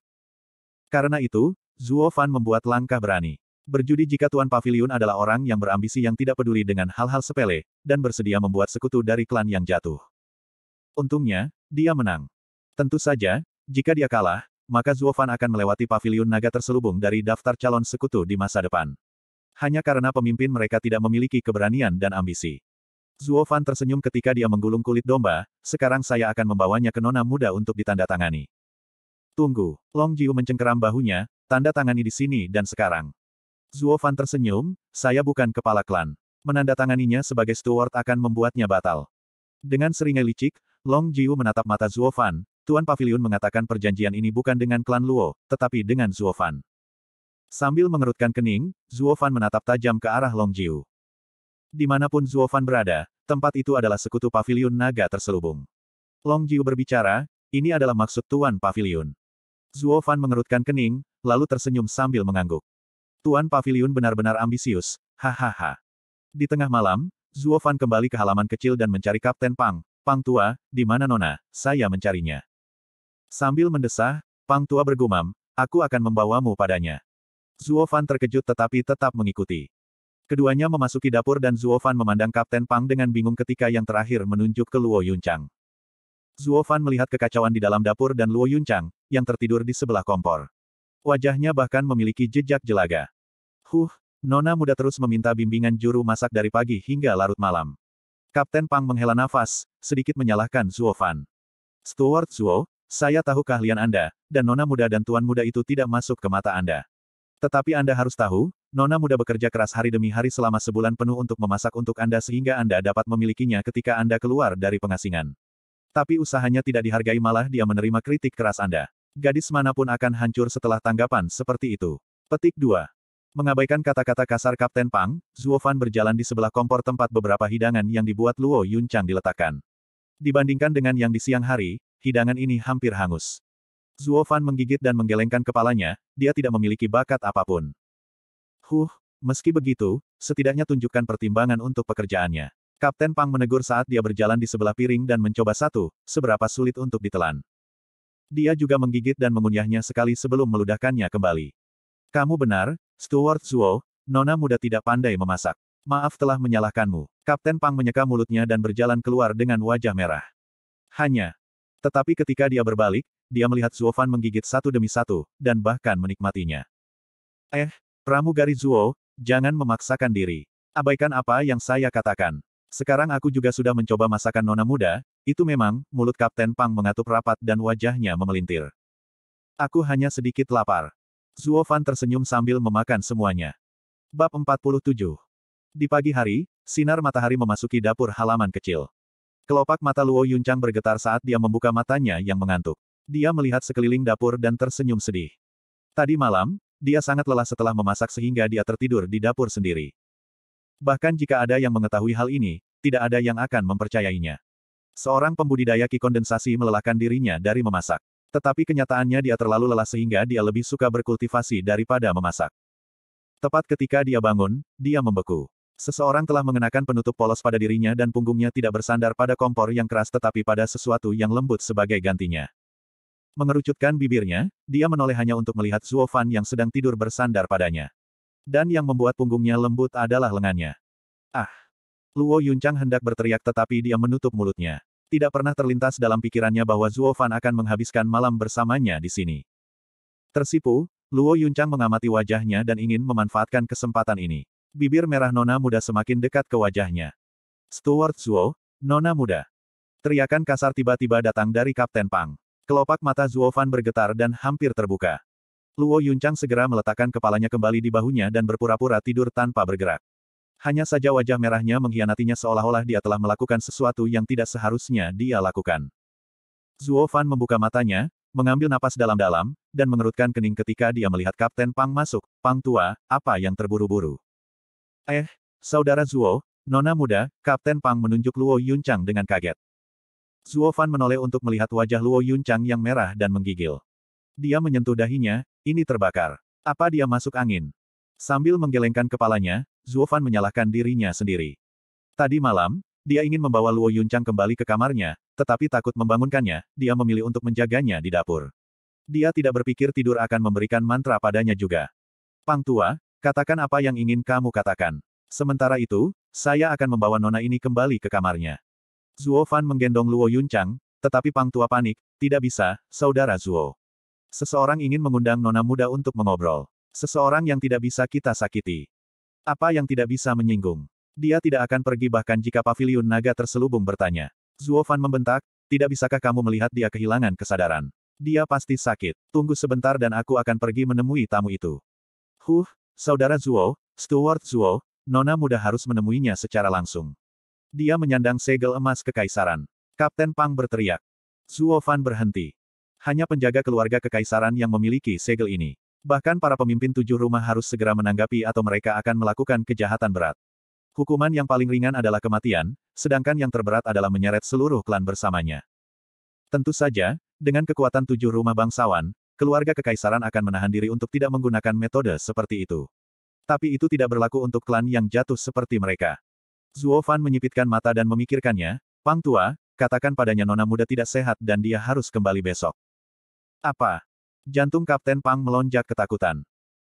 Karena itu, Zuo Fan membuat langkah berani. Berjudi jika Tuan Pavilion adalah orang yang berambisi yang tidak peduli dengan hal-hal sepele, dan bersedia membuat sekutu dari klan yang jatuh. Untungnya, dia menang. Tentu saja, jika dia kalah, maka Zuo Fan akan melewati Pavilion naga terselubung dari daftar calon sekutu di masa depan. Hanya karena pemimpin mereka tidak memiliki keberanian dan ambisi. Zuo Fan tersenyum ketika dia menggulung kulit domba, sekarang saya akan membawanya ke nona muda untuk ditandatangani. Tunggu, Long Jiu mencengkeram bahunya, tanda tangani di sini dan sekarang. Zuo Fan tersenyum, saya bukan kepala klan. Menandatanganinya sebagai steward akan membuatnya batal. Dengan seringai licik, Long Jiu menatap mata Zuo Fan, Tuan Pavilion mengatakan perjanjian ini bukan dengan klan Luo, tetapi dengan Zuo Fan. Sambil mengerutkan kening, Zuo Fan menatap tajam ke arah Long Jiu. Dimanapun Zuo Fan berada, tempat itu adalah sekutu pavilion naga terselubung. Long Jiu berbicara, ini adalah maksud Tuan Pavilion. Zuo Fan mengerutkan kening, lalu tersenyum sambil mengangguk. Tuan Paviliun benar-benar ambisius, hahaha. Di tengah malam, Zuo Fan kembali ke halaman kecil dan mencari Kapten Pang. Pang Tua, di mana Nona? Saya mencarinya. Sambil mendesah, Pang Tua bergumam, aku akan membawamu padanya. Zuo Fan terkejut tetapi tetap mengikuti. Keduanya memasuki dapur dan Zuo Fan memandang Kapten Pang dengan bingung ketika yang terakhir menunjuk ke Luo Yunchang. Zuo Fan melihat kekacauan di dalam dapur dan Luo Yunchang, yang tertidur di sebelah kompor. Wajahnya bahkan memiliki jejak jelaga. Huh, Nona muda terus meminta bimbingan juru masak dari pagi hingga larut malam. Kapten Pang menghela nafas, sedikit menyalahkan Zuo Fan. Stuart Zuo, saya tahu keahlian Anda, dan Nona muda dan Tuan muda itu tidak masuk ke mata Anda. Tetapi Anda harus tahu, Nona muda bekerja keras hari demi hari selama sebulan penuh untuk memasak untuk Anda sehingga Anda dapat memilikinya ketika Anda keluar dari pengasingan. Tapi usahanya tidak dihargai malah dia menerima kritik keras Anda. Gadis manapun akan hancur setelah tanggapan seperti itu. Petik 2. Mengabaikan kata-kata kasar Kapten Pang, Zuo Fan berjalan di sebelah kompor tempat beberapa hidangan yang dibuat Luo Yun Chang diletakkan. Dibandingkan dengan yang di siang hari, hidangan ini hampir hangus. Zuo Fan menggigit dan menggelengkan kepalanya, dia tidak memiliki bakat apapun. Huh, meski begitu, setidaknya tunjukkan pertimbangan untuk pekerjaannya. Kapten Pang menegur saat dia berjalan di sebelah piring dan mencoba satu, seberapa sulit untuk ditelan. Dia juga menggigit dan mengunyahnya sekali sebelum meludahkannya kembali. Kamu benar, Stuart Zuo, nona muda tidak pandai memasak. Maaf telah menyalahkanmu. Kapten Pang menyeka mulutnya dan berjalan keluar dengan wajah merah. Hanya. Tetapi ketika dia berbalik, dia melihat Zuo Fan menggigit satu demi satu, dan bahkan menikmatinya. Eh, pramugari Zuo, jangan memaksakan diri. Abaikan apa yang saya katakan. Sekarang aku juga sudah mencoba masakan nona muda, itu memang, mulut Kapten Pang mengatup rapat dan wajahnya memelintir. Aku hanya sedikit lapar. Zuo Fan tersenyum sambil memakan semuanya. Bab 47 Di pagi hari, sinar matahari memasuki dapur halaman kecil. Kelopak mata Luo Yuncang bergetar saat dia membuka matanya yang mengantuk. Dia melihat sekeliling dapur dan tersenyum sedih. Tadi malam, dia sangat lelah setelah memasak sehingga dia tertidur di dapur sendiri. Bahkan jika ada yang mengetahui hal ini, tidak ada yang akan mempercayainya. Seorang pembudidaya ki kondensasi melelahkan dirinya dari memasak. Tetapi kenyataannya dia terlalu lelah sehingga dia lebih suka berkultivasi daripada memasak. Tepat ketika dia bangun, dia membeku. Seseorang telah mengenakan penutup polos pada dirinya dan punggungnya tidak bersandar pada kompor yang keras tetapi pada sesuatu yang lembut sebagai gantinya. Mengerucutkan bibirnya, dia menoleh hanya untuk melihat Zuo Fan yang sedang tidur bersandar padanya. Dan yang membuat punggungnya lembut adalah lengannya. Ah! Luo Yuncang hendak berteriak tetapi dia menutup mulutnya. Tidak pernah terlintas dalam pikirannya bahwa Zuo Fan akan menghabiskan malam bersamanya di sini. Tersipu, Luo Yuncang mengamati wajahnya dan ingin memanfaatkan kesempatan ini. Bibir merah nona muda semakin dekat ke wajahnya. Stuart Zuo, nona muda. Teriakan kasar tiba-tiba datang dari Kapten Pang. Kelopak mata Zuo Fan bergetar dan hampir terbuka. Luo Yuncang segera meletakkan kepalanya kembali di bahunya dan berpura-pura tidur tanpa bergerak. Hanya saja wajah merahnya mengkhianatinya seolah-olah dia telah melakukan sesuatu yang tidak seharusnya dia lakukan. Zuo Fan membuka matanya, mengambil napas dalam-dalam, dan mengerutkan kening ketika dia melihat Kapten Pang masuk. Pang tua, apa yang terburu-buru? Eh, saudara Zuo, nona muda, Kapten Pang menunjuk Luo Yuncang dengan kaget. Zuo Fan menoleh untuk melihat wajah Luo Yuncang yang merah dan menggigil. Dia menyentuh dahinya, ini terbakar. Apa dia masuk angin? Sambil menggelengkan kepalanya, Zuo Fan menyalahkan dirinya sendiri. Tadi malam, dia ingin membawa Luo Yunchang kembali ke kamarnya, tetapi takut membangunkannya, dia memilih untuk menjaganya di dapur. Dia tidak berpikir tidur akan memberikan mantra padanya juga. Pang Tua, katakan apa yang ingin kamu katakan. Sementara itu, saya akan membawa nona ini kembali ke kamarnya. Zuo Fan menggendong Luo Yunchang, tetapi Pang Tua panik, tidak bisa, saudara Zuo. Seseorang ingin mengundang nona muda untuk mengobrol. Seseorang yang tidak bisa kita sakiti. Apa yang tidak bisa menyinggung. Dia tidak akan pergi bahkan jika pavilion naga terselubung bertanya. Zuo Fan membentak, tidak bisakah kamu melihat dia kehilangan kesadaran? Dia pasti sakit. Tunggu sebentar dan aku akan pergi menemui tamu itu. Huh, saudara Zuo, Stuart Zuo, nona muda harus menemuinya secara langsung. Dia menyandang segel emas kekaisaran. Kapten Pang berteriak. Zuo Fan berhenti. Hanya penjaga keluarga kekaisaran yang memiliki segel ini. Bahkan para pemimpin tujuh rumah harus segera menanggapi atau mereka akan melakukan kejahatan berat. Hukuman yang paling ringan adalah kematian, sedangkan yang terberat adalah menyeret seluruh klan bersamanya. Tentu saja, dengan kekuatan tujuh rumah bangsawan, keluarga kekaisaran akan menahan diri untuk tidak menggunakan metode seperti itu. Tapi itu tidak berlaku untuk klan yang jatuh seperti mereka. Zuo Fan menyipitkan mata dan memikirkannya, Pang Tua, katakan padanya nona muda tidak sehat dan dia harus kembali besok. Apa? Jantung Kapten Pang melonjak ketakutan.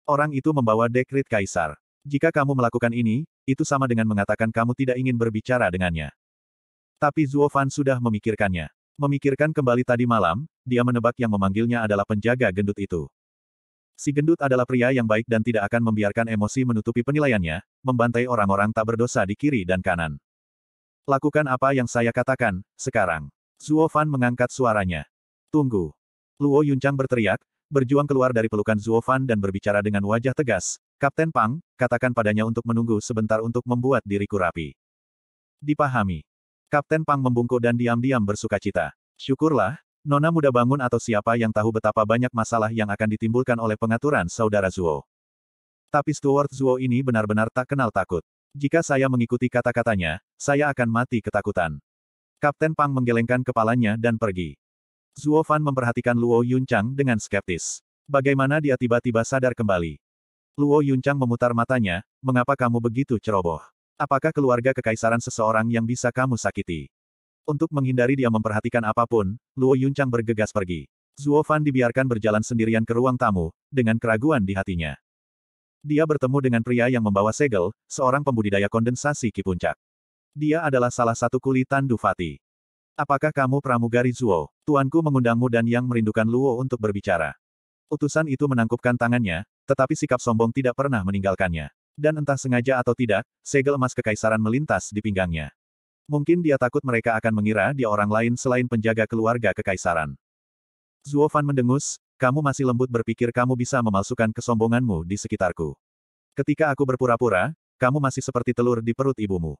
Orang itu membawa dekrit kaisar. Jika kamu melakukan ini, itu sama dengan mengatakan kamu tidak ingin berbicara dengannya. Tapi Zuo Fan sudah memikirkannya. Memikirkan kembali tadi malam, dia menebak yang memanggilnya adalah penjaga gendut itu. Si gendut adalah pria yang baik dan tidak akan membiarkan emosi menutupi penilaiannya, membantai orang-orang tak berdosa di kiri dan kanan. Lakukan apa yang saya katakan, sekarang. Zuo Fan mengangkat suaranya. Tunggu. Luo Yuncang berteriak, berjuang keluar dari pelukan Zuo Fan dan berbicara dengan wajah tegas. Kapten Pang, katakan padanya untuk menunggu sebentar untuk membuat diriku rapi. Dipahami. Kapten Pang membungkuk dan diam-diam bersuka cita. Syukurlah, Nona muda bangun atau siapa yang tahu betapa banyak masalah yang akan ditimbulkan oleh pengaturan saudara Zuo. Tapi Stuart Zuo ini benar-benar tak kenal takut. Jika saya mengikuti kata-katanya, saya akan mati ketakutan. Kapten Pang menggelengkan kepalanya dan pergi. Zuo Fan memperhatikan Luo Yunchang dengan skeptis. Bagaimana dia tiba-tiba sadar kembali? Luo Yunchang memutar matanya, mengapa kamu begitu ceroboh? Apakah keluarga kekaisaran seseorang yang bisa kamu sakiti? Untuk menghindari dia memperhatikan apapun, Luo Yunchang bergegas pergi. Zuo Fan dibiarkan berjalan sendirian ke ruang tamu, dengan keraguan di hatinya. Dia bertemu dengan pria yang membawa segel, seorang pembudidaya kondensasi kipuncak. Dia adalah salah satu kuli Tandu Fati. Apakah kamu pramugari Zuo? Tuanku mengundangmu dan yang merindukan Luo untuk berbicara. Utusan itu menangkupkan tangannya, tetapi sikap sombong tidak pernah meninggalkannya. Dan entah sengaja atau tidak, segel emas kekaisaran melintas di pinggangnya. Mungkin dia takut mereka akan mengira dia orang lain selain penjaga keluarga kekaisaran. Zuo Fan mendengus, kamu masih lembut berpikir kamu bisa memalsukan kesombonganmu di sekitarku. Ketika aku berpura-pura, kamu masih seperti telur di perut ibumu.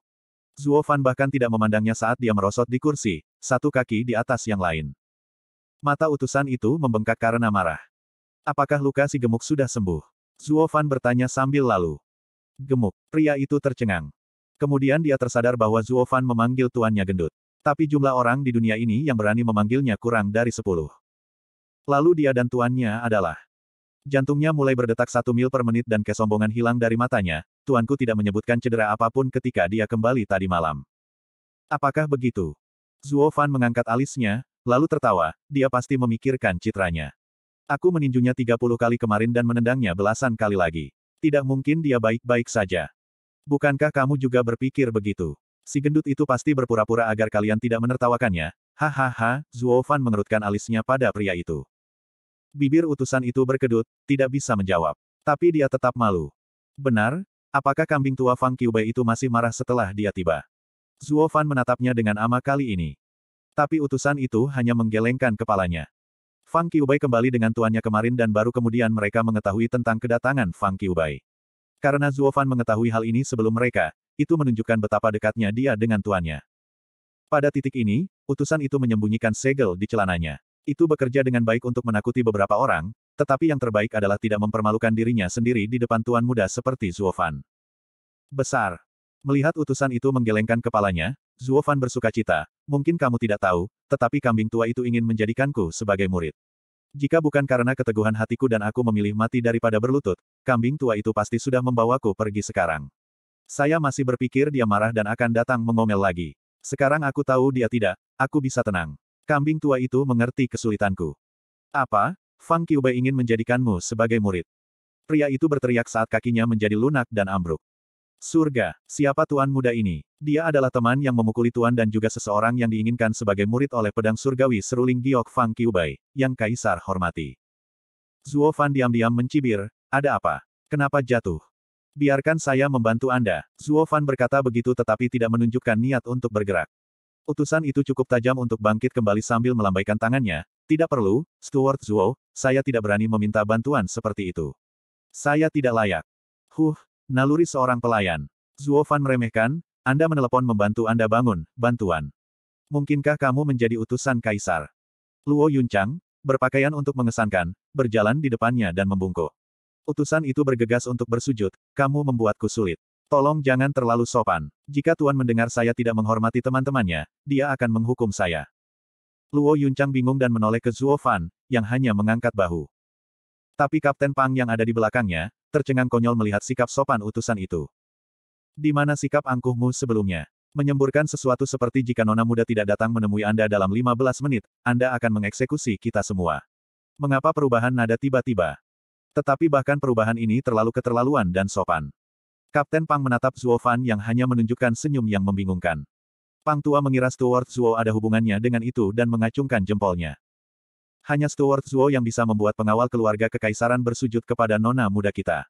Zuo Fan bahkan tidak memandangnya saat dia merosot di kursi, satu kaki di atas yang lain. Mata utusan itu membengkak karena marah. Apakah luka si gemuk sudah sembuh? Zuo Fan bertanya sambil lalu. Gemuk, pria itu tercengang. Kemudian dia tersadar bahwa Zuo Fan memanggil tuannya gendut. Tapi jumlah orang di dunia ini yang berani memanggilnya kurang dari sepuluh. Lalu dia dan tuannya adalah. Jantungnya mulai berdetak satu mil per menit dan kesombongan hilang dari matanya, tuanku tidak menyebutkan cedera apapun ketika dia kembali tadi malam. Apakah begitu? Zuo Fan mengangkat alisnya, lalu tertawa, dia pasti memikirkan citranya. Aku meninjunya 30 kali kemarin dan menendangnya belasan kali lagi. Tidak mungkin dia baik-baik saja. Bukankah kamu juga berpikir begitu? Si gendut itu pasti berpura-pura agar kalian tidak menertawakannya. Hahaha, Zuo Fan mengerutkan alisnya pada pria itu. Bibir utusan itu berkedut, tidak bisa menjawab. Tapi dia tetap malu. Benar, Apakah kambing tua Fang Qiubai itu masih marah setelah dia tiba? Zuo Fan menatapnya dengan ama kali ini. Tapi utusan itu hanya menggelengkan kepalanya. Fang Qiubai kembali dengan tuannya kemarin dan baru kemudian mereka mengetahui tentang kedatangan Fang Qiubai. Karena Zuo Fan mengetahui hal ini sebelum mereka, itu menunjukkan betapa dekatnya dia dengan tuannya. Pada titik ini, utusan itu menyembunyikan segel di celananya. Itu bekerja dengan baik untuk menakuti beberapa orang, tetapi yang terbaik adalah tidak mempermalukan dirinya sendiri di depan tuan muda seperti Zuofan. Besar. Melihat utusan itu menggelengkan kepalanya, Zuofan bersuka cita, mungkin kamu tidak tahu, tetapi kambing tua itu ingin menjadikanku sebagai murid. Jika bukan karena keteguhan hatiku dan aku memilih mati daripada berlutut, kambing tua itu pasti sudah membawaku pergi sekarang. Saya masih berpikir dia marah dan akan datang mengomel lagi. Sekarang aku tahu dia tidak, aku bisa tenang. Kambing tua itu mengerti kesulitanku. Apa? Fang Qiubei ingin menjadikanmu sebagai murid. Pria itu berteriak saat kakinya menjadi lunak dan ambruk. Surga, siapa tuan muda ini? Dia adalah teman yang memukuli tuan dan juga seseorang yang diinginkan sebagai murid oleh pedang surgawi seruling Giok Fang Qiubei, yang kaisar hormati. Zuo Fan diam-diam mencibir, ada apa? Kenapa jatuh? Biarkan saya membantu Anda. Zuo Fan berkata begitu tetapi tidak menunjukkan niat untuk bergerak. Utusan itu cukup tajam untuk bangkit kembali sambil melambaikan tangannya, tidak perlu, Stuart Zuo, saya tidak berani meminta bantuan seperti itu. Saya tidak layak. Huh, naluri seorang pelayan. Zuo Fan meremehkan, Anda menelepon membantu Anda bangun, bantuan. Mungkinkah kamu menjadi utusan kaisar? Luo Yuncang, berpakaian untuk mengesankan, berjalan di depannya dan membungkuk. Utusan itu bergegas untuk bersujud, kamu membuatku sulit. Tolong jangan terlalu sopan. Jika Tuan mendengar saya tidak menghormati teman-temannya, dia akan menghukum saya. Luo Yuncang bingung dan menoleh ke Zuo Fan, yang hanya mengangkat bahu. Tapi Kapten Pang yang ada di belakangnya, tercengang konyol melihat sikap sopan utusan itu. Di mana sikap angkuhmu sebelumnya? Menyemburkan sesuatu seperti jika nona muda tidak datang menemui Anda dalam 15 menit, Anda akan mengeksekusi kita semua. Mengapa perubahan nada tiba-tiba? Tetapi bahkan perubahan ini terlalu keterlaluan dan sopan. Kapten Pang menatap Zuo Fan yang hanya menunjukkan senyum yang membingungkan. Pang Tua mengira Stuart Zuo ada hubungannya dengan itu dan mengacungkan jempolnya. Hanya Stuart Zuo yang bisa membuat pengawal keluarga kekaisaran bersujud kepada nona muda kita.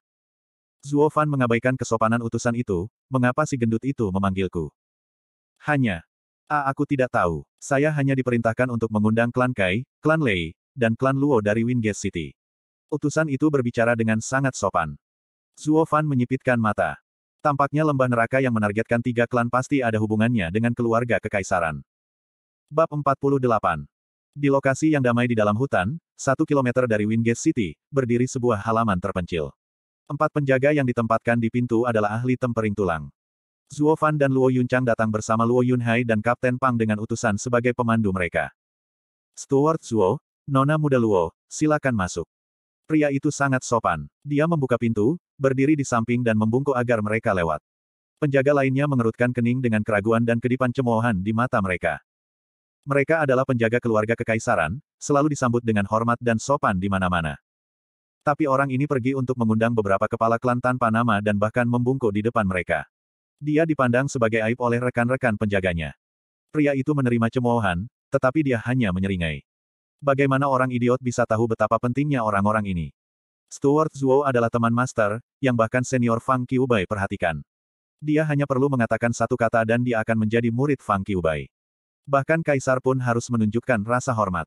Zuo Fan mengabaikan kesopanan utusan itu, mengapa si gendut itu memanggilku? Hanya. A ah, aku tidak tahu, saya hanya diperintahkan untuk mengundang klan Kai, klan Lei, dan klan Luo dari Wingate City. Utusan itu berbicara dengan sangat sopan. Zuo Fan menyipitkan mata. Tampaknya lembah neraka yang menargetkan tiga klan pasti ada hubungannya dengan keluarga kekaisaran. Bab 48 Di lokasi yang damai di dalam hutan, satu kilometer dari Wingate City, berdiri sebuah halaman terpencil. Empat penjaga yang ditempatkan di pintu adalah ahli tempering tulang. Zuo Fan dan Luo Yun Chang datang bersama Luo Yun Hai dan Kapten Pang dengan utusan sebagai pemandu mereka. Stuart Zuo, Nona muda Luo, silakan masuk. Pria itu sangat sopan. Dia membuka pintu, berdiri di samping dan membungkuk agar mereka lewat. Penjaga lainnya mengerutkan kening dengan keraguan dan kedipan cemoohan di mata mereka. Mereka adalah penjaga keluarga kekaisaran, selalu disambut dengan hormat dan sopan di mana-mana. Tapi orang ini pergi untuk mengundang beberapa kepala klan tanpa nama dan bahkan membungkuk di depan mereka. Dia dipandang sebagai aib oleh rekan-rekan penjaganya. Pria itu menerima cemoohan, tetapi dia hanya menyeringai. Bagaimana orang idiot bisa tahu betapa pentingnya orang-orang ini? Stuart Zhuo adalah teman master, yang bahkan senior Fang Qiubai perhatikan. Dia hanya perlu mengatakan satu kata dan dia akan menjadi murid Fang Qiubai. Bahkan kaisar pun harus menunjukkan rasa hormat.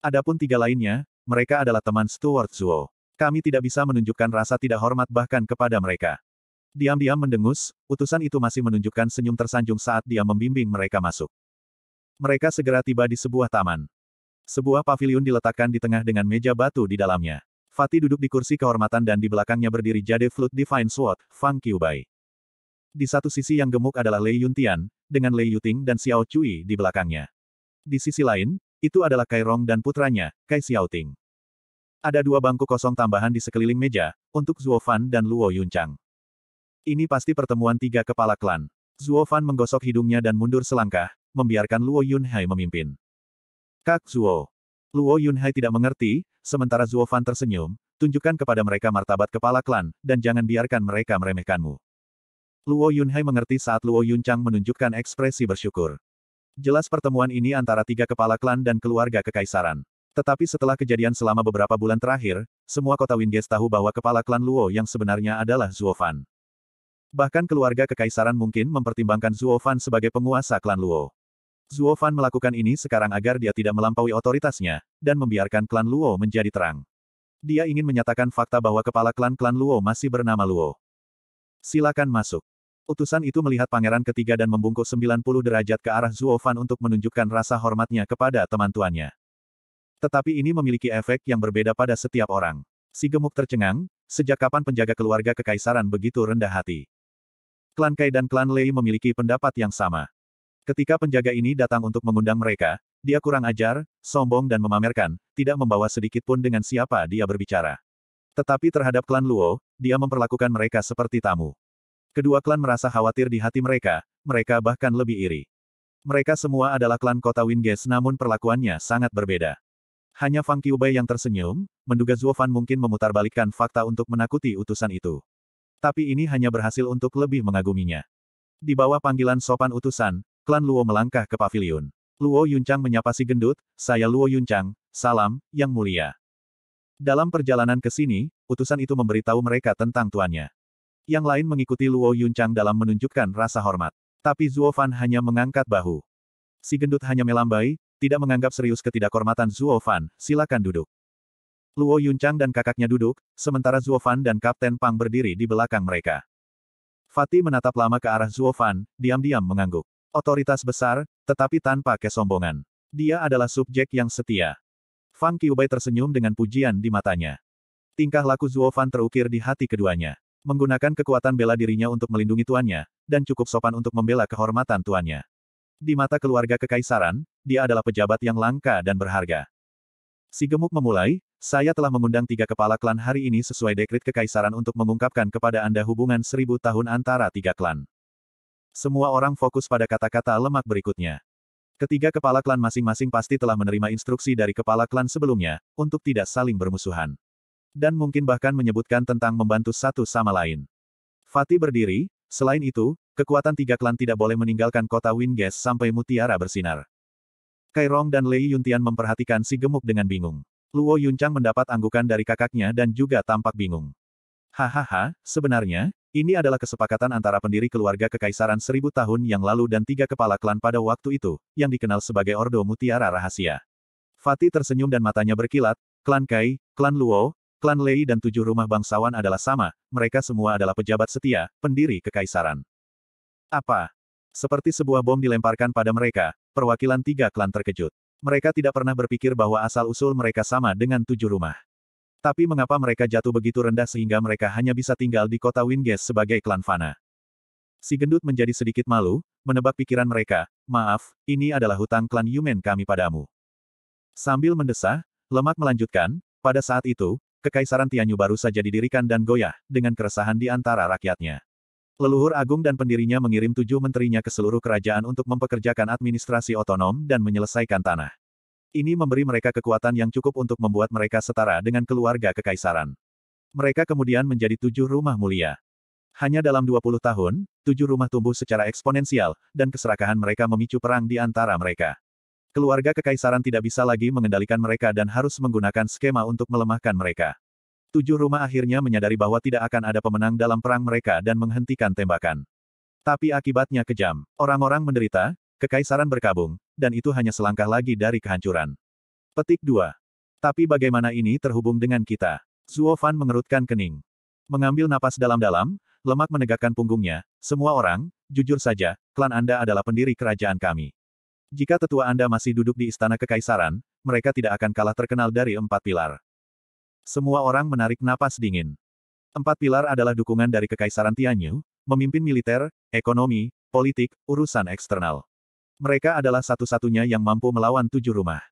Adapun tiga lainnya, mereka adalah teman Stuart Zuo. Kami tidak bisa menunjukkan rasa tidak hormat bahkan kepada mereka. Diam-diam mendengus, utusan itu masih menunjukkan senyum tersanjung saat dia membimbing mereka masuk. Mereka segera tiba di sebuah taman. Sebuah pavilion diletakkan di tengah dengan meja batu di dalamnya. Fatih duduk di kursi kehormatan dan di belakangnya berdiri Jade Flute Divine Sword, Fang Qiubai. Di satu sisi yang gemuk adalah Lei Yuntian, dengan Lei Yuting dan Xiao Cui di belakangnya. Di sisi lain, itu adalah Kai Rong dan putranya, Kai Xiaoting. Ada dua bangku kosong tambahan di sekeliling meja, untuk Zhuo Fan dan Luo Yunchang. Ini pasti pertemuan tiga kepala klan. Zhuo Fan menggosok hidungnya dan mundur selangkah, membiarkan Luo Yunhai memimpin. Kak Zhuo. Luo Yunhai tidak mengerti, sementara Zuo Fan tersenyum, tunjukkan kepada mereka martabat kepala klan, dan jangan biarkan mereka meremehkanmu. Luo Yunhai mengerti saat Luo Yunchang menunjukkan ekspresi bersyukur. Jelas pertemuan ini antara tiga kepala klan dan keluarga kekaisaran. Tetapi setelah kejadian selama beberapa bulan terakhir, semua kota Winges tahu bahwa kepala klan Luo yang sebenarnya adalah Zuo Fan. Bahkan keluarga kekaisaran mungkin mempertimbangkan Zuo Fan sebagai penguasa klan Luo. Zuo Fan melakukan ini sekarang agar dia tidak melampaui otoritasnya, dan membiarkan klan Luo menjadi terang. Dia ingin menyatakan fakta bahwa kepala klan-klan Luo masih bernama Luo. Silakan masuk. Utusan itu melihat pangeran ketiga dan membungkuk 90 derajat ke arah Zuo Fan untuk menunjukkan rasa hormatnya kepada teman tuannya. Tetapi ini memiliki efek yang berbeda pada setiap orang. Si gemuk tercengang, sejak kapan penjaga keluarga kekaisaran begitu rendah hati? Klan Kai dan klan Lei memiliki pendapat yang sama. Ketika penjaga ini datang untuk mengundang mereka, dia kurang ajar, sombong dan memamerkan, tidak membawa sedikit pun dengan siapa dia berbicara. Tetapi terhadap klan Luo, dia memperlakukan mereka seperti tamu. Kedua klan merasa khawatir di hati mereka, mereka bahkan lebih iri. Mereka semua adalah klan kota Winges namun perlakuannya sangat berbeda. Hanya Fang Qiubei yang tersenyum, menduga Zuo Fan mungkin memutarbalikkan fakta untuk menakuti utusan itu. Tapi ini hanya berhasil untuk lebih mengaguminya. Di bawah panggilan sopan utusan, Klan Luo melangkah ke pavilion. Luo Yuncang menyapa si gendut, saya Luo Yuncang, salam, yang mulia. Dalam perjalanan ke sini, utusan itu memberitahu mereka tentang tuannya. Yang lain mengikuti Luo Yuncang dalam menunjukkan rasa hormat. Tapi Zuo Fan hanya mengangkat bahu. Si gendut hanya melambai, tidak menganggap serius ketidakhormatan Zuo Fan, silakan duduk. Luo Yuncang dan kakaknya duduk, sementara Zuo Fan dan Kapten Pang berdiri di belakang mereka. Fatih menatap lama ke arah Zuo Fan, diam-diam mengangguk. Otoritas besar, tetapi tanpa kesombongan. Dia adalah subjek yang setia. Fang Qiubai tersenyum dengan pujian di matanya. Tingkah laku Zuo Fan terukir di hati keduanya. Menggunakan kekuatan bela dirinya untuk melindungi tuannya, dan cukup sopan untuk membela kehormatan tuannya. Di mata keluarga kekaisaran, dia adalah pejabat yang langka dan berharga. Si gemuk memulai, saya telah mengundang tiga kepala klan hari ini sesuai dekrit kekaisaran untuk mengungkapkan kepada Anda hubungan seribu tahun antara tiga klan. Semua orang fokus pada kata-kata lemak berikutnya. Ketiga kepala klan masing-masing pasti telah menerima instruksi dari kepala klan sebelumnya, untuk tidak saling bermusuhan. Dan mungkin bahkan menyebutkan tentang membantu satu sama lain. Fatih berdiri, selain itu, kekuatan tiga klan tidak boleh meninggalkan kota Winges sampai mutiara bersinar. Kairong dan Lei Yuntian memperhatikan si gemuk dengan bingung. Luo Yuncang mendapat anggukan dari kakaknya dan juga tampak bingung. Hahaha, sebenarnya, ini adalah kesepakatan antara pendiri keluarga kekaisaran seribu tahun yang lalu dan tiga kepala klan pada waktu itu, yang dikenal sebagai Ordo Mutiara Rahasia. Fatih tersenyum dan matanya berkilat, klan Kai, klan Luo, klan Lei dan tujuh rumah bangsawan adalah sama, mereka semua adalah pejabat setia, pendiri kekaisaran. Apa? Seperti sebuah bom dilemparkan pada mereka, perwakilan tiga klan terkejut. Mereka tidak pernah berpikir bahwa asal-usul mereka sama dengan tujuh rumah. Tapi mengapa mereka jatuh begitu rendah sehingga mereka hanya bisa tinggal di kota Winges sebagai klan Fana? Si gendut menjadi sedikit malu, menebak pikiran mereka, maaf, ini adalah hutang klan Yumen kami padamu. Sambil mendesah, Lemak melanjutkan, pada saat itu, Kekaisaran Tianyu baru saja didirikan dan goyah, dengan keresahan di antara rakyatnya. Leluhur agung dan pendirinya mengirim tujuh menterinya ke seluruh kerajaan untuk mempekerjakan administrasi otonom dan menyelesaikan tanah. Ini memberi mereka kekuatan yang cukup untuk membuat mereka setara dengan keluarga kekaisaran. Mereka kemudian menjadi tujuh rumah mulia. Hanya dalam 20 tahun, tujuh rumah tumbuh secara eksponensial, dan keserakahan mereka memicu perang di antara mereka. Keluarga kekaisaran tidak bisa lagi mengendalikan mereka dan harus menggunakan skema untuk melemahkan mereka. Tujuh rumah akhirnya menyadari bahwa tidak akan ada pemenang dalam perang mereka dan menghentikan tembakan. Tapi akibatnya kejam. Orang-orang menderita, Kekaisaran berkabung, dan itu hanya selangkah lagi dari kehancuran. Petik 2. Tapi bagaimana ini terhubung dengan kita? Zuo Fan mengerutkan kening. Mengambil napas dalam-dalam, lemak menegakkan punggungnya, semua orang, jujur saja, klan Anda adalah pendiri kerajaan kami. Jika tetua Anda masih duduk di istana kekaisaran, mereka tidak akan kalah terkenal dari empat pilar. Semua orang menarik napas dingin. Empat pilar adalah dukungan dari kekaisaran Tianyu, memimpin militer, ekonomi, politik, urusan eksternal. Mereka adalah satu-satunya yang mampu melawan tujuh rumah.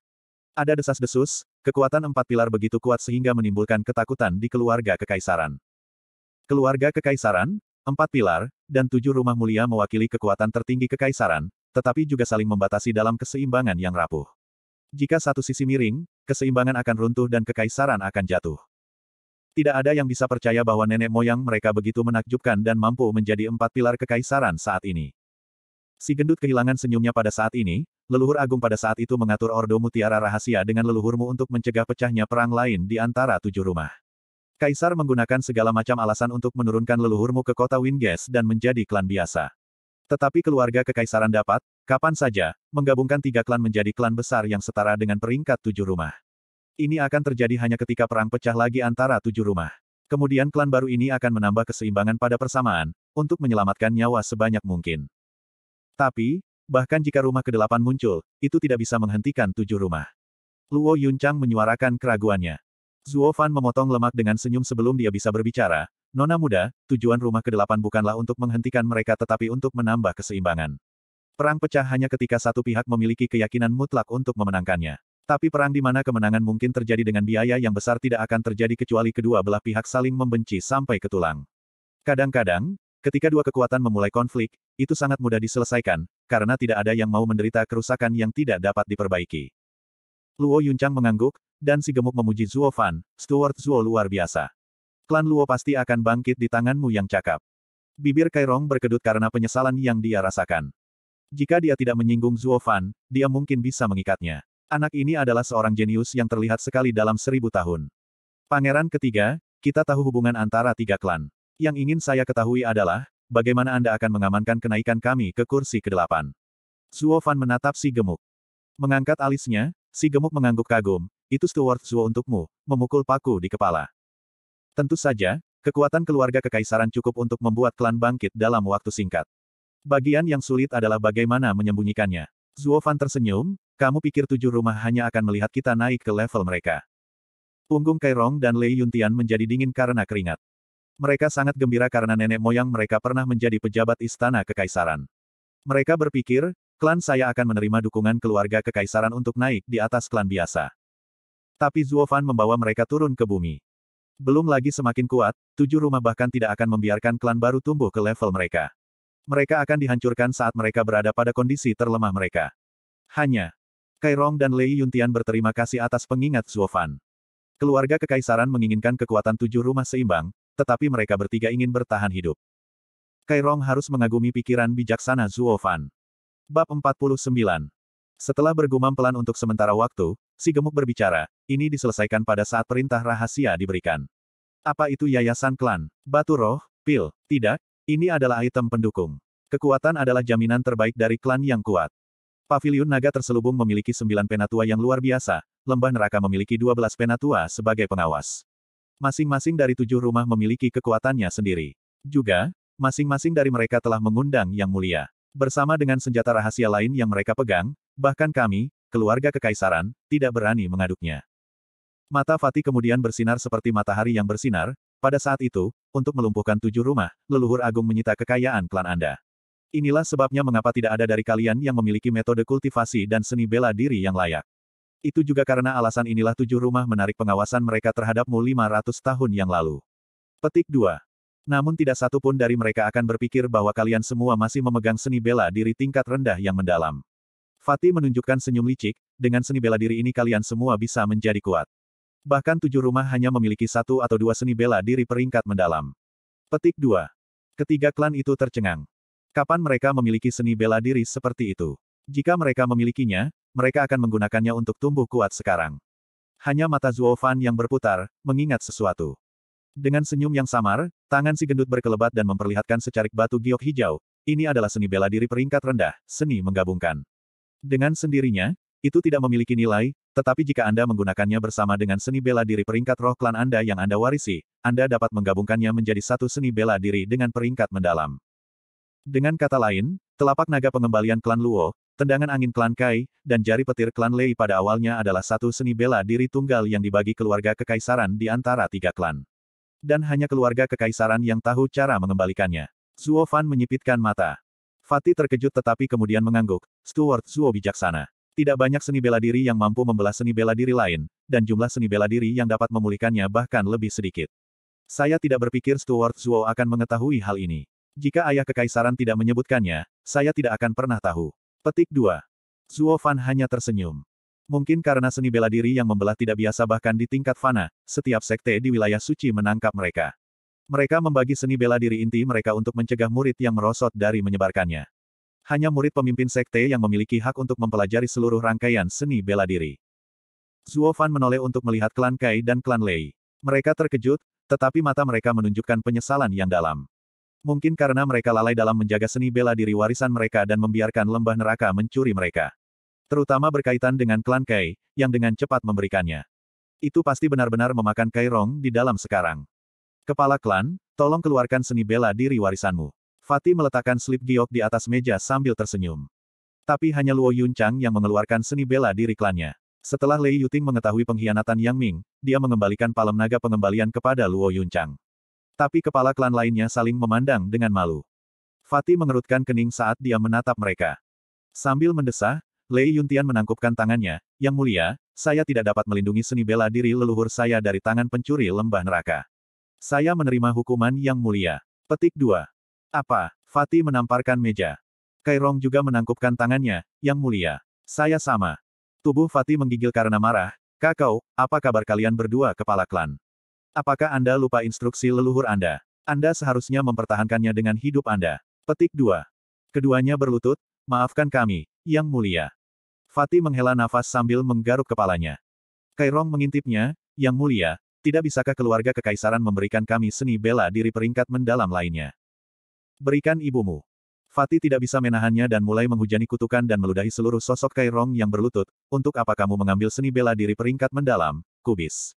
Ada desas-desus, kekuatan empat pilar begitu kuat sehingga menimbulkan ketakutan di keluarga kekaisaran. Keluarga kekaisaran, empat pilar, dan tujuh rumah mulia mewakili kekuatan tertinggi kekaisaran, tetapi juga saling membatasi dalam keseimbangan yang rapuh. Jika satu sisi miring, keseimbangan akan runtuh dan kekaisaran akan jatuh. Tidak ada yang bisa percaya bahwa nenek moyang mereka begitu menakjubkan dan mampu menjadi empat pilar kekaisaran saat ini. Si gendut kehilangan senyumnya pada saat ini, leluhur agung pada saat itu mengatur Ordo Mutiara Rahasia dengan leluhurmu untuk mencegah pecahnya perang lain di antara tujuh rumah. Kaisar menggunakan segala macam alasan untuk menurunkan leluhurmu ke kota Winges dan menjadi klan biasa. Tetapi keluarga kekaisaran dapat, kapan saja, menggabungkan tiga klan menjadi klan besar yang setara dengan peringkat tujuh rumah. Ini akan terjadi hanya ketika perang pecah lagi antara tujuh rumah. Kemudian klan baru ini akan menambah keseimbangan pada persamaan, untuk menyelamatkan nyawa sebanyak mungkin. Tapi, bahkan jika rumah kedelapan muncul, itu tidak bisa menghentikan tujuh rumah. Luo Yunchang menyuarakan keraguannya. Zuo Fan memotong lemak dengan senyum sebelum dia bisa berbicara, Nona muda, tujuan rumah kedelapan bukanlah untuk menghentikan mereka tetapi untuk menambah keseimbangan. Perang pecah hanya ketika satu pihak memiliki keyakinan mutlak untuk memenangkannya. Tapi perang di mana kemenangan mungkin terjadi dengan biaya yang besar tidak akan terjadi kecuali kedua belah pihak saling membenci sampai ke tulang. Kadang-kadang, Ketika dua kekuatan memulai konflik, itu sangat mudah diselesaikan, karena tidak ada yang mau menderita kerusakan yang tidak dapat diperbaiki. Luo Yuncang mengangguk, dan si gemuk memuji Zuo Fan, Stuart Zuo luar biasa. Klan Luo pasti akan bangkit di tanganmu yang cakap. Bibir Kairong berkedut karena penyesalan yang dia rasakan. Jika dia tidak menyinggung Zuo Fan, dia mungkin bisa mengikatnya. Anak ini adalah seorang jenius yang terlihat sekali dalam seribu tahun. Pangeran ketiga, kita tahu hubungan antara tiga klan. Yang ingin saya ketahui adalah, bagaimana Anda akan mengamankan kenaikan kami ke kursi ke-8. Zuo Fan menatap si gemuk. Mengangkat alisnya, si gemuk mengangguk kagum, itu steward Zuo untukmu, memukul paku di kepala. Tentu saja, kekuatan keluarga kekaisaran cukup untuk membuat klan bangkit dalam waktu singkat. Bagian yang sulit adalah bagaimana menyembunyikannya. Zuo Fan tersenyum, kamu pikir tujuh rumah hanya akan melihat kita naik ke level mereka. Punggung Kairong dan Lei Yuntian menjadi dingin karena keringat. Mereka sangat gembira karena nenek moyang mereka pernah menjadi pejabat istana kekaisaran. Mereka berpikir, klan saya akan menerima dukungan keluarga kekaisaran untuk naik di atas klan biasa. Tapi Zuofan membawa mereka turun ke bumi. Belum lagi semakin kuat, tujuh rumah bahkan tidak akan membiarkan klan baru tumbuh ke level mereka. Mereka akan dihancurkan saat mereka berada pada kondisi terlemah mereka. Hanya, Kairong dan Lei Yuntian berterima kasih atas pengingat Zuofan. Keluarga kekaisaran menginginkan kekuatan tujuh rumah seimbang, tetapi mereka bertiga ingin bertahan hidup. Kairong harus mengagumi pikiran bijaksana Zuo Fan. Bab 49 Setelah bergumam pelan untuk sementara waktu, si gemuk berbicara, ini diselesaikan pada saat perintah rahasia diberikan. Apa itu yayasan klan? Batu roh? Pil? Tidak, ini adalah item pendukung. Kekuatan adalah jaminan terbaik dari klan yang kuat. Paviliun naga terselubung memiliki sembilan penatua yang luar biasa, lembah neraka memiliki dua belas penatua sebagai pengawas. Masing-masing dari tujuh rumah memiliki kekuatannya sendiri. Juga, masing-masing dari mereka telah mengundang Yang Mulia. Bersama dengan senjata rahasia lain yang mereka pegang, bahkan kami, keluarga kekaisaran, tidak berani mengaduknya. Mata Fatih kemudian bersinar seperti matahari yang bersinar, pada saat itu, untuk melumpuhkan tujuh rumah, leluhur agung menyita kekayaan klan Anda. Inilah sebabnya mengapa tidak ada dari kalian yang memiliki metode kultivasi dan seni bela diri yang layak. Itu juga karena alasan inilah tujuh rumah menarik pengawasan mereka terhadapmu 500 tahun yang lalu. Petik 2. Namun tidak satu pun dari mereka akan berpikir bahwa kalian semua masih memegang seni bela diri tingkat rendah yang mendalam. Fatih menunjukkan senyum licik, dengan seni bela diri ini kalian semua bisa menjadi kuat. Bahkan tujuh rumah hanya memiliki satu atau dua seni bela diri peringkat mendalam. Petik 2. Ketiga klan itu tercengang. Kapan mereka memiliki seni bela diri seperti itu? Jika mereka memilikinya, mereka akan menggunakannya untuk tumbuh kuat sekarang. Hanya mata Zuo Fan yang berputar, mengingat sesuatu. Dengan senyum yang samar, tangan si gendut berkelebat dan memperlihatkan secarik batu giok hijau, ini adalah seni bela diri peringkat rendah, seni menggabungkan. Dengan sendirinya, itu tidak memiliki nilai, tetapi jika Anda menggunakannya bersama dengan seni bela diri peringkat roh klan Anda yang Anda warisi, Anda dapat menggabungkannya menjadi satu seni bela diri dengan peringkat mendalam. Dengan kata lain, telapak naga pengembalian klan Luo, Tendangan angin klan Kai, dan jari petir klan Lei pada awalnya adalah satu seni bela diri tunggal yang dibagi keluarga kekaisaran di antara tiga klan. Dan hanya keluarga kekaisaran yang tahu cara mengembalikannya. Zuo Fan menyipitkan mata. Fatih terkejut tetapi kemudian mengangguk, Stuart Zuo bijaksana. Tidak banyak seni bela diri yang mampu membelah seni bela diri lain, dan jumlah seni bela diri yang dapat memulihkannya bahkan lebih sedikit. Saya tidak berpikir Stuart Zuo akan mengetahui hal ini. Jika ayah kekaisaran tidak menyebutkannya, saya tidak akan pernah tahu. Petik 2. Zuo Fan hanya tersenyum. Mungkin karena seni bela diri yang membelah tidak biasa bahkan di tingkat fana, setiap sekte di wilayah suci menangkap mereka. Mereka membagi seni bela diri inti mereka untuk mencegah murid yang merosot dari menyebarkannya. Hanya murid pemimpin sekte yang memiliki hak untuk mempelajari seluruh rangkaian seni bela diri. Zuo Fan menoleh untuk melihat klan Kai dan klan Lei. Mereka terkejut, tetapi mata mereka menunjukkan penyesalan yang dalam. Mungkin karena mereka lalai dalam menjaga seni bela diri warisan mereka dan membiarkan lembah neraka mencuri mereka. Terutama berkaitan dengan klan Kai, yang dengan cepat memberikannya. Itu pasti benar-benar memakan Kai Rong di dalam sekarang. Kepala klan, tolong keluarkan seni bela diri warisanmu. Fatih meletakkan slip giok di atas meja sambil tersenyum. Tapi hanya Luo Yunchang yang mengeluarkan seni bela diri klannya. Setelah Lei Yuting mengetahui pengkhianatan Yang Ming, dia mengembalikan palem naga pengembalian kepada Luo Yunchang. Tapi kepala klan lainnya saling memandang dengan malu. Fatih mengerutkan kening saat dia menatap mereka. Sambil mendesah, Lei Yuntian menangkupkan tangannya, Yang mulia, saya tidak dapat melindungi seni bela diri leluhur saya dari tangan pencuri lembah neraka. Saya menerima hukuman yang mulia. Petik 2. Apa? Fatih menamparkan meja. Kairong juga menangkupkan tangannya, Yang mulia. Saya sama. Tubuh Fatih menggigil karena marah, Kakau, apa kabar kalian berdua kepala klan? Apakah Anda lupa instruksi leluhur Anda? Anda seharusnya mempertahankannya dengan hidup Anda. Petik 2. Keduanya berlutut, maafkan kami, yang mulia. Fatih menghela nafas sambil menggaruk kepalanya. Kairong mengintipnya, yang mulia, tidak bisakah keluarga kekaisaran memberikan kami seni bela diri peringkat mendalam lainnya? Berikan ibumu. Fatih tidak bisa menahannya dan mulai menghujani kutukan dan meludahi seluruh sosok Kairong yang berlutut, untuk apa kamu mengambil seni bela diri peringkat mendalam, kubis.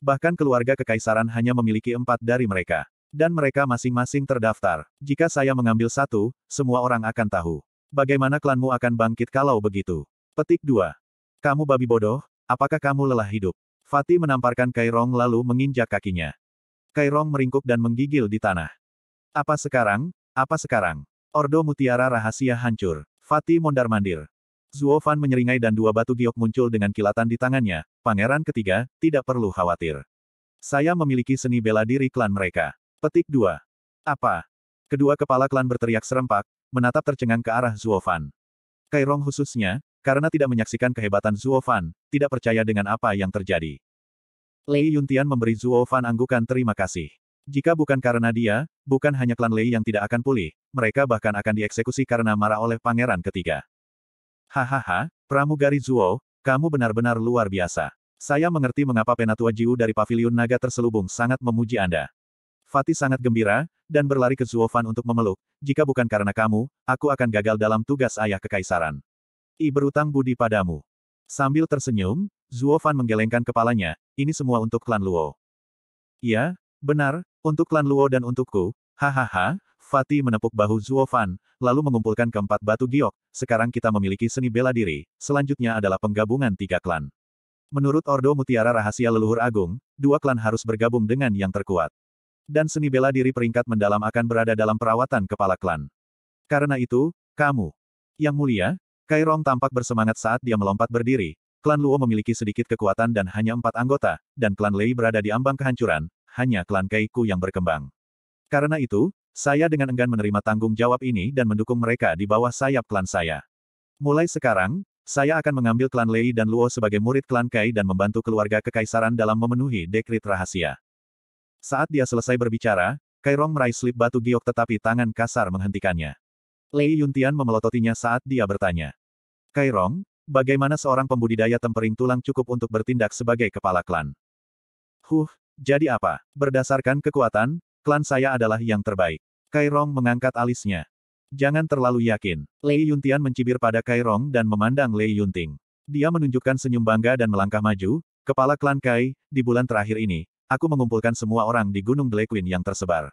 Bahkan keluarga kekaisaran hanya memiliki empat dari mereka. Dan mereka masing-masing terdaftar. Jika saya mengambil satu, semua orang akan tahu. Bagaimana klanmu akan bangkit kalau begitu? Petik 2. Kamu babi bodoh, apakah kamu lelah hidup? Fatih menamparkan Kairong lalu menginjak kakinya. Kairong meringkuk dan menggigil di tanah. Apa sekarang? Apa sekarang? Ordo Mutiara Rahasia hancur. Fatih mondar-mandir. Zuo Fan menyeringai dan dua batu giok muncul dengan kilatan di tangannya, pangeran ketiga, tidak perlu khawatir. Saya memiliki seni bela diri klan mereka. Petik 2. Apa? Kedua kepala klan berteriak serempak, menatap tercengang ke arah Zuo Fan. Kairong khususnya, karena tidak menyaksikan kehebatan Zuo Fan, tidak percaya dengan apa yang terjadi. Lei Yuntian memberi Zuo Fan anggukan terima kasih. Jika bukan karena dia, bukan hanya klan Lei yang tidak akan pulih, mereka bahkan akan dieksekusi karena marah oleh pangeran ketiga. Hahaha, Pramugari Zuo, kamu benar-benar luar biasa. Saya mengerti mengapa Penatua Jiu dari Paviliun Naga terselubung sangat memuji Anda. Fatih sangat gembira, dan berlari ke Zuo Fan untuk memeluk, jika bukan karena kamu, aku akan gagal dalam tugas ayah kekaisaran. I berutang budi padamu. Sambil tersenyum, Zuo Fan menggelengkan kepalanya, ini semua untuk klan Luo. Iya, benar, untuk klan Luo dan untukku, hahaha, Fati menepuk bahu Zuo Fan, lalu mengumpulkan keempat batu giok, sekarang kita memiliki seni bela diri, selanjutnya adalah penggabungan tiga klan. Menurut Ordo Mutiara Rahasia Leluhur Agung, dua klan harus bergabung dengan yang terkuat. Dan seni bela diri peringkat mendalam akan berada dalam perawatan kepala klan. Karena itu, kamu. Yang mulia, Kairong tampak bersemangat saat dia melompat berdiri, klan Luo memiliki sedikit kekuatan dan hanya empat anggota, dan klan Lei berada di ambang kehancuran, hanya klan Kaiku yang berkembang. Karena itu, saya dengan enggan menerima tanggung jawab ini dan mendukung mereka di bawah sayap klan saya. Mulai sekarang, saya akan mengambil klan Lei dan Luo sebagai murid klan Kai dan membantu keluarga kekaisaran dalam memenuhi dekrit rahasia. Saat dia selesai berbicara, Kai Rong meraih slip batu giok tetapi tangan kasar menghentikannya. Lei Yuntian memelototinya saat dia bertanya. Kai Rong, bagaimana seorang pembudidaya tempering tulang cukup untuk bertindak sebagai kepala klan? Huh, jadi apa? Berdasarkan kekuatan, Klan saya adalah yang terbaik. Kairong mengangkat alisnya. Jangan terlalu yakin. Lei Yuntian mencibir pada Kairong dan memandang Lei Yunting. Dia menunjukkan senyum bangga dan melangkah maju, kepala klan Kai, di bulan terakhir ini, aku mengumpulkan semua orang di Gunung Delequin yang tersebar.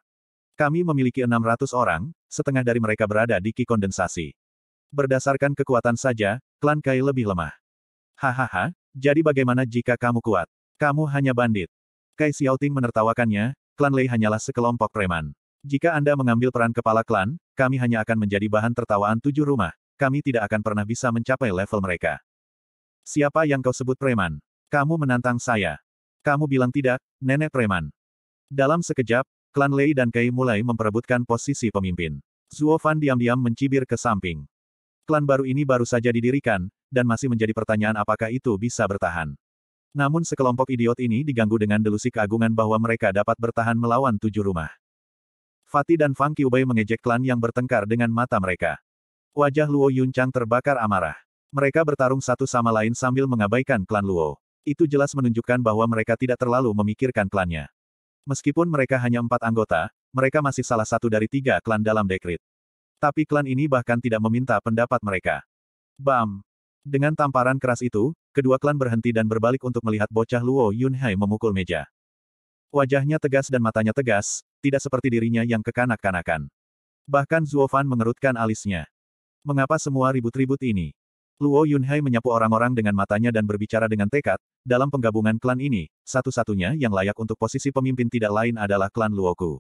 Kami memiliki 600 orang, setengah dari mereka berada di ki kondensasi. Berdasarkan kekuatan saja, klan Kai lebih lemah. Hahaha, jadi bagaimana jika kamu kuat? Kamu hanya bandit. Kai Xiaoting menertawakannya, klan Lei hanyalah sekelompok preman. Jika Anda mengambil peran kepala klan, kami hanya akan menjadi bahan tertawaan tujuh rumah. Kami tidak akan pernah bisa mencapai level mereka. Siapa yang kau sebut preman? Kamu menantang saya. Kamu bilang tidak, nenek preman. Dalam sekejap, klan Lei dan Kai mulai memperebutkan posisi pemimpin. Zuo Fan diam-diam mencibir ke samping. Klan baru ini baru saja didirikan, dan masih menjadi pertanyaan apakah itu bisa bertahan. Namun sekelompok idiot ini diganggu dengan delusi keagungan bahwa mereka dapat bertahan melawan tujuh rumah. Fati dan Fang Qiubei mengejek klan yang bertengkar dengan mata mereka. Wajah Luo Yunchang terbakar amarah. Mereka bertarung satu sama lain sambil mengabaikan klan Luo. Itu jelas menunjukkan bahwa mereka tidak terlalu memikirkan klannya. Meskipun mereka hanya empat anggota, mereka masih salah satu dari tiga klan dalam dekrit. Tapi klan ini bahkan tidak meminta pendapat mereka. Bam! Dengan tamparan keras itu, kedua klan berhenti dan berbalik untuk melihat bocah Luo Yunhai memukul meja. Wajahnya tegas dan matanya tegas, tidak seperti dirinya yang kekanak-kanakan. Bahkan Zuo Fan mengerutkan alisnya. Mengapa semua ribut-ribut ini? Luo Yunhai menyapu orang-orang dengan matanya dan berbicara dengan tekad, dalam penggabungan klan ini, satu-satunya yang layak untuk posisi pemimpin tidak lain adalah klan Luoku.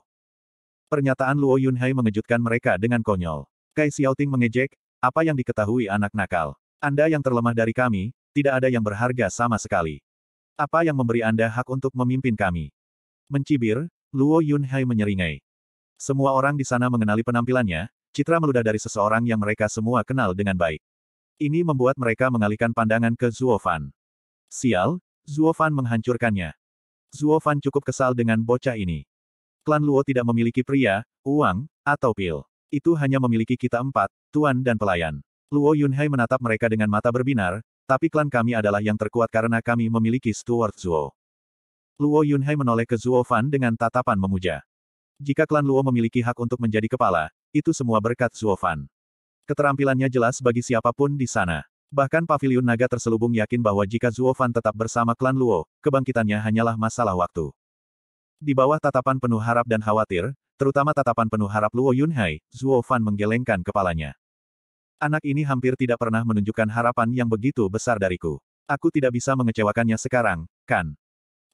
Pernyataan Luo Yunhai mengejutkan mereka dengan konyol. Kai Xiaoting mengejek, apa yang diketahui anak nakal? Anda yang terlemah dari kami, tidak ada yang berharga sama sekali. Apa yang memberi Anda hak untuk memimpin kami? Mencibir, Luo Yunhai menyeringai. Semua orang di sana mengenali penampilannya, citra meludah dari seseorang yang mereka semua kenal dengan baik. Ini membuat mereka mengalihkan pandangan ke Zhuo Fan. Sial, Zhuo Fan menghancurkannya. Zhuo Fan cukup kesal dengan bocah ini. Klan Luo tidak memiliki pria, uang, atau pil. Itu hanya memiliki kita empat, tuan dan pelayan. Luo Yunhai menatap mereka dengan mata berbinar, tapi klan kami adalah yang terkuat karena kami memiliki Stuart Zuo. Luo Yunhai menoleh ke Zuo Fan dengan tatapan memuja. Jika klan Luo memiliki hak untuk menjadi kepala, itu semua berkat Zuo Fan. Keterampilannya jelas bagi siapapun di sana. Bahkan Paviliun Naga terselubung yakin bahwa jika Zuo Fan tetap bersama klan Luo, kebangkitannya hanyalah masalah waktu. Di bawah tatapan penuh harap dan khawatir, terutama tatapan penuh harap Luo Yunhai, Zuo Fan menggelengkan kepalanya. Anak ini hampir tidak pernah menunjukkan harapan yang begitu besar dariku. Aku tidak bisa mengecewakannya sekarang, kan?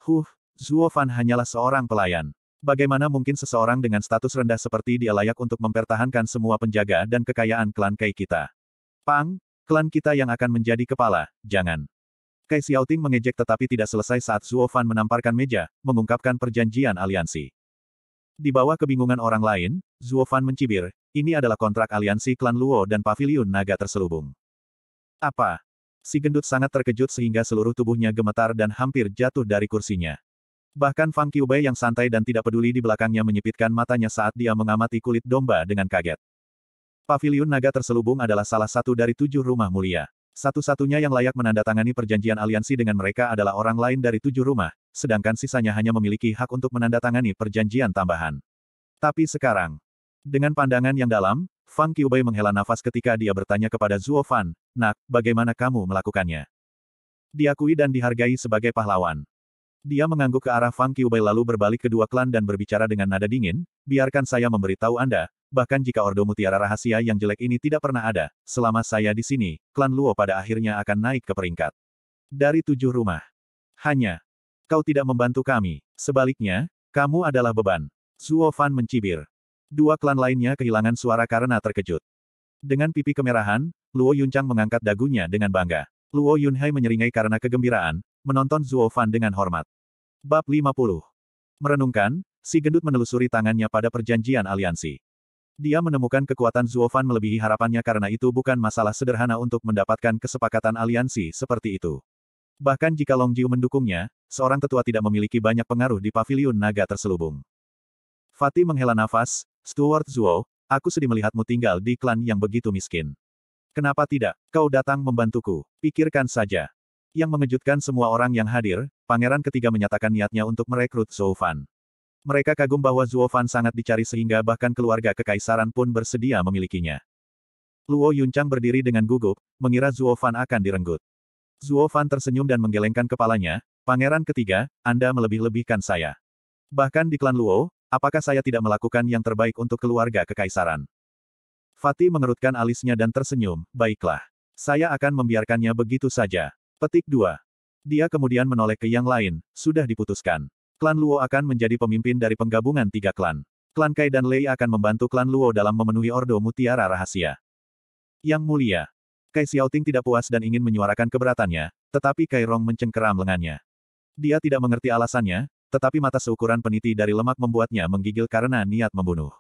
Huh, Zuo Fan hanyalah seorang pelayan. Bagaimana mungkin seseorang dengan status rendah seperti dia layak untuk mempertahankan semua penjaga dan kekayaan klan Kai kita? Pang, klan kita yang akan menjadi kepala, jangan. Kai Xiaoting mengejek tetapi tidak selesai saat Zuo Fan menamparkan meja, mengungkapkan perjanjian aliansi. Di bawah kebingungan orang lain, Zuo Fan mencibir, ini adalah kontrak aliansi klan Luo dan Paviliun naga terselubung. Apa? Si gendut sangat terkejut sehingga seluruh tubuhnya gemetar dan hampir jatuh dari kursinya. Bahkan Fang Qiubei yang santai dan tidak peduli di belakangnya menyipitkan matanya saat dia mengamati kulit domba dengan kaget. Paviliun naga terselubung adalah salah satu dari tujuh rumah mulia. Satu-satunya yang layak menandatangani perjanjian aliansi dengan mereka adalah orang lain dari tujuh rumah, sedangkan sisanya hanya memiliki hak untuk menandatangani perjanjian tambahan. Tapi sekarang, dengan pandangan yang dalam, Fang Qiubei menghela nafas ketika dia bertanya kepada Zuo Fan, Nak, bagaimana kamu melakukannya? Diakui dan dihargai sebagai pahlawan. Dia mengangguk ke arah Fang Qiubei lalu berbalik ke dua klan dan berbicara dengan nada dingin, biarkan saya memberitahu Anda, bahkan jika Ordo Mutiara Rahasia yang jelek ini tidak pernah ada, selama saya di sini, klan Luo pada akhirnya akan naik ke peringkat. Dari tujuh rumah. Hanya. Kau tidak membantu kami. Sebaliknya, kamu adalah beban. Zuo Fan mencibir. Dua klan lainnya kehilangan suara karena terkejut. Dengan pipi kemerahan, Luo Yunchang mengangkat dagunya dengan bangga. Luo Yunhai menyeringai karena kegembiraan, menonton Zuo Fan dengan hormat. Bab 50. Merenungkan, si gendut menelusuri tangannya pada perjanjian aliansi. Dia menemukan kekuatan Zuo Fan melebihi harapannya karena itu bukan masalah sederhana untuk mendapatkan kesepakatan aliansi seperti itu. Bahkan jika Long Jiu mendukungnya, seorang tetua tidak memiliki banyak pengaruh di paviliun naga terselubung. Fatih menghela nafas, Stuart Zuo, aku sedih melihatmu tinggal di klan yang begitu miskin. Kenapa tidak? Kau datang membantuku. Pikirkan saja. Yang mengejutkan semua orang yang hadir, pangeran ketiga menyatakan niatnya untuk merekrut Zhou Fan. Mereka kagum bahwa Zhou Fan sangat dicari sehingga bahkan keluarga kekaisaran pun bersedia memilikinya. Luo Yuncang berdiri dengan gugup, mengira Zhou Fan akan direnggut. Zhou Fan tersenyum dan menggelengkan kepalanya, Pangeran ketiga, Anda melebih-lebihkan saya. Bahkan di klan Luo, Apakah saya tidak melakukan yang terbaik untuk keluarga kekaisaran? Fatih mengerutkan alisnya dan tersenyum, baiklah. Saya akan membiarkannya begitu saja. Petik 2. Dia kemudian menoleh ke yang lain, sudah diputuskan. Klan Luo akan menjadi pemimpin dari penggabungan tiga klan. Klan Kai dan Lei akan membantu klan Luo dalam memenuhi Ordo Mutiara Rahasia. Yang mulia, Kai Xiaoting tidak puas dan ingin menyuarakan keberatannya, tetapi Kai Rong mencengkeram lengannya. Dia tidak mengerti alasannya, tetapi mata seukuran peniti dari lemak membuatnya menggigil karena niat membunuh.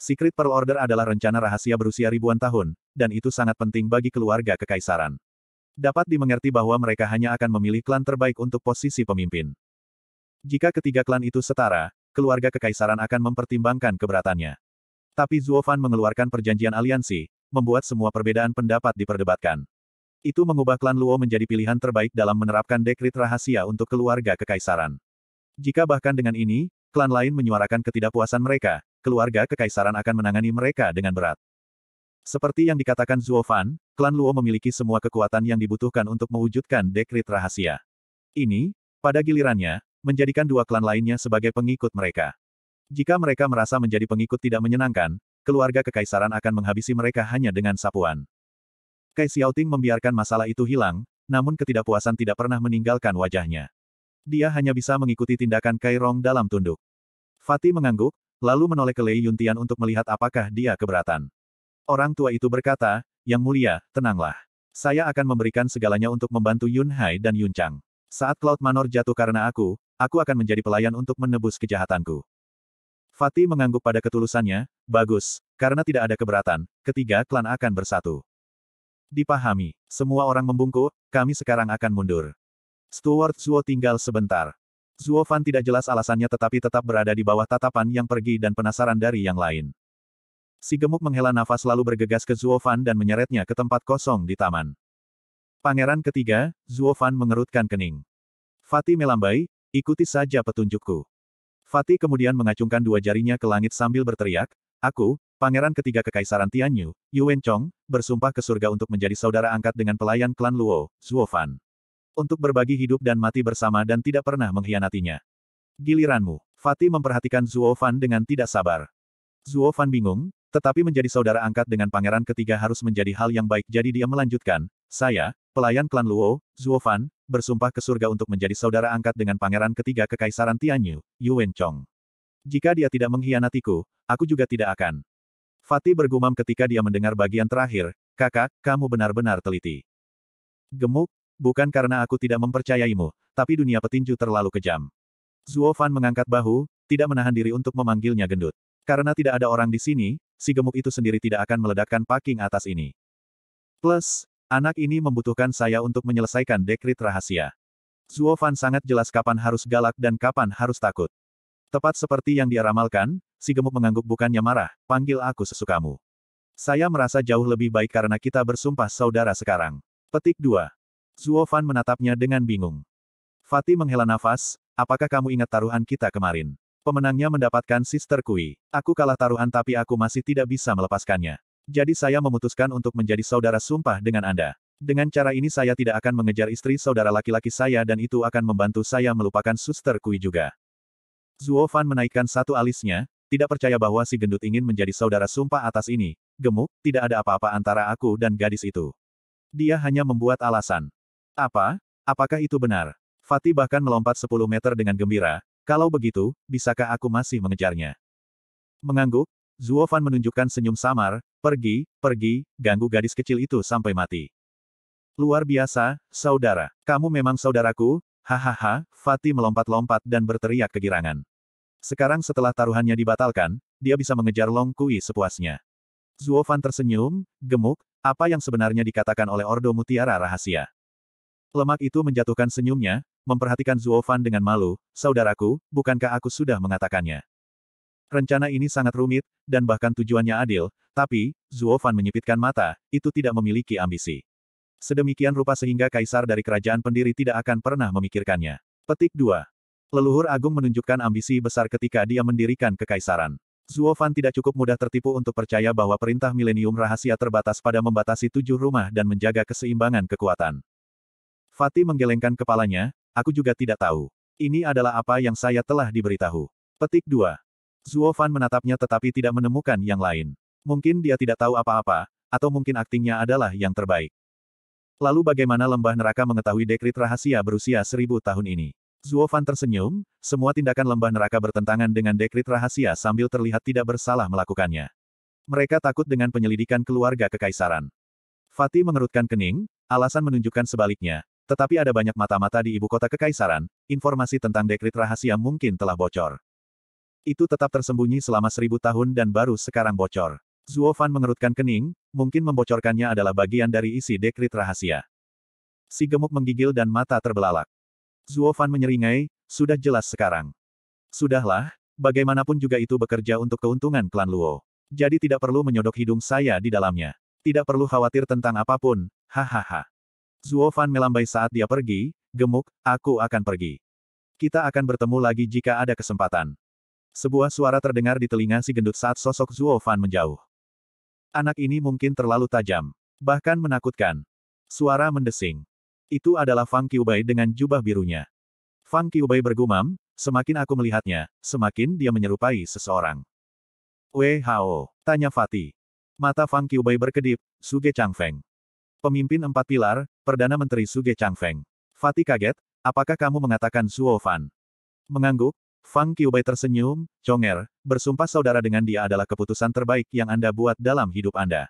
Secret Pearl Order adalah rencana rahasia berusia ribuan tahun, dan itu sangat penting bagi keluarga kekaisaran. Dapat dimengerti bahwa mereka hanya akan memilih klan terbaik untuk posisi pemimpin. Jika ketiga klan itu setara, keluarga kekaisaran akan mempertimbangkan keberatannya. Tapi Zuo Fan mengeluarkan perjanjian aliansi, membuat semua perbedaan pendapat diperdebatkan. Itu mengubah klan Luo menjadi pilihan terbaik dalam menerapkan dekrit rahasia untuk keluarga kekaisaran. Jika bahkan dengan ini, klan lain menyuarakan ketidakpuasan mereka, keluarga kekaisaran akan menangani mereka dengan berat. Seperti yang dikatakan Zuo Fan, klan Luo memiliki semua kekuatan yang dibutuhkan untuk mewujudkan dekrit rahasia. Ini, pada gilirannya, menjadikan dua klan lainnya sebagai pengikut mereka. Jika mereka merasa menjadi pengikut tidak menyenangkan, keluarga kekaisaran akan menghabisi mereka hanya dengan sapuan. Kai Xiaoting membiarkan masalah itu hilang, namun ketidakpuasan tidak pernah meninggalkan wajahnya dia hanya bisa mengikuti tindakan Kai Rong dalam tunduk. Fati mengangguk, lalu menoleh ke Lei Yuntian untuk melihat apakah dia keberatan. Orang tua itu berkata, Yang mulia, tenanglah. Saya akan memberikan segalanya untuk membantu Yun Hai dan Yun Chang. Saat Cloud Manor jatuh karena aku, aku akan menjadi pelayan untuk menebus kejahatanku. Fati mengangguk pada ketulusannya, bagus, karena tidak ada keberatan, ketiga klan akan bersatu. Dipahami, semua orang membungkuk, kami sekarang akan mundur. Stuart Zuo tinggal sebentar. Zuo Fan tidak jelas alasannya tetapi tetap berada di bawah tatapan yang pergi dan penasaran dari yang lain. Si gemuk menghela nafas lalu bergegas ke Zuo Fan dan menyeretnya ke tempat kosong di taman. Pangeran ketiga, Zuo Fan mengerutkan kening. Fatih melambai, ikuti saja petunjukku. Fatih kemudian mengacungkan dua jarinya ke langit sambil berteriak, Aku, pangeran ketiga kekaisaran Tianyu, Yuan Chong, bersumpah ke surga untuk menjadi saudara angkat dengan pelayan klan Luo, Zuo Fan untuk berbagi hidup dan mati bersama dan tidak pernah mengkhianatinya. Giliranmu. Fatih memperhatikan Zuo Fan dengan tidak sabar. Zuo Fan bingung, tetapi menjadi saudara angkat dengan pangeran ketiga harus menjadi hal yang baik jadi dia melanjutkan, saya, pelayan klan Luo, Zuo Fan, bersumpah ke surga untuk menjadi saudara angkat dengan pangeran ketiga kekaisaran Tianyu, Yuan Chong. Jika dia tidak mengkhianatiku, aku juga tidak akan. Fatih bergumam ketika dia mendengar bagian terakhir, kakak, kamu benar-benar teliti. Gemuk, Bukan karena aku tidak mempercayaimu, tapi dunia petinju terlalu kejam. Zuo Fan mengangkat bahu, tidak menahan diri untuk memanggilnya gendut. Karena tidak ada orang di sini, si gemuk itu sendiri tidak akan meledakkan paking atas ini. Plus, anak ini membutuhkan saya untuk menyelesaikan dekrit rahasia. Zuo Fan sangat jelas kapan harus galak dan kapan harus takut. Tepat seperti yang dia ramalkan, si gemuk mengangguk bukannya marah, panggil aku sesukamu. Saya merasa jauh lebih baik karena kita bersumpah saudara sekarang. Petik 2. Zuo Fan menatapnya dengan bingung. Fatih menghela nafas, apakah kamu ingat taruhan kita kemarin? Pemenangnya mendapatkan Sister Kui. Aku kalah taruhan tapi aku masih tidak bisa melepaskannya. Jadi saya memutuskan untuk menjadi saudara sumpah dengan Anda. Dengan cara ini saya tidak akan mengejar istri saudara laki-laki saya dan itu akan membantu saya melupakan suster Kui juga. Zuo Fan menaikkan satu alisnya, tidak percaya bahwa si gendut ingin menjadi saudara sumpah atas ini. Gemuk, tidak ada apa-apa antara aku dan gadis itu. Dia hanya membuat alasan. Apa? Apakah itu benar? Fatih bahkan melompat 10 meter dengan gembira. Kalau begitu, bisakah aku masih mengejarnya? Mengangguk, Zuo Fan menunjukkan senyum samar, pergi, pergi, ganggu gadis kecil itu sampai mati. Luar biasa, saudara. Kamu memang saudaraku, hahaha, Fatih melompat-lompat dan berteriak kegirangan. Sekarang setelah taruhannya dibatalkan, dia bisa mengejar Long Kui sepuasnya. Zuo Fan tersenyum, gemuk, apa yang sebenarnya dikatakan oleh Ordo Mutiara Rahasia. Lemak itu menjatuhkan senyumnya, memperhatikan Zuo Fan dengan malu, saudaraku, bukankah aku sudah mengatakannya? Rencana ini sangat rumit, dan bahkan tujuannya adil, tapi, Zuo Fan menyipitkan mata, itu tidak memiliki ambisi. Sedemikian rupa sehingga kaisar dari kerajaan pendiri tidak akan pernah memikirkannya. Petik 2. Leluhur Agung menunjukkan ambisi besar ketika dia mendirikan kekaisaran. Zuo Fan tidak cukup mudah tertipu untuk percaya bahwa perintah milenium rahasia terbatas pada membatasi tujuh rumah dan menjaga keseimbangan kekuatan. Fatih menggelengkan kepalanya, aku juga tidak tahu. Ini adalah apa yang saya telah diberitahu. Petik 2. Zuo Fan menatapnya tetapi tidak menemukan yang lain. Mungkin dia tidak tahu apa-apa, atau mungkin aktingnya adalah yang terbaik. Lalu bagaimana lembah neraka mengetahui dekrit rahasia berusia seribu tahun ini? Zuo Fan tersenyum, semua tindakan lembah neraka bertentangan dengan dekrit rahasia sambil terlihat tidak bersalah melakukannya. Mereka takut dengan penyelidikan keluarga kekaisaran. Fatih mengerutkan kening, alasan menunjukkan sebaliknya, tetapi ada banyak mata-mata di ibu kota kekaisaran, informasi tentang dekrit rahasia mungkin telah bocor. Itu tetap tersembunyi selama seribu tahun dan baru sekarang bocor. Zuo Fan mengerutkan kening, mungkin membocorkannya adalah bagian dari isi dekrit rahasia. Si gemuk menggigil dan mata terbelalak. Zuo Fan menyeringai, sudah jelas sekarang. Sudahlah, bagaimanapun juga itu bekerja untuk keuntungan klan Luo. Jadi tidak perlu menyodok hidung saya di dalamnya. Tidak perlu khawatir tentang apapun, hahaha. Zuo Fan melambai saat dia pergi, gemuk, aku akan pergi. Kita akan bertemu lagi jika ada kesempatan. Sebuah suara terdengar di telinga si gendut saat sosok Zuo Fan menjauh. Anak ini mungkin terlalu tajam. Bahkan menakutkan. Suara mendesing. Itu adalah Fang Qiubai dengan jubah birunya. Fang Qiubai bergumam, semakin aku melihatnya, semakin dia menyerupai seseorang. Wei Hao, tanya Fatih. Mata Fang Qiubai berkedip, Suge Changfeng. Pemimpin empat pilar, Perdana Menteri Suge Changfeng. Fatih kaget, apakah kamu mengatakan Suo Fan? Mengangguk, Fang Qiubai tersenyum, Cong'er, bersumpah saudara dengan dia adalah keputusan terbaik yang Anda buat dalam hidup Anda.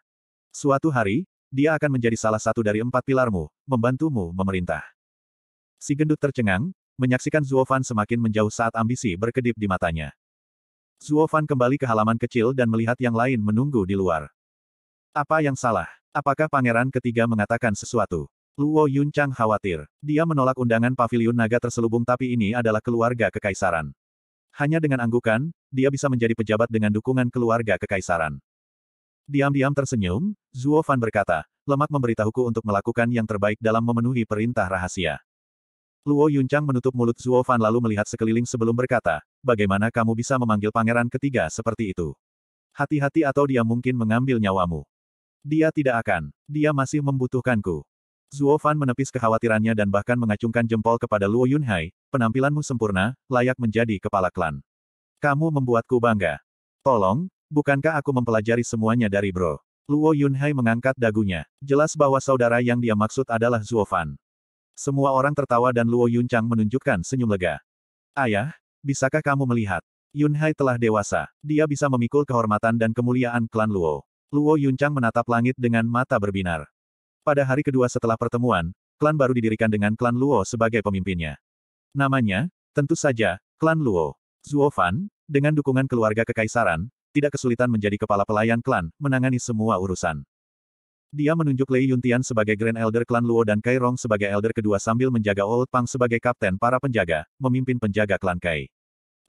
Suatu hari, dia akan menjadi salah satu dari empat pilarmu, membantumu memerintah. Si gendut tercengang, menyaksikan Zuo Fan semakin menjauh saat ambisi berkedip di matanya. Zuo Fan kembali ke halaman kecil dan melihat yang lain menunggu di luar. Apa yang salah? Apakah pangeran ketiga mengatakan sesuatu? Luo Yunchang khawatir. Dia menolak undangan pavilion naga terselubung tapi ini adalah keluarga kekaisaran. Hanya dengan anggukan, dia bisa menjadi pejabat dengan dukungan keluarga kekaisaran. Diam-diam tersenyum, Zuo Fan berkata, lemak memberitahuku untuk melakukan yang terbaik dalam memenuhi perintah rahasia. Luo Yunchang menutup mulut Zuo Fan lalu melihat sekeliling sebelum berkata, bagaimana kamu bisa memanggil pangeran ketiga seperti itu? Hati-hati atau dia mungkin mengambil nyawamu. Dia tidak akan. Dia masih membutuhkanku. Zuo Fan menepis kekhawatirannya dan bahkan mengacungkan jempol kepada Luo Yunhai, penampilanmu sempurna, layak menjadi kepala klan. Kamu membuatku bangga. Tolong, bukankah aku mempelajari semuanya dari bro? Luo Yunhai mengangkat dagunya. Jelas bahwa saudara yang dia maksud adalah Zuo Fan. Semua orang tertawa dan Luo Yunchang menunjukkan senyum lega. Ayah, bisakah kamu melihat? Yunhai telah dewasa. Dia bisa memikul kehormatan dan kemuliaan klan Luo. Luo Yuncang menatap langit dengan mata berbinar. Pada hari kedua setelah pertemuan, klan baru didirikan dengan klan Luo sebagai pemimpinnya. Namanya, tentu saja, klan Luo. Zhuo Fan, dengan dukungan keluarga kekaisaran, tidak kesulitan menjadi kepala pelayan klan, menangani semua urusan. Dia menunjuk Lei Yuntian sebagai Grand Elder klan Luo dan Kai Rong sebagai elder kedua sambil menjaga Old Pang sebagai kapten para penjaga, memimpin penjaga klan Kai.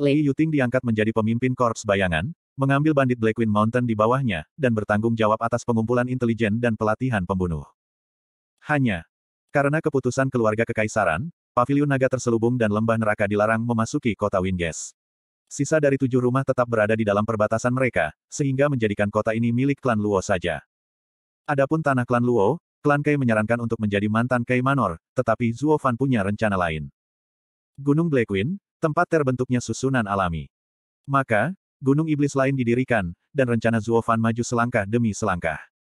Lei Yuting diangkat menjadi pemimpin korps bayangan, mengambil bandit Black Queen Mountain di bawahnya, dan bertanggung jawab atas pengumpulan intelijen dan pelatihan pembunuh. Hanya karena keputusan keluarga kekaisaran, Paviliun naga terselubung dan lembah neraka dilarang memasuki kota Winges. Sisa dari tujuh rumah tetap berada di dalam perbatasan mereka, sehingga menjadikan kota ini milik klan Luo saja. Adapun tanah klan Luo, klan Kai menyarankan untuk menjadi mantan Kai Manor, tetapi Zuo Fan punya rencana lain. Gunung Black tempat terbentuknya susunan alami. Maka, gunung iblis lain didirikan, dan rencana Zuofan maju selangkah demi selangkah.